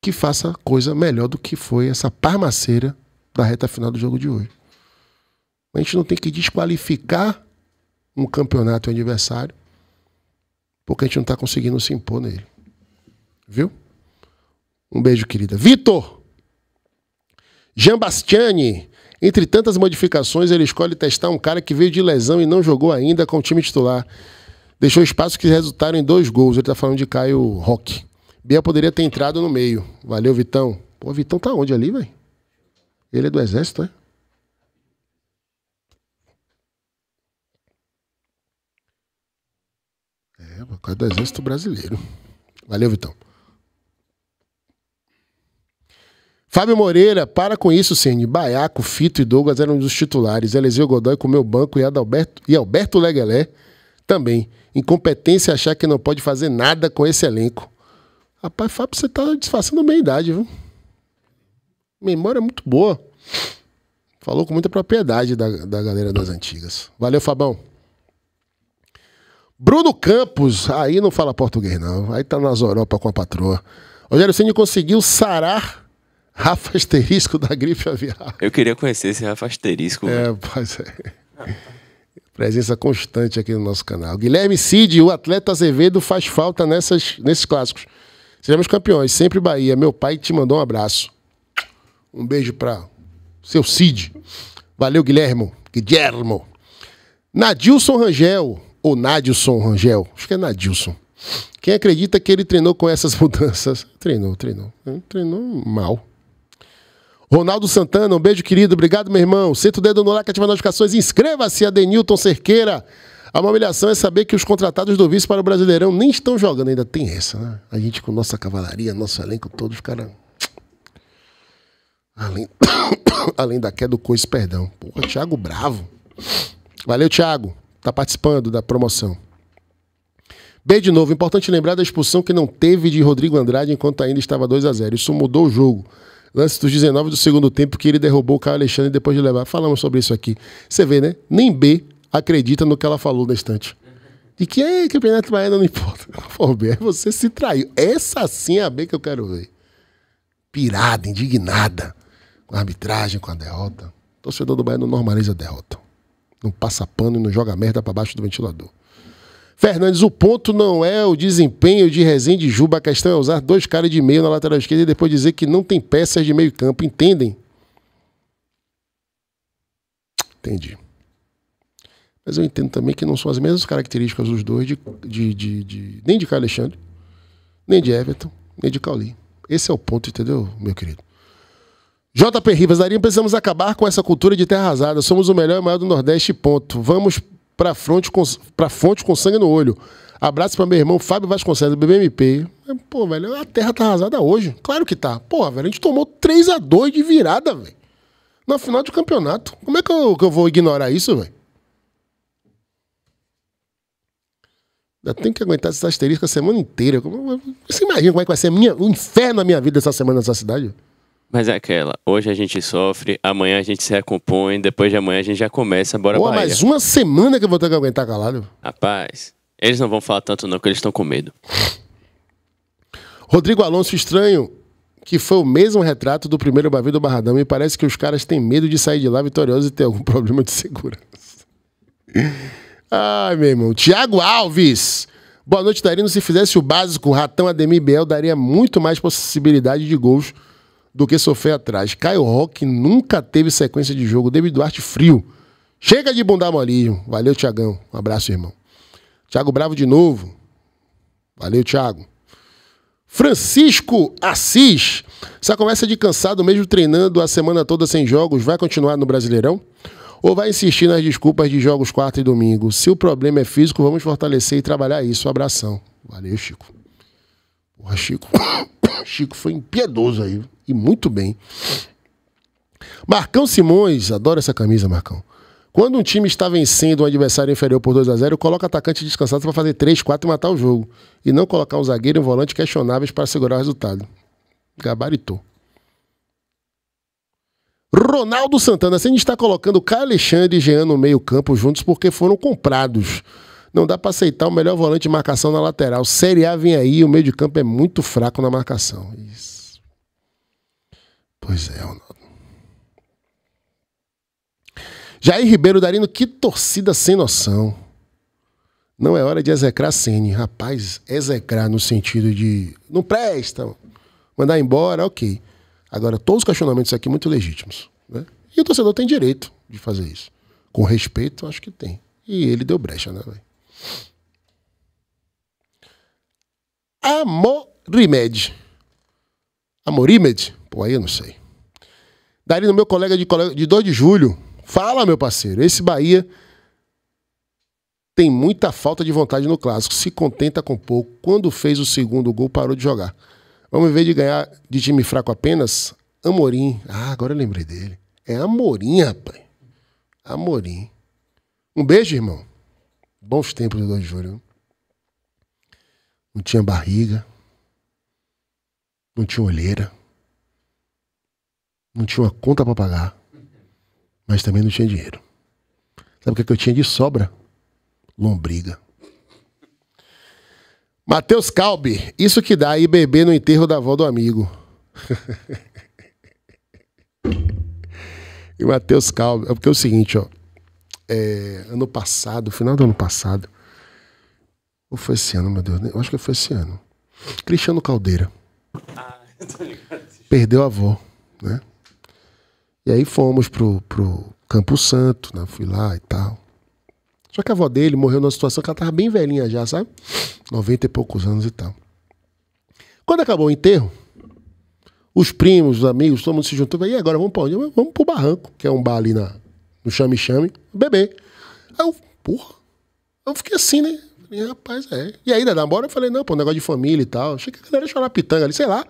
que faça coisa melhor do que foi essa parmaceira da reta final do jogo de hoje. A gente não tem que desqualificar um campeonato e um adversário porque a gente não está conseguindo se impor nele. Viu? Um beijo, querida. Vitor! Jean Bastiani. Entre tantas modificações, ele escolhe testar um cara que veio de lesão e não jogou ainda com o time titular. Deixou espaço que resultaram em dois gols. Ele está falando de Caio Roque. Biel poderia ter entrado no meio. Valeu, Vitão. Pô, Vitão tá onde ali, velho? Ele é do exército, é? É, por causa do exército brasileiro. Valeu, Vitão. Fábio Moreira, para com isso, Ceni, Baiaco, Fito e Douglas eram os titulares. Eliseu Godoy comeu banco e Adalberto e Alberto Leguelé também. Incompetência achar que não pode fazer nada com esse elenco. Rapaz, Fábio, você tá disfarçando a minha idade, viu? Memória é muito boa. Falou com muita propriedade da, da galera das antigas. Valeu, Fabão. Bruno Campos, aí não fala português não, aí tá nas Europa com a patroa. Rogério Ceni conseguiu sarar Rafa Asterisco da gripe aviar. Eu queria conhecer esse Rafa Asterisco. É, pois é. Presença constante aqui no nosso canal. Guilherme Cid, o atleta Azevedo faz falta nessas, nesses clássicos. Sejamos campeões, sempre Bahia. Meu pai te mandou um abraço. Um beijo para seu Cid. Valeu, Guilhermo. Guilhermo. Nadilson Rangel, ou Nadilson Rangel, acho que é Nadilson. Quem acredita que ele treinou com essas [LAUGHS] mudanças? Treinou, treinou. Treinou mal. Ronaldo Santana, um beijo querido, obrigado meu irmão. Senta o dedo no like, ativa as notificações, inscreva-se, Adenilton Cerqueira. A humilhação é saber que os contratados do vice para o Brasileirão nem estão jogando, ainda tem essa, né? A gente com nossa cavalaria, nosso elenco todo, os caras... Além... [COUGHS] Além da queda do coice, perdão. Porra, Thiago Bravo. Valeu, Thiago. Tá participando da promoção. B de novo, importante lembrar da expulsão que não teve de Rodrigo Andrade enquanto ainda estava 2 a 0 Isso mudou o jogo. Lance dos 19 do segundo tempo que ele derrubou o Caio Alexandre depois de levar. Falamos sobre isso aqui. Você vê, né? Nem B acredita no que ela falou na estante. E que é campeonato baiano não importa. Pô, B, é você se traiu. Essa sim é a B que eu quero ver. Pirada, indignada. Com a arbitragem, com a derrota. Torcedor do Bahia não normaliza a derrota. Não passa pano e não joga merda para baixo do ventilador. Fernandes, o ponto não é o desempenho de Rezende e Juba, a questão é usar dois caras de meio na lateral esquerda e depois dizer que não tem peças de meio campo, entendem? Entendi. Mas eu entendo também que não são as mesmas características dos dois, de, de, de, de nem de Caio Alexandre, nem de Everton, nem de Cauli. Esse é o ponto, entendeu, meu querido? JP Rivas, Darinho, precisamos acabar com essa cultura de terra arrasada. Somos o melhor e maior do Nordeste, ponto. Vamos para fonte, com, para fonte com sangue no olho. Abraço para meu irmão Fábio Vasconcelos, do BBMP. Pô, velho, a terra tá arrasada hoje. Claro que tá. Porra, velho, a gente tomou 3 a 2 de virada, velho. Na final do campeonato. Como é que eu, que eu vou ignorar isso, velho? Eu tenho que aguentar esses asteriscos a semana inteira. Você imagina como é que vai ser minha, o inferno na minha vida essa semana nessa cidade? Mas é aquela, hoje a gente sofre, amanhã a gente se recompõe, depois de amanhã a gente já começa, bora Pô, Bahia. mais uma semana que eu vou ter que aguentar calado. Rapaz, eles não vão falar tanto não, que eles estão com medo. Rodrigo Alonso Estranho, que foi o mesmo retrato do primeiro Bavi do Barradão, e parece que os caras têm medo de sair de lá vitorioso e ter algum [LAUGHS] problema de segurança. Ai, meu irmão. Tiago Alves. Boa noite, Darino. Se fizesse o básico, o Ratão Ademir Biel daria muito mais possibilidade de gols do que sofreu atrás. Caio Rock nunca teve sequência de jogo. David Duarte frio. Chega de bundar molinho. Valeu, Tiagão. Um abraço, irmão. Tiago Bravo de novo. Valeu, Tiago. Francisco Assis. Essa conversa é de cansado, mesmo treinando a semana toda sem jogos, vai continuar no Brasileirão? Ou vai insistir nas desculpas de jogos quarta e domingo? Se o problema é físico, vamos fortalecer e trabalhar isso. Abração. Valeu, Chico. Porra, Chico. [COUGHS] Chico foi impiedoso aí e muito bem. Marcão Simões, adoro essa camisa, Marcão. Quando um time está vencendo um adversário inferior por 2 a 0 coloca atacante descansado para fazer 3, 4 e matar o jogo. E não colocar um zagueiro e um volante questionáveis para segurar o resultado. Gabaritou. Ronaldo Santana, assim, a gente está colocando Caio Alexandre e Jean no meio-campo juntos porque foram comprados. Não dá para aceitar o melhor volante de marcação na lateral. Série A vem aí, o meio de campo é muito fraco na marcação. Isso. Pois é, Ronaldo. Jair Ribeiro Darino, que torcida sem noção. Não é hora de execrar Sene. Rapaz, execrar no sentido de não presta, mandar embora, ok. Agora, todos os questionamentos aqui muito legítimos. Né? E o torcedor tem direito de fazer isso. Com respeito, acho que tem. E ele deu brecha, né, velho? Amorimed. Amorimed Pô, aí eu não sei. Darino, meu colega de, de 2 de julho, fala, meu parceiro, esse Bahia tem muita falta de vontade no clássico, se contenta com pouco. Quando fez o segundo gol, parou de jogar. Vamos ver de ganhar de time fraco apenas? Amorim. Ah, agora eu lembrei dele. É Amorim, rapaz. Amorim. Um beijo, irmão. Bons tempos do 2 de julho. Não tinha barriga. Não tinha olheira. Não tinha uma conta para pagar, mas também não tinha dinheiro. Sabe o que, é que eu tinha de sobra? Lombriga. Matheus Calbi, isso que dá aí beber no enterro da avó do amigo. [LAUGHS] e Matheus Calbi, é porque é o seguinte, ó. É, ano passado, final do ano passado, ou foi esse ano, meu Deus, eu acho que foi esse ano. Cristiano Caldeira. Ah, [LAUGHS] tô ligado. Perdeu a avó, né? E aí fomos pro, pro Campo Santo, né? Fui lá e tal. Só que a avó dele morreu numa situação que ela tava bem velhinha já, sabe? 90 e poucos anos e tal. Quando acabou o enterro, os primos, os amigos, todo mundo se juntou. E agora, vamos pra onde? Vamos pro Barranco, que é um bar ali na, no Chame Chame, beber. Aí eu, porra, eu fiquei assim, né? E, rapaz, é. E aí, Dadá, bora? Eu falei, não, pô, negócio de família e tal. Achei que a galera ia chorar pitanga ali, sei lá.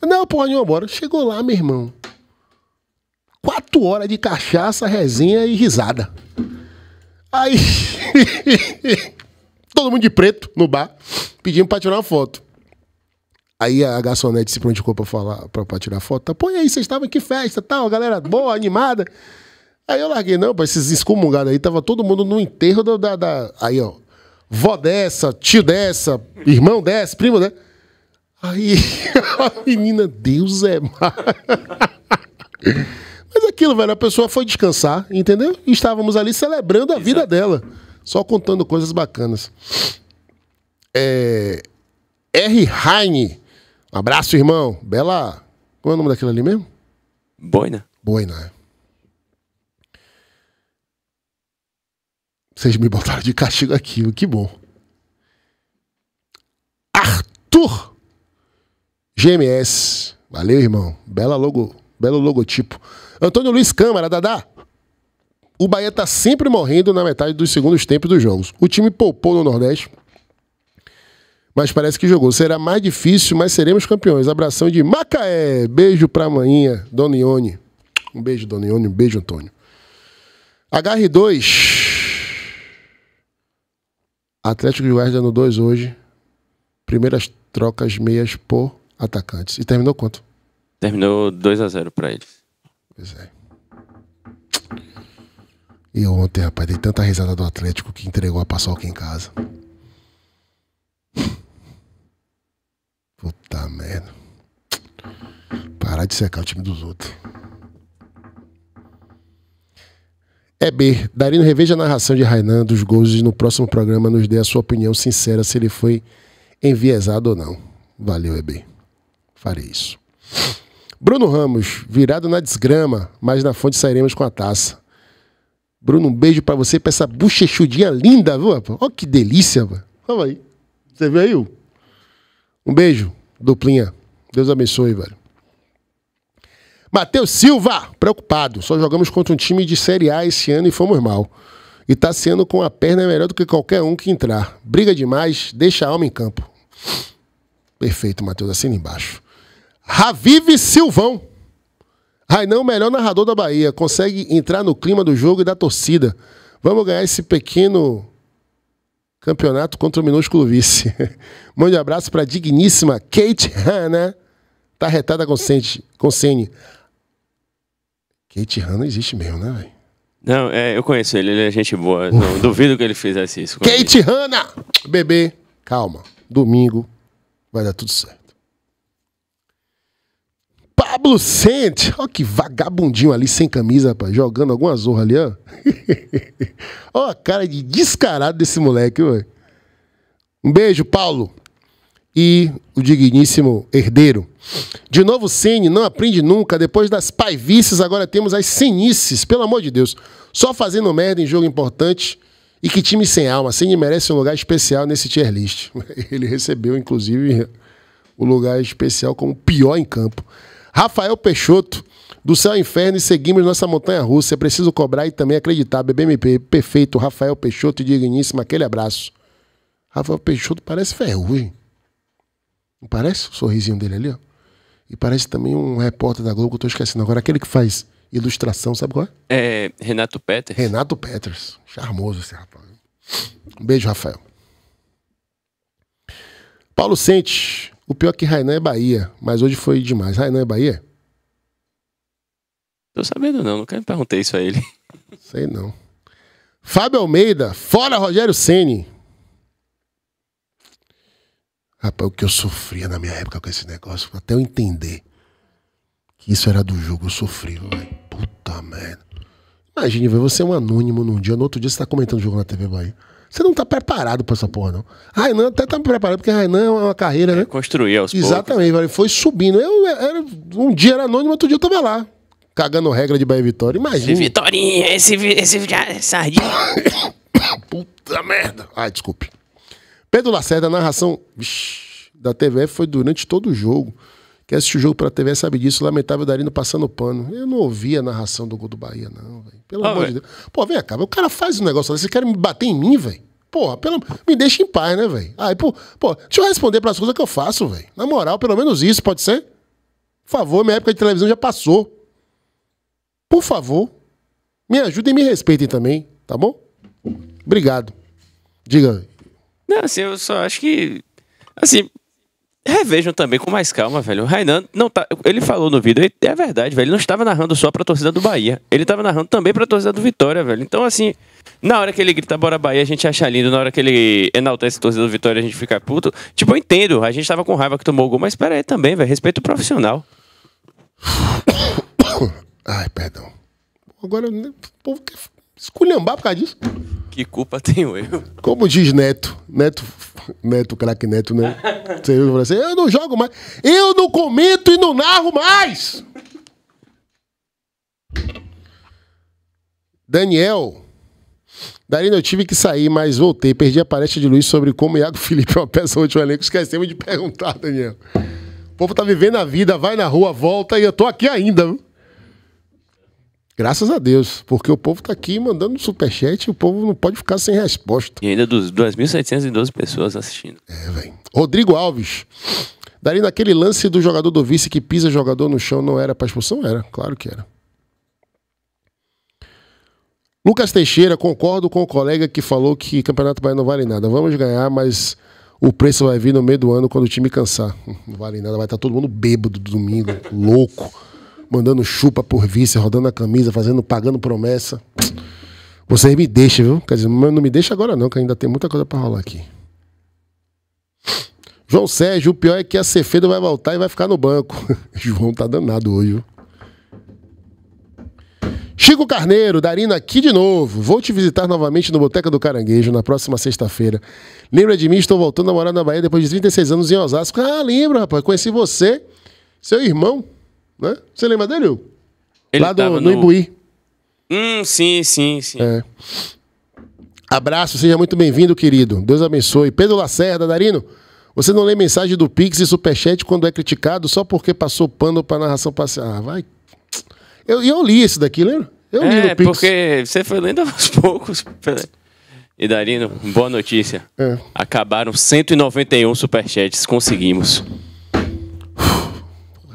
Não, porra nenhuma, bora. Chegou lá, meu irmão quatro horas de cachaça, resenha e risada. Aí. [LAUGHS] todo mundo de preto no bar, pedindo pra tirar uma foto. Aí a garçonete se prontificou pra, falar, pra, pra tirar foto. Tá, Pô, e aí, vocês estavam que festa tal, galera boa, animada. Aí eu larguei, não, pra esses excomungados aí, tava todo mundo no enterro da, da, da. Aí, ó. Vó dessa, tio dessa, irmão dessa, primo dessa. Aí, [LAUGHS] a menina, Deus é mais. [LAUGHS] Mas é aquilo, velho, a pessoa foi descansar, entendeu? E estávamos ali celebrando a Exato. vida dela, só contando coisas bacanas. É... R. Heine. Um abraço, irmão. Bela. Qual é o nome daquilo ali mesmo? Boina. Boina, é. Vocês me botaram de castigo aqui, que bom. Arthur GMS. Valeu, irmão. Bela logo, belo logotipo. Antônio Luiz Câmara, Dadá. O Bahia está sempre morrendo na metade dos segundos tempos dos jogos. O time poupou no Nordeste, mas parece que jogou. Será mais difícil, mas seremos campeões. Abração de Macaé. Beijo pra manhinha, Dona Ione. Um beijo, Dona Ione. Um beijo, Antônio. HR2. Atlético de Goiás dando dois hoje. Primeiras trocas meias por atacantes. E terminou quanto? Terminou 2 a 0 para eles. Pois é. E ontem, rapaz, dei tanta risada do Atlético que entregou a paçoca em casa. Puta merda. Parar de secar o time dos outros. É B. Darino, reveja a narração de Rainan dos gols e no próximo programa nos dê a sua opinião sincera se ele foi enviesado ou não. Valeu, EB. Farei isso. Bruno Ramos, virado na desgrama, mas na fonte sairemos com a taça. Bruno, um beijo para você, pra essa bochechudinha linda, viu? Ó que delícia, mano. Olha aí. Você veio? Um beijo, duplinha. Deus abençoe, velho. Matheus Silva, preocupado. Só jogamos contra um time de Série A esse ano e fomos mal. E tá sendo com a perna melhor do que qualquer um que entrar. Briga demais, deixa a alma em campo. Perfeito, Matheus, assina embaixo. Ravive Silvão. Rainão, melhor narrador da Bahia, consegue entrar no clima do jogo e da torcida. Vamos ganhar esse pequeno campeonato contra o minúsculo vice. [LAUGHS] Mande um abraço para a digníssima Kate Hanna. Tá retada com Sene. Com Sene. Kate Hanna existe mesmo, né, velho? Não, é, eu conheço ele, ele é gente boa. Não, duvido que ele fizesse isso. Kate Hanna! Bebê, calma. Domingo vai dar tudo certo. Pablo Sente. Ó, que vagabundinho ali sem camisa, rapaz, jogando alguma zorra ali, ó. [LAUGHS] ó, a cara de descarado desse moleque, ué. Um beijo, Paulo. E o digníssimo herdeiro. De novo, Sene, não aprende nunca. Depois das paivices, agora temos as senices, pelo amor de Deus. Só fazendo merda em jogo importante. E que time sem alma. Sene merece um lugar especial nesse tier list. [LAUGHS] Ele recebeu, inclusive, o lugar especial como pior em campo. Rafael Peixoto, do céu ao inferno e seguimos nossa montanha russa. É preciso cobrar e também acreditar. BBMP, perfeito. Rafael Peixoto e digníssimo, aquele abraço. Rafael Peixoto parece ferrugem. Não parece o sorrisinho dele ali, ó? E parece também um repórter da Globo, que eu tô esquecendo agora. Aquele que faz ilustração, sabe qual é? É Renato Peters. Renato Peters. Charmoso esse rapaz. Um beijo, Rafael. Paulo Sente, o pior é que Rainan é Bahia, mas hoje foi demais. Rainan é Bahia? Tô sabendo não, nunca me perguntei isso a ele. [LAUGHS] Sei não. Fábio Almeida, fora Rogério Ceni. Rapaz, o que eu sofria na minha época com esse negócio, até eu entender que isso era do jogo, eu sofri, velho. Puta merda. Imagine, você é um anônimo num dia, no outro dia você tá comentando o jogo na TV Bahia. Você não tá preparado pra essa porra, não. Rainan até tá preparado, porque Rainan é uma carreira, é, né? Construiu aos Exatamente, velho. Foi subindo. Eu, era, um dia era anônimo, outro dia eu tava lá. Cagando regra de Bahia Vitória. Imagina. Esse Vitorinha, esse, esse, esse é sardinha. [COUGHS] Puta merda. Ai, desculpe. Pedro Lacerda, a narração vixi, da TVF foi durante todo o jogo. Quem assistiu o jogo pra TV sabe disso. Lamentável Darino passando pano. Eu não ouvi a narração do gol do Bahia, não, velho. Pelo ah, amor véio. de Deus. Pô, vem cá, o cara faz um negócio desse, você quer me bater em mim, velho? Porra, pelo, me deixa em paz, né, velho? Aí, pô, pô, deixa eu responder pras coisas que eu faço, velho. Na moral, pelo menos isso, pode ser? Por favor, minha época de televisão já passou. Por favor, me ajudem e me respeitem também, tá bom? Obrigado. Diga. Não, assim, eu só acho que. Assim, Revejam também com mais calma, velho. O Rainan não tá. Ele falou no vídeo, é verdade, velho. Ele não estava narrando só pra torcida do Bahia. Ele estava narrando também pra torcida do Vitória, velho. Então, assim, na hora que ele grita Bora Bahia, a gente acha lindo. Na hora que ele enaltece a torcida do Vitória, a gente fica puto. Tipo, eu entendo. A gente tava com raiva que tomou o gol, mas pera aí também, velho. Respeito o profissional. [COUGHS] Ai, perdão. Agora, né, o povo quer esculhambar por causa disso. Que culpa tenho eu? Como diz Neto, Neto, Neto, craque Neto, né? Você fala assim, eu não jogo mais, eu não comento e não narro mais. Daniel, Darina, eu tive que sair, mas voltei. Perdi a palestra de Luiz sobre como Iago [LAUGHS] Felipe é uma peça no último elenco. Esquecemos de perguntar, Daniel. O povo tá vivendo a vida, vai na rua, volta e eu tô aqui ainda. Viu? Graças a Deus, porque o povo está aqui mandando superchat e o povo não pode ficar sem resposta. E ainda dos 2.712 pessoas assistindo. É, velho. Rodrigo Alves. Daria naquele lance do jogador do vice que pisa jogador no chão não era para expulsão? Era, claro que era. Lucas Teixeira, concordo com o colega que falou que Campeonato Baiano não vale nada. Vamos ganhar, mas o preço vai vir no meio do ano quando o time cansar. Não vale nada, vai estar tá todo mundo bêbado domingo, [LAUGHS] louco mandando chupa por vice, rodando a camisa, fazendo, pagando promessa. Vocês me deixam, viu? Quer dizer, não me deixa agora não, que ainda tem muita coisa para rolar aqui. João Sérgio, o pior é que a Cefedo vai voltar e vai ficar no banco. [LAUGHS] João tá danado hoje, viu? Chico Carneiro, Darina aqui de novo. Vou te visitar novamente no Boteca do Caranguejo na próxima sexta-feira. Lembra de mim? Estou voltando a morar na Bahia depois de 36 anos em Osasco. Ah, lembro, rapaz. Conheci você, seu irmão né? Você lembra dele? Ele Lá do, no... no Hum, sim, sim, sim. É. Abraço, seja muito bem-vindo, querido. Deus abençoe. Pedro Lacerda, Darino, você não lê mensagem do Pix e Superchat quando é criticado só porque passou pano pra narração passar. Ah, vai. Eu, eu li esse daqui, lembra? Eu li é, no Pix. porque você foi lendo aos poucos. E Darino, boa notícia. É. Acabaram 191 superchats, conseguimos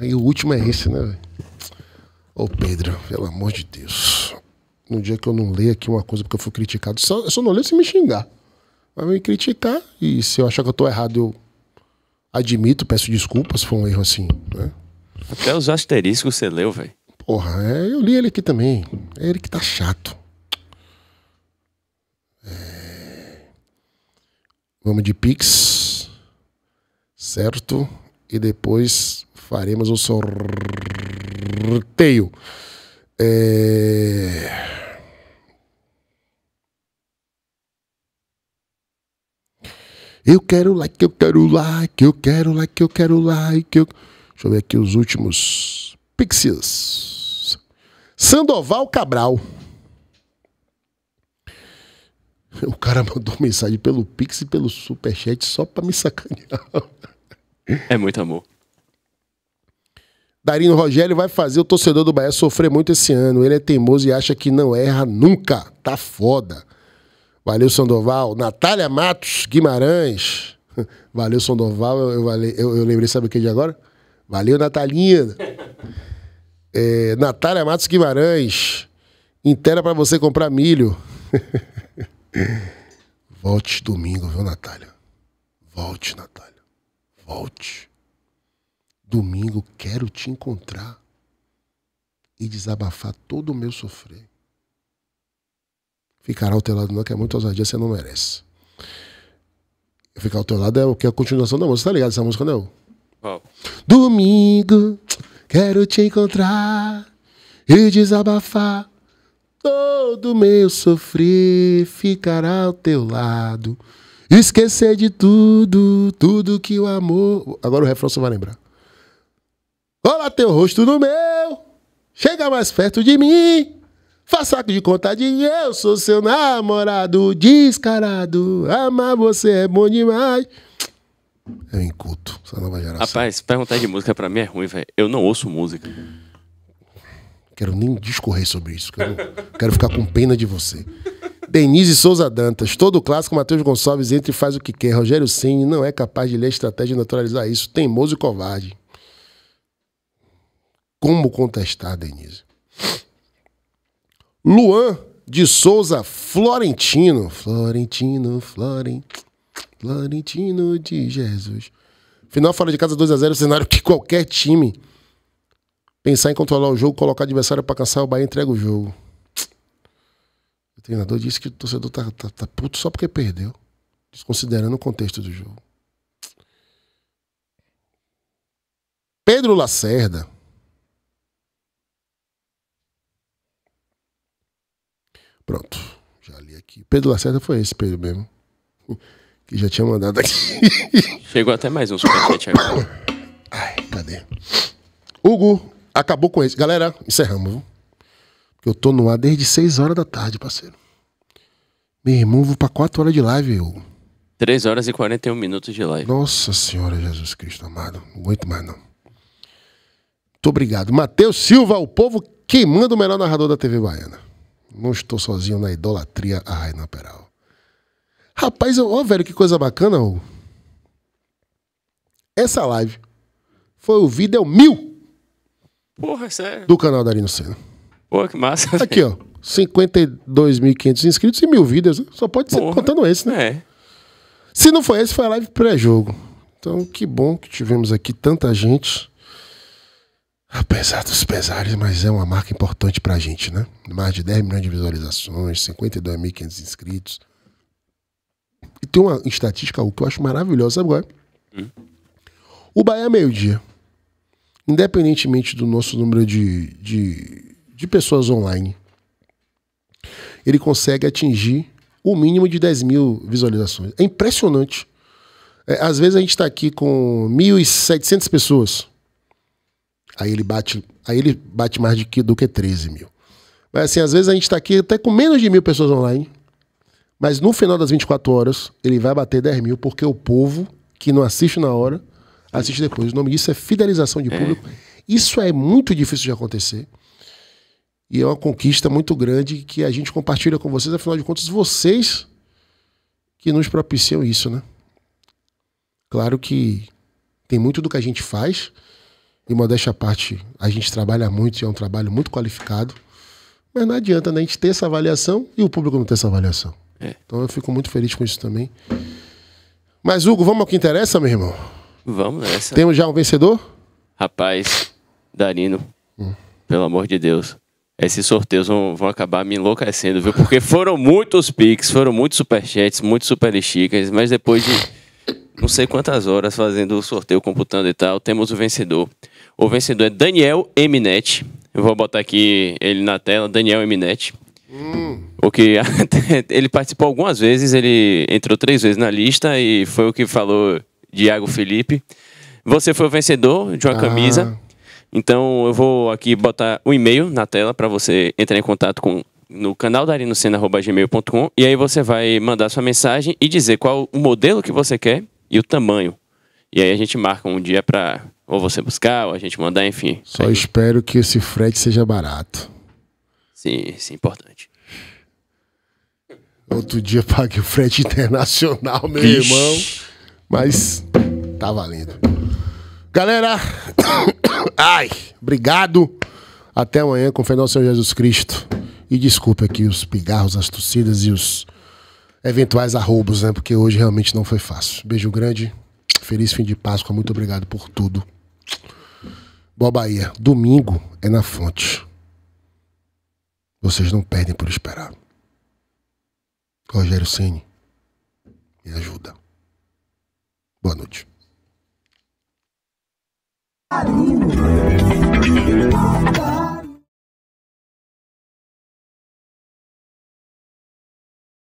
e o último é esse, né, velho? Ô Pedro, pelo amor de Deus. No dia que eu não ler aqui uma coisa porque eu fui criticado, só, eu só não leio se me xingar. Vai me criticar e se eu achar que eu tô errado, eu admito, peço desculpas se for um erro assim, né? Até os asteriscos você leu, velho. Porra, é, eu li ele aqui também. É ele que tá chato. É... Vamos de Pix. Certo? E depois faremos o sorteio. É... Eu quero like, eu quero like, eu quero like, eu quero like. Eu... Deixa eu ver aqui os últimos pixies. Sandoval Cabral. O cara mandou mensagem pelo Pix e pelo Superchat só pra me sacanear. É muito amor. Darino Rogério vai fazer o torcedor do Bahia sofrer muito esse ano. Ele é teimoso e acha que não erra nunca. Tá foda. Valeu, Sandoval. Natália Matos Guimarães. [LAUGHS] Valeu, Sandoval. Eu, eu, eu, lembrei, sabe o que de agora? Valeu, Natalinha. [LAUGHS] É, Natália Matos Guimarães. Intera para você comprar milho. [LAUGHS] Volte domingo, viu, Natália? Volte, Natália. Volte. Domingo quero te encontrar e desabafar todo o meu sofrer. Ficar ao teu lado não, é que é muito ousadia, você não merece. Ficar ao teu lado é o que é a continuação da música, tá ligado? Essa música não. Oh. Domingo, quero te encontrar e desabafar todo meu sofrer, ficar ao teu lado, esquecer de tudo, tudo que o amor. Agora o refrão você vai lembrar. Cola teu rosto no meu, chega mais perto de mim. Faça de conta de eu sou seu namorado descarado. Amar você é bom demais. É inculto, essa nova geração. Rapaz, perguntar de música pra mim é ruim, velho. Eu não ouço música. Quero nem discorrer sobre isso. Quero, quero ficar com pena de você. Denise Souza Dantas, todo clássico, Matheus Gonçalves entra e faz o que quer. Rogério Ceni não é capaz de ler estratégia e naturalizar isso. Teimoso e covarde como contestar, Denise. Luan de Souza Florentino. Florentino, Floren, Florentino de Jesus. Final fora de casa 2 a 0 cenário que qualquer time pensar em controlar o jogo, colocar adversário para cansar, o Bahia entrega o jogo. O treinador disse que o torcedor tá, tá, tá puto só porque perdeu, desconsiderando o contexto do jogo. Pedro Lacerda Pronto, já li aqui. Pedro Lacerda foi esse Pedro mesmo, que já tinha mandado aqui. [LAUGHS] Chegou até mais um superchat agora. Ai, cadê? Hugo, acabou com esse. Galera, encerramos, viu? Eu tô no ar desde 6 horas da tarde, parceiro. Meu irmão, vou pra 4 horas de live, Hugo. 3 horas e 41 minutos de live. Nossa Senhora Jesus Cristo amado. Não aguento mais, não. Muito obrigado. Matheus Silva, o povo queimando o melhor narrador da TV Baiana. Não estou sozinho na idolatria a Raina Peral. Rapaz, ó, velho, que coisa bacana, ó. Essa live foi o vídeo mil. Porra, sério. É do canal da Arino Senna. Pô, que massa. Aqui, ó. 52.500 inscritos e mil vídeos. Né? Só pode ser Porra, contando esse, né? É. Se não foi esse, foi a live pré-jogo. Então, que bom que tivemos aqui tanta gente. Apesar dos pesares, mas é uma marca importante pra gente, né? Mais de 10 milhões de visualizações, 52.500 inscritos. E tem uma estatística que eu acho maravilhosa agora. Hum. É? O Bahia é meio-dia. Independentemente do nosso número de, de, de pessoas online, ele consegue atingir o mínimo de 10 mil visualizações. É impressionante. É, às vezes a gente está aqui com 1.700 pessoas. Aí ele bate, aí ele bate mais que, do que 13 mil. Mas assim, às vezes a gente está aqui até com menos de mil pessoas online, mas no final das 24 horas ele vai bater 10 mil, porque o povo que não assiste na hora, assiste depois. O nome disso é fidelização de é. público. Isso é muito difícil de acontecer. E é uma conquista muito grande que a gente compartilha com vocês, afinal de contas, vocês que nos propiciam isso, né? Claro que tem muito do que a gente faz, e modéstia à parte, a gente trabalha muito e é um trabalho muito qualificado. Mas não adianta né? a gente ter essa avaliação e o público não ter essa avaliação. É. Então eu fico muito feliz com isso também. Mas, Hugo, vamos ao que interessa, meu irmão? Vamos nessa. Temos já um vencedor? Rapaz, Darino, hum. pelo amor de Deus. Esses sorteios vão, vão, acabar me enlouquecendo, viu? Porque foram muitos piques, foram muitos superchats, muitos superesticas, mas depois de não sei quantas horas fazendo o sorteio, computando e tal, temos o vencedor. O vencedor é Daniel Eminet. Eu vou botar aqui ele na tela, Daniel Eminet, Hum. O que [LAUGHS] ele participou algumas vezes, ele entrou três vezes na lista e foi o que falou Diago Felipe. Você foi o vencedor de uma ah. camisa. Então eu vou aqui botar o um e-mail na tela para você entrar em contato com no canal da gmail.com e aí você vai mandar sua mensagem e dizer qual o modelo que você quer e o tamanho. E aí a gente marca um dia para ou você buscar, ou a gente mandar, enfim. Só aí. espero que esse frete seja barato. Sim, isso é importante. Outro dia paguei o frete internacional, meu Ixi. irmão. Mas tá valendo. Galera, [COUGHS] ai, obrigado. Até amanhã, com o Senhor Jesus Cristo. E desculpe aqui os pigarros, as torcidas e os eventuais arroubos, né? Porque hoje realmente não foi fácil. Beijo grande, feliz fim de Páscoa, muito obrigado por tudo. Boa Bahia, domingo é na fonte. Vocês não perdem por esperar. Rogério Ceni, me ajuda. Boa noite. Carinho.